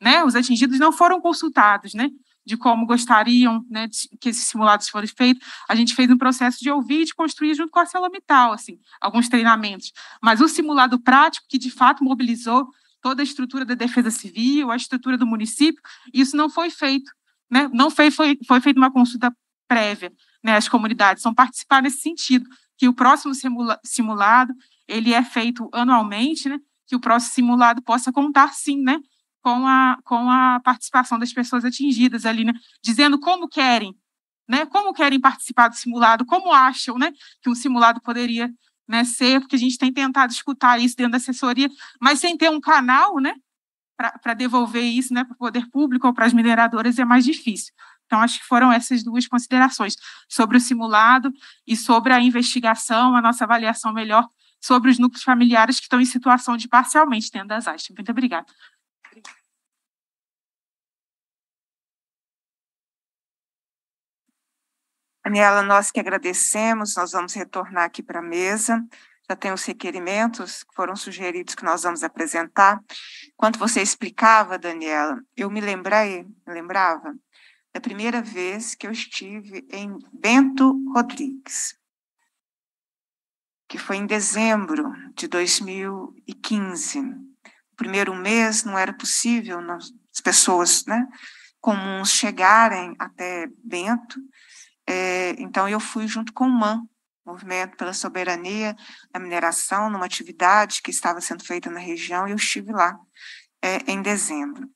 né? Os atingidos não foram consultados, né? De como gostariam né, que esses simulados fossem feitos. A gente fez um processo de ouvir e de construir junto com a Celomital, assim, alguns treinamentos. Mas o simulado prático, que de fato mobilizou toda a estrutura da defesa civil, a estrutura do município, isso não foi feito. Né? Não foi, foi, foi feita uma consulta prévia. Né? As comunidades são então, participar nesse sentido, que o próximo simula, simulado ele é feito anualmente, né? que o próximo simulado possa contar, sim, né? com a, com a participação das pessoas atingidas ali, né? dizendo como querem, né? como querem participar do simulado, como acham né? que um simulado poderia né, ser, porque a gente tem tentado escutar isso dentro da assessoria, mas sem ter um canal né, para devolver isso né, para o poder público ou para as mineradoras é mais difícil. Então, acho que foram essas duas considerações, sobre o simulado e sobre a investigação, a nossa avaliação melhor sobre os núcleos familiares que estão em situação de parcialmente dentro das ASTEM. Muito obrigada. Daniela, nós que agradecemos, nós vamos retornar aqui para a mesa. Já tem os requerimentos que foram sugeridos que nós vamos apresentar. Enquanto você explicava, Daniela, eu me lembrei, me lembrava da primeira vez que eu estive em Bento Rodrigues, que foi em dezembro de 2015. O primeiro mês não era possível as pessoas né, comuns chegarem até Bento, é, então, eu fui junto com o MAN, Movimento pela Soberania da Mineração, numa atividade que estava sendo feita na região, e eu estive lá é, em dezembro.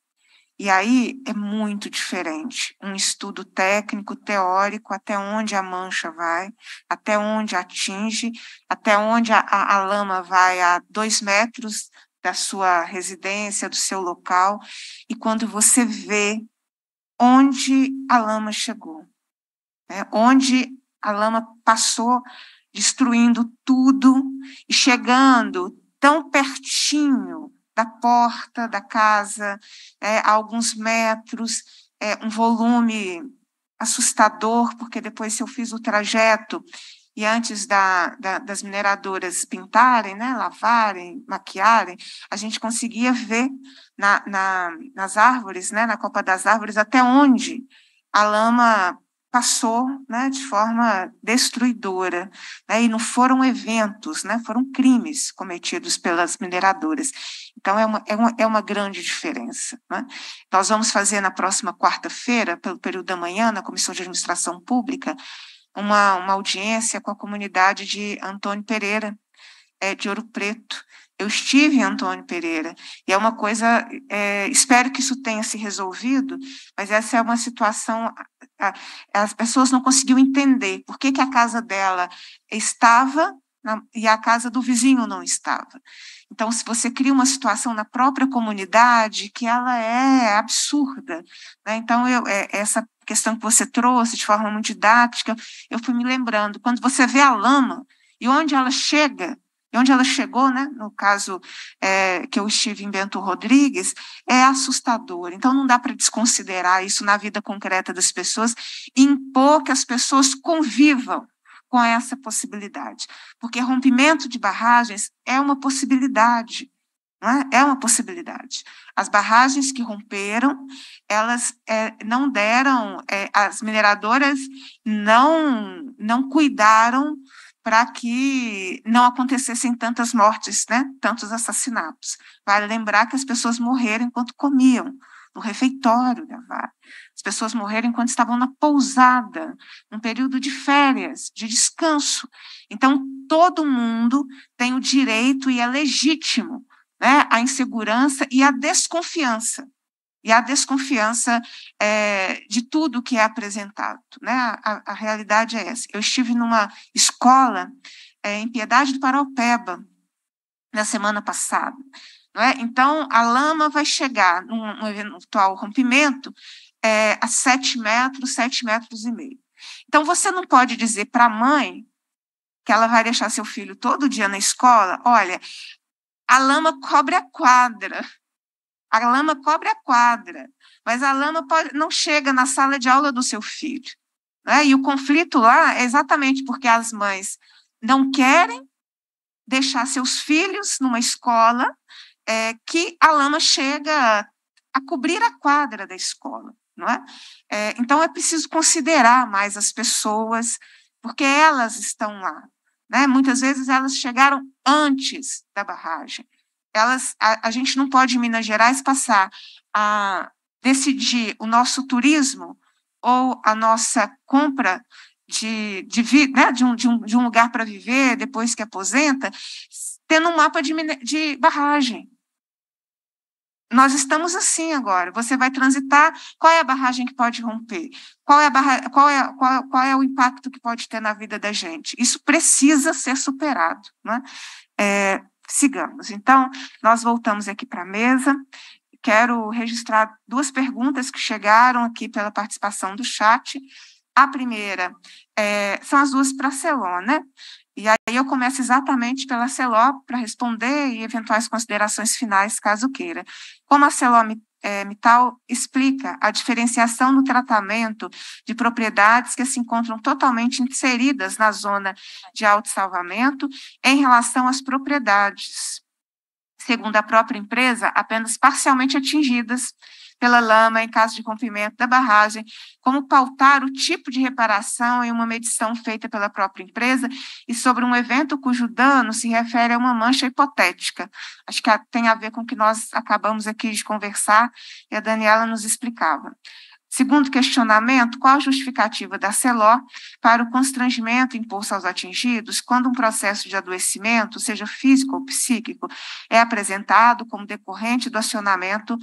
E aí é muito diferente um estudo técnico, teórico, até onde a mancha vai, até onde atinge, até onde a, a, a lama vai a dois metros da sua residência, do seu local, e quando você vê onde a lama chegou, né, onde a lama passou destruindo tudo e chegando tão pertinho da porta da casa, é, a alguns metros, é, um volume assustador, porque depois eu fiz o trajeto e antes da, da, das mineradoras pintarem, né, lavarem, maquiarem, a gente conseguia ver na, na, nas árvores, né, na copa das árvores, até onde a lama passou né, de forma destruidora, né, e não foram eventos, né, foram crimes cometidos pelas mineradoras. Então, é uma, é uma, é uma grande diferença. Né? Nós vamos fazer na próxima quarta-feira, pelo período da manhã, na Comissão de Administração Pública, uma, uma audiência com a comunidade de Antônio Pereira, é, de Ouro Preto, eu estive em Antônio Pereira, e é uma coisa, é, espero que isso tenha se resolvido, mas essa é uma situação, a, a, as pessoas não conseguiam entender por que, que a casa dela estava na, e a casa do vizinho não estava. Então, se você cria uma situação na própria comunidade que ela é absurda, né? então eu, é, essa questão que você trouxe de forma muito didática, eu fui me lembrando quando você vê a lama e onde ela chega, e onde ela chegou, né, no caso é, que eu estive em Bento Rodrigues, é assustador. Então, não dá para desconsiderar isso na vida concreta das pessoas e impor que as pessoas convivam com essa possibilidade, porque rompimento de barragens é uma possibilidade. É? é? uma possibilidade. As barragens que romperam, elas é, não deram, é, as mineradoras não, não cuidaram para que não acontecessem tantas mortes, né? tantos assassinatos. Vale lembrar que as pessoas morreram enquanto comiam, no refeitório da vara. As pessoas morreram enquanto estavam na pousada, num período de férias, de descanso. Então, todo mundo tem o direito e é legítimo né, a insegurança e a desconfiança e a desconfiança é, de tudo que é apresentado. Né? A, a, realidade é essa. Eu estive numa escola é, em Piedade do Paraupeba na semana passada. Não é? Então, a lama vai chegar num, num eventual rompimento é, a sete metros, sete metros e meio. Então, você não pode dizer para a mãe que ela vai deixar seu filho todo dia na escola, olha, a lama cobre a quadra, a lama cobre a quadra, mas a lama pode, não chega na sala de aula do seu filho. Né? E o conflito lá é exatamente porque as mães não querem deixar seus filhos numa escola é, que a lama chega a cobrir a quadra da escola. Não é? é? então é preciso considerar mais as pessoas, porque elas estão lá. Né? Muitas vezes elas chegaram antes da barragem elas, a, a gente não pode, em Minas Gerais, passar a decidir o nosso turismo ou a nossa compra de, de, vi, né, de, um, de, um, de um lugar para viver depois que aposenta, tendo um mapa de, de barragem. Nós estamos assim agora. Você vai transitar, qual é a barragem que pode romper? Qual é, barra, qual é, qual, qual é o impacto que pode ter na vida da gente? Isso precisa ser superado. Né? É, sigamos. Então, nós voltamos aqui para a mesa. Quero registrar duas perguntas que chegaram aqui pela participação do chat. A primeira é, são as duas para a Celó, né? E aí eu começo exatamente pela Celó para responder e eventuais considerações finais, caso queira. Como a Celó me é, Mittal explica a diferenciação no tratamento de propriedades que se encontram totalmente inseridas na zona de alto salvamento em relação às propriedades, segundo a própria empresa, apenas parcialmente atingidas pela lama em caso de rompimento da barragem, como pautar o tipo de reparação em uma medição feita pela própria empresa e sobre um evento cujo dano se refere a uma mancha hipotética. Acho que tem a ver com o que nós acabamos aqui de conversar e a Daniela nos explicava. Segundo questionamento, qual a justificativa da CELO para o constrangimento imposto aos atingidos quando um processo de adoecimento, seja físico ou psíquico, é apresentado como decorrente do acionamento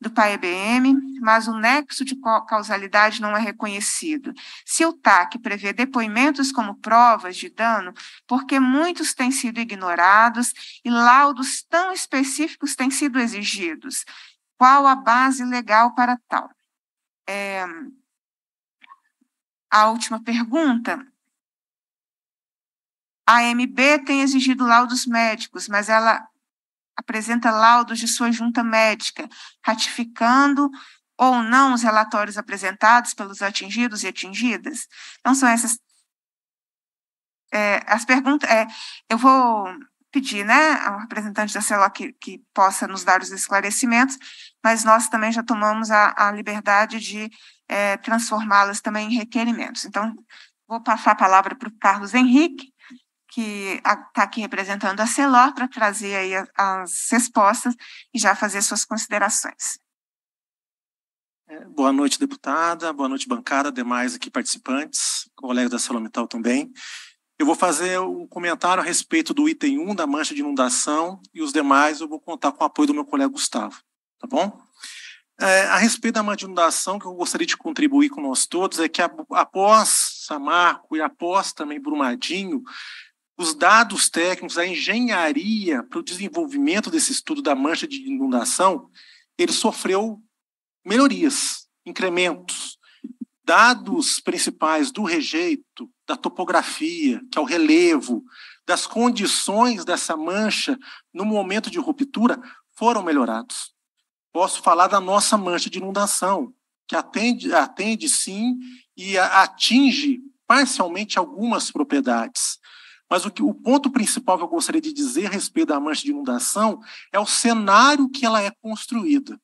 do PAEBM, mas o nexo de causalidade não é reconhecido. Se o TAC prevê depoimentos como provas de dano, porque muitos têm sido ignorados e laudos tão específicos têm sido exigidos, qual a base legal para tal? É... A última pergunta. A MB tem exigido laudos médicos, mas ela apresenta laudos de sua junta médica, ratificando ou não os relatórios apresentados pelos atingidos e atingidas? Então, são essas é, as perguntas. É, eu vou pedir né, ao representante da CELOC que, que, possa nos dar os esclarecimentos, mas nós também já tomamos a, a liberdade de é, transformá-las também em requerimentos. Então, vou passar a palavra para o Carlos Henrique, que está aqui representando a CELOR, para trazer aí as respostas e já fazer suas considerações. É, boa noite, deputada, boa noite, bancada, demais aqui participantes, colegas da Celomital também. Eu vou fazer um comentário a respeito do item 1 da mancha de inundação e os demais eu vou contar com o apoio do meu colega Gustavo, tá bom? É, a respeito da mancha de inundação, que eu gostaria de contribuir com nós todos é que após Samarco e após também Brumadinho, os dados técnicos, a engenharia para o desenvolvimento desse estudo da mancha de inundação, ele sofreu melhorias, incrementos. Dados principais do rejeito, da topografia, que é o relevo, das condições dessa mancha no momento de ruptura foram melhorados. Posso falar da nossa mancha de inundação, que atende, atende sim e atinge parcialmente algumas propriedades. Mas o, que, o ponto principal que eu gostaria de dizer a respeito da mancha de inundação é o cenário que ela é construída.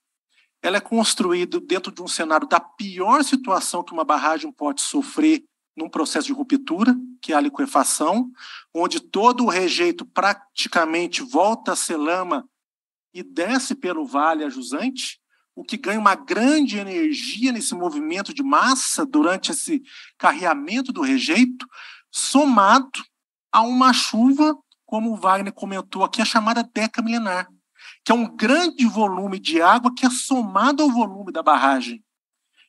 Ela é construída dentro de um cenário da pior situação que uma barragem pode sofrer num processo de ruptura, que é a liquefação, onde todo o rejeito praticamente volta a ser lama e desce pelo vale a jusante, o que ganha uma grande energia nesse movimento de massa durante esse carreamento do rejeito, somado a uma chuva, como o Wagner comentou aqui, a chamada Deca Milenar, que é um grande volume de água que é somado ao volume da barragem.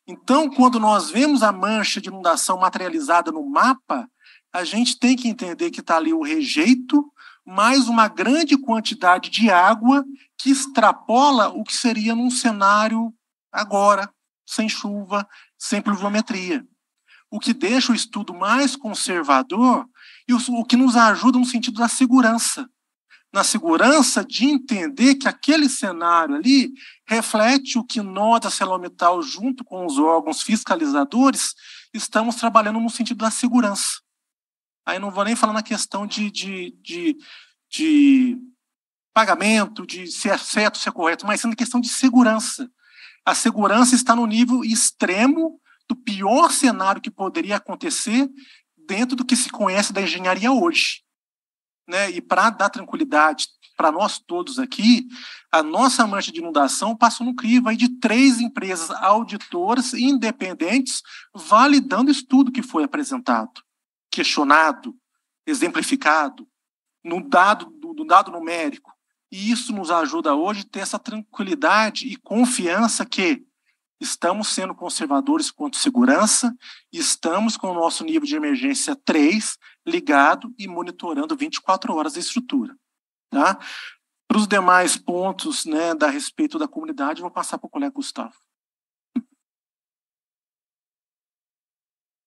Então, quando nós vemos a mancha de inundação materializada no mapa, a gente tem que entender que está ali o rejeito, mais uma grande quantidade de água que extrapola o que seria num cenário agora, sem chuva, sem pluviometria. O que deixa o estudo mais conservador e o que nos ajuda no sentido da segurança. Na segurança de entender que aquele cenário ali reflete o que nós, da Celomital, junto com os órgãos fiscalizadores, estamos trabalhando no sentido da segurança. Aí não vou nem falar na questão de, de, de, de pagamento, de se é certo, se é correto, mas sendo na questão de segurança. A segurança está no nível extremo do pior cenário que poderia acontecer dentro do que se conhece da engenharia hoje. Né? E para dar tranquilidade para nós todos aqui, a nossa mancha de inundação passou no crivo aí de três empresas auditoras independentes validando o estudo que foi apresentado, questionado, exemplificado, no dado, no dado numérico. E isso nos ajuda hoje a ter essa tranquilidade e confiança que estamos sendo conservadores quanto segurança, estamos com o nosso nível de emergência 3 ligado e monitorando 24 horas a estrutura. Tá? Para os demais pontos né, da respeito da comunidade, vou passar para o colega Gustavo.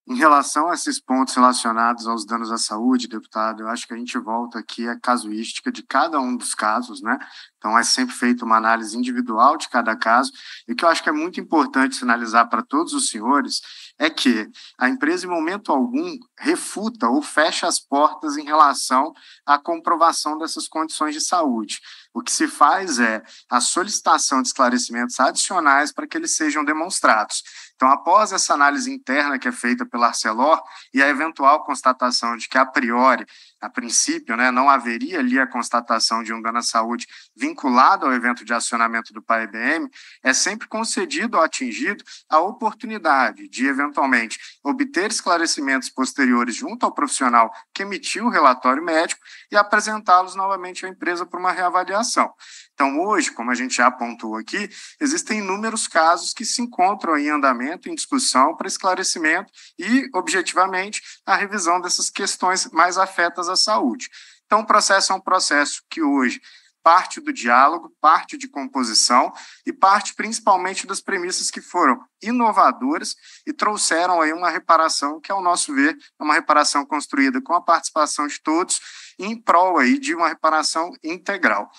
Em relação a esses pontos relacionados aos danos à saúde, deputado, eu acho que a gente volta aqui à casuística de cada um dos casos, né? Então, é sempre feita uma análise individual de cada caso. E o que eu acho que é muito importante sinalizar para todos os senhores é que a empresa, em momento algum, refuta ou fecha as portas em relação à comprovação dessas condições de saúde. O que se faz é a solicitação de esclarecimentos adicionais para que eles sejam demonstrados. Então, após essa análise interna que é feita pela Arcelor e a eventual constatação de que, a priori, a princípio, né, não haveria ali a constatação de um dano à saúde vinculado ao evento de acionamento do PAEBM, é sempre concedido ao atingido a oportunidade de, eventualmente, obter esclarecimentos posteriores junto ao profissional que emitiu o relatório médico e apresentá-los novamente à empresa para uma reavaliação. Então, hoje, como a gente já apontou aqui, existem inúmeros casos que se encontram em andamento, em discussão, para esclarecimento e, objetivamente, a revisão dessas questões mais afetas à saúde. Então, o processo é um processo que hoje parte do diálogo, parte de composição e parte principalmente das premissas que foram inovadoras e trouxeram aí uma reparação que, ao nosso ver, é uma reparação construída com a participação de todos em prol aí de uma reparação integral.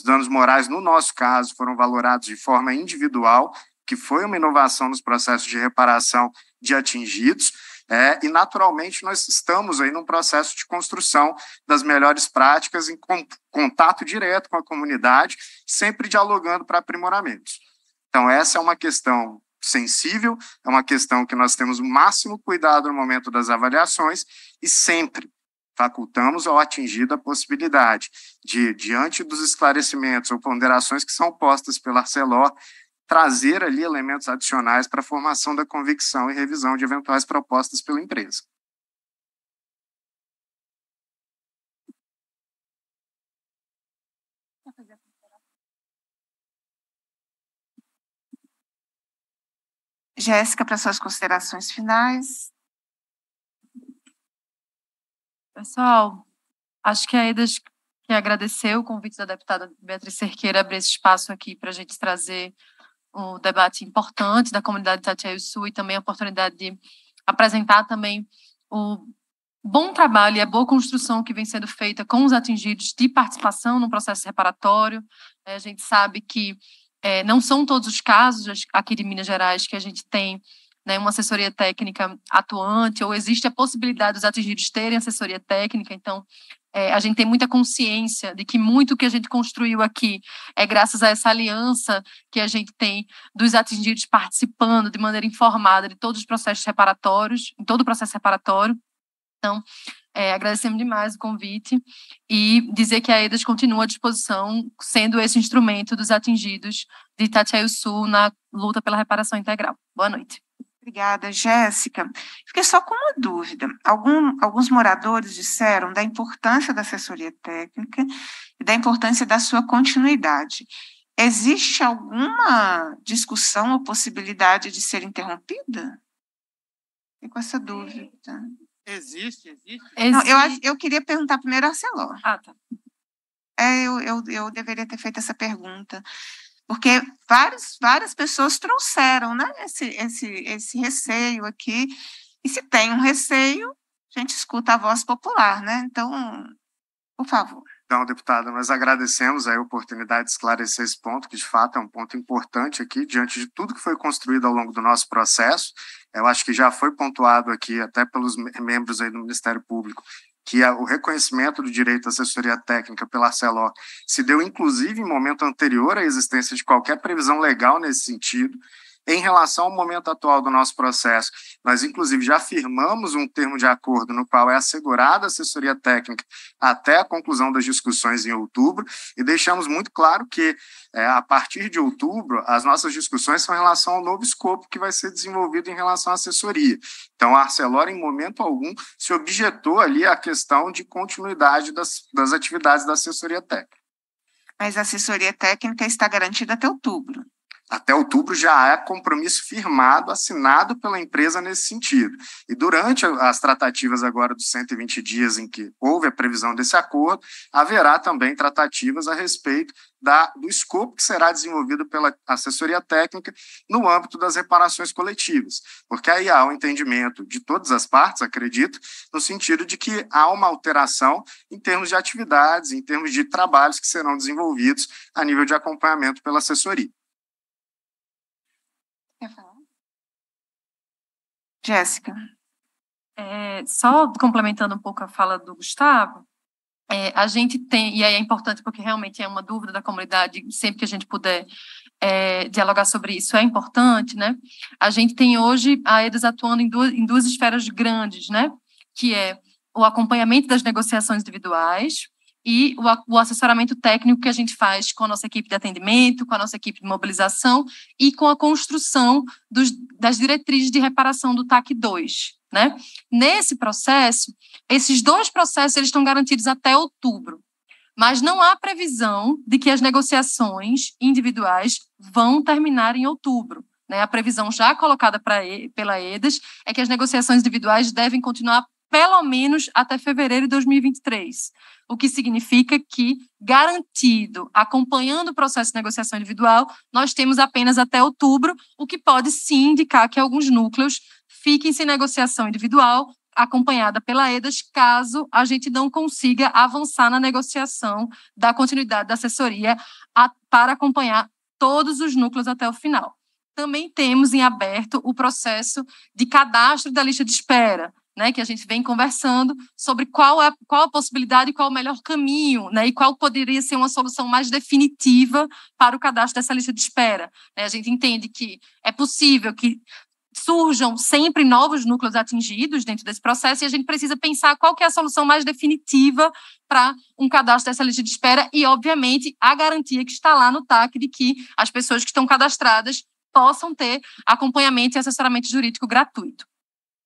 Os danos morais, no nosso caso, foram valorados de forma individual, que foi uma inovação nos processos de reparação de atingidos. É, e, naturalmente, nós estamos aí num processo de construção das melhores práticas em contato direto com a comunidade, sempre dialogando para aprimoramentos. Então, essa é uma questão sensível, é uma questão que nós temos o máximo cuidado no momento das avaliações e sempre facultamos ao atingido a possibilidade de, diante dos esclarecimentos ou ponderações que são postas pela Arcelor, trazer ali elementos adicionais para a formação da convicção e revisão de eventuais propostas pela empresa. Jéssica, para suas considerações finais. Pessoal, acho que a Eda quer agradecer o convite da deputada Beatriz Cerqueira abrir esse espaço aqui para a gente trazer o um debate importante da comunidade Tatiaio Sul e também a oportunidade de apresentar também o bom trabalho e a boa construção que vem sendo feita com os atingidos de participação no processo reparatório. É, a gente sabe que é, não são todos os casos aqui de Minas Gerais que a gente tem né, uma assessoria técnica atuante, ou existe a possibilidade dos atingidos terem assessoria técnica, então é, a gente tem muita consciência de que muito que a gente construiu aqui é graças a essa aliança que a gente tem dos atingidos participando de maneira informada de todos os processos reparatórios, em todo o processo reparatório. Então, é, agradecemos demais o convite e dizer que a EDAS continua à disposição, sendo esse instrumento dos atingidos de o Sul na luta pela reparação integral. Boa noite. Obrigada, Jéssica. Fiquei só com uma dúvida. Algum, alguns moradores disseram da importância da assessoria técnica e da importância da sua continuidade. Existe alguma discussão ou possibilidade de ser interrompida? Fiquei com essa dúvida. Existe, existe. Não, eu, eu queria perguntar primeiro a Celor. Ah, tá. É, eu, eu, eu deveria ter feito essa pergunta porque várias, várias pessoas trouxeram né, esse, esse, esse receio aqui. E se tem um receio, a gente escuta a voz popular, né? Então, por favor. Então, deputada, nós agradecemos a oportunidade de esclarecer esse ponto, que de fato é um ponto importante aqui, diante de tudo que foi construído ao longo do nosso processo. Eu acho que já foi pontuado aqui, até pelos membros aí do Ministério Público, que o reconhecimento do direito à assessoria técnica pela Arcelor se deu inclusive em momento anterior à existência de qualquer previsão legal nesse sentido, em relação ao momento atual do nosso processo, nós, inclusive, já firmamos um termo de acordo no qual é assegurada a assessoria técnica até a conclusão das discussões em outubro, e deixamos muito claro que, é, a partir de outubro, as nossas discussões são em relação ao novo escopo que vai ser desenvolvido em relação à assessoria. Então, a Arcelor, em momento algum, se objetou ali à questão de continuidade das, das atividades da assessoria técnica. Mas a assessoria técnica está garantida até outubro. Até outubro já há compromisso firmado, assinado pela empresa nesse sentido. E durante as tratativas agora dos 120 dias em que houve a previsão desse acordo, haverá também tratativas a respeito da, do escopo que será desenvolvido pela assessoria técnica no âmbito das reparações coletivas. Porque aí há o um entendimento de todas as partes, acredito, no sentido de que há uma alteração em termos de atividades, em termos de trabalhos que serão desenvolvidos a nível de acompanhamento pela assessoria. Quer falar? Jéssica. É, só complementando um pouco a fala do Gustavo, é, a gente tem, e aí é importante porque realmente é uma dúvida da comunidade, sempre que a gente puder é, dialogar sobre isso é importante, né? A gente tem hoje a EDES atuando em duas, em duas esferas grandes, né? Que é o acompanhamento das negociações individuais, e o, o, assessoramento técnico que a gente faz com a nossa equipe de atendimento, com a nossa equipe de mobilização e com a construção dos, das diretrizes de reparação do TAC 2. Né? Nesse processo, esses dois processos eles estão garantidos até outubro, mas não há previsão de que as negociações individuais vão terminar em outubro. Né? A previsão já colocada pela EDAS é que as negociações individuais devem continuar pelo menos até fevereiro de 2023, o que significa que, garantido, acompanhando o processo de negociação individual, nós temos apenas até outubro, o que pode sim indicar que alguns núcleos fiquem sem negociação individual, acompanhada pela EDAS, caso a gente não consiga avançar na negociação da continuidade da assessoria a, para acompanhar todos os núcleos até o final. Também temos em aberto o processo de cadastro da lista de espera, né, que a gente vem conversando sobre qual é qual a possibilidade, qual o melhor caminho, né, e qual poderia ser uma solução mais definitiva para o cadastro dessa lista de espera. Né, a gente entende que é possível que surjam sempre novos núcleos atingidos dentro desse processo e a gente precisa pensar qual que é a solução mais definitiva para um cadastro dessa lista de espera e, obviamente, a garantia que está lá no TAC de que as pessoas que estão cadastradas possam ter acompanhamento e assessoramento jurídico gratuito.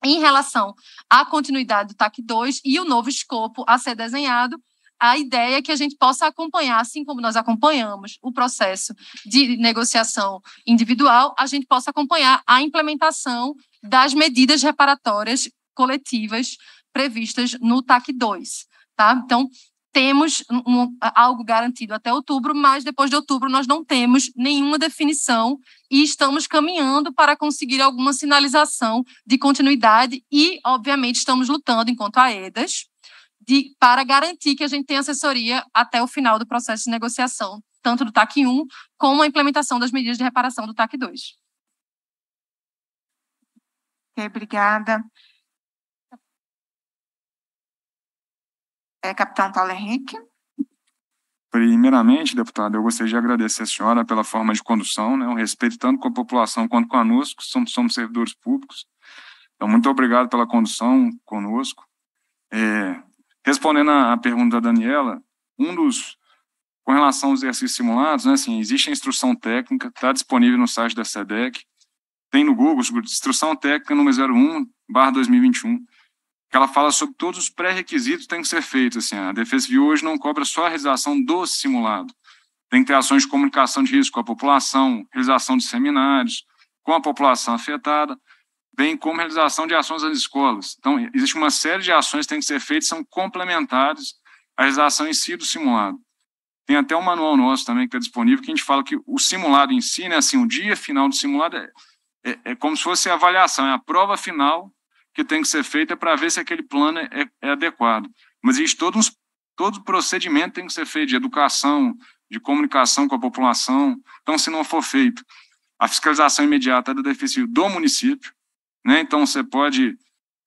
Em relação à continuidade do TAC 2 e o novo escopo a ser desenhado, a ideia é que a gente possa acompanhar, assim como nós acompanhamos o processo de negociação individual, a gente possa acompanhar a implementação das medidas reparatórias coletivas previstas no TAC 2. Tá? Então, temos um, algo garantido até outubro, mas depois de outubro nós não temos nenhuma definição e estamos caminhando para conseguir alguma sinalização de continuidade e, obviamente, estamos lutando enquanto a EDAS de, para garantir que a gente tenha assessoria até o final do processo de negociação, tanto do TAC 1 como a implementação das medidas de reparação do TAC 2. obrigada. É, capitão Paulo Henrique. Primeiramente, deputada, eu gostaria de agradecer a senhora pela forma de condução, né, o respeito tanto com a população quanto com a NUSC, somos, somos servidores públicos. Então, muito obrigado pela condução conosco. É, respondendo à pergunta da Daniela, um dos com relação aos exercícios simulados, né, assim, existe a instrução técnica, está disponível no site da SEDEC, tem no Google, instrução técnica número 01, barra 2021 que ela fala sobre todos os pré-requisitos que têm que ser feitos. Assim, a Defesa Civil hoje não cobra só a realização do simulado. Tem que ter ações de comunicação de risco com a população, realização de seminários com a população afetada, bem como realização de ações nas escolas. Então, existe uma série de ações que têm que ser feitas, são complementares à realização em si do simulado. Tem até um manual nosso também que está disponível, que a gente fala que o simulado em si, né, assim, o dia final do simulado é, é, é como se fosse a avaliação, é a prova final que tem que ser feita para ver se aquele plano é, é adequado. Mas existe todo, uns, todo procedimento tem que ser feito de educação, de comunicação com a população. Então, se não for feito, a fiscalização imediata é do defensivo do município, né? Então, você pode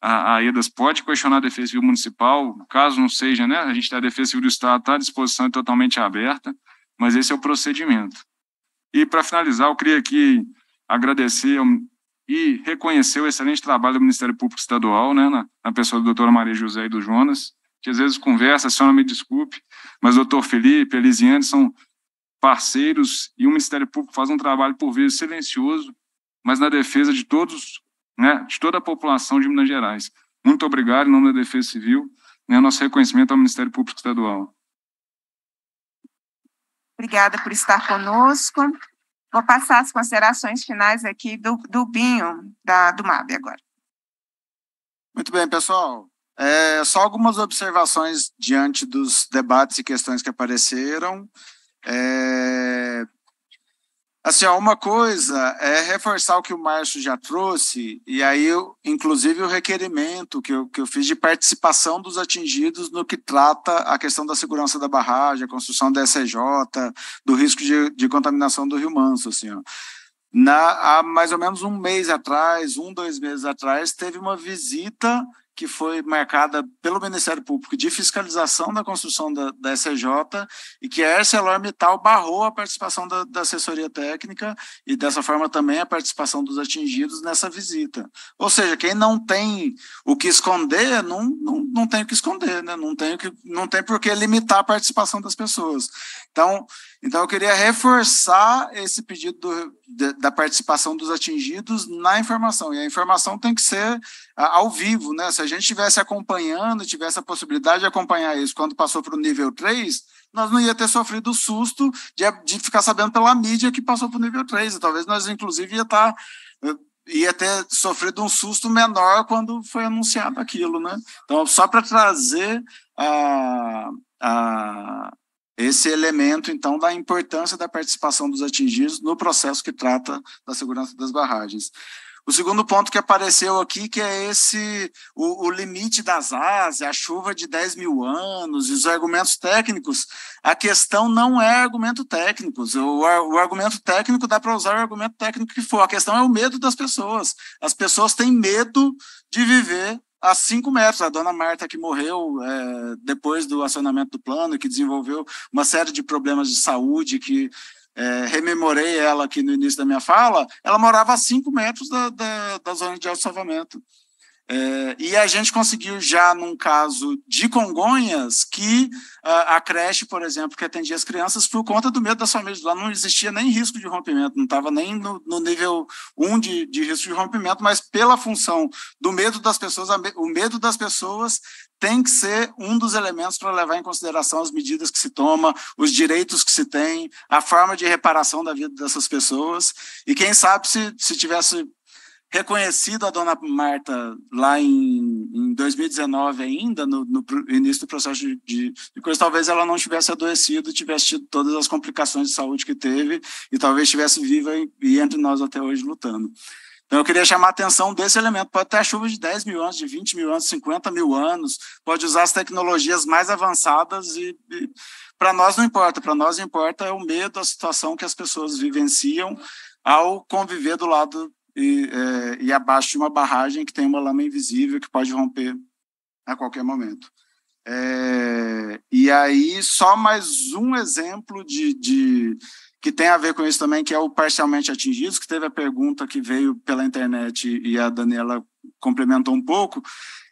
a, a EDAS pode questionar a Defesa Municipal, caso não seja, né? A gente da tá, Defesa do Estado está à disposição é totalmente aberta, mas esse é o procedimento. E para finalizar, eu queria aqui agradecer e reconheceu o excelente trabalho do Ministério Público Estadual, né, na, na pessoa da doutora Maria José e do Jonas, que às vezes conversa, a senhora me desculpe, mas o doutor Felipe, Elisiane são parceiros e o Ministério Público faz um trabalho, por vezes, silencioso, mas na defesa de todos, né, de toda a população de Minas Gerais. Muito obrigado, em nome da Defesa Civil, né, nosso reconhecimento ao Ministério Público Estadual. Obrigada por estar conosco. Vou passar as considerações finais aqui do, do Binho, da, do MAB agora. Muito bem, pessoal. É, só algumas observações diante dos debates e questões que apareceram. É, Assim, uma coisa é reforçar o que o Márcio já trouxe, e aí, eu, inclusive, o requerimento que eu, que eu fiz de participação dos atingidos no que trata a questão da segurança da barragem, a construção da SJ, do risco de, de contaminação do Rio Manso. Assim, ó. Na, há mais ou menos um mês atrás, um, dois meses atrás, teve uma visita que foi marcada pelo Ministério Público de fiscalização da construção da, da SJ e que a ArcelorMittal barrou a participação da, da, assessoria técnica e, dessa forma, também a participação dos atingidos nessa visita. Ou seja, quem não tem o que esconder, não, não, não tem o que esconder, né? não, tem que, não tem por que limitar a participação das pessoas. Então, então, eu queria reforçar esse pedido do, de, da participação dos atingidos na informação. E a informação tem que ser a, ao vivo, né? Se a gente estivesse acompanhando, tivesse a possibilidade de acompanhar isso quando passou para o nível 3, nós não ia ter sofrido o susto de, de ficar sabendo pela mídia que passou para o nível 3. E talvez nós, inclusive, ia tá, estar. ia ter sofrido um susto menor quando foi anunciado aquilo, né? Então, só para trazer a, a, esse elemento, então, da importância da participação dos atingidos no processo que trata da segurança das barragens. O segundo ponto que apareceu aqui, que é esse, o, o limite das asas, a chuva de 10 mil anos, e os argumentos técnicos. A questão não é argumento técnico. O, o argumento técnico dá para usar o argumento técnico que for. A questão é o medo das pessoas. As pessoas têm medo de viver a cinco metros. A dona Marta, que morreu é, depois do acionamento do plano, que desenvolveu uma série de problemas de saúde, que é, rememorei ela aqui no início da minha fala, ela morava a cinco metros da, da, da zona de alto salvamento. É, e a gente conseguiu já num caso de Congonhas que a, ah, a creche, por exemplo, que atendia as crianças, por conta do medo das famílias lá, não existia nem risco de rompimento, não estava nem no, no, nível 1 de, de, risco de rompimento, mas pela função do medo das pessoas, a, o medo das pessoas tem que ser um dos elementos para levar em consideração as medidas que se toma, os direitos que se tem, a forma de reparação da vida dessas pessoas. E quem sabe se, se tivesse reconhecido a dona Marta lá em, em 2019 ainda, no, no, início do processo de, de, coisa, talvez ela não tivesse adoecido, tivesse tido todas as complicações de saúde que teve e talvez estivesse viva e, e entre nós até hoje lutando. Então, eu queria chamar a atenção desse elemento. Pode ter a chuva de 10 mil anos, de 20 mil anos, 50 mil anos, pode usar as tecnologias mais avançadas e, e para nós não importa. Para nós importa é o medo, a situação que as pessoas vivenciam ao conviver do lado e, é, e abaixo de uma barragem que tem uma lama invisível que pode romper a qualquer momento. É, e aí, só mais um exemplo de, de, que tem a ver com isso também, que é o parcialmente atingidos, que teve a pergunta que veio pela internet e a Daniela complementou um pouco.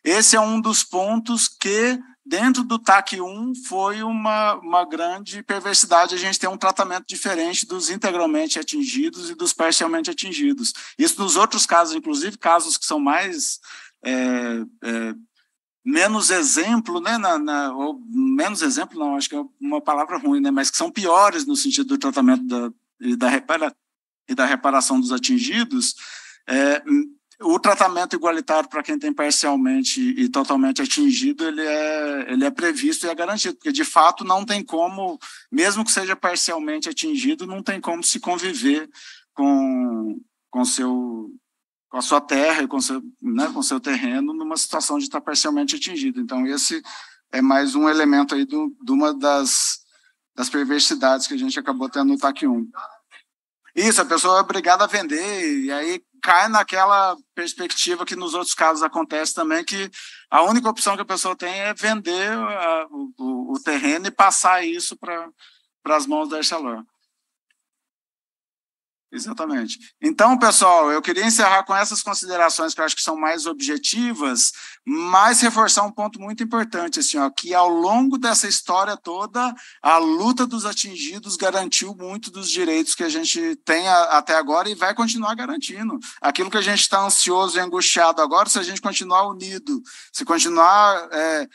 Esse é um dos pontos que Dentro do TAC 1 foi uma, uma grande perversidade a gente ter um tratamento diferente dos integralmente atingidos e dos parcialmente atingidos. Isso nos outros casos, inclusive casos que são mais é, é, menos exemplo, né, na, na, ou menos exemplo não, acho que é uma palavra ruim, né, mas que são piores no sentido do tratamento da, e, da repara, e da reparação dos atingidos, é, o tratamento igualitário para quem tem parcialmente e totalmente atingido, ele é, ele é previsto e é garantido, porque de fato não tem como, mesmo que seja parcialmente atingido, não tem como se conviver com, com, seu, com a sua terra e com seu, né, com seu terreno numa situação de estar parcialmente atingido. Então, esse é mais um elemento aí do, de uma das, das perversidades que a gente acabou tendo no TAC 1. Isso, a pessoa é obrigada a vender, e aí cai naquela perspectiva que nos outros casos acontece também, que a única opção que a pessoa tem é vender a, ah, o, o, terreno e passar isso para as mãos da Echelon. Exatamente. Então, pessoal, eu queria encerrar com essas considerações que eu acho que são mais objetivas, mas reforçar um ponto muito importante, assim, ó, que ao longo dessa história toda, a luta dos atingidos garantiu muito dos direitos que a gente tem a, até agora e vai continuar garantindo. Aquilo que a gente está ansioso e angustiado agora, se a gente continuar unido, se continuar. É,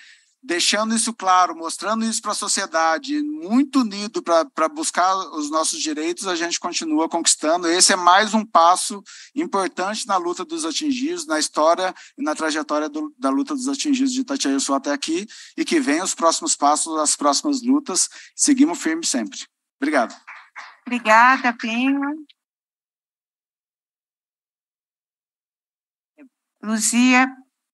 deixando isso claro, mostrando isso para a sociedade, muito unido para buscar os nossos direitos, a gente continua conquistando. Esse é mais um passo importante na luta dos atingidos, na história e na trajetória do, da luta dos atingidos de Itatiaia sou até aqui, e que venham os próximos passos, as próximas lutas. Seguimos firme sempre. Obrigado. Obrigada, Pinho. Luzia,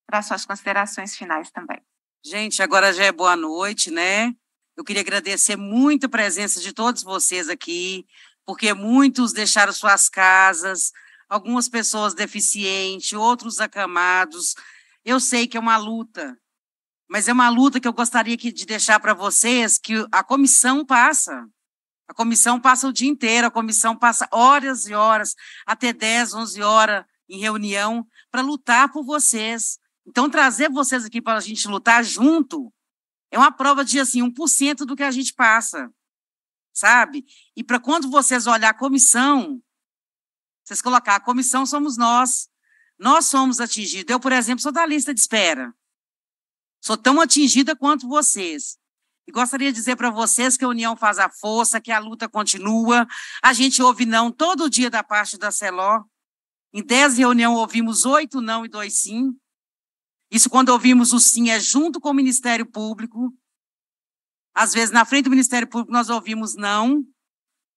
para suas considerações finais também. Gente, agora já é boa noite, né? Eu queria agradecer muito a presença de todos vocês aqui, porque muitos deixaram suas casas, algumas pessoas deficientes, outros acamados. Eu sei que é uma luta, mas é uma luta que eu gostaria que, de deixar para vocês que a comissão passa. A comissão passa o dia inteiro, a comissão passa horas e horas, até 10, 11 horas em reunião, para lutar por vocês, então, trazer vocês aqui para a gente lutar junto é uma prova de, assim, 1% do que a gente passa, sabe? E para quando vocês olhar a comissão, vocês colocar a comissão somos nós, nós somos atingidos. Eu, por exemplo, sou da lista de espera. Sou tão atingida quanto vocês. E gostaria de dizer para vocês que a união faz a força, que a luta continua. A gente ouve não todo dia da parte da CELO. Em dez reuniões ouvimos oito não e dois sim. Isso quando ouvimos o sim é junto com o Ministério Público. Às vezes, na frente do Ministério Público, nós ouvimos não,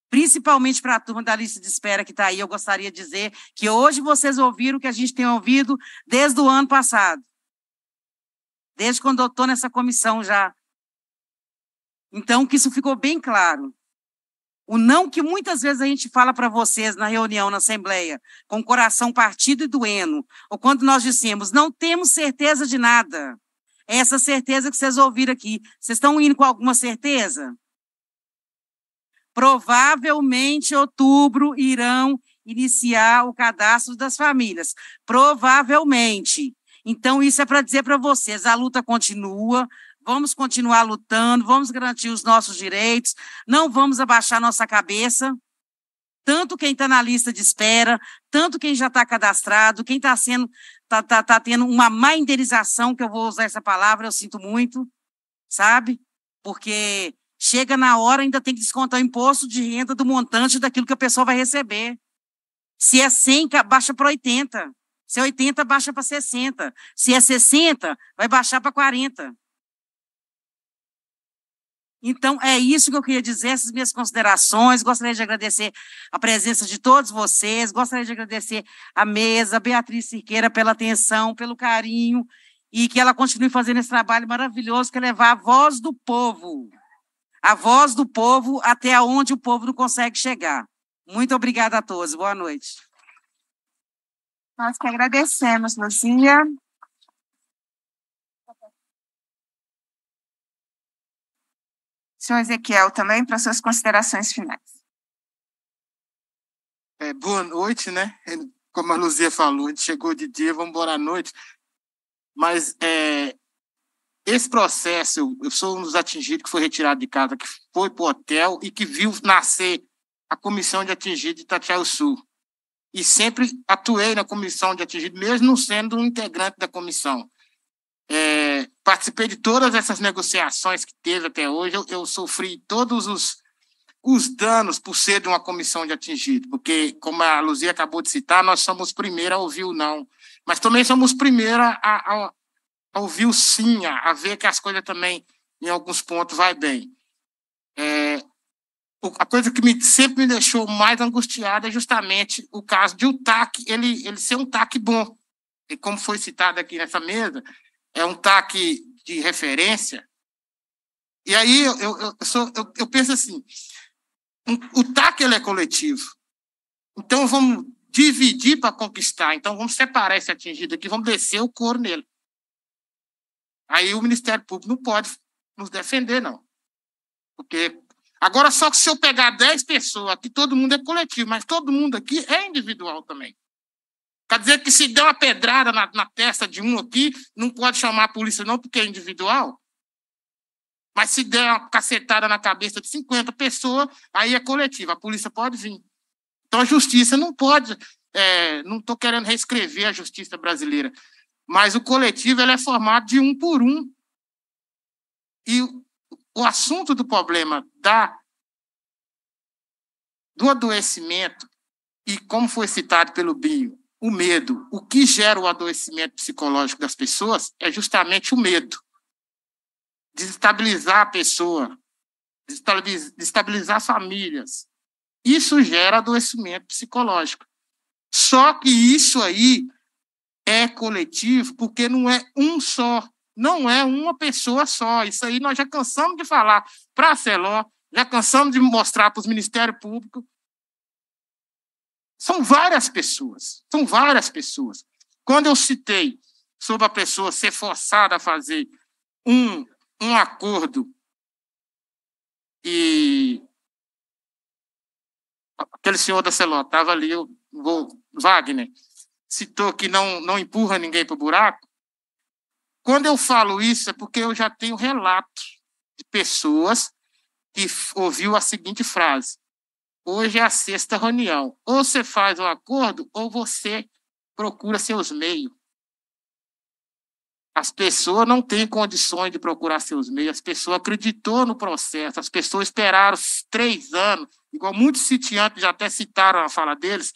principalmente para a turma da lista de espera que está aí. Eu gostaria de dizer que hoje vocês ouviram o que a gente tem ouvido desde o ano passado. Desde quando eu estou nessa comissão já. Então, que isso ficou bem claro. O não que muitas vezes a gente fala para vocês na reunião, na Assembleia, com o coração partido e doendo, ou quando nós dissemos, não temos certeza de nada. É essa certeza que vocês ouviram aqui. Vocês estão indo com alguma certeza? Provavelmente, outubro, irão iniciar o cadastro das famílias. Provavelmente. Então, isso é para dizer para vocês: a luta continua, vamos continuar lutando, vamos garantir os nossos direitos, não vamos abaixar nossa cabeça. Tanto quem está na lista de espera, tanto quem já está cadastrado, quem está sendo, tá, tá, tá tendo uma má indenização, que eu vou usar essa palavra, eu sinto muito, sabe? Porque chega na hora, ainda tem que descontar o imposto de renda do montante daquilo que a pessoa vai receber. Se é 100, baixa para 80. Se é 80, baixa para 60. Se é 60, vai baixar para 40. Então, é isso que eu queria dizer, essas minhas considerações. Gostaria de agradecer a presença de todos vocês, gostaria de agradecer a mesa, Beatriz Cirqueira, pela atenção, pelo carinho, e que ela continue fazendo esse trabalho maravilhoso, que é levar a voz do povo, a voz do povo até onde o povo não consegue chegar. Muito obrigada a todos, boa noite. Nós que agradecemos, Lucinha. senhor Ezequiel também para suas considerações finais. É, boa noite, né? Como a Luzia falou, a gente chegou de dia, vamos embora à noite. Mas é, esse processo, eu sou um dos atingidos que foi retirado de casa, que foi para o hotel e que viu nascer a comissão de atingidos de Itatiaio Sul. E sempre atuei na comissão de atingidos, mesmo não sendo um integrante da comissão. É, participei de todas essas negociações que teve até hoje. Eu, eu sofri todos os, os danos por ser de uma comissão de atingido, porque, como a Luzia acabou de citar, nós somos primeira a ouvir o não, mas também somos primeira a, a, a ouvir o sim, a, a, ver que as coisas também, em alguns pontos, vai bem. É, a coisa que me, sempre me deixou mais angustiada é justamente o caso de um TAC, ele, ele ser um TAC bom. E como foi citado aqui nessa mesa, é um TAC de referência. E aí eu, eu, eu, sou, eu, eu penso assim, um, o TAC ele é coletivo. Então vamos dividir para conquistar. Então vamos separar esse atingido aqui, vamos descer o couro nele. Aí o Ministério Público não pode nos defender, não. Porque agora só que se eu pegar 10 pessoas, aqui todo mundo é coletivo, mas todo mundo aqui é individual também. Quer tá dizer que se der uma pedrada na, na, testa de um aqui, não pode chamar a polícia, não, porque é individual. Mas se der uma cacetada na cabeça de 50 pessoas, aí é coletiva, a polícia pode vir. Então a justiça não pode. É, não estou querendo reescrever a justiça brasileira, mas o coletivo ele é formado de um por um. E o, o assunto do problema da, do adoecimento, e como foi citado pelo Binho, o medo. O que gera o adoecimento psicológico das pessoas é justamente o medo. Desestabilizar a pessoa, desestabilizar as famílias. Isso gera adoecimento psicológico. Só que isso aí é coletivo, porque não é um só, não é uma pessoa só. Isso aí nós já cansamos de falar para a CELO, já cansamos de mostrar para os Ministério Público, são várias pessoas, são várias pessoas. Quando eu citei sobre a pessoa ser forçada a fazer um, um acordo e aquele senhor da Celó estava ali, o Wagner, citou que não, não empurra ninguém para o buraco. Quando eu falo isso é porque eu já tenho relato de pessoas que ouviu a seguinte frase: Hoje é a sexta reunião. Ou você faz o um acordo, ou você procura seus meios. As pessoas não têm condições de procurar seus meios. As pessoas acreditou no processo. As pessoas esperaram três anos, igual muitos sitiantes já até citaram a fala deles,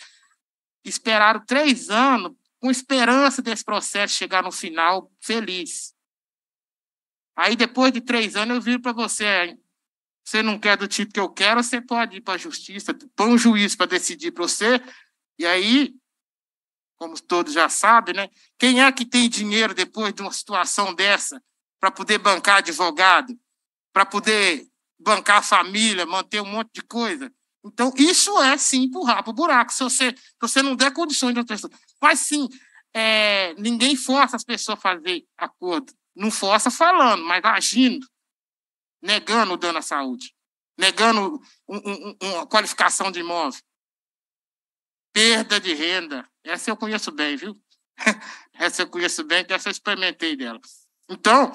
esperaram três anos com esperança desse processo chegar no final feliz. Aí, depois de três anos, eu viro para você, você não quer do tipo que eu quero, você pode ir para a justiça, põe um juiz para decidir para você. E aí, como todos já sabem, né? Quem é que tem dinheiro depois de uma situação dessa para poder bancar advogado, para poder bancar a família, manter um monte de coisa? Então, isso é sim empurrar para o buraco, se você, se você não der condições de outra pessoa. Mas sim, é, ninguém força as pessoas a fazer acordo. Não força falando, mas agindo negando o dano à saúde, negando um, um, uma qualificação de imóvel. Perda de renda. Essa eu conheço bem, viu? essa eu conheço bem, que essa eu experimentei dela. Então,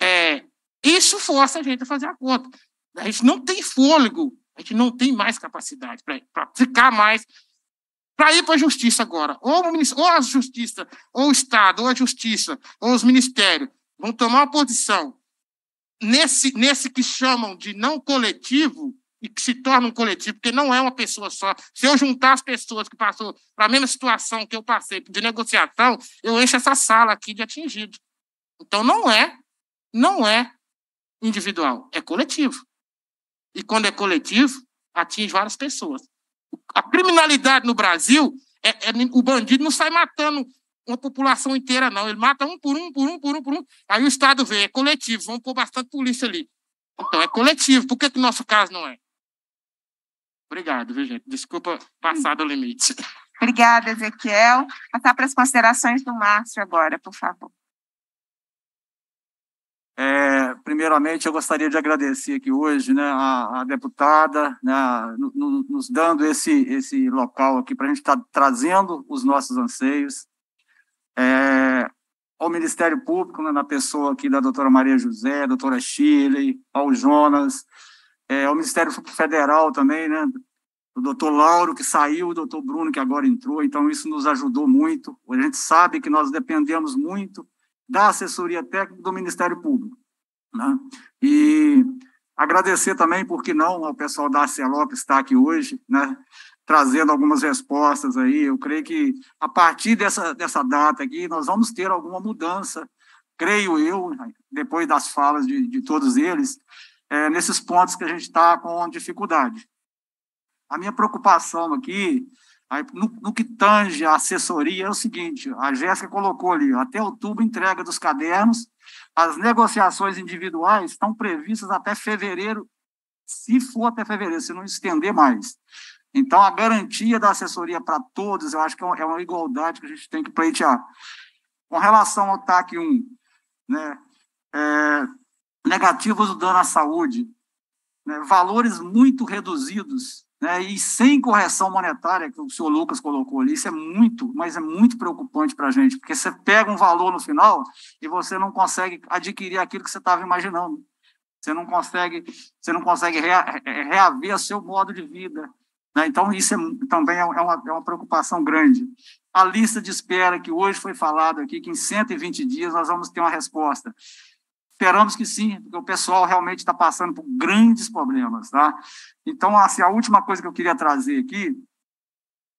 é, isso força a gente a fazer a conta. A gente não tem fôlego, a gente não tem mais capacidade para ficar mais. Para ir para a justiça agora, ou, ou a justiça, ou o Estado, ou a justiça, ou os ministérios, vão tomar uma posição nesse, nesse que chamam de não coletivo, e que se torna um coletivo, porque não é uma pessoa só. Se eu juntar as pessoas que passou para a mesma situação que eu passei de negociação, eu encho essa sala aqui de atingido. Então não é, não é individual, é coletivo. E quando é coletivo, atinge várias pessoas. A criminalidade no Brasil é, é, o bandido não sai matando uma população inteira, não. Ele mata um por um, por um, por um, por um. Aí o Estado vê, é coletivo, vamos pôr bastante polícia ali. Então, é coletivo. Por que que nosso caso não é? Obrigado, viu, gente? Desculpa passar do limite. Obrigada, Ezequiel. Passar para as considerações do Márcio agora, por favor. É, primeiramente, eu gostaria de agradecer aqui hoje né, a, a deputada né, no, no, nos dando esse, esse local aqui para a gente estar tá trazendo os nossos anseios, é, ao Ministério Público, né, na pessoa aqui da doutora Maria José, doutora Chile, ao Jonas, é, ao Ministério Federal também, né, o doutor Lauro, que saiu, o doutor Bruno, que agora entrou, então isso nos ajudou muito. A gente sabe que nós dependemos muito da assessoria técnica do Ministério Público. Né? E agradecer também, por que não, ao pessoal da Arcelor, que está aqui hoje, né? trazendo algumas respostas aí. Eu creio que a partir dessa, dessa data aqui, nós vamos ter alguma mudança, creio eu, depois das falas de, de todos eles, é, nesses pontos que a gente está com dificuldade. A minha preocupação aqui, no, no que tange a assessoria, é o seguinte: a Jéssica colocou ali, até outubro, entrega dos cadernos, as negociações individuais estão previstas até fevereiro, se for até fevereiro, se não estender mais. Então, a garantia da assessoria para todos, eu acho que é, é uma igualdade que a gente tem que pleitear. Com relação ao TAC 1, né, é, negativos do dano à saúde, né, valores muito reduzidos né, e sem correção monetária, que o senhor Lucas colocou ali, isso é muito, mas é muito preocupante para a gente, porque você pega um valor no final e você não consegue adquirir aquilo que você estava imaginando. Você não consegue, você não consegue rea, é, reaver seu modo de vida, né? Então, isso é, também é, é uma, é uma preocupação grande. A lista de espera que hoje foi falado aqui, que em 120 dias nós vamos ter uma resposta. Esperamos que sim, porque o pessoal realmente está passando por grandes problemas. Tá? Então, assim, a última coisa que eu queria trazer aqui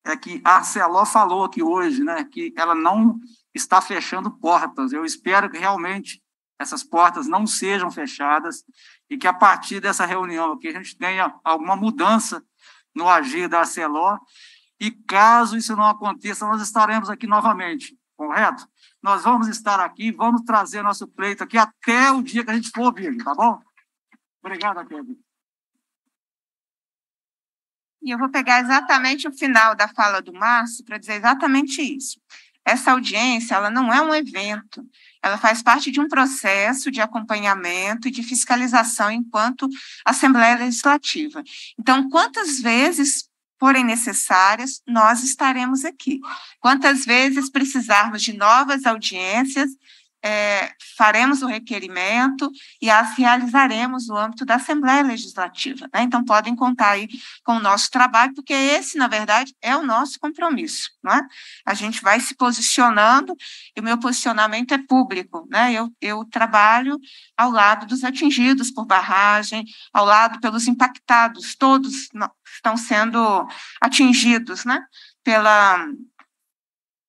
é que a Celó falou aqui hoje né, que ela não está fechando portas. Eu espero que realmente essas portas não sejam fechadas e que a partir dessa reunião aqui a gente tenha alguma mudança no agir da CELO, e caso isso não aconteça, nós estaremos aqui novamente, correto? Nós vamos estar aqui, vamos trazer nosso pleito aqui até o dia que a gente for, Virgem, tá bom? obrigado Pedro. E eu vou pegar exatamente o final da fala do Márcio para dizer exatamente isso. Essa audiência, ela não é um evento, ela faz parte de um processo de acompanhamento e de fiscalização enquanto Assembleia Legislativa. Então, quantas vezes forem necessárias, nós estaremos aqui. Quantas vezes precisarmos de novas audiências, é, faremos o requerimento e as realizaremos no âmbito da Assembleia Legislativa. Né? Então, podem contar aí com o nosso trabalho, porque esse, na verdade, é o nosso compromisso. É? A gente vai se posicionando e o meu posicionamento é público. Né? Eu, eu trabalho ao lado dos atingidos por barragem, ao lado pelos impactados, todos estão sendo atingidos né? pela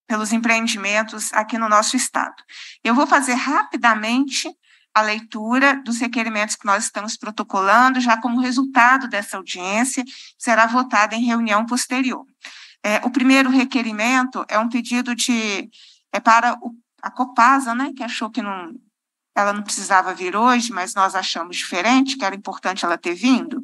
pelos empreendimentos aqui no nosso estado. Eu vou fazer rapidamente a leitura dos requerimentos que nós estamos protocolando, já como resultado dessa audiência, será votada em reunião posterior. É, o primeiro requerimento é um pedido de é para o, a Copasa, né, que achou que não ela não precisava vir hoje, mas nós achamos diferente, que era importante ela ter vindo,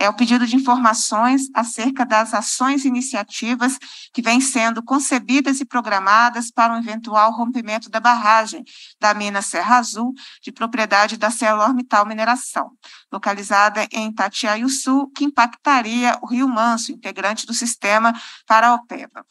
é o pedido de informações acerca das ações e iniciativas que vêm sendo concebidas e programadas para um eventual rompimento da barragem da mina Serra Azul, de propriedade da Celormital Mineração, localizada em Itatiaio Sul, que impactaria o Rio Manso, integrante do sistema OPEVA.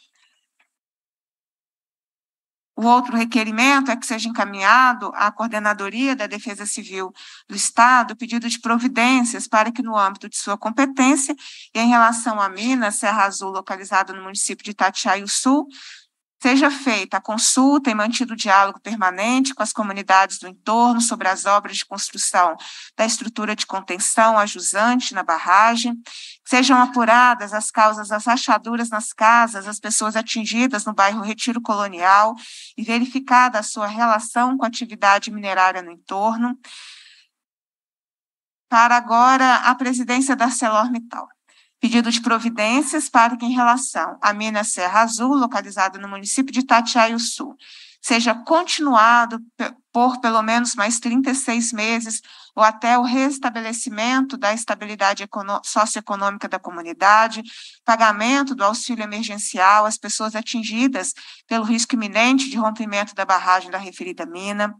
O outro requerimento é que seja encaminhado à Coordenadoria da Defesa Civil do Estado pedido de providências para que, no âmbito de sua competência e em relação à mina Serra Azul, localizada no município de Itatiaio Sul, Seja feita a consulta e mantido o diálogo permanente com as comunidades do entorno sobre as obras de construção da estrutura de contenção ajusante na barragem. Sejam apuradas as causas das rachaduras nas casas das pessoas atingidas no bairro Retiro Colonial e verificada a sua relação com a atividade minerária no entorno. Para agora, a presidência da ArcelorMittal pedido de providências para que, em relação à mina Serra Azul, localizada no município de Tatiaio Sul, seja continuado por pelo menos mais 36 meses ou até o restabelecimento da estabilidade socioeconômica da comunidade, pagamento do auxílio emergencial às pessoas atingidas pelo risco iminente de rompimento da barragem da referida mina,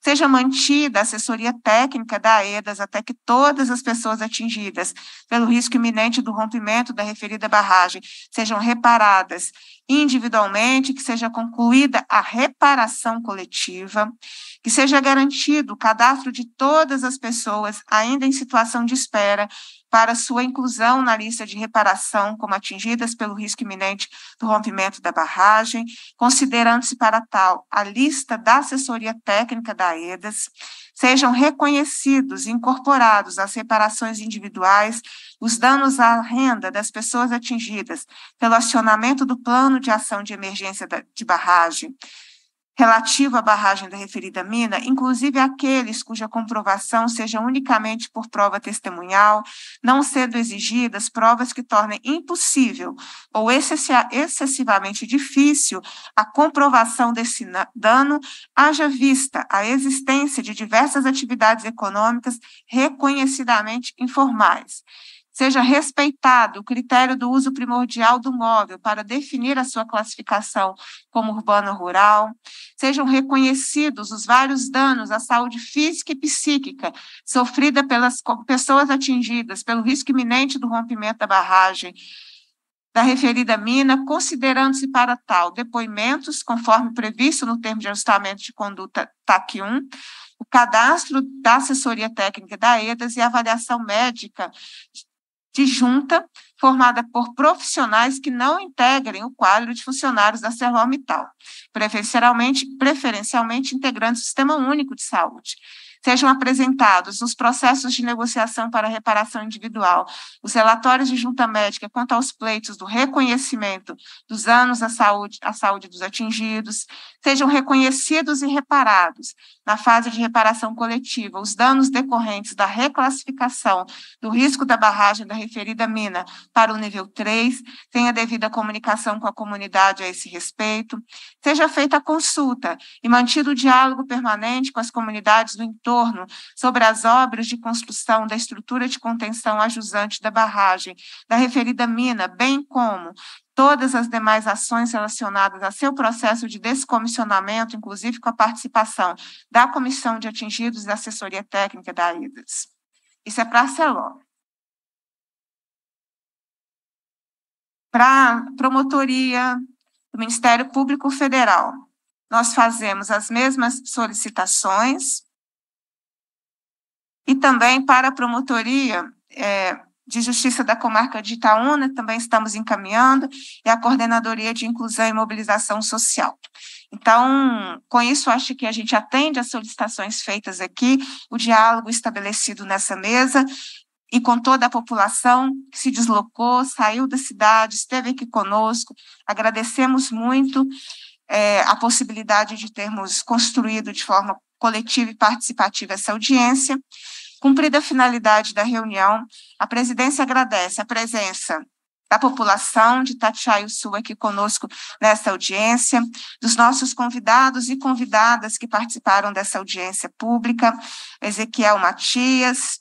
seja mantida a assessoria técnica da AEDAS até que todas as pessoas atingidas pelo risco iminente do rompimento da referida barragem sejam reparadas individualmente, que seja concluída a reparação coletiva, que seja garantido o cadastro de todas as pessoas ainda em situação de espera para sua inclusão na lista de reparação como atingidas pelo risco iminente do rompimento da barragem, considerando-se para tal a lista da assessoria técnica da EDAS, sejam reconhecidos, incorporados às reparações individuais, os danos à renda das pessoas atingidas pelo acionamento do plano de ação de emergência de barragem, relativo à barragem da referida mina, inclusive aqueles cuja comprovação seja unicamente por prova testemunhal, não sendo exigidas provas que tornem impossível ou excessivamente difícil a comprovação desse dano, haja vista a existência de diversas atividades econômicas reconhecidamente informais seja respeitado o critério do uso primordial do móvel para definir a sua classificação como urbano rural, sejam reconhecidos os vários danos à saúde física e psíquica sofrida pelas pessoas atingidas pelo risco iminente do rompimento da barragem da referida mina, considerando-se para tal depoimentos, conforme previsto no termo de ajustamento de conduta TAC 1, o cadastro da assessoria técnica da EDAS e a avaliação médica de junta formada por profissionais que não integrem o quadro de funcionários da Servomital, preferencialmente, preferencialmente integrantes do Sistema Único de Saúde. Sejam apresentados nos processos de negociação para reparação individual os relatórios de junta médica quanto aos pleitos do reconhecimento dos anos à saúde, à saúde dos atingidos, sejam reconhecidos e reparados na fase de reparação coletiva, os danos decorrentes da reclassificação do risco da barragem da referida mina para o nível 3, tenha devida comunicação com a comunidade a esse respeito, seja feita a consulta e mantido o diálogo permanente com as comunidades do entorno sobre as obras de construção da estrutura de contenção ajusante da barragem da referida mina, bem como todas as demais ações relacionadas a seu processo de descomissionamento, inclusive com a participação da Comissão de Atingidos da Assessoria Técnica da IDAS. Isso é para a CELO. Para a Promotoria do Ministério Público Federal, nós fazemos as mesmas solicitações e também para a Promotoria é, de Justiça da Comarca de Itaúna, também estamos encaminhando, e a Coordenadoria de Inclusão e Mobilização Social. Então, com isso, acho que a gente atende às solicitações feitas aqui, o diálogo estabelecido nessa mesa, e com toda a população que se deslocou, saiu da cidade, esteve aqui conosco. Agradecemos muito é, a possibilidade de termos construído de forma coletiva e participativa essa audiência. Cumprida a finalidade da reunião, a presidência agradece a presença da população de Tatiaio Sul aqui conosco nesta audiência, dos nossos convidados e convidadas que participaram dessa audiência pública, Ezequiel Matias,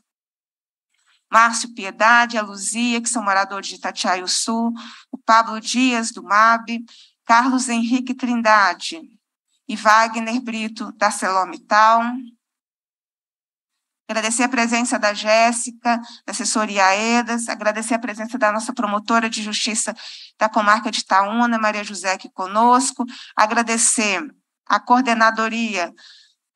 Márcio Piedade, a Luzia, que são moradores de Tatiaio Sul, o Pablo Dias, do MAB, Carlos Henrique Trindade e Wagner Brito, da Celomital, Agradecer a presença da Jéssica, da assessoria AEDAS, agradecer a presença da nossa promotora de justiça da comarca de Itaúna, Maria José, aqui conosco, agradecer a coordenadoria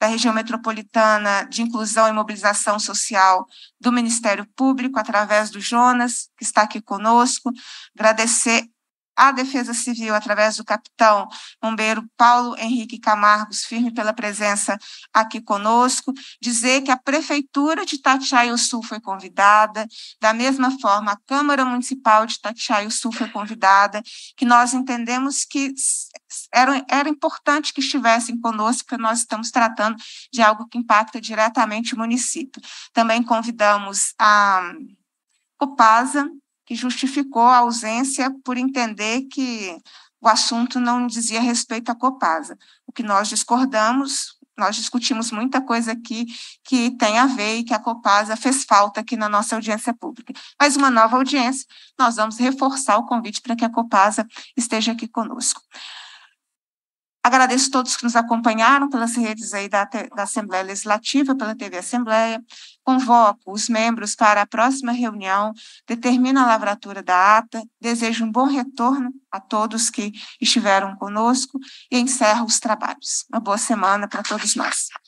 da região metropolitana de inclusão e mobilização social do Ministério Público, através do Jonas, que está aqui conosco, agradecer a Defesa Civil, através do capitão bombeiro Paulo Henrique Camargos, firme pela presença aqui conosco, dizer que a Prefeitura de Tatiaia Sul foi convidada, da mesma forma, a Câmara Municipal de Tatiaia Sul foi convidada, que nós entendemos que era, era importante que estivessem conosco, porque nós estamos tratando de algo que impacta diretamente o município. Também convidamos a Copasa, que justificou a ausência por entender que o assunto não dizia respeito à Copasa. O que nós discordamos, nós discutimos muita coisa aqui que tem a ver e que a Copasa fez falta aqui na nossa audiência pública. Mas uma nova audiência, nós vamos reforçar o convite para que a Copasa esteja aqui conosco. Agradeço a todos que nos acompanharam pelas redes aí da, da Assembleia Legislativa, pela TV Assembleia. Convoco os membros para a próxima reunião, determino a lavratura da ata, desejo um bom retorno a todos que estiveram conosco e encerro os trabalhos. Uma boa semana para todos nós.